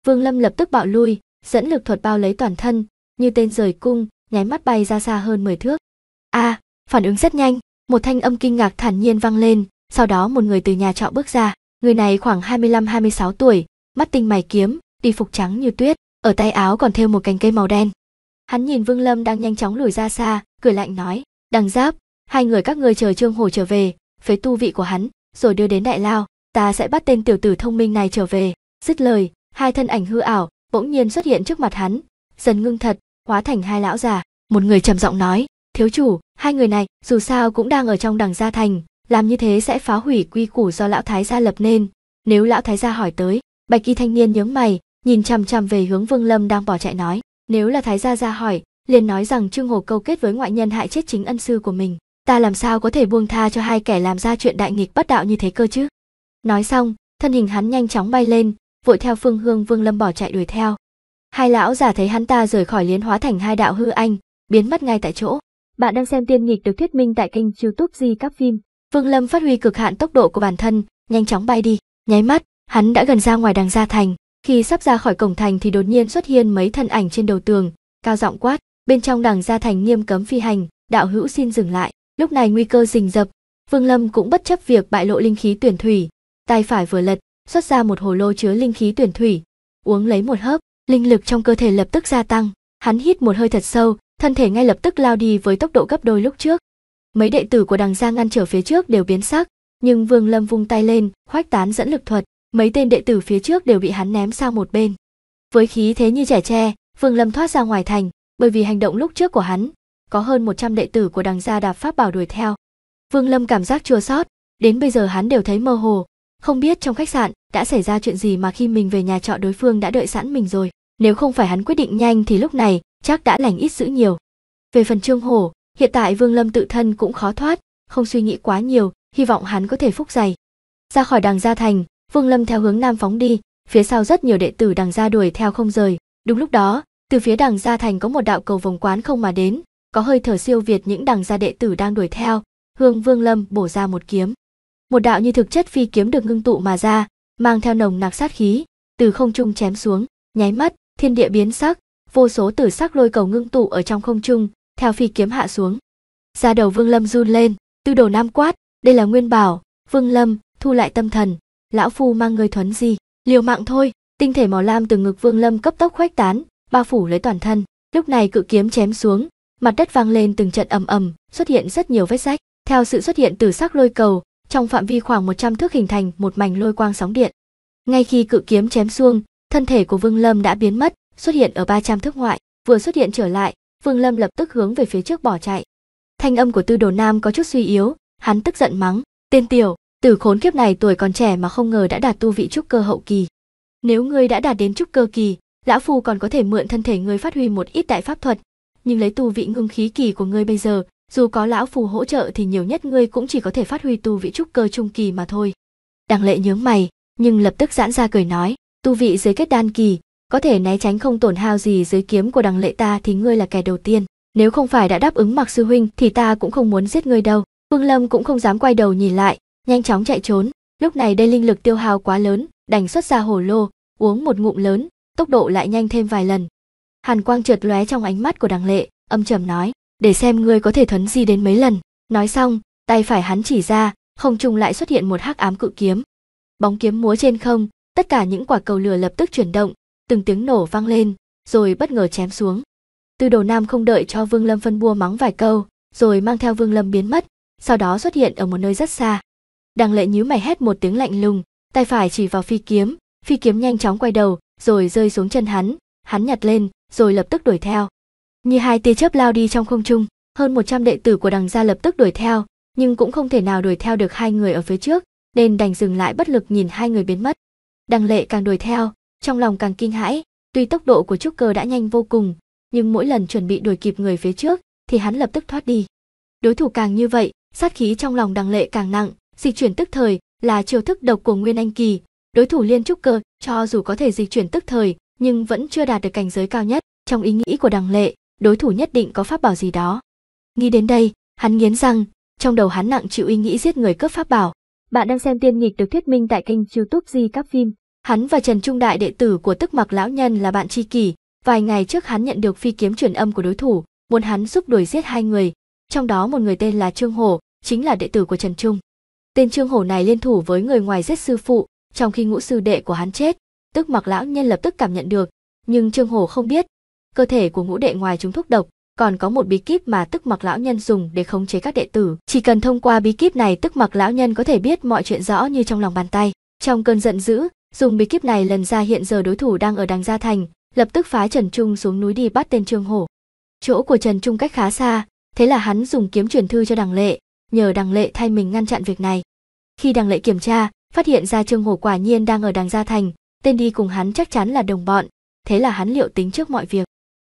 Vương Lâm lập tức bạo lui, dẫn lực thuật bao lấy toàn thân, như tên rời cung, nháy mắt bay ra xa hơn 10 thước a à, phản ứng rất nhanh một thanh âm kinh ngạc thản nhiên vang lên sau đó một người từ nhà trọ bước ra người này khoảng 25-26 tuổi mắt tinh mày kiếm đi phục trắng như tuyết ở tay áo còn thêu một cành cây màu đen hắn nhìn vương lâm đang nhanh chóng lùi ra xa cười lạnh nói đằng giáp hai người các ngươi chờ trương hồ trở về phế tu vị của hắn rồi đưa đến đại lao ta sẽ bắt tên tiểu tử thông minh này trở về dứt lời hai thân ảnh hư ảo bỗng nhiên xuất hiện trước mặt hắn dần ngưng thật hóa thành hai lão già một người trầm giọng nói thiếu chủ hai người này dù sao cũng đang ở trong đằng gia thành làm như thế sẽ phá hủy quy củ do lão thái gia lập nên nếu lão thái gia hỏi tới bạch y thanh niên nhướng mày nhìn chằm chằm về hướng vương lâm đang bỏ chạy nói nếu là thái gia ra hỏi liền nói rằng trương hồ câu kết với ngoại nhân hại chết chính ân sư của mình ta làm sao có thể buông tha cho hai kẻ làm ra chuyện đại nghịch bất đạo như thế cơ chứ nói xong thân hình hắn nhanh chóng bay lên vội theo phương hương vương lâm bỏ chạy đuổi theo hai lão giả thấy hắn ta rời khỏi liến hóa thành hai đạo hư anh biến mất ngay tại chỗ bạn đang xem tiên nghịch được thuyết minh tại kênh youtube Di Các Phim. Vương Lâm phát huy cực hạn tốc độ của bản thân, nhanh chóng bay đi. Nháy mắt, hắn đã gần ra ngoài đàng gia thành. Khi sắp ra khỏi cổng thành thì đột nhiên xuất hiện mấy thân ảnh trên đầu tường, cao giọng quát, bên trong đàng gia thành nghiêm cấm phi hành, đạo hữu xin dừng lại. Lúc này nguy cơ rình rập, Vương Lâm cũng bất chấp việc bại lộ linh khí tuyển thủy, tay phải vừa lật, xuất ra một hồ lô chứa linh khí tuyển thủy, uống lấy một hớp, linh lực trong cơ thể lập tức gia tăng, hắn hít một hơi thật sâu, thân thể ngay lập tức lao đi với tốc độ gấp đôi lúc trước. Mấy đệ tử của đằng gia ngăn trở phía trước đều biến sắc, nhưng Vương Lâm vung tay lên, hoách tán dẫn lực thuật, mấy tên đệ tử phía trước đều bị hắn ném sang một bên. Với khí thế như trẻ tre, Vương Lâm thoát ra ngoài thành, bởi vì hành động lúc trước của hắn, có hơn 100 đệ tử của đằng gia đạp pháp bảo đuổi theo. Vương Lâm cảm giác chua sót, đến bây giờ hắn đều thấy mơ hồ, không biết trong khách sạn đã xảy ra chuyện gì mà khi mình về nhà trọ đối phương đã đợi sẵn mình rồi. Nếu không phải hắn quyết định nhanh thì lúc này chắc đã lành ít dữ nhiều. Về phần Trương Hổ, hiện tại Vương Lâm tự thân cũng khó thoát, không suy nghĩ quá nhiều, hy vọng hắn có thể phúc dày. Ra khỏi đằng gia thành, Vương Lâm theo hướng nam phóng đi, phía sau rất nhiều đệ tử đằng gia đuổi theo không rời. Đúng lúc đó, từ phía đằng gia thành có một đạo cầu vòng quán không mà đến, có hơi thở siêu việt những đằng gia đệ tử đang đuổi theo, hướng Vương Lâm bổ ra một kiếm. Một đạo như thực chất phi kiếm được ngưng tụ mà ra, mang theo nồng nặc sát khí, từ không trung chém xuống, nháy mắt, thiên địa biến sắc, vô số tử sắc lôi cầu ngưng tụ ở trong không trung, theo phi kiếm hạ xuống. Ra đầu Vương Lâm run lên, Tư Đồ Nam quát, đây là nguyên bảo, Vương Lâm, thu lại tâm thần, lão phu mang người thuấn gì, liều mạng thôi. Tinh thể màu lam từ ngực Vương Lâm cấp tốc khuếch tán, bao phủ lấy toàn thân. Lúc này cự kiếm chém xuống, mặt đất vang lên từng trận ầm ầm, xuất hiện rất nhiều vết rách. Theo sự xuất hiện từ sắc lôi cầu, trong phạm vi khoảng 100 thước hình thành một mảnh lôi quang sóng điện. Ngay khi cự kiếm chém xuống, thân thể của Vương Lâm đã biến mất, xuất hiện ở 300 thước ngoại, vừa xuất hiện trở lại, Vương Lâm lập tức hướng về phía trước bỏ chạy. Thanh âm của Tư Đồ Nam có chút suy yếu, hắn tức giận mắng, "Tên tiểu, tử khốn kiếp này tuổi còn trẻ mà không ngờ đã đạt tu vị trúc cơ hậu kỳ. Nếu ngươi đã đạt đến trúc cơ kỳ, lão phu còn có thể mượn thân thể ngươi phát huy một ít đại pháp thuật, nhưng lấy tu vị ngưng khí kỳ của ngươi bây giờ, dù có lão phù hỗ trợ thì nhiều nhất ngươi cũng chỉ có thể phát huy tu vị trúc cơ trung kỳ mà thôi. Đằng lệ nhướng mày, nhưng lập tức giãn ra cười nói, tu vị dưới kết đan kỳ, có thể né tránh không tổn hao gì dưới kiếm của đằng lệ ta thì ngươi là kẻ đầu tiên nếu không phải đã đáp ứng mặc sư huynh thì ta cũng không muốn giết ngươi đâu phương lâm cũng không dám quay đầu nhìn lại nhanh chóng chạy trốn lúc này đây linh lực tiêu hao quá lớn đành xuất ra hồ lô uống một ngụm lớn tốc độ lại nhanh thêm vài lần hàn quang trượt lóe trong ánh mắt của đằng lệ âm trầm nói để xem ngươi có thể thuấn di đến mấy lần nói xong tay phải hắn chỉ ra không trung lại xuất hiện một hắc ám cự kiếm bóng kiếm múa trên không tất cả những quả cầu lửa lập tức chuyển động từng tiếng nổ vang lên rồi bất ngờ chém xuống tư đồ nam không đợi cho vương lâm phân bua mắng vài câu rồi mang theo vương lâm biến mất sau đó xuất hiện ở một nơi rất xa đằng lệ nhíu mày hét một tiếng lạnh lùng tay phải chỉ vào phi kiếm phi kiếm nhanh chóng quay đầu rồi rơi xuống chân hắn hắn nhặt lên rồi lập tức đuổi theo như hai tia chớp lao đi trong không trung hơn 100 đệ tử của đằng gia lập tức đuổi theo nhưng cũng không thể nào đuổi theo được hai người ở phía trước nên đành dừng lại bất lực nhìn hai người biến mất đằng lệ càng đuổi theo trong lòng càng kinh hãi, tuy tốc độ của trúc cơ đã nhanh vô cùng, nhưng mỗi lần chuẩn bị đuổi kịp người phía trước thì hắn lập tức thoát đi. Đối thủ càng như vậy, sát khí trong lòng đằng lệ càng nặng, dịch chuyển tức thời là chiêu thức độc của Nguyên Anh Kỳ, đối thủ liên trúc cơ cho dù có thể dịch chuyển tức thời nhưng vẫn chưa đạt được cảnh giới cao nhất, trong ý nghĩ của đằng lệ, đối thủ nhất định có pháp bảo gì đó. Nghĩ đến đây, hắn nghiến răng, trong đầu hắn nặng chịu ý nghĩ giết người cướp pháp bảo. Bạn đang xem tiên nghịch được thuyết minh tại kênh youtube Di Các Phim. Hắn và Trần Trung Đại đệ tử của Tức Mặc lão nhân là bạn tri kỷ, vài ngày trước hắn nhận được phi kiếm truyền âm của đối thủ, muốn hắn giúp đuổi giết hai người, trong đó một người tên là Trương Hổ, chính là đệ tử của Trần Trung. Tên Trương Hổ này liên thủ với người ngoài giết sư phụ, trong khi ngũ sư đệ của hắn chết, Tức Mặc lão nhân lập tức cảm nhận được, nhưng Trương Hổ không biết, cơ thể của ngũ đệ ngoài chúng thuốc độc, còn có một bí kíp mà Tức Mặc lão nhân dùng để khống chế các đệ tử, chỉ cần thông qua bí kíp này Tức Mặc lão nhân có thể biết mọi chuyện rõ như trong lòng bàn tay. Trong cơn giận dữ, dùng bí kíp này lần ra hiện giờ đối thủ đang ở đằng gia thành lập tức phái trần trung xuống núi đi bắt tên trương hổ chỗ của trần trung cách khá xa thế là hắn dùng kiếm truyền thư cho đằng lệ nhờ đằng lệ thay mình ngăn chặn việc này khi đằng lệ kiểm tra phát hiện ra trương hổ quả nhiên đang ở đằng gia thành tên đi cùng hắn chắc chắn là đồng bọn thế là hắn liệu tính trước mọi việc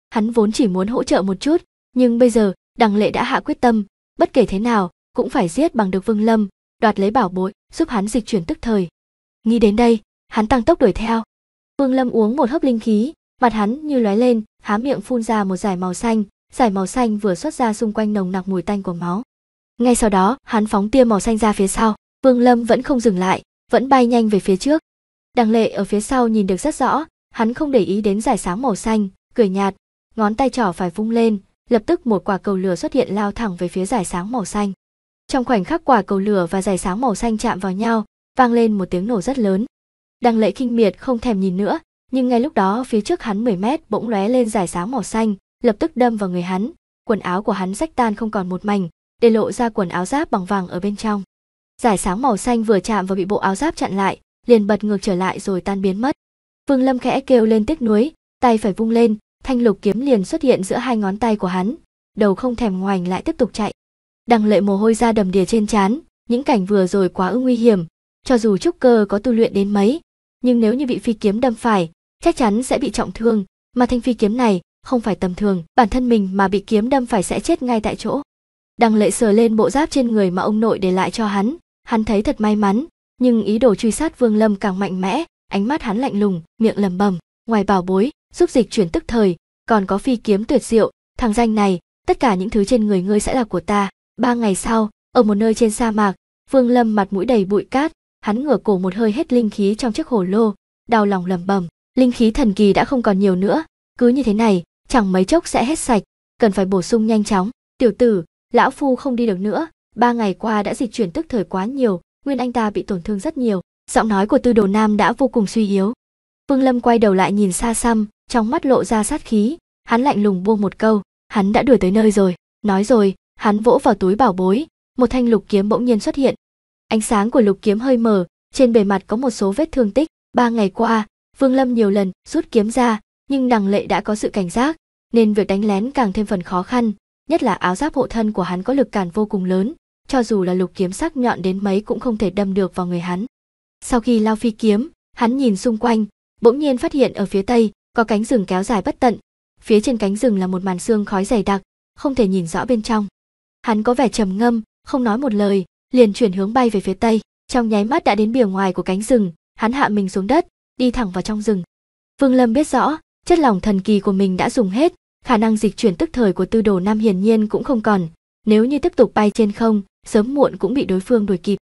hắn vốn chỉ muốn hỗ trợ một chút nhưng bây giờ đằng lệ đã hạ quyết tâm bất kể thế nào cũng phải giết bằng được vương lâm đoạt lấy bảo bối giúp hắn dịch chuyển tức thời nghĩ đến đây hắn tăng tốc đuổi theo vương lâm uống một hớp linh khí mặt hắn như lóe lên há miệng phun ra một giải màu xanh Giải màu xanh vừa xuất ra xung quanh nồng nặc mùi tanh của máu ngay sau đó hắn phóng tia màu xanh ra phía sau vương lâm vẫn không dừng lại vẫn bay nhanh về phía trước đằng lệ ở phía sau nhìn được rất rõ hắn không để ý đến giải sáng màu xanh cười nhạt ngón tay trỏ phải vung lên lập tức một quả cầu lửa xuất hiện lao thẳng về phía giải sáng màu xanh trong khoảnh khắc quả cầu lửa và giải sáng màu xanh chạm vào nhau vang lên một tiếng nổ rất lớn Đăng lệ khinh miệt không thèm nhìn nữa, nhưng ngay lúc đó phía trước hắn 10 mét bỗng lóe lên giải sáng màu xanh, lập tức đâm vào người hắn, quần áo của hắn rách tan không còn một mảnh, để lộ ra quần áo giáp bằng vàng ở bên trong. Giải sáng màu xanh vừa chạm vào bị bộ áo giáp chặn lại, liền bật ngược trở lại rồi tan biến mất. Vương Lâm khẽ kêu lên tiếc nuối, tay phải vung lên, thanh lục kiếm liền xuất hiện giữa hai ngón tay của hắn, đầu không thèm ngoảnh lại tiếp tục chạy. Đằng lệ mồ hôi ra đầm đìa trên trán, những cảnh vừa rồi quá ư nguy hiểm, cho dù trúc cơ có tu luyện đến mấy, nhưng nếu như bị phi kiếm đâm phải, chắc chắn sẽ bị trọng thương, mà thanh phi kiếm này không phải tầm thường, bản thân mình mà bị kiếm đâm phải sẽ chết ngay tại chỗ. Đằng lệ sờ lên bộ giáp trên người mà ông nội để lại cho hắn, hắn thấy thật may mắn, nhưng ý đồ truy sát Vương Lâm càng mạnh mẽ, ánh mắt hắn lạnh lùng, miệng lầm bầm, ngoài bảo bối, giúp dịch chuyển tức thời, còn có phi kiếm tuyệt diệu, thằng danh này, tất cả những thứ trên người ngươi sẽ là của ta. Ba ngày sau, ở một nơi trên sa mạc, Vương Lâm mặt mũi đầy bụi cát, hắn ngửa cổ một hơi hết linh khí trong chiếc hồ lô đau lòng lẩm bẩm linh khí thần kỳ đã không còn nhiều nữa cứ như thế này chẳng mấy chốc sẽ hết sạch cần phải bổ sung nhanh chóng tiểu tử lão phu không đi được nữa ba ngày qua đã dịch chuyển tức thời quá nhiều nguyên anh ta bị tổn thương rất nhiều giọng nói của tư đồ nam đã vô cùng suy yếu vương lâm quay đầu lại nhìn xa xăm trong mắt lộ ra sát khí hắn lạnh lùng buông một câu hắn đã đuổi tới nơi rồi nói rồi hắn vỗ vào túi bảo bối một thanh lục kiếm bỗng nhiên xuất hiện Ánh sáng của lục kiếm hơi mở, trên bề mặt có một số vết thương tích. Ba ngày qua, Vương Lâm nhiều lần rút kiếm ra, nhưng đằng lệ đã có sự cảnh giác, nên việc đánh lén càng thêm phần khó khăn, nhất là áo giáp hộ thân của hắn có lực cản vô cùng lớn, cho dù là lục kiếm sắc nhọn đến mấy cũng không thể đâm được vào người hắn. Sau khi lao phi kiếm, hắn nhìn xung quanh, bỗng nhiên phát hiện ở phía tây có cánh rừng kéo dài bất tận, phía trên cánh rừng là một màn sương khói dày đặc, không thể nhìn rõ bên trong. Hắn có vẻ trầm ngâm, không nói một lời, liền chuyển hướng bay về phía tây trong nháy mắt đã đến bìa ngoài của cánh rừng hắn hạ mình xuống đất đi thẳng vào trong rừng vương lâm biết rõ chất lỏng thần kỳ của mình đã dùng hết khả năng dịch chuyển tức thời của tư đồ nam hiển nhiên cũng không còn nếu như tiếp tục bay trên không sớm muộn cũng bị đối phương đuổi kịp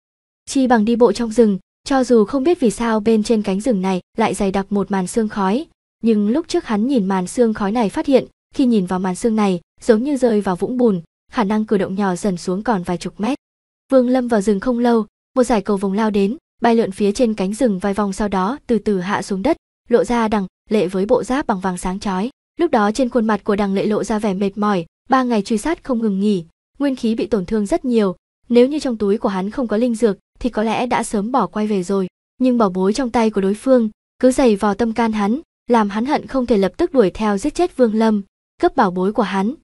chi bằng đi bộ trong rừng cho dù không biết vì sao bên trên cánh rừng này lại dày đặc một màn xương khói nhưng lúc trước hắn nhìn màn xương khói này phát hiện khi nhìn vào màn xương này giống như rơi vào vũng bùn khả năng cử động nhỏ dần xuống còn vài chục mét Vương Lâm vào rừng không lâu, một giải cầu vồng lao đến, bay lượn phía trên cánh rừng vài vòng sau đó từ từ hạ xuống đất, lộ ra đằng lệ với bộ giáp bằng vàng sáng chói. Lúc đó trên khuôn mặt của đằng lệ lộ ra vẻ mệt mỏi, ba ngày truy sát không ngừng nghỉ, nguyên khí bị tổn thương rất nhiều. Nếu như trong túi của hắn không có linh dược thì có lẽ đã sớm bỏ quay về rồi, nhưng bảo bối trong tay của đối phương cứ dày vào tâm can hắn, làm hắn hận không thể lập tức đuổi theo giết chết Vương Lâm, cướp bảo bối của hắn,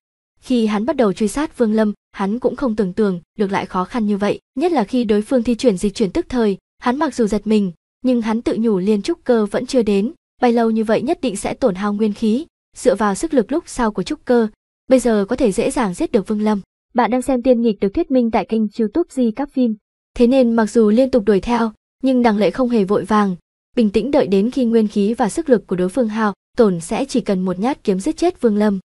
khi hắn bắt đầu truy sát Vương Lâm, hắn cũng không tưởng tượng được lại khó khăn như vậy, nhất là khi đối phương thi chuyển dịch chuyển tức thời, hắn mặc dù giật mình, nhưng hắn tự nhủ liên trúc cơ vẫn chưa đến, bay lâu như vậy nhất định sẽ tổn hao nguyên khí, dựa vào sức lực lúc sau của trúc cơ, bây giờ có thể dễ dàng giết được Vương Lâm. Bạn đang xem tiên nghịch được thuyết minh tại kênh YouTube Di các phim. Thế nên mặc dù liên tục đuổi theo, nhưng đằng lệ không hề vội vàng, bình tĩnh đợi đến khi nguyên khí và sức lực của đối phương hao, tổn sẽ chỉ cần một nhát kiếm giết chết Vương Lâm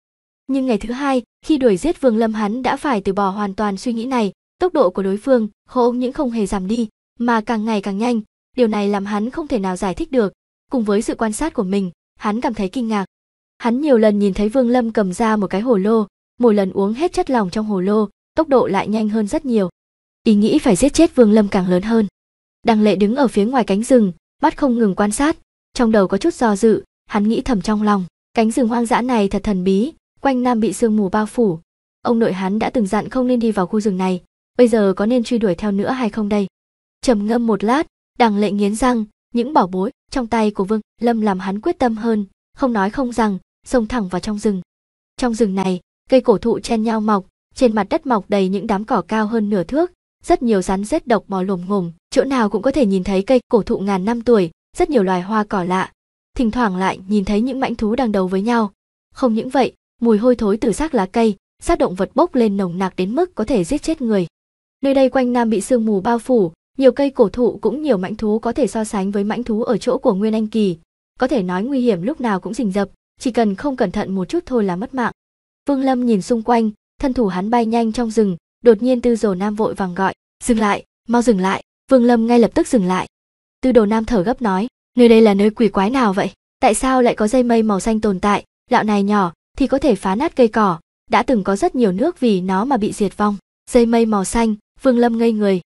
nhưng ngày thứ hai khi đuổi giết vương lâm hắn đã phải từ bỏ hoàn toàn suy nghĩ này tốc độ của đối phương không những không hề giảm đi mà càng ngày càng nhanh điều này làm hắn không thể nào giải thích được cùng với sự quan sát của mình hắn cảm thấy kinh ngạc hắn nhiều lần nhìn thấy vương lâm cầm ra một cái hồ lô mỗi lần uống hết chất lỏng trong hồ lô tốc độ lại nhanh hơn rất nhiều ý nghĩ phải giết chết vương lâm càng lớn hơn đằng lệ đứng ở phía ngoài cánh rừng mắt không ngừng quan sát trong đầu có chút do dự hắn nghĩ thầm trong lòng cánh rừng hoang dã này thật thần bí quanh Nam bị sương mù bao phủ. Ông nội hắn đã từng dặn không nên đi vào khu rừng này, bây giờ có nên truy đuổi theo nữa hay không đây? Trầm ngâm một lát, Đằng Lệ nghiến răng, những bảo bối trong tay của Vương Lâm làm hắn quyết tâm hơn, không nói không rằng, xông thẳng vào trong rừng. Trong rừng này, cây cổ thụ chen nhau mọc, trên mặt đất mọc đầy những đám cỏ cao hơn nửa thước, rất nhiều rắn rết độc bò lồm ngồm, chỗ nào cũng có thể nhìn thấy cây cổ thụ ngàn năm tuổi, rất nhiều loài hoa cỏ lạ. Thỉnh thoảng lại nhìn thấy những mãnh thú đang đấu với nhau. Không những vậy, mùi hôi thối từ xác lá cây xác động vật bốc lên nồng nặc đến mức có thể giết chết người nơi đây quanh nam bị sương mù bao phủ nhiều cây cổ thụ cũng nhiều mãnh thú có thể so sánh với mãnh thú ở chỗ của nguyên anh kỳ có thể nói nguy hiểm lúc nào cũng rình rập chỉ cần không cẩn thận một chút thôi là mất mạng vương lâm nhìn xung quanh thân thủ hắn bay nhanh trong rừng đột nhiên tư dồ nam vội vàng gọi dừng lại mau dừng lại vương lâm ngay lập tức dừng lại tư đồ nam thở gấp nói nơi đây là nơi quỷ quái nào vậy tại sao lại có dây mây màu xanh tồn tại lão này nhỏ thì có thể phá nát cây cỏ, đã từng có rất nhiều nước vì nó mà bị diệt vong. Dây mây màu xanh, Vương Lâm ngây người.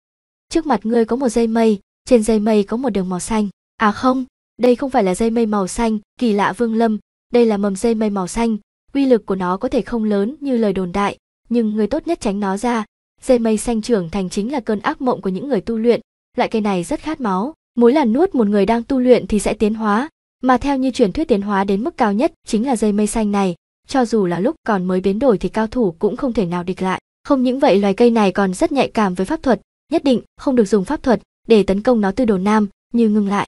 Trước mặt ngươi có một dây mây, trên dây mây có một đường màu xanh. À không, đây không phải là dây mây màu xanh, kỳ lạ Vương Lâm, đây là mầm dây mây màu xanh, uy lực của nó có thể không lớn như lời đồn đại, nhưng người tốt nhất tránh nó ra. Dây mây xanh trưởng thành chính là cơn ác mộng của những người tu luyện, loại cây này rất khát máu, mỗi là nuốt một người đang tu luyện thì sẽ tiến hóa, mà theo như truyền thuyết tiến hóa đến mức cao nhất chính là dây mây xanh này, cho dù là lúc còn mới biến đổi thì cao thủ cũng không thể nào địch lại. Không những vậy loài cây này còn rất nhạy cảm với pháp thuật, nhất định không được dùng pháp thuật để tấn công nó từ đồ nam, như ngưng lại.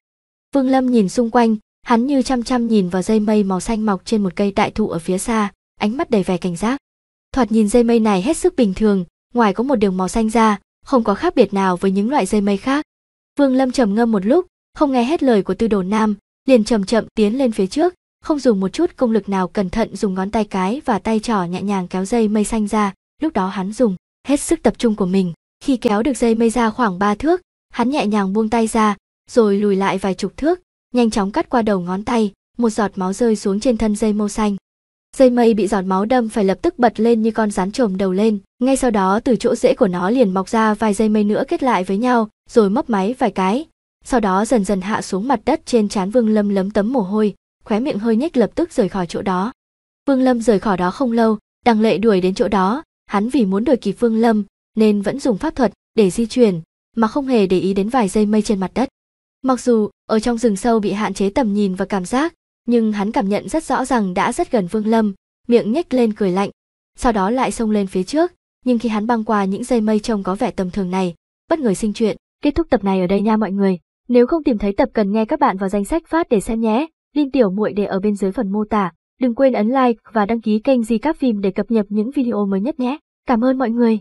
Vương Lâm nhìn xung quanh, hắn như chăm chăm nhìn vào dây mây màu xanh mọc trên một cây đại thụ ở phía xa, ánh mắt đầy vẻ cảnh giác. Thoạt nhìn dây mây này hết sức bình thường, ngoài có một đường màu xanh ra, không có khác biệt nào với những loại dây mây khác. Vương Lâm trầm ngâm một lúc, không nghe hết lời của Tư Đồ Nam, liền chậm chậm tiến lên phía trước, không dùng một chút công lực nào cẩn thận dùng ngón tay cái và tay trỏ nhẹ nhàng kéo dây mây xanh ra, lúc đó hắn dùng hết sức tập trung của mình. Khi kéo được dây mây ra khoảng ba thước, hắn nhẹ nhàng buông tay ra, rồi lùi lại vài chục thước, nhanh chóng cắt qua đầu ngón tay, một giọt máu rơi xuống trên thân dây màu xanh. Dây mây bị giọt máu đâm phải lập tức bật lên như con rắn trồm đầu lên, ngay sau đó từ chỗ rễ của nó liền mọc ra vài dây mây nữa kết lại với nhau, rồi mấp máy vài cái. Sau đó dần dần hạ xuống mặt đất trên trán Vương Lâm lấm tấm mồ hôi, khóe miệng hơi nhếch lập tức rời khỏi chỗ đó vương lâm rời khỏi đó không lâu đằng lệ đuổi đến chỗ đó hắn vì muốn đuổi kịp vương lâm nên vẫn dùng pháp thuật để di chuyển mà không hề để ý đến vài dây mây trên mặt đất mặc dù ở trong rừng sâu bị hạn chế tầm nhìn và cảm giác nhưng hắn cảm nhận rất rõ rằng đã rất gần vương lâm miệng nhếch lên cười lạnh sau đó lại xông lên phía trước nhưng khi hắn băng qua những dây mây trông có vẻ tầm thường này bất ngờ sinh chuyện kết thúc tập này ở đây nha mọi người nếu không tìm thấy tập cần nghe các bạn vào danh sách phát để xem nhé Linh tiểu muội để ở bên dưới phần mô tả. Đừng quên ấn like và đăng ký kênh Di Các Phim để cập nhật những video mới nhất nhé. Cảm ơn mọi người.